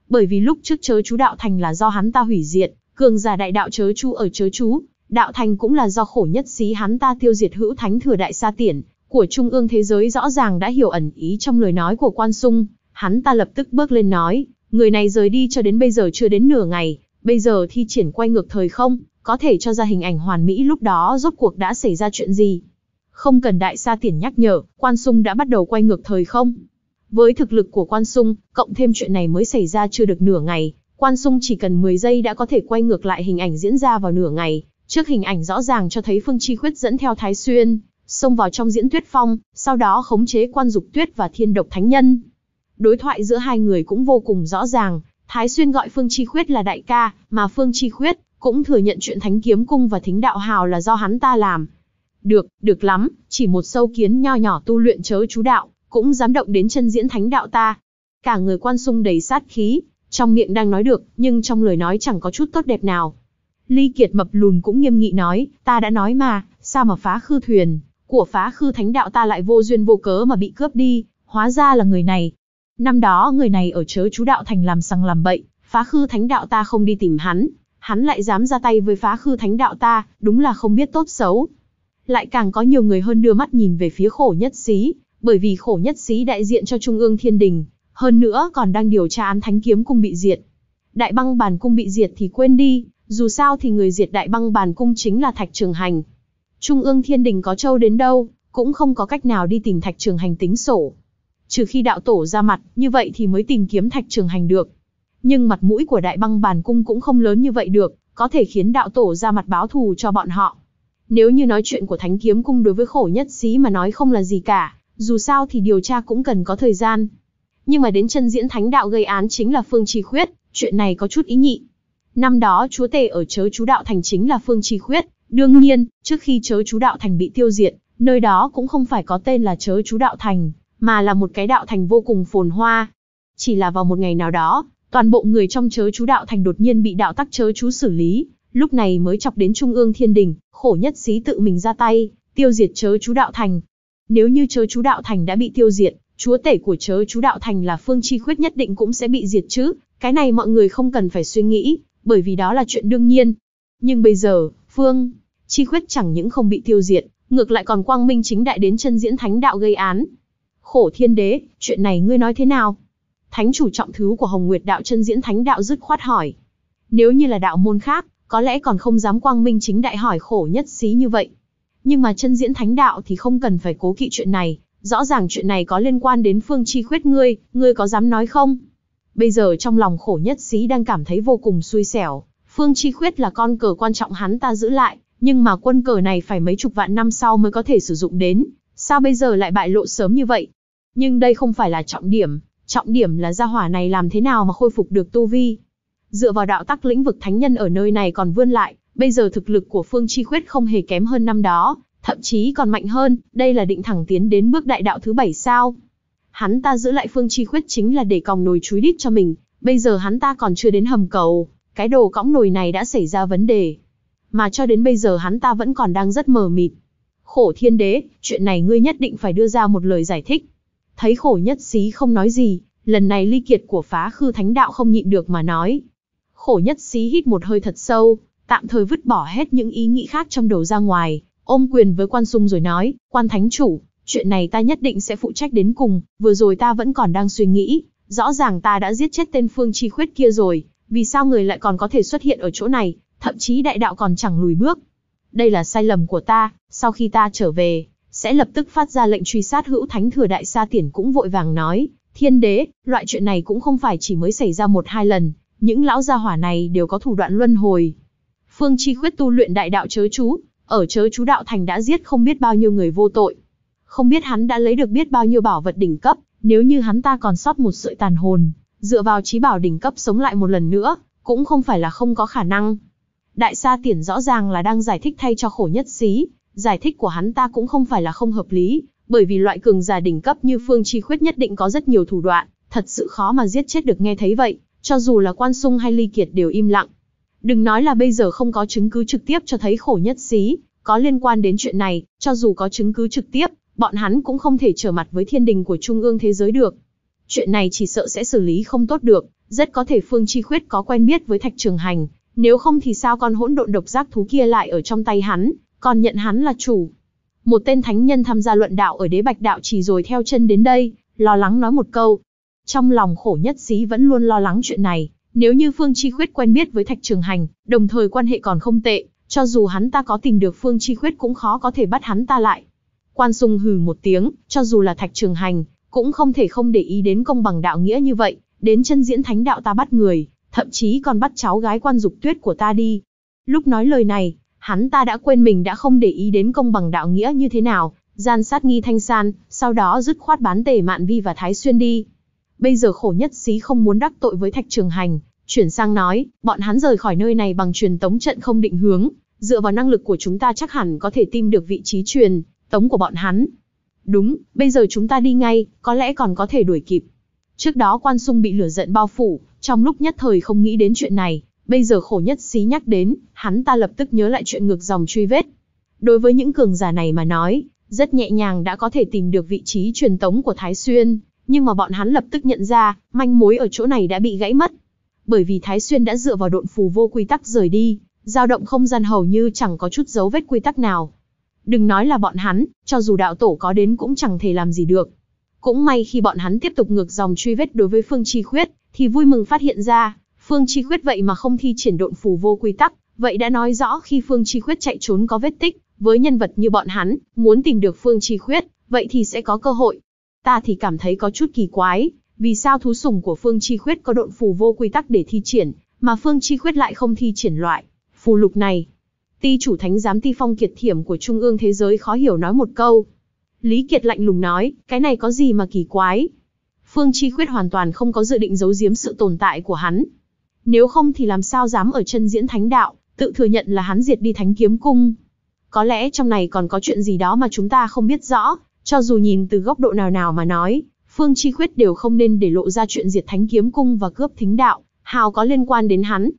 Bởi vì lúc trước chớ chú đạo thành là do hắn ta hủy diệt, cường giả đại đạo chớ chú ở chớ chú, đạo thành cũng là do khổ nhất xí hắn ta tiêu diệt hữu thánh thừa đại sa tiển, của trung ương thế giới rõ ràng đã hiểu ẩn ý trong lời nói của quan sung, hắn ta lập tức bước lên nói. Người này rời đi cho đến bây giờ chưa đến nửa ngày, bây giờ thi triển quay ngược thời không, có thể cho ra hình ảnh hoàn mỹ lúc đó rốt cuộc đã xảy ra chuyện gì. Không cần đại sa tiền nhắc nhở, Quan Sung đã bắt đầu quay ngược thời không. Với thực lực của Quan Sung, cộng thêm chuyện này mới xảy ra chưa được nửa ngày, Quan Sung chỉ cần 10 giây đã có thể quay ngược lại hình ảnh diễn ra vào nửa ngày. Trước hình ảnh rõ ràng cho thấy Phương Chi Khuyết dẫn theo Thái Xuyên, xông vào trong diễn tuyết phong, sau đó khống chế quan dục tuyết và thiên độc thánh nhân, đối thoại giữa hai người cũng vô cùng rõ ràng, Thái Xuyên gọi Phương Chi Khuyết là đại ca, mà Phương Chi Khuyết cũng thừa nhận chuyện Thánh Kiếm Cung và Thính Đạo Hào là do hắn ta làm. Được, được lắm, chỉ một sâu kiến nho nhỏ tu luyện chớ chú đạo, cũng dám động đến chân diễn Thánh Đạo ta. Cả người quan sung đầy sát khí, trong miệng đang nói được, nhưng trong lời nói chẳng có chút tốt đẹp nào. Ly Kiệt mập lùn cũng nghiêm nghị nói, ta đã nói mà, sao mà phá khư thuyền, của phá khư thánh đạo ta lại vô duyên vô cớ mà bị cướp đi, hóa ra là người này, Năm đó người này ở chớ chú đạo thành làm sằng làm bậy, phá khư thánh đạo ta không đi tìm hắn, hắn lại dám ra tay với phá khư thánh đạo ta, đúng là không biết tốt xấu. Lại càng có nhiều người hơn đưa mắt nhìn về phía khổ nhất xí, bởi vì khổ nhất xí đại diện cho Trung ương Thiên Đình, hơn nữa còn đang điều tra án thánh kiếm cung bị diệt. Đại băng bàn cung bị diệt thì quên đi, dù sao thì người diệt đại băng bàn cung chính là Thạch Trường Hành. Trung ương Thiên Đình có châu đến đâu, cũng không có cách nào đi tìm Thạch Trường Hành tính sổ trừ khi đạo tổ ra mặt, như vậy thì mới tìm kiếm thạch trường hành được. Nhưng mặt mũi của đại băng bàn cung cũng không lớn như vậy được, có thể khiến đạo tổ ra mặt báo thù cho bọn họ. Nếu như nói chuyện của thánh kiếm cung đối với khổ nhất xí mà nói không là gì cả, dù sao thì điều tra cũng cần có thời gian. Nhưng mà đến chân diễn thánh đạo gây án chính là Phương Trì Khuyết, chuyện này có chút ý nhị. Năm đó chúa tể ở chớ chú đạo thành chính là Phương Trì Khuyết, đương nhiên, trước khi chớ chú đạo thành bị tiêu diệt, nơi đó cũng không phải có tên là chớ chú đạo thành, mà là một cái đạo thành vô cùng phồn hoa. Chỉ là vào một ngày nào đó, toàn bộ người trong chớ chú đạo thành đột nhiên bị đạo tắc chớ chú xử lý, lúc này mới chọc đến trung ương thiên đình, khổ nhất xí tự mình ra tay, tiêu diệt chớ chú đạo thành. Nếu như chớ chú đạo thành đã bị tiêu diệt, chúa tể của chớ chú đạo thành là phương chi khuyết nhất định cũng sẽ bị diệt chứ, cái này mọi người không cần phải suy nghĩ, bởi vì đó là chuyện đương nhiên. Nhưng bây giờ, phương chi khuyết chẳng những không bị tiêu diệt, ngược lại còn quang minh chính đại đến chân diễn thánh đạo gây án, khổ thiên đế, chuyện này ngươi nói thế nào? Thánh chủ trọng thứ của Hồng Nguyệt đạo chân diễn thánh đạo dứt khoát hỏi. Nếu như là đạo môn khác, có lẽ còn không dám quang minh chính đại hỏi khổ nhất xí như vậy. Nhưng mà chân diễn thánh đạo thì không cần phải cố kỵ chuyện này, rõ ràng chuyện này có liên quan đến phương chi khuyết ngươi, ngươi có dám nói không? Bây giờ trong lòng khổ nhất xí đang cảm thấy vô cùng xui xẻo, phương chi khuyết là con cờ quan trọng hắn ta giữ lại, nhưng mà quân cờ này phải mấy chục vạn năm sau mới có thể sử dụng đến, sao bây giờ lại bại lộ sớm như vậy, nhưng đây không phải là trọng điểm, trọng điểm là gia hỏa này làm thế nào mà khôi phục được tu vi. Dựa vào đạo tắc lĩnh vực thánh nhân ở nơi này còn vươn lại, bây giờ thực lực của Phương Chi Khuyết không hề kém hơn năm đó, thậm chí còn mạnh hơn, đây là định thẳng tiến đến bước đại đạo thứ bảy sao. Hắn ta giữ lại Phương Chi Khuyết chính là để còng nồi chúi đít cho mình, bây giờ hắn ta còn chưa đến hầm cầu, cái đồ cõng nồi này đã xảy ra vấn đề. Mà cho đến bây giờ hắn ta vẫn còn đang rất mờ mịt. Khổ thiên đế, chuyện này ngươi nhất định phải đưa ra một lời giải thích. Thấy khổ nhất xí không nói gì, lần này ly kiệt của phá khư thánh đạo không nhịn được mà nói. Khổ nhất xí hít một hơi thật sâu, tạm thời vứt bỏ hết những ý nghĩ khác trong đầu ra ngoài, ôm quyền với quan sung rồi nói, quan thánh chủ, chuyện này ta nhất định sẽ phụ trách đến cùng, vừa rồi ta vẫn còn đang suy nghĩ, rõ ràng ta đã giết chết tên phương chi khuyết kia rồi, vì sao người lại còn có thể xuất hiện ở chỗ này, thậm chí đại đạo còn chẳng lùi bước. Đây là sai lầm của ta, sau khi ta trở về, sẽ lập tức phát ra lệnh truy sát hữu thánh thừa đại sa tiển cũng vội vàng nói, thiên đế, loại chuyện này cũng không phải chỉ mới xảy ra một hai lần, những lão gia hỏa này đều có thủ đoạn luân hồi. Phương Chi Khuyết tu luyện đại đạo chớ chú, ở chớ chú đạo thành đã giết không biết bao nhiêu người vô tội. Không biết hắn đã lấy được biết bao nhiêu bảo vật đỉnh cấp, nếu như hắn ta còn sót một sợi tàn hồn, dựa vào trí bảo đỉnh cấp sống lại một lần nữa, cũng không phải là không có khả năng. Đại sa tiển rõ ràng là đang giải thích thay cho khổ nhất xí, Giải thích của hắn ta cũng không phải là không hợp lý, bởi vì loại cường giả đỉnh cấp như Phương Chi Khuyết nhất định có rất nhiều thủ đoạn, thật sự khó mà giết chết được nghe thấy vậy, cho dù là Quan Sung hay Ly Kiệt đều im lặng. Đừng nói là bây giờ không có chứng cứ trực tiếp cho thấy khổ nhất xí, có liên quan đến chuyện này, cho dù có chứng cứ trực tiếp, bọn hắn cũng không thể trở mặt với thiên đình của Trung ương thế giới được. Chuyện này chỉ sợ sẽ xử lý không tốt được, rất có thể Phương Chi Khuyết có quen biết với Thạch Trường Hành, nếu không thì sao con hỗn độn độc giác thú kia lại ở trong tay hắn, còn nhận hắn là chủ. Một tên thánh nhân tham gia luận đạo ở đế bạch đạo chỉ rồi theo chân đến đây, lo lắng nói một câu. Trong lòng khổ nhất xí vẫn luôn lo lắng chuyện này, nếu như Phương Chi Khuyết quen biết với Thạch Trường Hành, đồng thời quan hệ còn không tệ, cho dù hắn ta có tìm được Phương Chi Khuyết cũng khó có thể bắt hắn ta lại. Quan Sung hừ một tiếng, cho dù là Thạch Trường Hành, cũng không thể không để ý đến công bằng đạo nghĩa như vậy, đến chân diễn thánh đạo ta bắt người, thậm chí còn bắt cháu gái quan dục tuyết của ta đi. Lúc nói lời này, hắn ta đã quên mình đã không để ý đến công bằng đạo nghĩa như thế nào, gian sát nghi thanh san, sau đó dứt khoát bán tề mạn vi và thái xuyên đi. Bây giờ khổ nhất xí không muốn đắc tội với thạch trường hành, chuyển sang nói, bọn hắn rời khỏi nơi này bằng truyền tống trận không định hướng, dựa vào năng lực của chúng ta chắc hẳn có thể tìm được vị trí truyền tống của bọn hắn. Đúng, bây giờ chúng ta đi ngay, có lẽ còn có thể đuổi kịp. Trước đó quan sung bị lửa giận bao phủ, trong lúc nhất thời không nghĩ đến chuyện này, bây giờ khổ nhất xí nhắc đến, hắn ta lập tức nhớ lại chuyện ngược dòng truy vết. Đối với những cường giả này mà nói, rất nhẹ nhàng đã có thể tìm được vị trí truyền tống của Thái Xuyên, nhưng mà bọn hắn lập tức nhận ra, manh mối ở chỗ này đã bị gãy mất. Bởi vì Thái Xuyên đã dựa vào độn phù vô quy tắc rời đi, dao động không gian hầu như chẳng có chút dấu vết quy tắc nào. Đừng nói là bọn hắn, cho dù đạo tổ có đến cũng chẳng thể làm gì được. Cũng may khi bọn hắn tiếp tục ngược dòng truy vết đối với Phương Chi Khuyết, thì vui mừng phát hiện ra, Phương Chi Khuyết vậy mà không thi triển độn phù vô quy tắc, vậy đã nói rõ khi Phương Chi Khuyết chạy trốn có vết tích, với nhân vật như bọn hắn, muốn tìm được Phương Chi Khuyết, vậy thì sẽ có cơ hội. Ta thì cảm thấy có chút kỳ quái, vì sao thú sùng của Phương Chi Khuyết có độn phù vô quy tắc để thi triển, mà Phương Chi Khuyết lại không thi triển loại phù lục này. Ti chủ thánh giám Ti Phong Kiệt Thiểm của Trung ương thế giới khó hiểu nói một câu. Lý Kiệt lạnh lùng nói, cái này có gì mà kỳ quái? Phương Chi Khuyết hoàn toàn không có dự định giấu giếm sự tồn tại của hắn. Nếu không thì làm sao dám ở chân diễn thánh đạo, tự thừa nhận là hắn diệt đi thánh kiếm cung. Có lẽ trong này còn có chuyện gì đó mà chúng ta không biết rõ, cho dù nhìn từ góc độ nào nào mà nói, Phương Chi Khuyết đều không nên để lộ ra chuyện diệt thánh kiếm cung và cướp thính đạo, hào có liên quan đến hắn.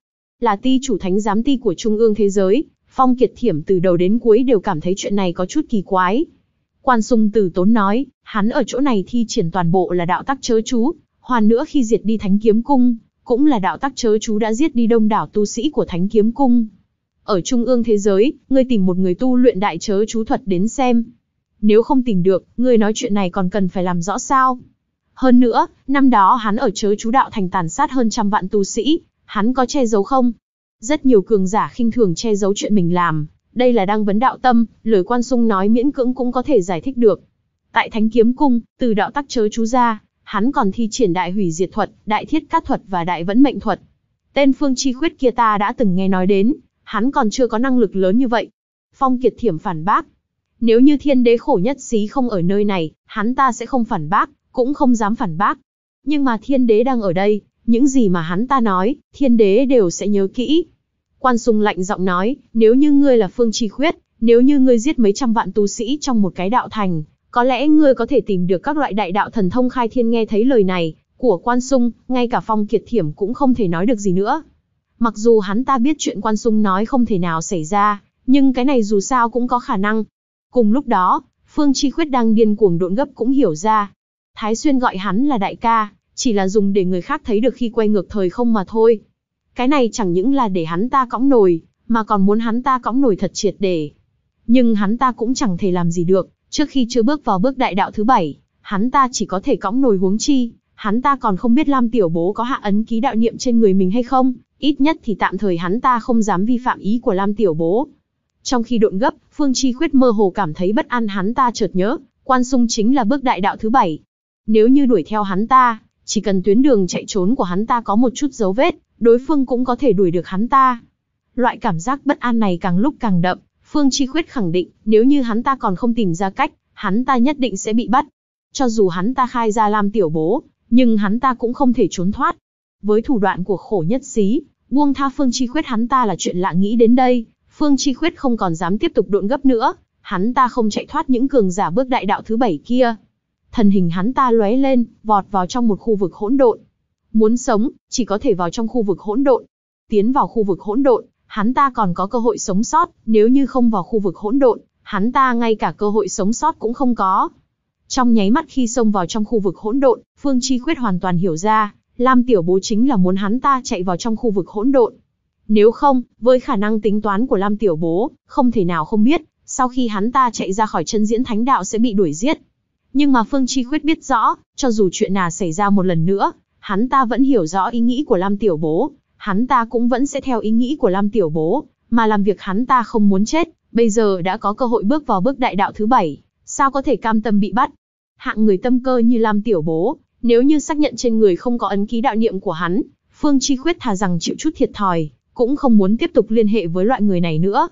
Là ti chủ thánh giám ti của Trung ương thế giới, Phong Kiệt Thiểm từ đầu đến cuối đều cảm thấy chuyện này có chút kỳ quái. Quan Sung Tử Tốn nói, hắn ở chỗ này thi triển toàn bộ là đạo tắc chớ chú, hoàn nữa khi diệt đi thánh kiếm cung, cũng là đạo tắc chớ chú đã giết đi đông đảo tu sĩ của Thánh Kiếm Cung. Ở trung ương thế giới, ngươi tìm một người tu luyện đại chớ chú thuật đến xem. Nếu không tìm được, ngươi nói chuyện này còn cần phải làm rõ sao? Hơn nữa, năm đó hắn ở chớ chú đạo thành tàn sát hơn trăm vạn tu sĩ, hắn có che giấu không? Rất nhiều cường giả khinh thường che giấu chuyện mình làm, đây là đang vấn đạo tâm, lời quan sung nói miễn cưỡng cũng có thể giải thích được. Tại Thánh Kiếm Cung, từ đạo tắc chớ chú ra, hắn còn thi triển đại hủy diệt thuật, đại thiết cát thuật và đại vẫn mệnh thuật. Tên Phương Chi Khuyết kia ta đã từng nghe nói đến, hắn còn chưa có năng lực lớn như vậy. Phong Kiệt Thiểm phản bác. Nếu như thiên đế khổ nhất xí không ở nơi này, hắn ta sẽ không phản bác, cũng không dám phản bác. Nhưng mà thiên đế đang ở đây, những gì mà hắn ta nói, thiên đế đều sẽ nhớ kỹ. Quan Sùng lạnh giọng nói, nếu như ngươi là Phương Chi Khuyết, nếu như ngươi giết mấy trăm vạn tu sĩ trong một cái đạo thành, có lẽ ngươi có thể tìm được các loại đại đạo thần thông khai thiên nghe thấy lời này, của Quan Sung, ngay cả Phong Kiệt Thiểm cũng không thể nói được gì nữa. Mặc dù hắn ta biết chuyện Quan Sung nói không thể nào xảy ra, nhưng cái này dù sao cũng có khả năng. Cùng lúc đó, Phương Chi Khuyết đang điên cuồng độn gấp cũng hiểu ra. Thái Xuyên gọi hắn là đại ca, chỉ là dùng để người khác thấy được khi quay ngược thời không mà thôi. Cái này chẳng những là để hắn ta cõng nổi, mà còn muốn hắn ta cõng nổi thật triệt để. Nhưng hắn ta cũng chẳng thể làm gì được, Trước khi chưa bước vào bước đại đạo thứ bảy, hắn ta chỉ có thể cõng nồi huống chi, hắn ta còn không biết Lam Tiểu Bố có hạ ấn ký đạo niệm trên người mình hay không, ít nhất thì tạm thời hắn ta không dám vi phạm ý của Lam Tiểu Bố. Trong khi độn gấp, Phương Chi Khuyết mơ hồ cảm thấy bất an hắn ta chợt nhớ, quan sung chính là bước đại đạo thứ bảy. Nếu như đuổi theo hắn ta, chỉ cần tuyến đường chạy trốn của hắn ta có một chút dấu vết, đối phương cũng có thể đuổi được hắn ta. Loại cảm giác bất an này càng lúc càng đậm, Phương Chi Khuyết khẳng định, nếu như hắn ta còn không tìm ra cách, hắn ta nhất định sẽ bị bắt. Cho dù hắn ta khai ra làm Tiểu Bố, nhưng hắn ta cũng không thể trốn thoát. Với thủ đoạn của khổ nhất xí, buông tha Phương Chi Khuyết hắn ta là chuyện lạ nghĩ đến đây, Phương Chi Khuyết không còn dám tiếp tục độn gấp nữa, hắn ta không chạy thoát những cường giả bước đại đạo thứ bảy kia. Thần hình hắn ta lóe lên, vọt vào trong một khu vực hỗn độn. Muốn sống, chỉ có thể vào trong khu vực hỗn độn. Tiến vào khu vực hỗn độn, Hắn ta còn có cơ hội sống sót, nếu như không vào khu vực hỗn độn, hắn ta ngay cả cơ hội sống sót cũng không có. Trong nháy mắt khi xông vào trong khu vực hỗn độn, Phương Chi Khuyết hoàn toàn hiểu ra, Lam Tiểu Bố chính là muốn hắn ta chạy vào trong khu vực hỗn độn. Nếu không, với khả năng tính toán của Lam Tiểu Bố, không thể nào không biết, sau khi hắn ta chạy ra khỏi chân diễn thánh đạo sẽ bị đuổi giết. Nhưng mà Phương Chi Khuyết biết rõ, cho dù chuyện nào xảy ra một lần nữa, hắn ta vẫn hiểu rõ ý nghĩ của Lam Tiểu Bố, hắn ta cũng vẫn sẽ theo ý nghĩ của Lam Tiểu Bố, mà làm việc hắn ta không muốn chết, bây giờ đã có cơ hội bước vào bước đại đạo thứ bảy, sao có thể cam tâm bị bắt. Hạng người tâm cơ như Lam Tiểu Bố, nếu như xác nhận trên người không có ấn ký đạo niệm của hắn, Phương Chi Khuyết thà rằng chịu chút thiệt thòi, cũng không muốn tiếp tục liên hệ với loại người này nữa.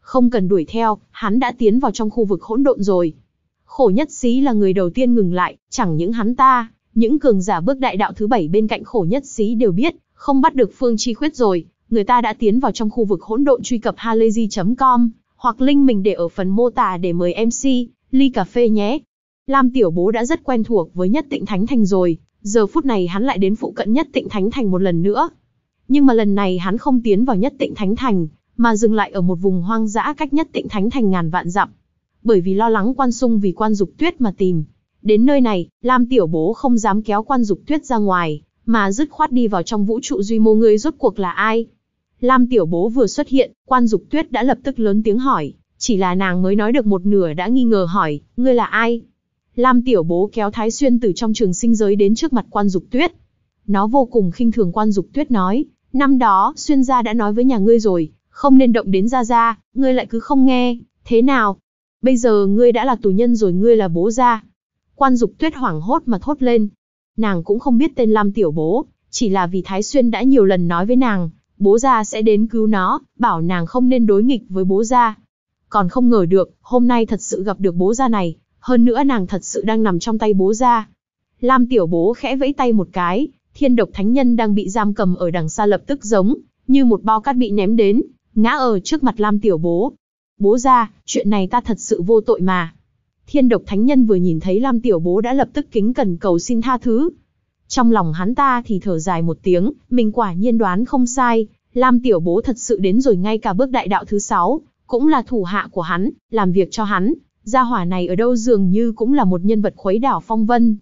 Không cần đuổi theo, hắn đã tiến vào trong khu vực hỗn độn rồi. Khổ nhất xí là người đầu tiên ngừng lại, chẳng những hắn ta, những cường giả bước đại đạo thứ bảy bên cạnh khổ nhất xí đều biết, không bắt được Phương Chi Khuyết rồi, người ta đã tiến vào trong khu vực hỗn độn truy cập halayzi.com, hoặc link mình để ở phần mô tả để mời MC, ly cà phê nhé. Lam Tiểu Bố đã rất quen thuộc với Nhất Tịnh Thánh Thành rồi, giờ phút này hắn lại đến phụ cận Nhất Tịnh Thánh Thành một lần nữa. Nhưng mà lần này hắn không tiến vào Nhất Tịnh Thánh Thành, mà dừng lại ở một vùng hoang dã cách Nhất Tịnh Thánh Thành ngàn vạn dặm. Bởi vì lo lắng quan sung vì quan dục tuyết mà tìm. Đến nơi này, Lam Tiểu Bố không dám kéo quan dục tuyết ra ngoài, mà dứt khoát đi vào trong vũ trụ duy mô ngươi rốt cuộc là ai? Lam Tiểu Bố vừa xuất hiện, quan dục tuyết đã lập tức lớn tiếng hỏi, chỉ là nàng mới nói được một nửa đã nghi ngờ hỏi, ngươi là ai? Lam Tiểu Bố kéo Thái Xuyên từ trong trường sinh giới đến trước mặt quan dục tuyết. Nó vô cùng khinh thường quan dục tuyết nói, năm đó, Xuyên gia đã nói với nhà ngươi rồi, không nên động đến gia gia, ngươi lại cứ không nghe, thế nào? Bây giờ ngươi đã là tù nhân rồi ngươi là bố gia. Quan dục tuyết hoảng hốt mà thốt lên, Nàng cũng không biết tên Lam Tiểu Bố, chỉ là vì Thái Xuyên đã nhiều lần nói với nàng, bố gia sẽ đến cứu nó, bảo nàng không nên đối nghịch với bố gia. Còn không ngờ được, hôm nay thật sự gặp được bố gia này, hơn nữa nàng thật sự đang nằm trong tay bố gia. Lam Tiểu Bố khẽ vẫy tay một cái, thiên độc thánh nhân đang bị giam cầm ở đằng xa lập tức giống, như một bao cát bị ném đến, ngã ở trước mặt Lam Tiểu Bố. Bố ra, chuyện này ta thật sự vô tội mà. Thiên độc thánh nhân vừa nhìn thấy Lam Tiểu Bố đã lập tức kính cần cầu xin tha thứ. Trong lòng hắn ta thì thở dài một tiếng, mình quả nhiên đoán không sai, Lam Tiểu Bố thật sự đến rồi ngay cả bước đại đạo thứ sáu, cũng là thủ hạ của hắn, làm việc cho hắn, gia hỏa này ở đâu dường như cũng là một nhân vật khuấy đảo phong vân.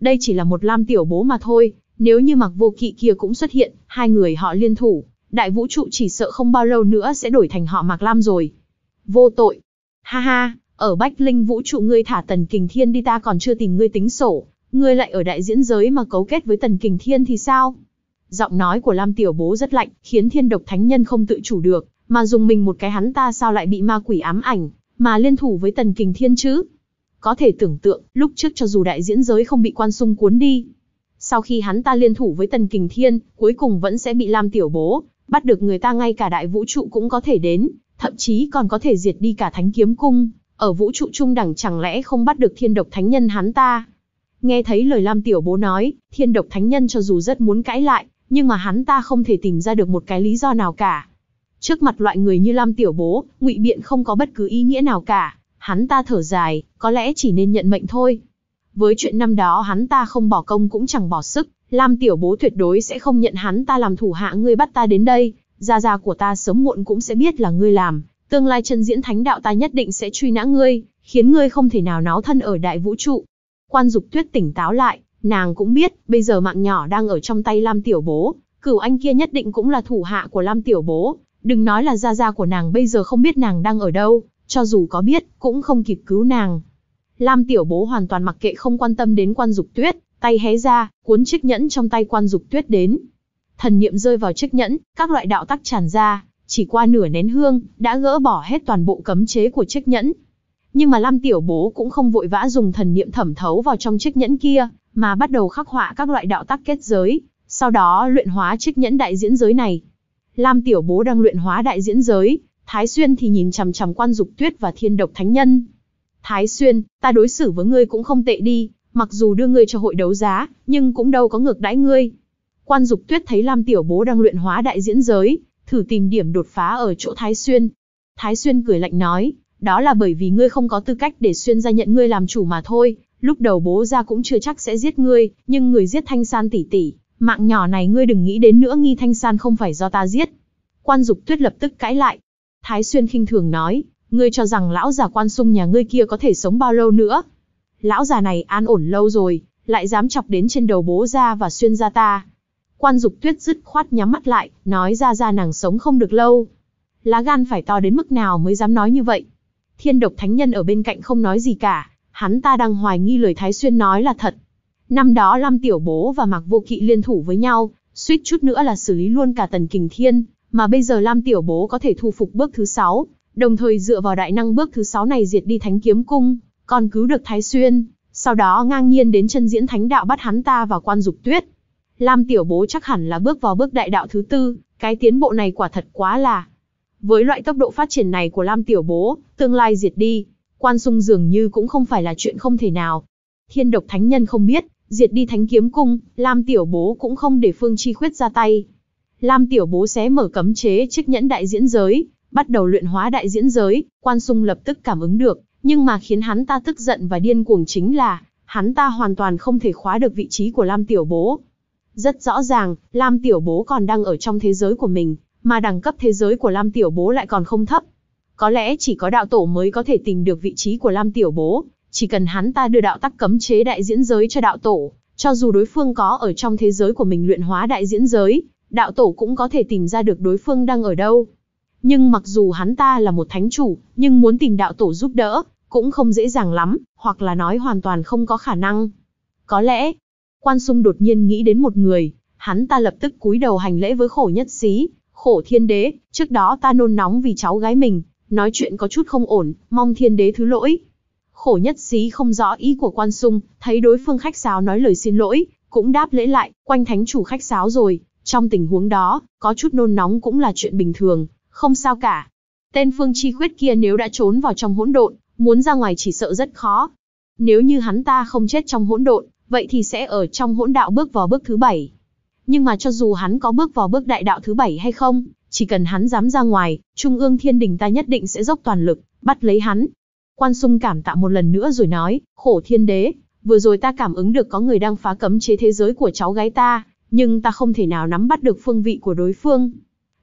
Đây chỉ là một Lam Tiểu Bố mà thôi, nếu như mặc vô kỵ kia cũng xuất hiện, hai người họ liên thủ, đại vũ trụ chỉ sợ không bao lâu nữa sẽ đổi thành họ mặc Lam rồi. Vô tội. Ha ha, ở Bách Linh vũ trụ ngươi thả Tần Kình Thiên đi ta còn chưa tìm ngươi tính sổ, ngươi lại ở đại diễn giới mà cấu kết với Tần Kình Thiên thì sao? Giọng nói của Lam Tiểu Bố rất lạnh, khiến thiên độc thánh nhân không tự chủ được, mà dùng mình một cái hắn ta sao lại bị ma quỷ ám ảnh, mà liên thủ với Tần Kình Thiên chứ? Có thể tưởng tượng, lúc trước cho dù đại diễn giới không bị quan sung cuốn đi, sau khi hắn ta liên thủ với Tần Kình Thiên, cuối cùng vẫn sẽ bị Lam Tiểu Bố, bắt được người ta ngay cả đại vũ trụ cũng có thể đến, thậm chí còn có thể diệt đi cả Thánh Kiếm Cung, ở vũ trụ trung đẳng chẳng lẽ không bắt được thiên độc thánh nhân hắn ta? Nghe thấy lời Lam Tiểu Bố nói, thiên độc thánh nhân cho dù rất muốn cãi lại, nhưng mà hắn ta không thể tìm ra được một cái lý do nào cả. Trước mặt loại người như Lam Tiểu Bố, ngụy biện không có bất cứ ý nghĩa nào cả. Hắn ta thở dài, có lẽ chỉ nên nhận mệnh thôi. Với chuyện năm đó hắn ta không bỏ công cũng chẳng bỏ sức, Lam Tiểu Bố tuyệt đối sẽ không nhận hắn ta làm thủ hạ ngươi bắt ta đến đây, gia gia của ta sớm muộn cũng sẽ biết là ngươi làm, Tương lai chân diễn thánh đạo ta nhất định sẽ truy nã ngươi, khiến ngươi không thể nào náo thân ở đại vũ trụ. Quan Dục Tuyết tỉnh táo lại, nàng cũng biết, bây giờ mạng nhỏ đang ở trong tay Lam Tiểu Bố, cửu anh kia nhất định cũng là thủ hạ của Lam Tiểu Bố, đừng nói là gia gia của nàng bây giờ không biết nàng đang ở đâu, cho dù có biết, cũng không kịp cứu nàng. Lam Tiểu Bố hoàn toàn mặc kệ không quan tâm đến Quan Dục Tuyết, tay hé ra, cuốn chiếc nhẫn trong tay Quan Dục Tuyết đến. Thần niệm rơi vào chiếc nhẫn, các loại đạo tắc tràn ra, chỉ qua nửa nén hương, đã gỡ bỏ hết toàn bộ cấm chế của chiếc nhẫn. Nhưng mà Lam Tiểu Bố cũng không vội vã dùng thần niệm thẩm thấu vào trong chiếc nhẫn kia, mà bắt đầu khắc họa các loại đạo tắc kết giới, sau đó luyện hóa chiếc nhẫn đại diễn giới này. Lam Tiểu Bố đang luyện hóa đại diễn giới, Thái Xuyên thì nhìn chằm chằm quan dục tuyết và thiên độc thánh nhân. Thái Xuyên, ta đối xử với ngươi cũng không tệ đi, mặc dù đưa ngươi cho hội đấu giá, nhưng cũng đâu có ngược đãi ngươi. Quan dục tuyết thấy Lam Tiểu Bố đang luyện hóa đại diễn giới, thử tìm điểm đột phá ở chỗ Thái Xuyên. Thái Xuyên cười lạnh nói, đó là bởi vì ngươi không có tư cách để Xuyên ra nhận ngươi làm chủ mà thôi, lúc đầu bố ra cũng chưa chắc sẽ giết ngươi, nhưng người giết Thanh San tỷ tỷ, mạng nhỏ này ngươi đừng nghĩ đến nữa nghi Thanh San không phải do ta giết. Quan Dục Tuyết lập tức cãi lại. Thái Xuyên khinh thường nói, ngươi cho rằng lão già quan sung nhà ngươi kia có thể sống bao lâu nữa? Lão già này an ổn lâu rồi, lại dám chọc đến trên đầu bố ra và xuyên ra ta, Quan Dục Tuyết dứt khoát nhắm mắt lại, nói ra ra nàng sống không được lâu. Lá gan phải to đến mức nào mới dám nói như vậy? Thiên độc thánh nhân ở bên cạnh không nói gì cả, hắn ta đang hoài nghi lời Thái Xuyên nói là thật. Năm đó Lam Tiểu Bố và Mạc Vô Kỵ liên thủ với nhau, suýt chút nữa là xử lý luôn cả Tần Kình Thiên, mà bây giờ Lam Tiểu Bố có thể thu phục bước thứ 6, đồng thời dựa vào đại năng bước thứ 6 này diệt đi Thánh Kiếm Cung, còn cứu được Thái Xuyên, sau đó ngang nhiên đến chân diễn thánh đạo bắt hắn ta và quan dục tuyết, Lam Tiểu Bố chắc hẳn là bước vào bước đại đạo thứ tư, cái tiến bộ này quả thật quá là. Với loại tốc độ phát triển này của Lam Tiểu Bố, tương lai diệt đi, quan sung dường như cũng không phải là chuyện không thể nào. Thiên độc thánh nhân không biết, diệt đi thánh kiếm cung, Lam Tiểu Bố cũng không để Phương Chi Khuyết ra tay. Lam Tiểu Bố xé mở cấm chế trích nhẫn đại diễn giới, bắt đầu luyện hóa đại diễn giới, quan sung lập tức cảm ứng được, nhưng mà khiến hắn ta tức giận và điên cuồng chính là, hắn ta hoàn toàn không thể khóa được vị trí của Lam Tiểu Bố. Rất rõ ràng, Lam Tiểu Bố còn đang ở trong thế giới của mình, mà đẳng cấp thế giới của Lam Tiểu Bố lại còn không thấp. Có lẽ chỉ có đạo tổ mới có thể tìm được vị trí của Lam Tiểu Bố, chỉ cần hắn ta đưa đạo tắc cấm chế đại diễn giới cho đạo tổ, cho dù đối phương có ở trong thế giới của mình luyện hóa đại diễn giới, đạo tổ cũng có thể tìm ra được đối phương đang ở đâu. Nhưng mặc dù hắn ta là một thánh chủ, nhưng muốn tìm đạo tổ giúp đỡ, cũng không dễ dàng lắm, hoặc là nói hoàn toàn không có khả năng. Có lẽ, Quan Sung đột nhiên nghĩ đến một người, hắn ta lập tức cúi đầu hành lễ với khổ nhất xí, khổ thiên đế, trước đó ta nôn nóng vì cháu gái mình, nói chuyện có chút không ổn, mong thiên đế thứ lỗi. Khổ nhất xí không rõ ý của quan sung, thấy đối phương khách sáo nói lời xin lỗi, cũng đáp lễ lại, quanh thánh chủ khách sáo rồi, trong tình huống đó, có chút nôn nóng cũng là chuyện bình thường, không sao cả. Tên phương chi khuyết kia nếu đã trốn vào trong hỗn độn, muốn ra ngoài chỉ sợ rất khó. Nếu như hắn ta không chết trong hỗn độn, vậy thì sẽ ở trong hỗn đạo bước vào bước thứ bảy. Nhưng mà cho dù hắn có bước vào bước đại đạo thứ bảy hay không, chỉ cần hắn dám ra ngoài, Trung ương Thiên Đình ta nhất định sẽ dốc toàn lực, bắt lấy hắn. Quan Sung cảm tạ một lần nữa rồi nói, khổ thiên đế, vừa rồi ta cảm ứng được có người đang phá cấm chế thế giới của cháu gái ta, nhưng ta không thể nào nắm bắt được phương vị của đối phương.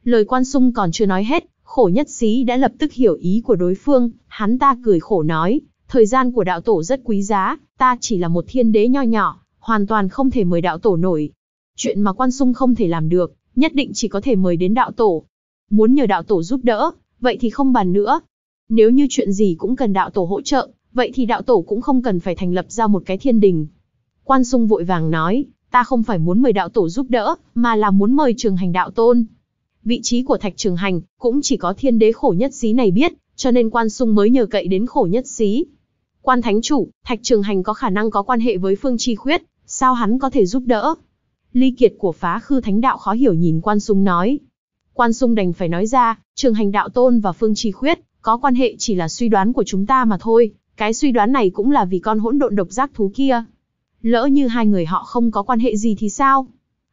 Lời Quan Sung còn chưa nói hết, khổ nhất xí đã lập tức hiểu ý của đối phương, hắn ta cười khổ nói, Thời gian của đạo tổ rất quý giá, ta chỉ là một thiên đế nho nhỏ, hoàn toàn không thể mời đạo tổ nổi. Chuyện mà quan sung không thể làm được, nhất định chỉ có thể mời đến đạo tổ. Muốn nhờ đạo tổ giúp đỡ, vậy thì không bàn nữa. Nếu như chuyện gì cũng cần đạo tổ hỗ trợ, vậy thì đạo tổ cũng không cần phải thành lập ra một cái thiên đình. Quan sung vội vàng nói, ta không phải muốn mời đạo tổ giúp đỡ, mà là muốn mời trường hành đạo tôn. Vị trí của thạch trường hành, cũng chỉ có thiên đế khổ nhất xí này biết, cho nên quan sung mới nhờ cậy đến khổ nhất xí. Quan thánh chủ, Thạch Trường Hành có khả năng có quan hệ với Phương Chi Khuyết, sao hắn có thể giúp đỡ? Ly kiệt của phá khư thánh đạo khó hiểu nhìn Quan Sung nói. Quan Sung đành phải nói ra, Trường Hành đạo tôn và Phương Chi Khuyết, có quan hệ chỉ là suy đoán của chúng ta mà thôi, cái suy đoán này cũng là vì con hỗn độn độc giác thú kia. Lỡ như hai người họ không có quan hệ gì thì sao?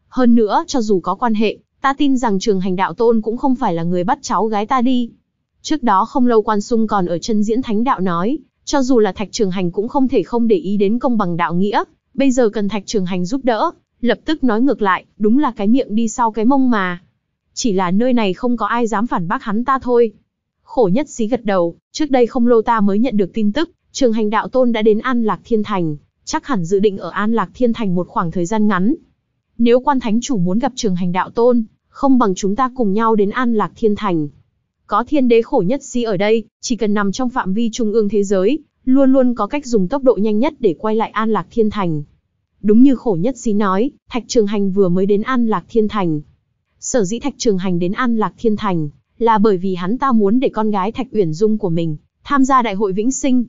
Hơn nữa, cho dù có quan hệ, ta tin rằng trường hành đạo tôn cũng không phải là người bắt cháu gái ta đi. Trước đó không lâu Quan Sung còn ở chân diễn thánh đạo nói, cho dù là Thạch Trường Hành cũng không thể không để ý đến công bằng đạo nghĩa, bây giờ cần Thạch Trường Hành giúp đỡ, lập tức nói ngược lại, đúng là cái miệng đi sau cái mông mà. Chỉ là nơi này không có ai dám phản bác hắn ta thôi. Khổ nhất xí gật đầu, trước đây không lâu ta mới nhận được tin tức, Trường Hành Đạo Tôn đã đến An Lạc Thiên Thành, chắc hẳn dự định ở An Lạc Thiên Thành một khoảng thời gian ngắn. Nếu quan thánh chủ muốn gặp Trường Hành Đạo Tôn, không bằng chúng ta cùng nhau đến An Lạc Thiên Thành, có thiên đế khổ nhất si ở đây, chỉ cần nằm trong phạm vi trung ương thế giới, luôn luôn có cách dùng tốc độ nhanh nhất để quay lại An Lạc Thiên Thành. Đúng như khổ nhất si nói, Thạch Trường Hành vừa mới đến An Lạc Thiên Thành. Sở dĩ Thạch Trường Hành đến An Lạc Thiên Thành, là bởi vì hắn ta muốn để con gái Thạch Uyển Dung của mình, tham gia đại hội Vĩnh Sinh.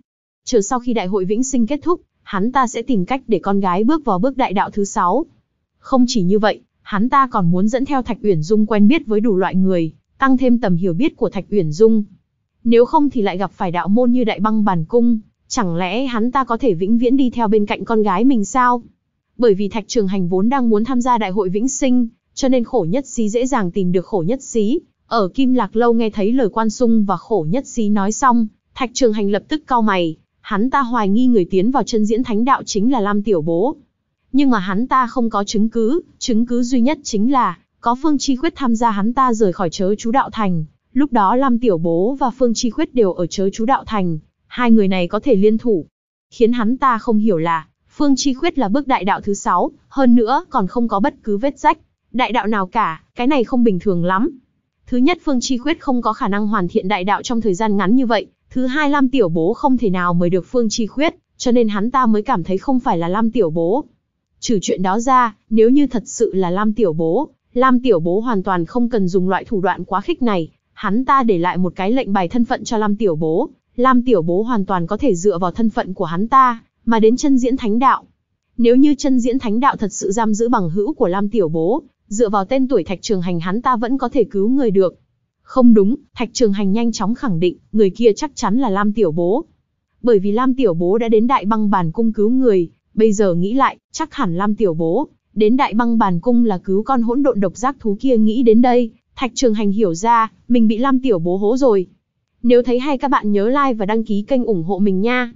Chờ sau khi đại hội Vĩnh Sinh kết thúc, hắn ta sẽ tìm cách để con gái bước vào bước đại đạo thứ sáu. Không chỉ như vậy, hắn ta còn muốn dẫn theo Thạch Uyển Dung quen biết với đủ loại người, tăng thêm tầm hiểu biết của Thạch Uyển Dung. Nếu không thì lại gặp phải đạo môn như đại băng Bàn cung, chẳng lẽ hắn ta có thể vĩnh viễn đi theo bên cạnh con gái mình sao? Bởi vì Thạch Trường Hành vốn đang muốn tham gia đại hội vĩnh sinh, cho nên khổ nhất xí dễ dàng tìm được khổ nhất xí. Ở Kim Lạc Lâu nghe thấy lời quan sung và khổ nhất xí nói xong, Thạch Trường Hành lập tức cau mày, hắn ta hoài nghi người tiến vào chân diễn thánh đạo chính là Lam Tiểu Bố. Nhưng mà hắn ta không có chứng cứ, chứng cứ duy nhất chính là có Phương Chi Khuyết tham gia hắn ta rời khỏi chớ chú đạo thành, lúc đó Lam Tiểu Bố và Phương Chi Khuyết đều ở chớ chú đạo thành, hai người này có thể liên thủ. Khiến hắn ta không hiểu là, Phương Chi Khuyết là bước đại đạo thứ sáu, hơn nữa còn không có bất cứ vết rách, đại đạo nào cả, cái này không bình thường lắm. Thứ nhất Phương Chi Khuyết không có khả năng hoàn thiện đại đạo trong thời gian ngắn như vậy, thứ hai Lam Tiểu Bố không thể nào mời được Phương Chi Khuyết, cho nên hắn ta mới cảm thấy không phải là Lam Tiểu Bố. Trừ chuyện đó ra, nếu như thật sự là Lam Tiểu Bố, Lam Tiểu Bố hoàn toàn không cần dùng loại thủ đoạn quá khích này, hắn ta để lại một cái lệnh bài thân phận cho Lam Tiểu Bố, Lam Tiểu Bố hoàn toàn có thể dựa vào thân phận của hắn ta, mà đến chân diễn thánh đạo. Nếu như chân diễn thánh đạo thật sự giam giữ bằng hữu của Lam Tiểu Bố, dựa vào tên tuổi Thạch Trường Hành hắn ta vẫn có thể cứu người được. Không đúng, Thạch Trường Hành nhanh chóng khẳng định, người kia chắc chắn là Lam Tiểu Bố. Bởi vì Lam Tiểu Bố đã đến Đại Băng Bàn cung cứu người, bây giờ nghĩ lại, chắc hẳn Lam Tiểu Bố đến đại băng bàn cung là cứu con hỗn độn độc giác thú kia nghĩ đến đây, Thạch Trường Hành hiểu ra, mình bị Lam Tiểu bố hố rồi. Nếu thấy hay các bạn nhớ like và đăng ký kênh ủng hộ mình nha.